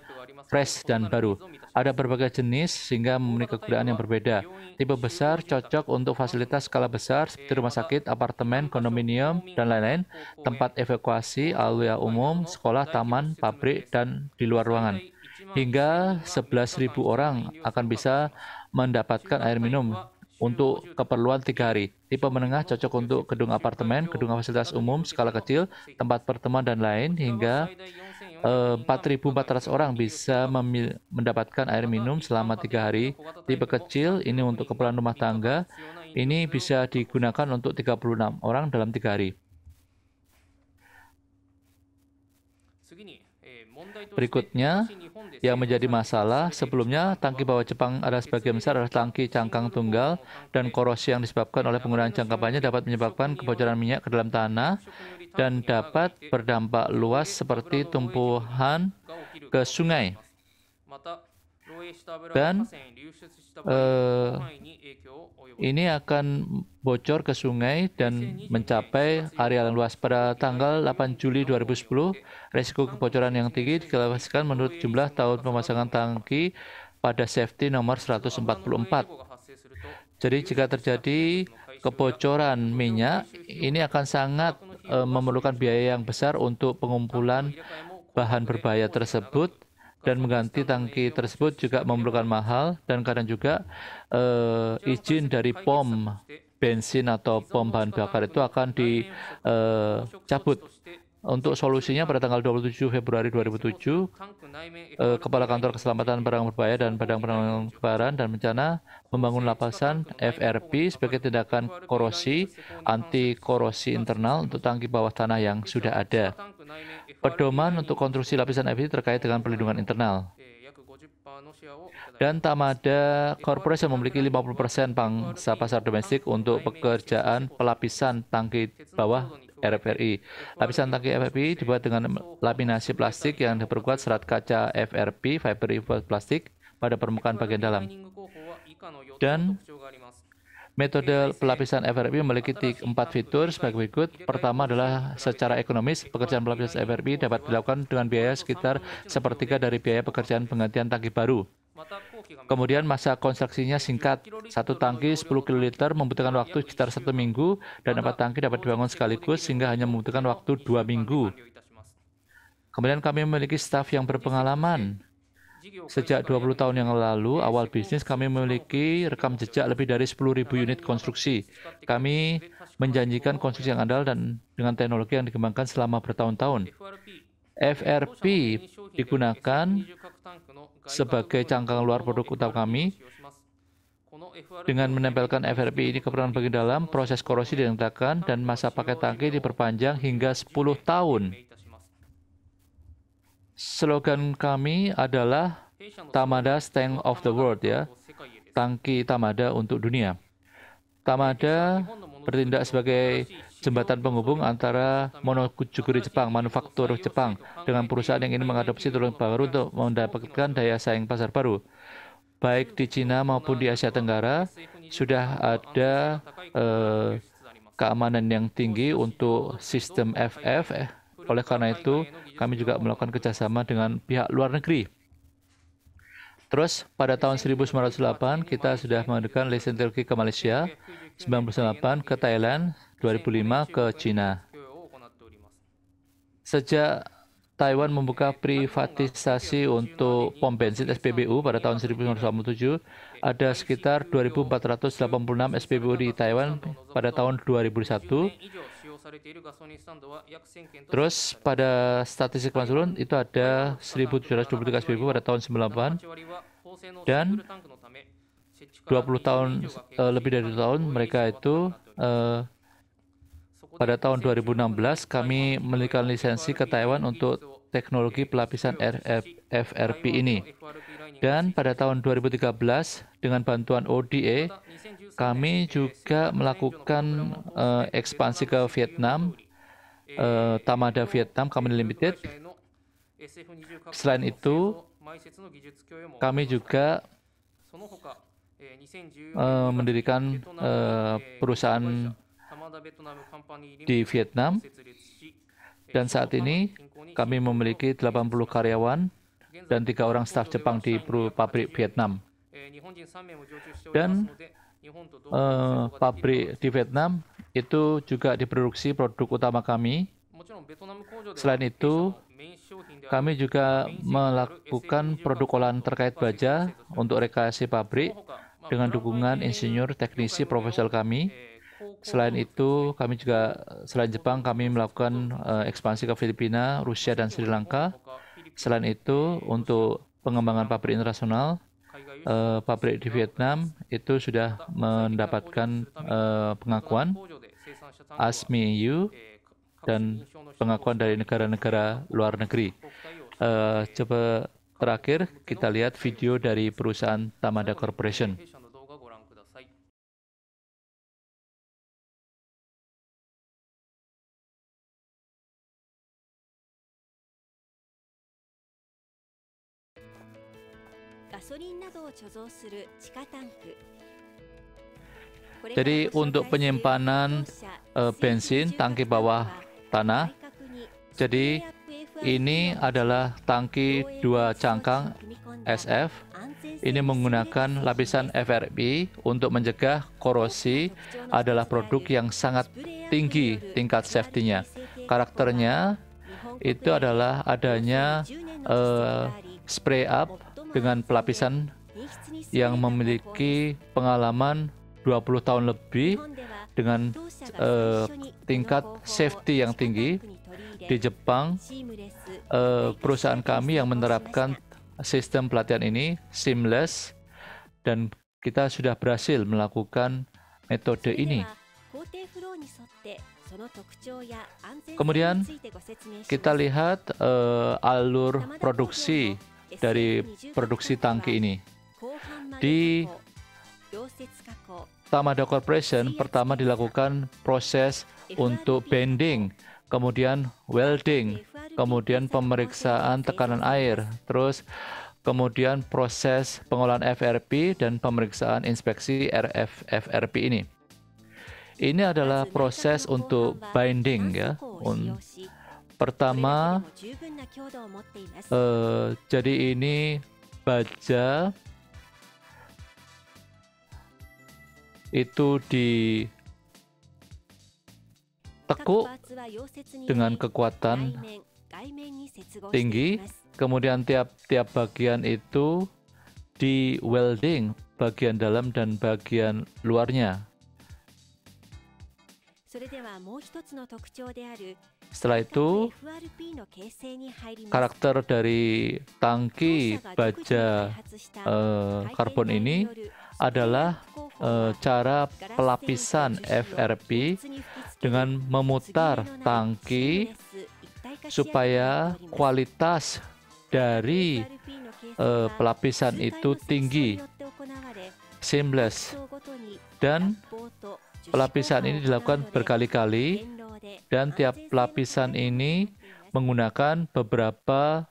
fresh dan baru. Ada berbagai jenis sehingga memiliki kegunaan yang berbeda. Tipe besar cocok untuk fasilitas skala besar seperti rumah sakit, apartemen, kondominium, dan lain-lain, tempat evakuasi, alwea umum, sekolah, taman, pabrik, dan di luar ruangan hingga 11.000 orang akan bisa mendapatkan air minum untuk keperluan tiga hari. Tipe menengah cocok untuk gedung apartemen, gedung fasilitas umum skala kecil, tempat pertemuan dan lain hingga 4.400 eh, orang bisa mendapatkan air minum selama tiga hari. Tipe kecil ini untuk keperluan rumah tangga, ini bisa digunakan untuk 36 orang dalam tiga hari. Berikutnya, yang menjadi masalah sebelumnya tangki bawah Jepang ada sebagian besar adalah tangki cangkang tunggal dan korosi yang disebabkan oleh penggunaan panjang dapat menyebabkan kebocoran minyak ke dalam tanah dan dapat berdampak luas seperti tumpuhan ke sungai dan uh, ini akan bocor ke sungai dan mencapai area yang luas. Pada tanggal 8 Juli 2010, risiko kebocoran yang tinggi diklasifikasikan menurut jumlah tahun pemasangan tangki pada safety nomor 144. Jadi jika terjadi kebocoran minyak, ini akan sangat uh, memerlukan biaya yang besar untuk pengumpulan bahan berbahaya tersebut dan mengganti tangki tersebut juga memerlukan mahal dan kadang juga uh, izin dari POM bensin atau POM bahan bakar itu akan dicabut. Eh, untuk solusinya pada tanggal 27 Februari 2007, eh, Kepala Kantor Keselamatan Barang Berbahaya dan Badan Penanggulangan Kebakaran dan Bencana membangun lapasan FRP sebagai tindakan korosi, anti korosi internal untuk tangki bawah tanah yang sudah ada. Pedoman untuk konstruksi lapisan FT terkait dengan perlindungan internal. Dan Tamada Corporation memiliki 50% pangsa pasar domestik untuk pekerjaan pelapisan tangki bawah RFRI. Lapisan tangki FRP dibuat dengan laminasi plastik yang diperkuat serat kaca FRP, fiber reinforced plastik, pada permukaan bagian dalam. Dan Metode pelapisan FRB memiliki empat fitur sebagai berikut. Pertama adalah secara ekonomis, pekerjaan pelapisan FRB dapat dilakukan dengan biaya sekitar sepertiga dari biaya pekerjaan penggantian tangki baru. Kemudian masa konstruksinya singkat. Satu tangki 10 kiloliter membutuhkan waktu sekitar satu minggu dan empat tangki dapat dibangun sekaligus sehingga hanya membutuhkan waktu dua minggu. Kemudian kami memiliki staf yang berpengalaman. Sejak 20 tahun yang lalu, awal bisnis kami memiliki rekam jejak lebih dari 10.000 unit konstruksi. Kami menjanjikan konstruksi yang andal dan dengan teknologi yang dikembangkan selama bertahun-tahun. FRP digunakan sebagai cangkang luar produk utama kami. Dengan menempelkan FRP ini ke peran bagian dalam, proses korosi dihentikan dan masa pakai tangki diperpanjang hingga 10 tahun slogan kami adalah Tamada Tank of the World ya. Tangki Tamada untuk dunia. Tamada bertindak sebagai jembatan penghubung antara monokujuguri Jepang, manufaktur Jepang, dengan perusahaan yang ingin mengadopsi turun baru untuk mendapatkan daya saing pasar baru. Baik di Cina maupun di Asia Tenggara, sudah ada eh, keamanan yang tinggi untuk sistem FF, eh, oleh karena itu, kami juga melakukan kerjasama dengan pihak luar negeri. Terus, pada tahun 1908, kita sudah mengadakan lesen Turki ke Malaysia, 1998 ke Thailand, 2005 ke China. Sejak Taiwan membuka privatisasi untuk pom bensin SPBU pada tahun 1997. Ada sekitar 2.486 SPBU di Taiwan pada tahun 2001. Terus pada statistik Pansulun itu ada 1.723 SPBU pada tahun 98 dan 20 tahun uh, lebih dari tahun mereka itu uh, pada tahun 2016 kami memberikan lisensi ke Taiwan untuk teknologi pelapisan FRP ini. Dan pada tahun 2013, dengan bantuan ODA, e, kami juga melakukan uh, ekspansi ke Vietnam, uh, Tamada Vietnam Company Limited. Selain itu, kami juga uh, mendirikan uh, perusahaan di Vietnam dan saat ini kami memiliki 80 karyawan dan tiga orang staf Jepang di pabrik Vietnam. Dan uh, pabrik di Vietnam itu juga diproduksi produk utama kami. Selain itu, kami juga melakukan produk olahan terkait baja untuk rekreasi pabrik dengan dukungan insinyur teknisi profesional kami. Selain itu, kami juga selain Jepang kami melakukan eh, ekspansi ke Filipina, Rusia dan Sri Lanka Selain itu, untuk pengembangan pabrik internasional, eh, pabrik di Vietnam itu sudah mendapatkan eh, pengakuan EU dan pengakuan dari negara-negara luar negeri. Eh, coba terakhir kita lihat video dari perusahaan Tamada Corporation. Jadi untuk penyimpanan uh, bensin tangki bawah tanah. Jadi ini adalah tangki dua cangkang SF. Ini menggunakan lapisan FRB untuk mencegah korosi adalah produk yang sangat tinggi tingkat safety-nya. Karakternya itu adalah adanya uh, spray up dengan pelapisan yang memiliki pengalaman 20 tahun lebih dengan uh, tingkat safety yang tinggi di Jepang uh, perusahaan kami yang menerapkan sistem pelatihan ini seamless dan kita sudah berhasil melakukan metode ini. Kemudian kita lihat uh, alur produksi dari produksi tangki ini. Di Tamada Corporation pertama dilakukan proses untuk bending, kemudian welding, kemudian pemeriksaan tekanan air, terus kemudian proses pengolahan FRP dan pemeriksaan inspeksi RF FRP ini. Ini adalah proses untuk binding ya, un Pertama, uh, jadi ini baja itu ditekuk dengan kekuatan tinggi, kemudian tiap-tiap bagian itu di welding bagian dalam dan bagian luarnya setelah itu, karakter dari tangki baja eh, karbon ini adalah eh, cara pelapisan FRP dengan memutar tangki supaya kualitas dari eh, pelapisan itu tinggi, seamless, dan Pelapisan ini dilakukan berkali-kali dan tiap lapisan ini menggunakan beberapa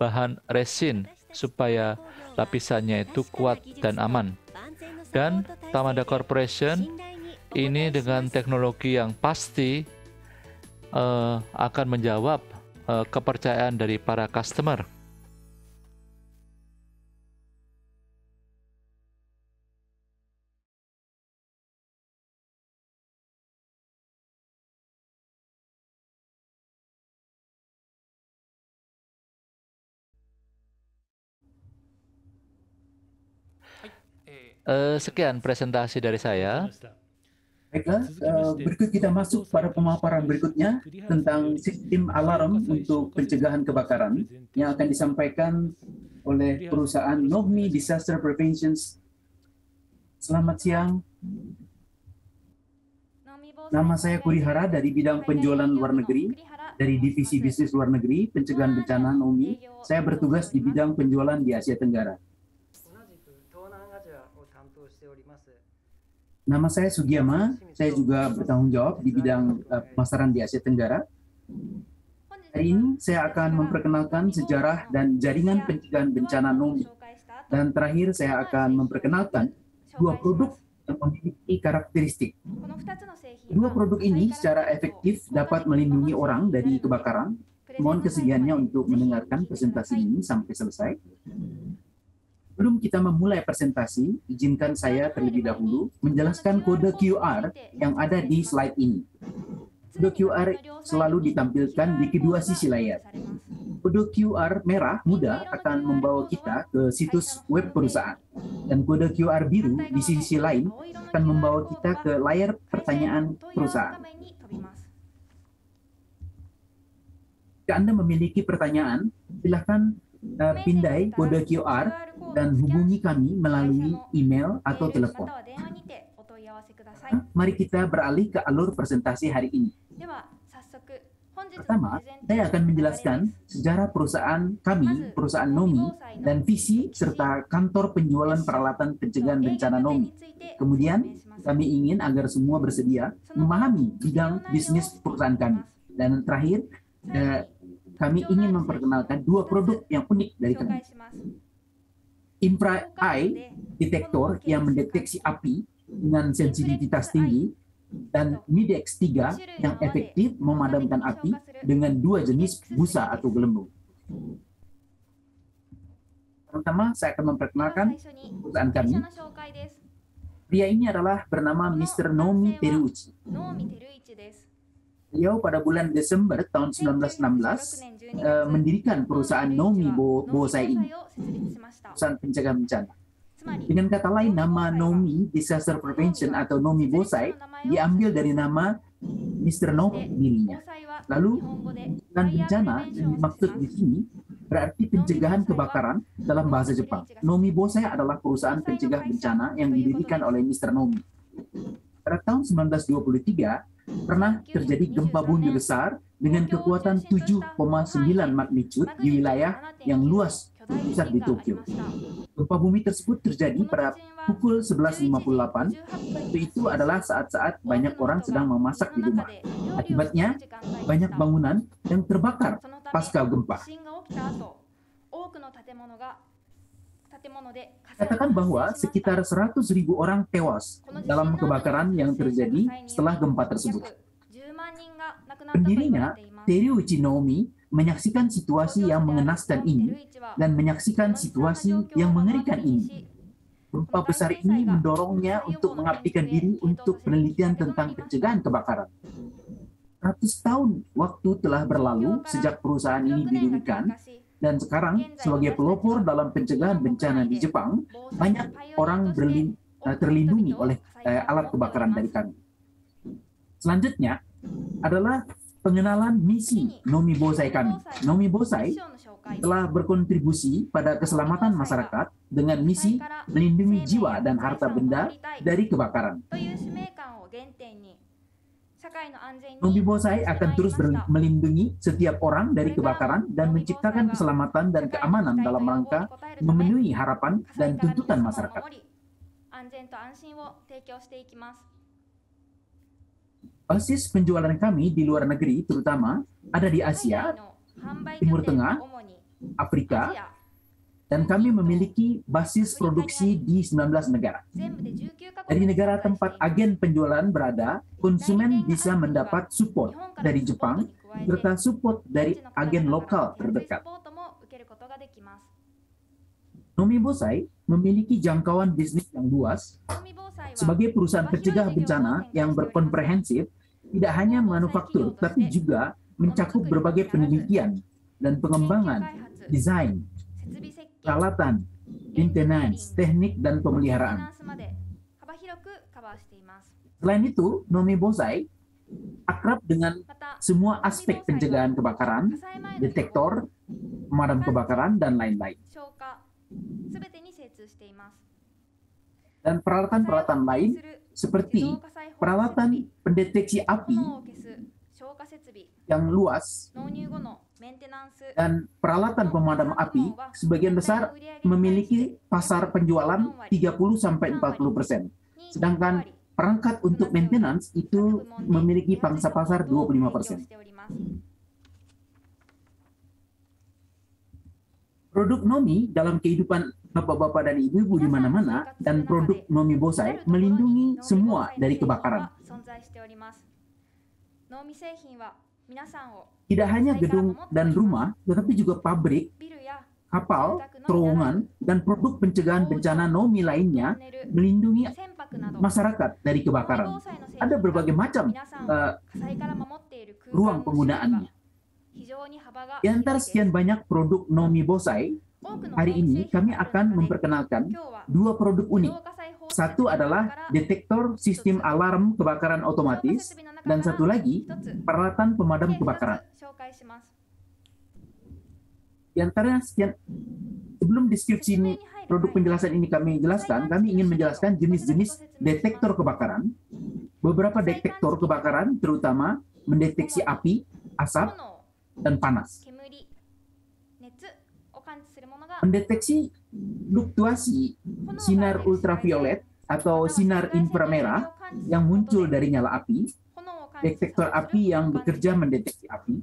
bahan resin supaya lapisannya itu kuat dan aman. Dan Tamada Corporation ini dengan teknologi yang pasti uh, akan menjawab uh, kepercayaan dari para customer. Uh, sekian presentasi dari saya. Baiklah, eh, berikut kita masuk pada pemaparan berikutnya tentang sistem alarm untuk pencegahan kebakaran yang akan disampaikan oleh perusahaan Nomi Disaster Prevention. Selamat siang. Nama saya Kurihara dari bidang penjualan luar negeri dari Divisi Bisnis Luar Negeri Pencegahan Bencana Nomi. Saya bertugas di bidang penjualan di Asia Tenggara. Nama saya Sugiyama, saya juga bertanggung jawab di bidang eh, pemasaran di Asia Tenggara. Hari ini saya akan memperkenalkan sejarah dan jaringan pencegahan bencana NOMI. Dan terakhir saya akan memperkenalkan dua produk yang memiliki karakteristik. Dua produk ini secara efektif dapat melindungi orang dari kebakaran. Mohon kesediaannya untuk mendengarkan presentasi ini sampai selesai. Sebelum kita memulai presentasi, izinkan saya terlebih dahulu menjelaskan kode QR yang ada di slide ini. Kode QR selalu ditampilkan di kedua sisi layar. Kode QR merah muda akan membawa kita ke situs web perusahaan, dan kode QR biru di sisi lain akan membawa kita ke layar pertanyaan perusahaan. Jika Anda memiliki pertanyaan, silahkan eh, pindai kode QR dan hubungi kami melalui email atau telepon. Mari kita beralih ke alur presentasi hari ini. Pertama, saya akan menjelaskan sejarah perusahaan kami, perusahaan Nomi, dan visi serta kantor penjualan peralatan pencegahan bencana Nomi. Kemudian, kami ingin agar semua bersedia memahami bidang bisnis perusahaan kami. Dan terakhir, eh, kami ingin memperkenalkan dua produk yang unik dari kami infra eye detektor yang mendeteksi api dengan sensitivitas tinggi dan gitu. Midex 3 yang efektif memadamkan api dengan dua jenis busa atau gelembung. Pertama, saya akan memperkenalkan perusahaan kami. Pria ini adalah bernama Mr. Nomi Teruichi. Beliau pada bulan Desember tahun 1916 uh, eh, mendirikan perusahaan Nomi Bo Bosai ini, perusahaan Pencegahan bencana. Dengan kata lain, nama Nomi Disaster Prevention atau Nomi Bosai diambil dari nama Mr. Nomi dirinya. Lalu, dan bencana yang dimaksud di sini berarti pencegahan kebakaran dalam bahasa Jepang. Nomi Bosai adalah perusahaan pencegah bencana yang didirikan oleh Mr. Nomi. Pada tahun 1923, pernah terjadi gempa bumi besar dengan kekuatan 7,9 magnitude di wilayah yang luas pusat di Tokyo. Gempa bumi tersebut terjadi pada pukul 11.58. Itu adalah saat-saat banyak orang sedang memasak di rumah. Akibatnya, banyak bangunan yang terbakar pasca gempa dikatakan bahwa sekitar 100 orang tewas dalam kebakaran yang terjadi setelah gempa tersebut. Pendirinya, Teru Nomi, menyaksikan situasi yang mengenaskan ini dan menyaksikan situasi yang mengerikan ini. Gempa besar ini mendorongnya untuk mengabdikan diri untuk penelitian tentang pencegahan kebakaran. Ratus tahun waktu telah berlalu sejak perusahaan ini didirikan dan sekarang, sebagai pelopor dalam pencegahan bencana di Jepang, banyak orang berlin, eh, terlindungi oleh eh, alat kebakaran dari kami. Selanjutnya adalah pengenalan misi Nomi Bosai kami. Nomi Bosai telah berkontribusi pada keselamatan masyarakat dengan misi melindungi jiwa dan harta benda dari kebakaran bonsai akan terus melindungi setiap orang dari kebakaran dan menciptakan keselamatan dan keamanan dalam rangka memenuhi harapan dan tuntutan masyarakat. Basis penjualan kami di luar negeri terutama ada di Asia, Timur Tengah, Afrika, dan kami memiliki basis produksi di 19 negara. Dari negara tempat agen penjualan berada, konsumen bisa mendapat support dari Jepang serta support dari agen lokal terdekat. Nomi Bosai memiliki jangkauan bisnis yang luas. Sebagai perusahaan pencegah bencana yang berkomprehensif, tidak hanya manufaktur, tapi juga mencakup berbagai penelitian dan pengembangan, desain, peralatan, maintenance, teknik, dan pemeliharaan. Selain itu, Nomi Bozai akrab dengan semua aspek pencegahan kebakaran, detektor, pemadam kebakaran, dan lain-lain. Dan peralatan-peralatan lain seperti peralatan pendeteksi api yang luas dan peralatan pemadam api sebagian besar memiliki pasar penjualan 30-40%. Sedangkan perangkat untuk maintenance itu memiliki pangsa pasar 25%. Produk Nomi dalam kehidupan bapak-bapak dan ibu-ibu di mana-mana dan produk Nomi Bosai melindungi semua dari kebakaran. Tidak hanya gedung dan rumah, tetapi juga pabrik, ya. kapal, terowongan, dan produk pencegahan bencana NOMI lainnya melindungi masyarakat dari kebakaran. Ada berbagai macam uh, ruang penggunaannya. Di antara sekian banyak produk NOMI Bosai, hari ini kami akan memperkenalkan dua produk unik satu adalah detektor sistem alarm kebakaran otomatis, dan satu lagi peralatan pemadam kebakaran. Di antara sekian, sebelum deskripsi ini, produk penjelasan ini kami jelaskan, kami ingin menjelaskan jenis-jenis detektor kebakaran. Beberapa detektor kebakaran terutama mendeteksi api, asap, dan panas. Mendeteksi Fluktuasi sinar ultraviolet atau sinar inframerah yang muncul dari nyala api, detektor api yang bekerja mendeteksi api,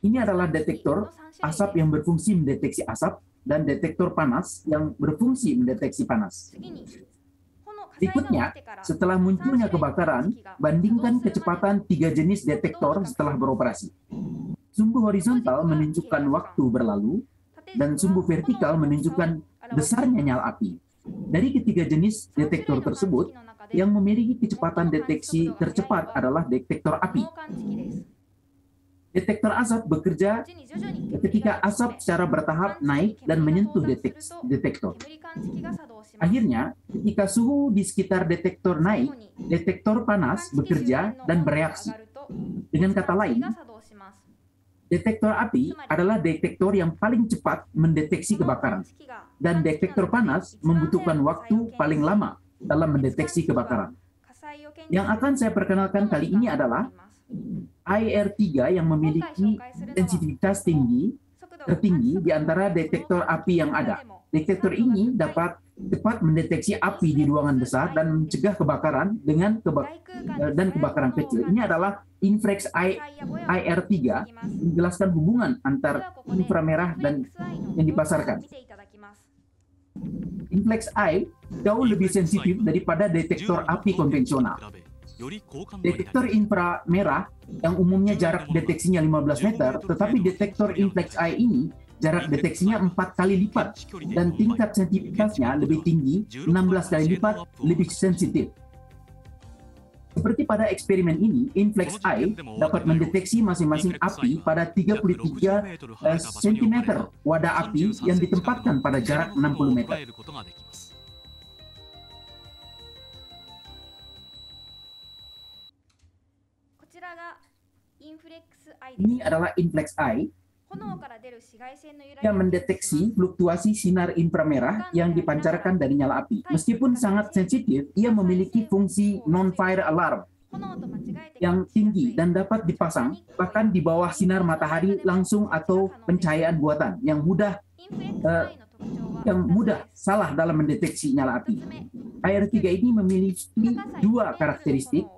ini adalah detektor asap yang berfungsi mendeteksi asap dan detektor panas yang berfungsi mendeteksi panas. Berikutnya, setelah munculnya kebakaran, bandingkan kecepatan tiga jenis detektor setelah beroperasi. Sumbu horizontal menunjukkan waktu berlalu, dan sumbu vertikal menunjukkan besarnya nyala api. Dari ketiga jenis detektor tersebut, yang memiliki kecepatan deteksi tercepat adalah detektor api. Detektor asap bekerja ketika asap secara bertahap naik dan menyentuh detektor. Akhirnya, ketika suhu di sekitar detektor naik, detektor panas bekerja dan bereaksi. Dengan kata lain, detektor api adalah detektor yang paling cepat mendeteksi kebakaran, dan detektor panas membutuhkan waktu paling lama dalam mendeteksi kebakaran. Yang akan saya perkenalkan kali ini adalah IR3 yang memiliki sensitivitas tinggi tertinggi di antara detektor api yang ada. Detektor ini dapat cepat mendeteksi api di ruangan besar dan mencegah kebakaran dengan keba eh, dan kebakaran kecil. Ini adalah infrax IR3 menjelaskan hubungan antar inframerah dan yang dipasarkan. Inflex I jauh lebih sensitif daripada detektor api konvensional. Detektor inframerah yang umumnya jarak deteksinya 15 meter, tetapi detektor inflex I ini jarak deteksinya 4 kali lipat dan tingkat sensitivitasnya lebih tinggi 16 kali lipat lebih sensitif. Seperti pada eksperimen ini, Inflex Eye dapat mendeteksi masing-masing api pada 33 cm eh, wadah api yang ditempatkan pada jarak 60 meter. Ini adalah Inflex Eye yang mendeteksi fluktuasi sinar inframerah yang dipancarkan dari nyala api. Meskipun sangat sensitif, ia memiliki fungsi non-fire alarm yang tinggi dan dapat dipasang bahkan di bawah sinar matahari langsung atau pencahayaan buatan yang mudah uh, yang mudah salah dalam mendeteksi nyala api. AR3 ini memiliki dua karakteristik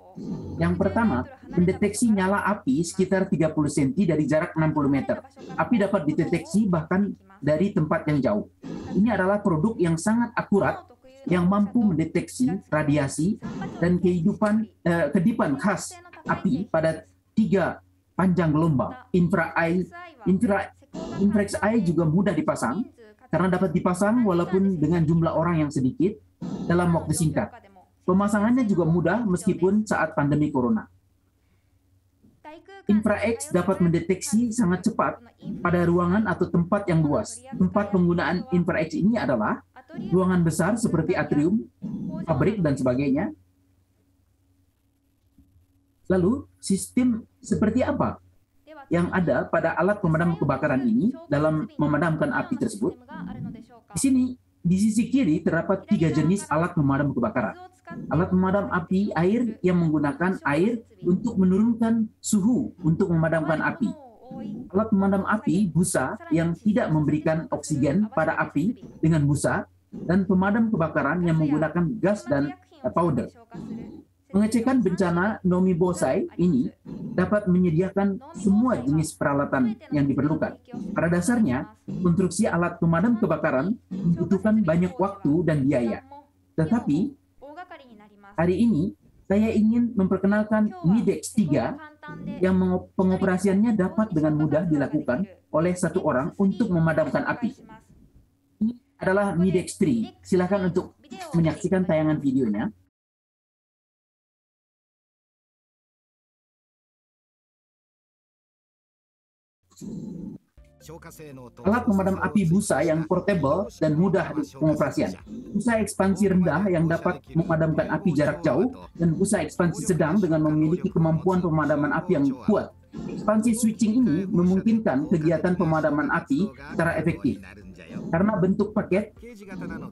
yang pertama, mendeteksi nyala api sekitar 30 cm dari jarak 60 meter. Api dapat dideteksi bahkan dari tempat yang jauh. Ini adalah produk yang sangat akurat yang mampu mendeteksi radiasi dan kehidupan eh, kedipan khas api pada tiga panjang gelombang. Infra eye, infra, infrax eye juga mudah dipasang karena dapat dipasang walaupun dengan jumlah orang yang sedikit dalam waktu singkat. Pemasangannya juga mudah meskipun saat pandemi corona. InfraX dapat mendeteksi sangat cepat pada ruangan atau tempat yang luas. Tempat penggunaan InfraX ini adalah ruangan besar seperti atrium, pabrik, dan sebagainya. Lalu, sistem seperti apa yang ada pada alat pemadam kebakaran ini dalam memadamkan api tersebut? Di sini, di sisi kiri terdapat tiga jenis alat pemadam kebakaran alat pemadam api air yang menggunakan air untuk menurunkan suhu untuk memadamkan api. Alat pemadam api busa yang tidak memberikan oksigen pada api dengan busa dan pemadam kebakaran yang menggunakan gas dan powder. Pengecekan bencana Nomi Bosai ini dapat menyediakan semua jenis peralatan yang diperlukan. Pada dasarnya, konstruksi alat pemadam kebakaran membutuhkan banyak waktu dan biaya. Iya, Tetapi, Hari ini saya ingin memperkenalkan MIDEX 3 yang pengoperasiannya dapat dengan mudah dilakukan oleh satu orang untuk memadamkan api. Ini adalah MIDEX 3. Silakan untuk menyaksikan tayangan videonya. Thank you. Alat pemadam api busa yang portable dan mudah pengoperasian. Busa ekspansi rendah yang dapat memadamkan api jarak jauh dan busa ekspansi sedang dengan memiliki kemampuan pemadaman api yang kuat. Ekspansi switching ini memungkinkan kegiatan pemadaman api secara efektif. Karena bentuk paket,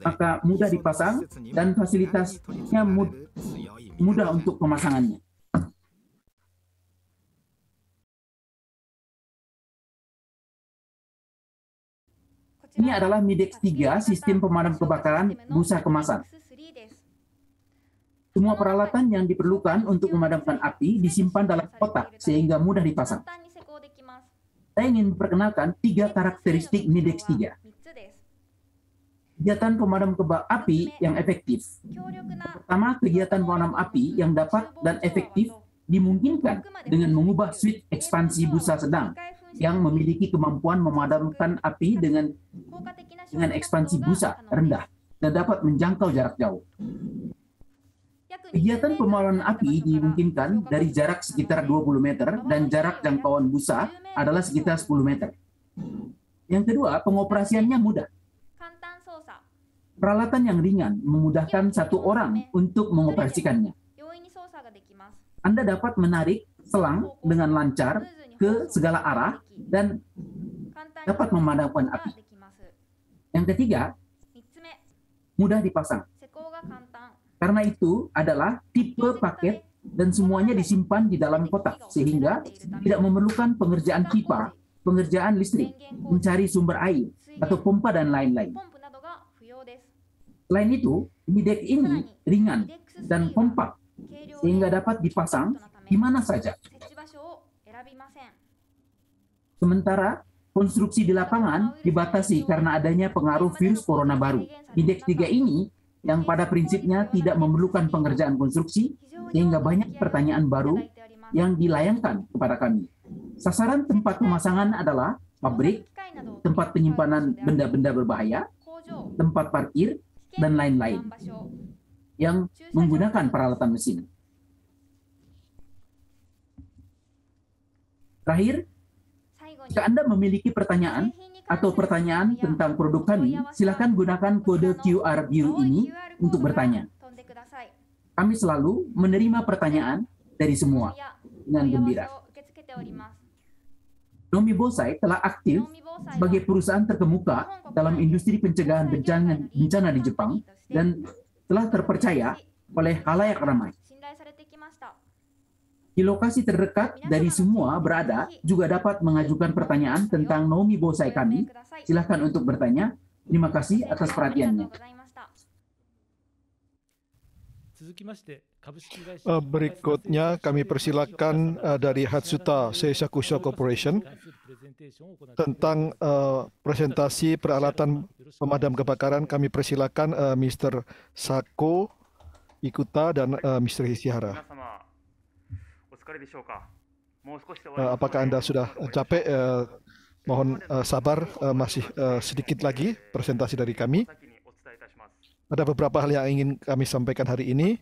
maka mudah dipasang dan fasilitasnya mud mudah untuk pemasangannya. Ini adalah MIDEX 3 sistem pemadam kebakaran busa kemasan. Semua peralatan yang diperlukan untuk memadamkan api disimpan dalam kotak sehingga mudah dipasang. Saya ingin memperkenalkan tiga karakteristik MIDEX 3. Kegiatan pemadam kebakaran api yang efektif. Pertama, kegiatan pemadam api yang dapat dan efektif dimungkinkan dengan mengubah switch ekspansi busa sedang yang memiliki kemampuan memadamkan api dengan dengan ekspansi busa rendah dan dapat menjangkau jarak jauh. Kegiatan pemadaman api dimungkinkan dari jarak sekitar 20 meter dan jarak jangkauan busa adalah sekitar 10 meter. Yang kedua, pengoperasiannya mudah. Peralatan yang ringan memudahkan satu orang untuk mengoperasikannya. Anda dapat menarik selang dengan lancar ke segala arah dan dapat memadamkan api. Yang ketiga, mudah dipasang. Karena itu adalah tipe paket dan semuanya disimpan di dalam kotak sehingga tidak memerlukan pengerjaan pipa, pengerjaan listrik, mencari sumber air atau pompa dan lain-lain. Selain itu, midek ini ringan dan kompak sehingga dapat dipasang di mana saja Sementara konstruksi di lapangan dibatasi karena adanya pengaruh virus corona baru. Indeks 3 ini yang pada prinsipnya tidak memerlukan pengerjaan konstruksi sehingga banyak pertanyaan baru yang dilayangkan kepada kami. Sasaran tempat pemasangan adalah pabrik, tempat penyimpanan benda-benda berbahaya, tempat parkir, dan lain-lain yang menggunakan peralatan mesin. Terakhir, jika Anda memiliki pertanyaan atau pertanyaan tentang produk kami, silakan gunakan kode QR View ini untuk bertanya. Kami selalu menerima pertanyaan dari semua dengan gembira. Nomi Bosai telah aktif sebagai perusahaan terkemuka dalam industri pencegahan bencana, bencana di Jepang dan telah terpercaya oleh halayak ramai di lokasi terdekat iya, dari semua berada iya, juga dapat mengajukan pertanyaan iya. tentang Naomi Bosai kami. Silahkan untuk bertanya. Terima kasih atas perhatiannya. Eh, berikutnya kami persilakan eh, dari Hatsuta Seisakusho Corporation tentang eh, presentasi peralatan pemadam kebakaran. Kami persilakan Mr. Sako Ikuta dan Mr. Hishihara. Apakah Anda sudah eh, capek? Eh, mohon eh, sabar, masih sedikit lagi presentasi dari kami. Ada beberapa hal yang ingin kami sampaikan hari ini.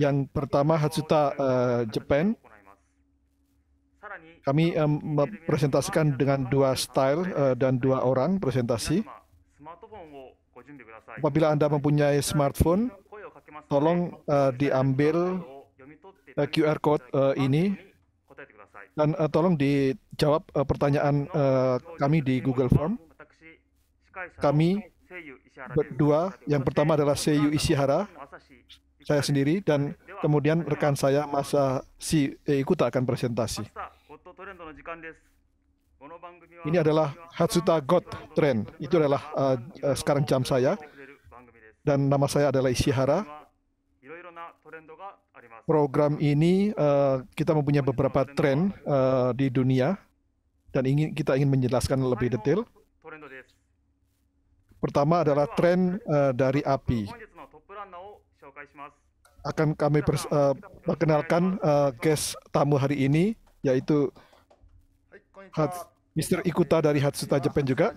Yang pertama, Hatsuta Japan. Kami mempresentasikan dengan dua style dan dua orang presentasi. Apabila Anda mempunyai smartphone, tolong diambil Eh, QR code uh, ini dan uh, tolong dijawab uh, pertanyaan uh, kami di Google Form. Kami berdua, yang pertama adalah Seiyu Ishihara, saya sendiri, dan kemudian rekan saya Masa Si Ikuta e akan presentasi. Ini adalah Hatsuta God Trend. Itu adalah uh, uh, sekarang jam saya. Dan nama saya adalah Ishihara program ini uh, kita mempunyai beberapa tren uh, eh, di dunia dan ingin kita ingin menjelaskan lebih detail. Pertama adalah tren uh, eh, dari api. Akan kami pers uh, perkenalkan uh, guest tamu hari ini yaitu Mr. Ikuta dari Hatsuta Japan juga.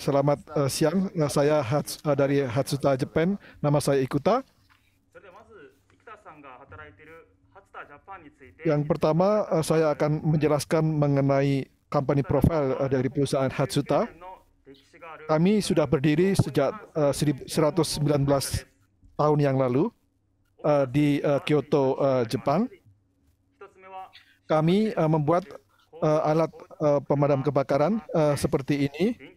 Selamat uh, siang, saya Hats, uh, dari Hatsuta Japan. Nama saya Ikuta. Yang pertama, uh, saya akan menjelaskan mengenai company profile uh, dari perusahaan Hatsuta. Kami sudah berdiri sejak uh, 119 tahun yang lalu uh, di uh, Kyoto, uh, Jepang. Kami uh, membuat uh, alat uh, pemadam kebakaran uh, seperti ini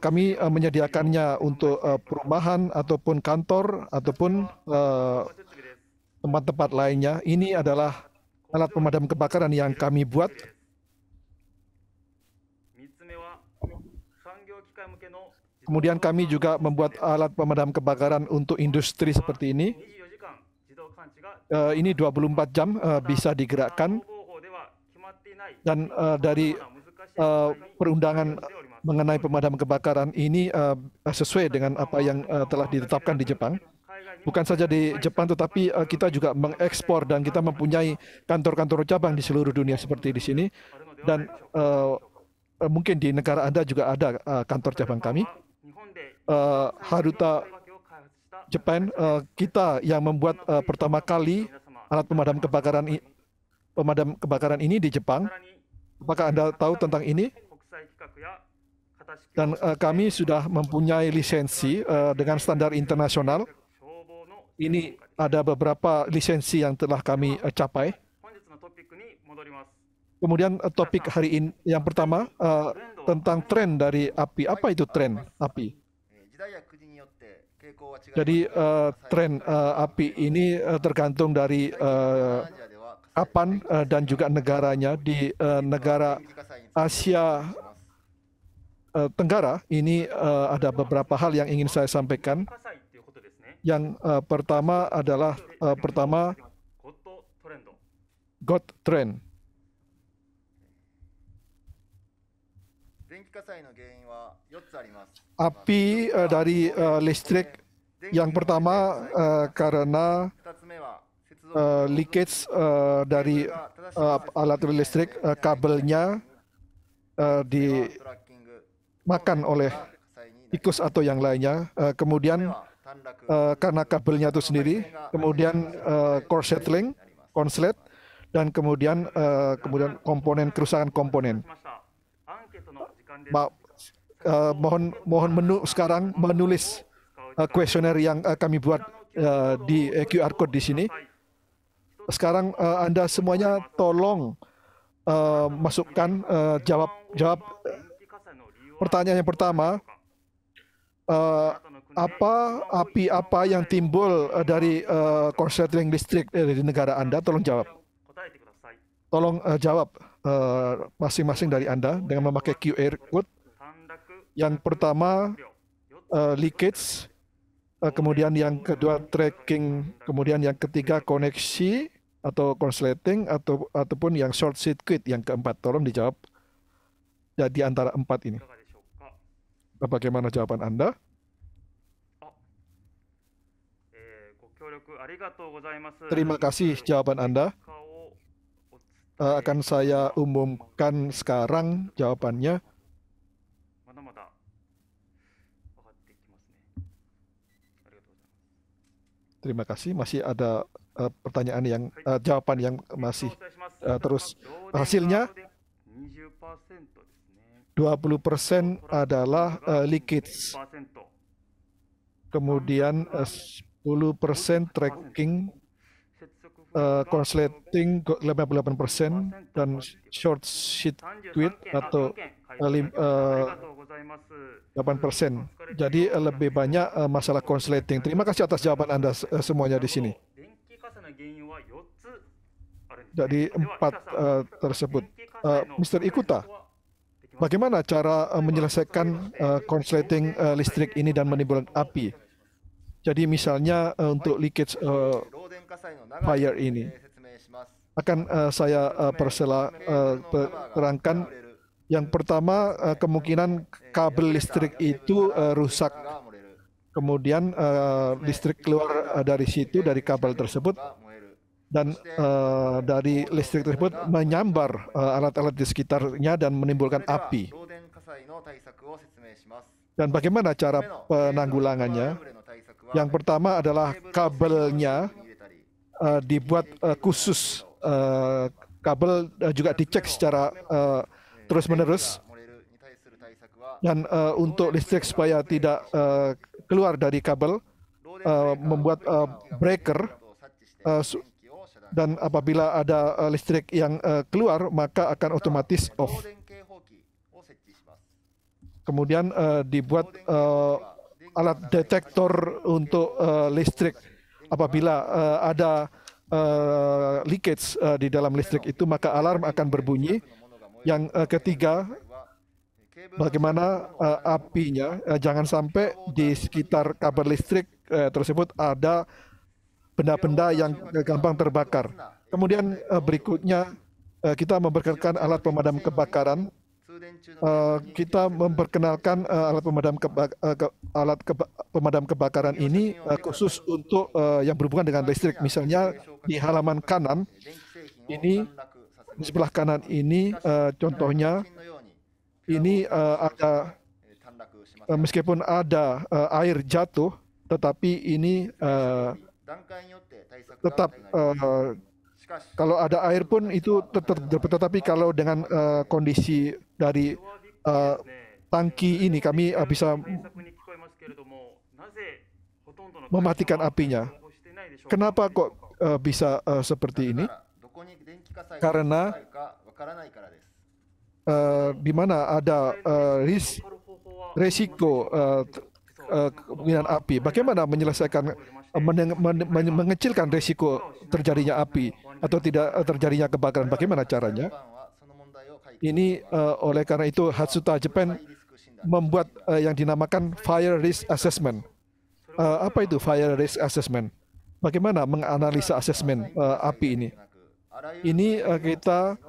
kami uh, menyediakannya untuk uh, perumahan ataupun kantor ataupun eh, tempat-tempat uh, lainnya. Ini adalah alat pemadam kebakaran yang kami buat. Kemudian kami juga membuat alat pemadam kebakaran untuk industri seperti ini. Uh, ini 24 jam uh, bisa digerakkan. Dan uh, dari uh, perundangan mengenai pemadam kebakaran ini uh, sesuai dengan apa yang uh, telah ditetapkan di Jepang. Bukan saja di Jepang, tetapi uh, kita juga mengekspor dan kita mempunyai kantor-kantor cabang di seluruh dunia seperti di sini. Dan uh, mungkin di negara Anda juga ada uh, kantor cabang kami. Uh, Haruta Jepang, uh, kita yang membuat uh, pertama kali alat pemadam kebakaran pemadam kebakaran ini di Jepang Apakah Anda tahu tentang ini? Dan uh, kami sudah mempunyai lisensi uh, dengan standar internasional. Ini ada beberapa lisensi yang telah kami uh, capai. Kemudian uh, topik hari ini yang pertama uh, tentang tren dari api. Apa itu tren api? Jadi uh, tren uh, api ini uh, tergantung dari uh, APAN uh, dan juga negaranya di uh, negara Asia uh, Tenggara ini uh, ada beberapa hal yang ingin saya sampaikan. Yang uh, pertama adalah uh, pertama God Trend. Api uh, dari uh, listrik yang pertama uh, karena uh, leakage uh, dari uh, alat listrik uh, kabelnya uh, dimakan oleh tikus atau yang lainnya. Uh, kemudian uh, karena kabelnya itu sendiri, kemudian uh, corset link, konslet, dan kemudian uh, kemudian komponen kerusakan komponen. Ma uh, mohon mohon menu sekarang menulis kuesioner uh, yang uh, kami buat uh, di QR code di sini sekarang uh, Anda semuanya tolong uh, masukkan uh, jawab jawab pertanyaan yang pertama uh, apa api apa yang timbul uh, dari uh, korsleting listrik dari negara Anda tolong jawab tolong uh, jawab masing-masing uh, dari Anda dengan memakai QR code yang pertama uh, leakage kemudian yang kedua tracking kemudian yang ketiga koneksi atau consulting atau ataupun yang short circuit yang keempat tolong dijawab jadi ya, antara empat ini nah, bagaimana jawaban anda Terima kasih jawaban Anda. Eh, akan saya umumkan sekarang jawabannya. Terima kasih, masih ada Eh, pertanyaan yang uh, jawaban yang masih uh, terus hasilnya 20% adalah uh, Kemudian uh, 10% tracking uh, delapan 58% dan short sheet tweet atau delapan persen. Jadi lebih banyak masalah konsleting. Terima kasih atas jawaban Anda semuanya di sini dari empat uh, tersebut. Uh, Mr. Ikuta, bagaimana cara uh, menyelesaikan uh, konsleting uh, listrik ini dan menimbulkan api? Jadi misalnya uh, untuk leakage uh, fire ini akan uh, saya uh, persela uh, terangkan. Yang pertama uh, kemungkinan kabel listrik itu uh, rusak kemudian uh, listrik keluar uh, dari situ dari kabel tersebut dan uh, dari listrik tersebut menyambar eh, alat-alat uh, di sekitarnya dan menimbulkan api. Dan bagaimana cara penanggulangannya? Yang pertama adalah kabelnya uh, dibuat uh, khusus. Uh, kabel uh, juga dicek secara uh, terus-menerus. Dan uh, untuk listrik supaya tidak uh, keluar dari kabel, uh, membuat uh, breaker uh, dan apabila ada eh, listrik yang eh, keluar maka akan otomatis off. Kemudian uh, dibuat uh, alat detektor untuk uh, listrik apabila uh, ada uh, leakage uh, di dalam listrik itu maka alarm akan berbunyi. Yang uh, ketiga bagaimana uh, apinya uh, jangan sampai di sekitar kabel listrik uh, tersebut ada benda-benda yang eh, gampang terbakar. Kemudian eh, berikutnya eh, kita memperkenalkan alat pemadam kebakaran. Kita memperkenalkan alat pemadam alat pemadam kebakaran ini khusus untuk yang berhubungan dengan listrik. Misalnya di halaman kanan ini di sebelah kanan ini contohnya ini ada meskipun ada air jatuh tetapi ini uh, tetap eh, kalau ada air pun itu tetap tetapi kalau dengan eh, kondisi dari eh, tangki ini kami bisa mematikan apinya. Kenapa kok bisa seperti ini? Karena uh, di mana ada uh, ris resiko uh, uh, api. Bagaimana menyelesaikan men men mengecilkan risiko terjadinya api atau tidak eh, terjadinya kebakaran. Bagaimana caranya? Ini uh, oleh karena itu Hatsuta Japan membuat uh, yang dinamakan fire risk assessment. Uh, apa itu fire risk assessment? Bagaimana menganalisa asesmen uh, api ini? Ini uh, kita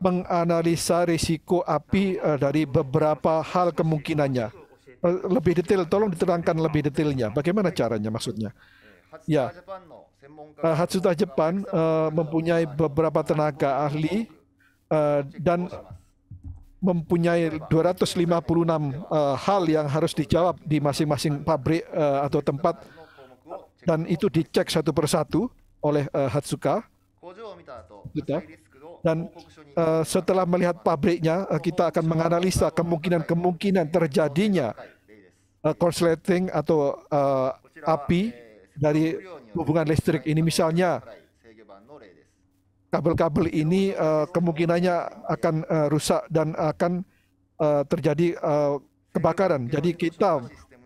menganalisa risiko api uh, dari beberapa hal kemungkinannya lebih detail, tolong diterangkan lebih detailnya. Bagaimana caranya maksudnya? Ya, eh, Hatsuta Jepang uh, mempunyai beberapa tenaga ahli uh, dan mempunyai 256 uh, hal yang harus dijawab di masing-masing pabrik uh, atau tempat dan itu dicek satu persatu oleh uh, Hatsuka. Kita. Dan uh, setelah melihat pabriknya, uh, kita akan menganalisa kemungkinan-kemungkinan terjadinya uh, korsleting atau uh, api dari hubungan listrik ini misalnya kabel-kabel ini uh, kemungkinannya akan uh, rusak dan akan uh, terjadi uh, kebakaran. Jadi kita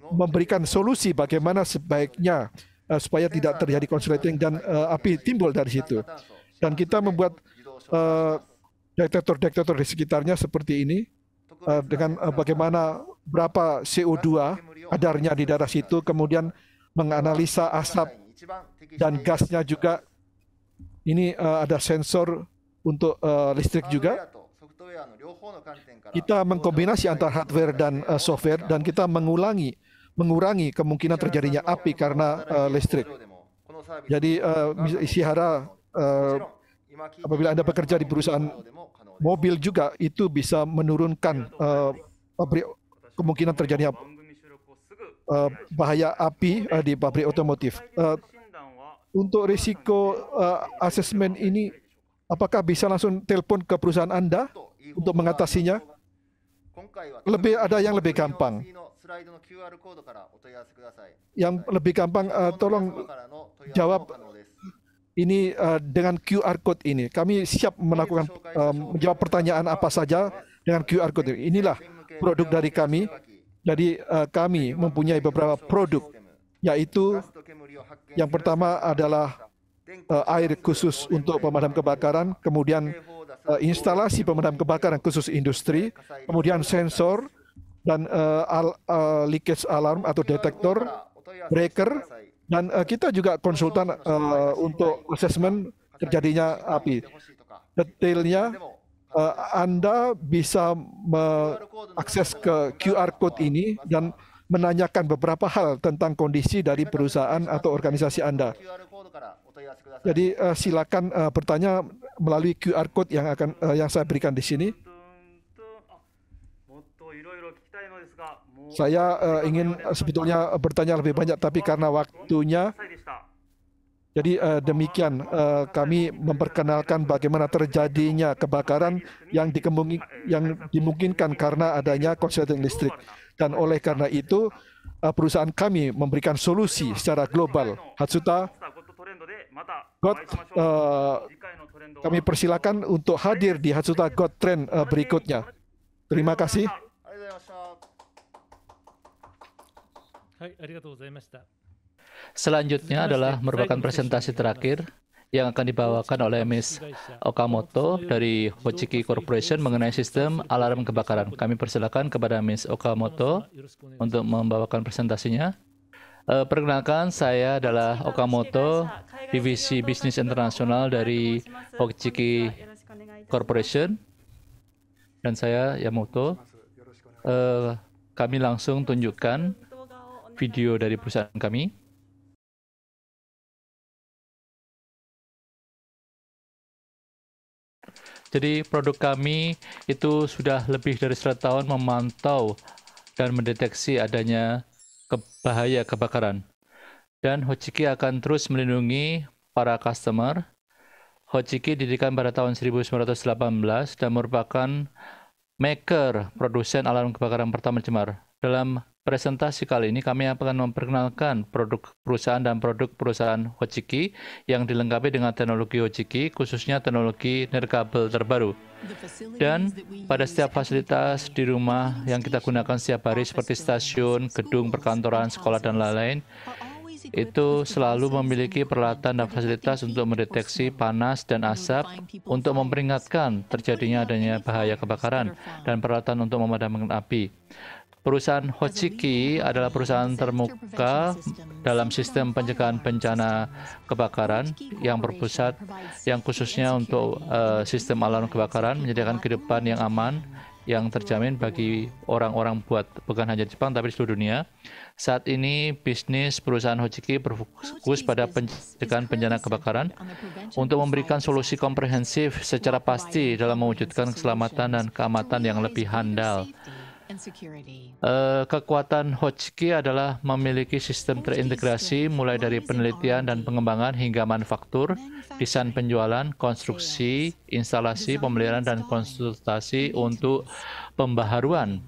memberikan solusi bagaimana sebaiknya uh, supaya tidak terjadi konsleting dan uh, api timbul dari situ. Dan kita membuat uh, detektor-detektor di sekitarnya seperti ini uh, dengan uh, bagaimana berapa CO2 kadarnya di daerah situ, kemudian menganalisa asap dan gasnya juga. Ini uh, ada sensor untuk uh, listrik juga. Kita mengkombinasi antara hardware dan uh, software dan kita mengulangi mengurangi kemungkinan terjadinya api karena uh, listrik. Jadi uh, Isihara, uh, apabila Anda bekerja di perusahaan mobil juga itu bisa menurunkan uh, kemungkinan terjadinya eh, bahaya api eh, di pabrik otomotif. Eh, untuk risiko asesmen ini, apakah bisa langsung telepon ke perusahaan Anda untuk mengatasinya? Lebih ada yang lebih gampang. Yang lebih gampang, uh, tolong jawab ini uh, dengan QR code ini. Kami siap melakukan uh, menjawab pertanyaan apa saja dengan QR code ini. Inilah produk dari kami. Jadi uh, kami mempunyai beberapa produk, yaitu yang pertama adalah uh, air khusus untuk pemadam kebakaran, kemudian uh, instalasi pemadam kebakaran khusus industri, kemudian sensor dan uh, al, uh, leakage alarm atau detektor, breaker, dan uh, kita juga konsultan uh, untuk asesmen terjadinya api. Detailnya uh, Anda bisa mengakses ke QR code ini dan menanyakan beberapa hal tentang kondisi dari perusahaan atau organisasi Anda. Jadi uh, silakan uh, bertanya melalui QR code yang akan uh, yang saya berikan di sini. Saya uh, ingin sebetulnya bertanya lebih banyak tapi karena waktunya jadi eh, demikian eh, kami memperkenalkan bagaimana terjadinya kebakaran yang, yang dimungkinkan karena adanya konsleting listrik. Dan oleh karena itu eh, perusahaan kami memberikan solusi secara global. Hatsuta, God, eh, kami persilakan untuk hadir di Hatsuta God Trend eh, berikutnya. Terima kasih. はい、ありがとうございました。Selanjutnya adalah merupakan presentasi terakhir yang akan dibawakan oleh Miss ya. Okamoto dari Hochiki Corporation mengenai sistem alarm kebakaran. Kami persilakan kepada Miss Okamoto untuk membawakan presentasinya. Uh, perkenalkan, saya adalah Okamoto, Divisi Bisnis Internasional dari Hochiki Corporation. Dan saya, Yamoto. Uh, kami langsung tunjukkan video dari perusahaan kami. Jadi produk kami itu sudah lebih dari 100 tahun memantau dan mendeteksi adanya bahaya kebakaran. Dan Hochiki akan terus melindungi para customer. Hochiki didirikan pada tahun 1918 dan merupakan maker produsen alarm kebakaran pertama cemar. Dalam presentasi kali ini kami akan memperkenalkan produk perusahaan dan produk perusahaan Hojiki yang dilengkapi dengan teknologi Hojiki, khususnya teknologi nirkabel terbaru. Dan pada setiap fasilitas di rumah yang kita gunakan setiap hari seperti stasiun, gedung, perkantoran, sekolah, dan lain-lain, itu selalu memiliki peralatan dan fasilitas untuk mendeteksi panas dan asap untuk memperingatkan terjadinya adanya bahaya kebakaran dan peralatan untuk memadamkan api. Perusahaan Hochiki adalah perusahaan termuka dalam sistem pencegahan bencana kebakaran yang berpusat yang khususnya untuk uh, sistem alarm kebakaran menyediakan kehidupan yang aman yang terjamin bagi orang-orang buat bukan hanya Jepang tapi seluruh dunia. Saat ini bisnis perusahaan Hochiki berfokus pada pencegahan bencana kebakaran untuk memberikan solusi komprehensif secara pasti dalam mewujudkan keselamatan dan keamatan yang lebih handal. Eh, kekuatan Hotchki adalah memiliki sistem terintegrasi mulai dari penelitian dan pengembangan hingga manufaktur, desain penjualan, konstruksi, instalasi, pemeliharaan, dan konsultasi untuk pembaharuan.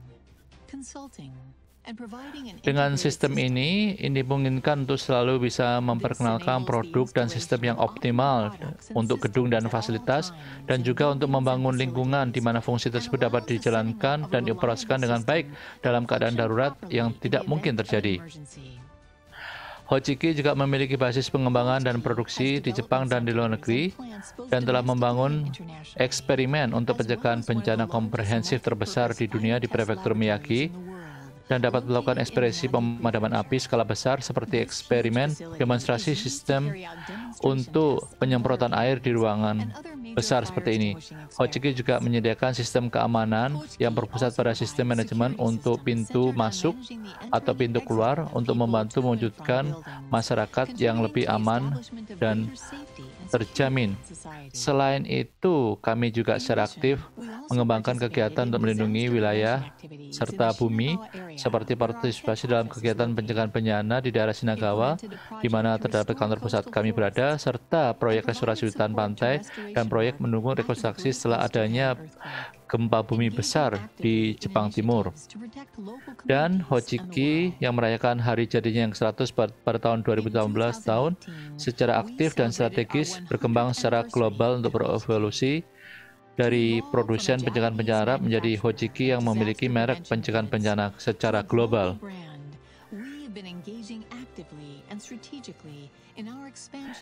Dengan sistem ini, ini memungkinkan untuk selalu bisa memperkenalkan produk dan sistem yang optimal untuk gedung dan fasilitas, dan juga untuk membangun lingkungan di mana fungsi tersebut dapat dijalankan dan dioperasikan dengan baik dalam keadaan darurat yang tidak mungkin terjadi. Hojiki juga memiliki basis pengembangan dan produksi di Jepang dan di luar negeri dan telah membangun eksperimen untuk pencegahan bencana komprehensif terbesar di dunia di Prefektur Miyagi dan dapat melakukan ekspresi pemadaman api skala besar seperti eksperimen demonstrasi sistem untuk penyemprotan air di ruangan besar seperti ini. Hojiki juga menyediakan sistem keamanan yang berpusat pada sistem manajemen untuk pintu masuk atau pintu keluar untuk membantu mewujudkan masyarakat yang lebih aman dan terjamin. Selain itu, kami juga secara aktif mengembangkan kegiatan untuk melindungi wilayah serta bumi, seperti partisipasi dalam kegiatan pencegahan bencana di daerah Sinagawa, di mana terdapat kantor pusat kami berada, serta proyek restorasi hutan pantai dan proyek mendukung rekonstruksi setelah adanya gempa bumi besar di Jepang Timur. Dan Hojiki yang merayakan hari jadinya yang 100 pada tahun 2018 tahun secara aktif dan strategis berkembang secara global untuk berevolusi dari produsen pencegahan bencana menjadi Hojiki yang memiliki merek pencegahan bencana secara global.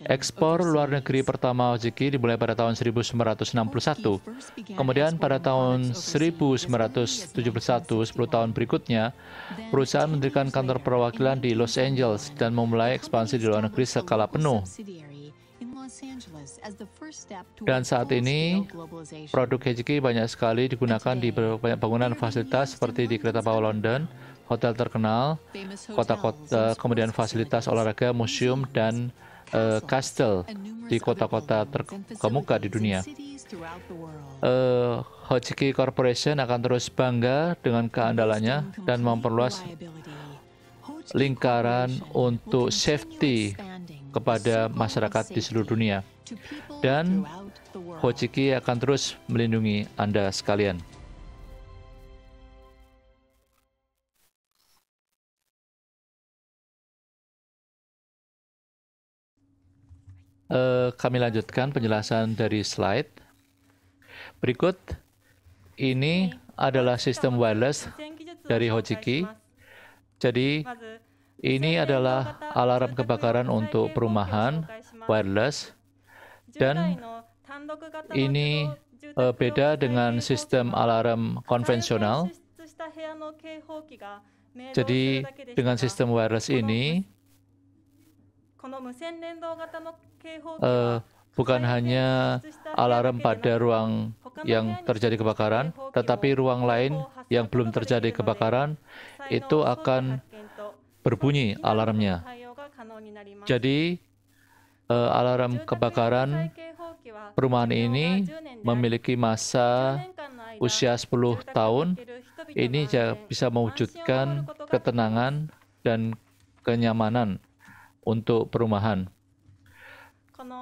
Ekspor luar negeri pertama OJK dimulai pada tahun 1961. Kemudian pada tahun 1971, 10 tahun berikutnya, perusahaan mendirikan kantor perwakilan di Los Angeles dan memulai ekspansi di luar negeri skala penuh. Dan saat ini, produk Hejiki banyak sekali digunakan di banyak bangunan fasilitas seperti di Kereta Bawah London, hotel terkenal, kota-kota, kemudian fasilitas olahraga, museum, dan uh, castle di kota-kota terkemuka di dunia. Uh, eh, Hojiki Corporation akan terus bangga dengan keandalannya dan memperluas lingkaran untuk safety kepada masyarakat di seluruh dunia. Dan Hojiki akan terus melindungi Anda sekalian. eh, kami lanjutkan penjelasan dari slide. Berikut ini adalah sistem wireless dari Hojiki. Jadi ini adalah alarm kebakaran untuk perumahan wireless dan ini eh, beda dengan sistem alarm konvensional. Jadi dengan sistem wireless ini Eh, bukan hanya alarm pada ruang yang terjadi kebakaran, tetapi ruang lain yang belum terjadi kebakaran itu akan berbunyi alarmnya. Jadi uh, alarm kebakaran perumahan ini memiliki masa usia 10 tahun. Ini bisa mewujudkan ketenangan dan kenyamanan untuk perumahan.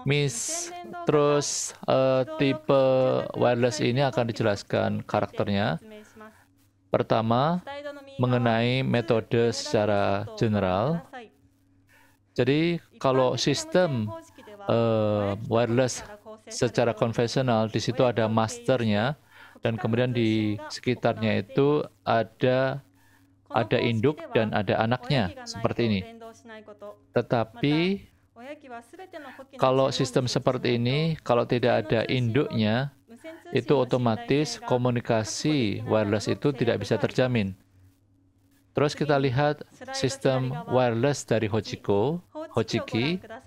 Miss, terus uh, tipe wireless ini akan dijelaskan karakternya. Pertama, mengenai metode secara general. Jadi, kalau sistem uh, wireless secara konvensional, di situ ada masternya, dan kemudian di sekitarnya itu ada ada induk dan ada anaknya seperti ini. Tetapi oh ya, kalau sistem seperti ini, kalau tidak ada induknya, itu otomatis komunikasi kan wireless itu tidak bisa gitu, terjamin. Terus kita lihat sistem wireless dari Hochiko, Hochiki. Ya?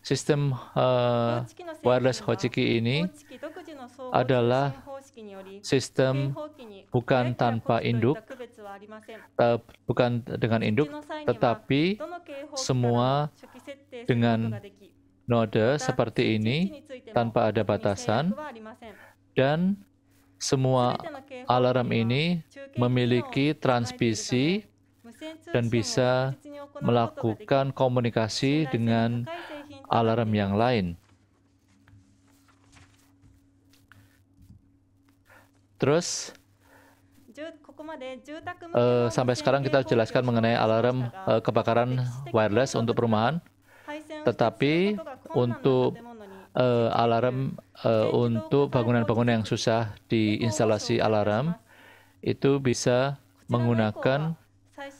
Sistem uh, wireless Hochiki ini adalah sistem bukan tanpa induk, eh, bukan dengan induk, tetapi semua dengan node seperti ini tanpa ada batasan dan semua alarm ini memiliki transmisi dan bisa melakukan komunikasi dengan alarm yang lain. Terus uh, sampai sekarang kita jelaskan mengenai alarm uh, kebakaran wireless untuk perumahan, tetapi untuk uh, alarm uh, untuk bangunan-bangunan yang susah diinstalasi alarm itu bisa menggunakan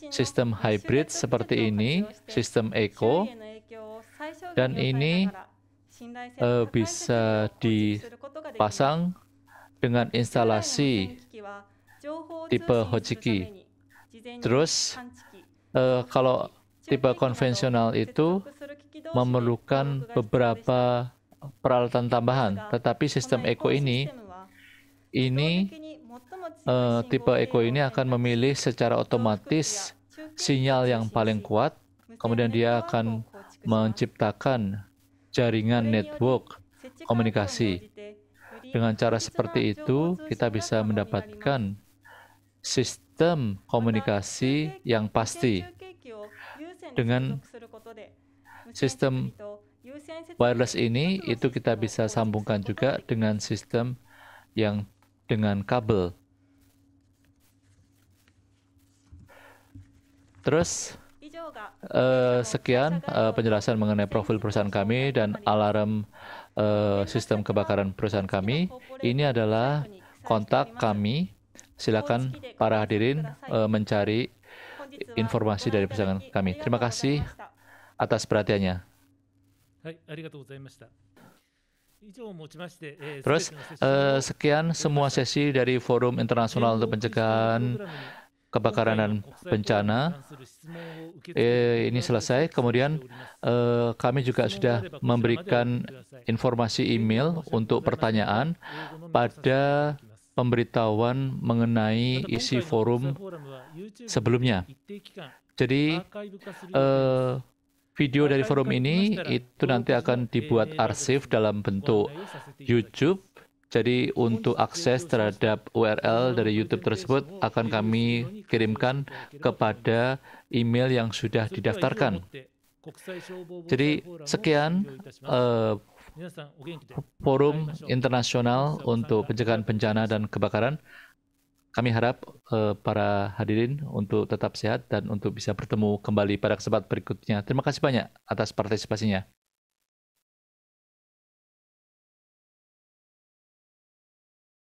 sistem hybrid seperti ini, sistem eco, dan ini uh, bisa dipasang dengan instalasi tipe Hojiki. Terus, uh, kalau tipe konvensional itu memerlukan beberapa peralatan tambahan, tetapi sistem eco ini ini uh, tipe eco ini akan memilih secara otomatis sinyal yang paling kuat, kemudian dia akan menciptakan jaringan network komunikasi. Dengan cara seperti itu, kita bisa mendapatkan sistem komunikasi yang pasti. Dengan sistem wireless ini, itu kita bisa sambungkan juga dengan sistem yang dengan kabel. Terus, Eh, sekian uh, penjelasan mengenai profil perusahaan kami dan alarm uh, sistem kebakaran perusahaan kami. Ini adalah kontak kami. Silakan para hadirin uh, mencari informasi dari perusahaan kami. Terima kasih atas perhatiannya. Terus, uh, sekian semua sesi dari Forum Internasional untuk Pencegahan kebakaran dan bencana. Eh, ini selesai. Kemudian eh, kami juga sudah memberikan informasi email untuk pertanyaan pada pemberitahuan mengenai isi forum sebelumnya. Jadi eh, video dari forum ini itu nanti akan dibuat arsip dalam bentuk YouTube jadi untuk akses terhadap URL dari YouTube tersebut akan kami kirimkan kepada email yang sudah didaftarkan. Jadi sekian uh, forum internasional untuk pencegahan bencana dan kebakaran. Kami harap uh, para hadirin untuk tetap sehat dan untuk bisa bertemu kembali pada kesempatan berikutnya. Terima kasih banyak atas partisipasinya.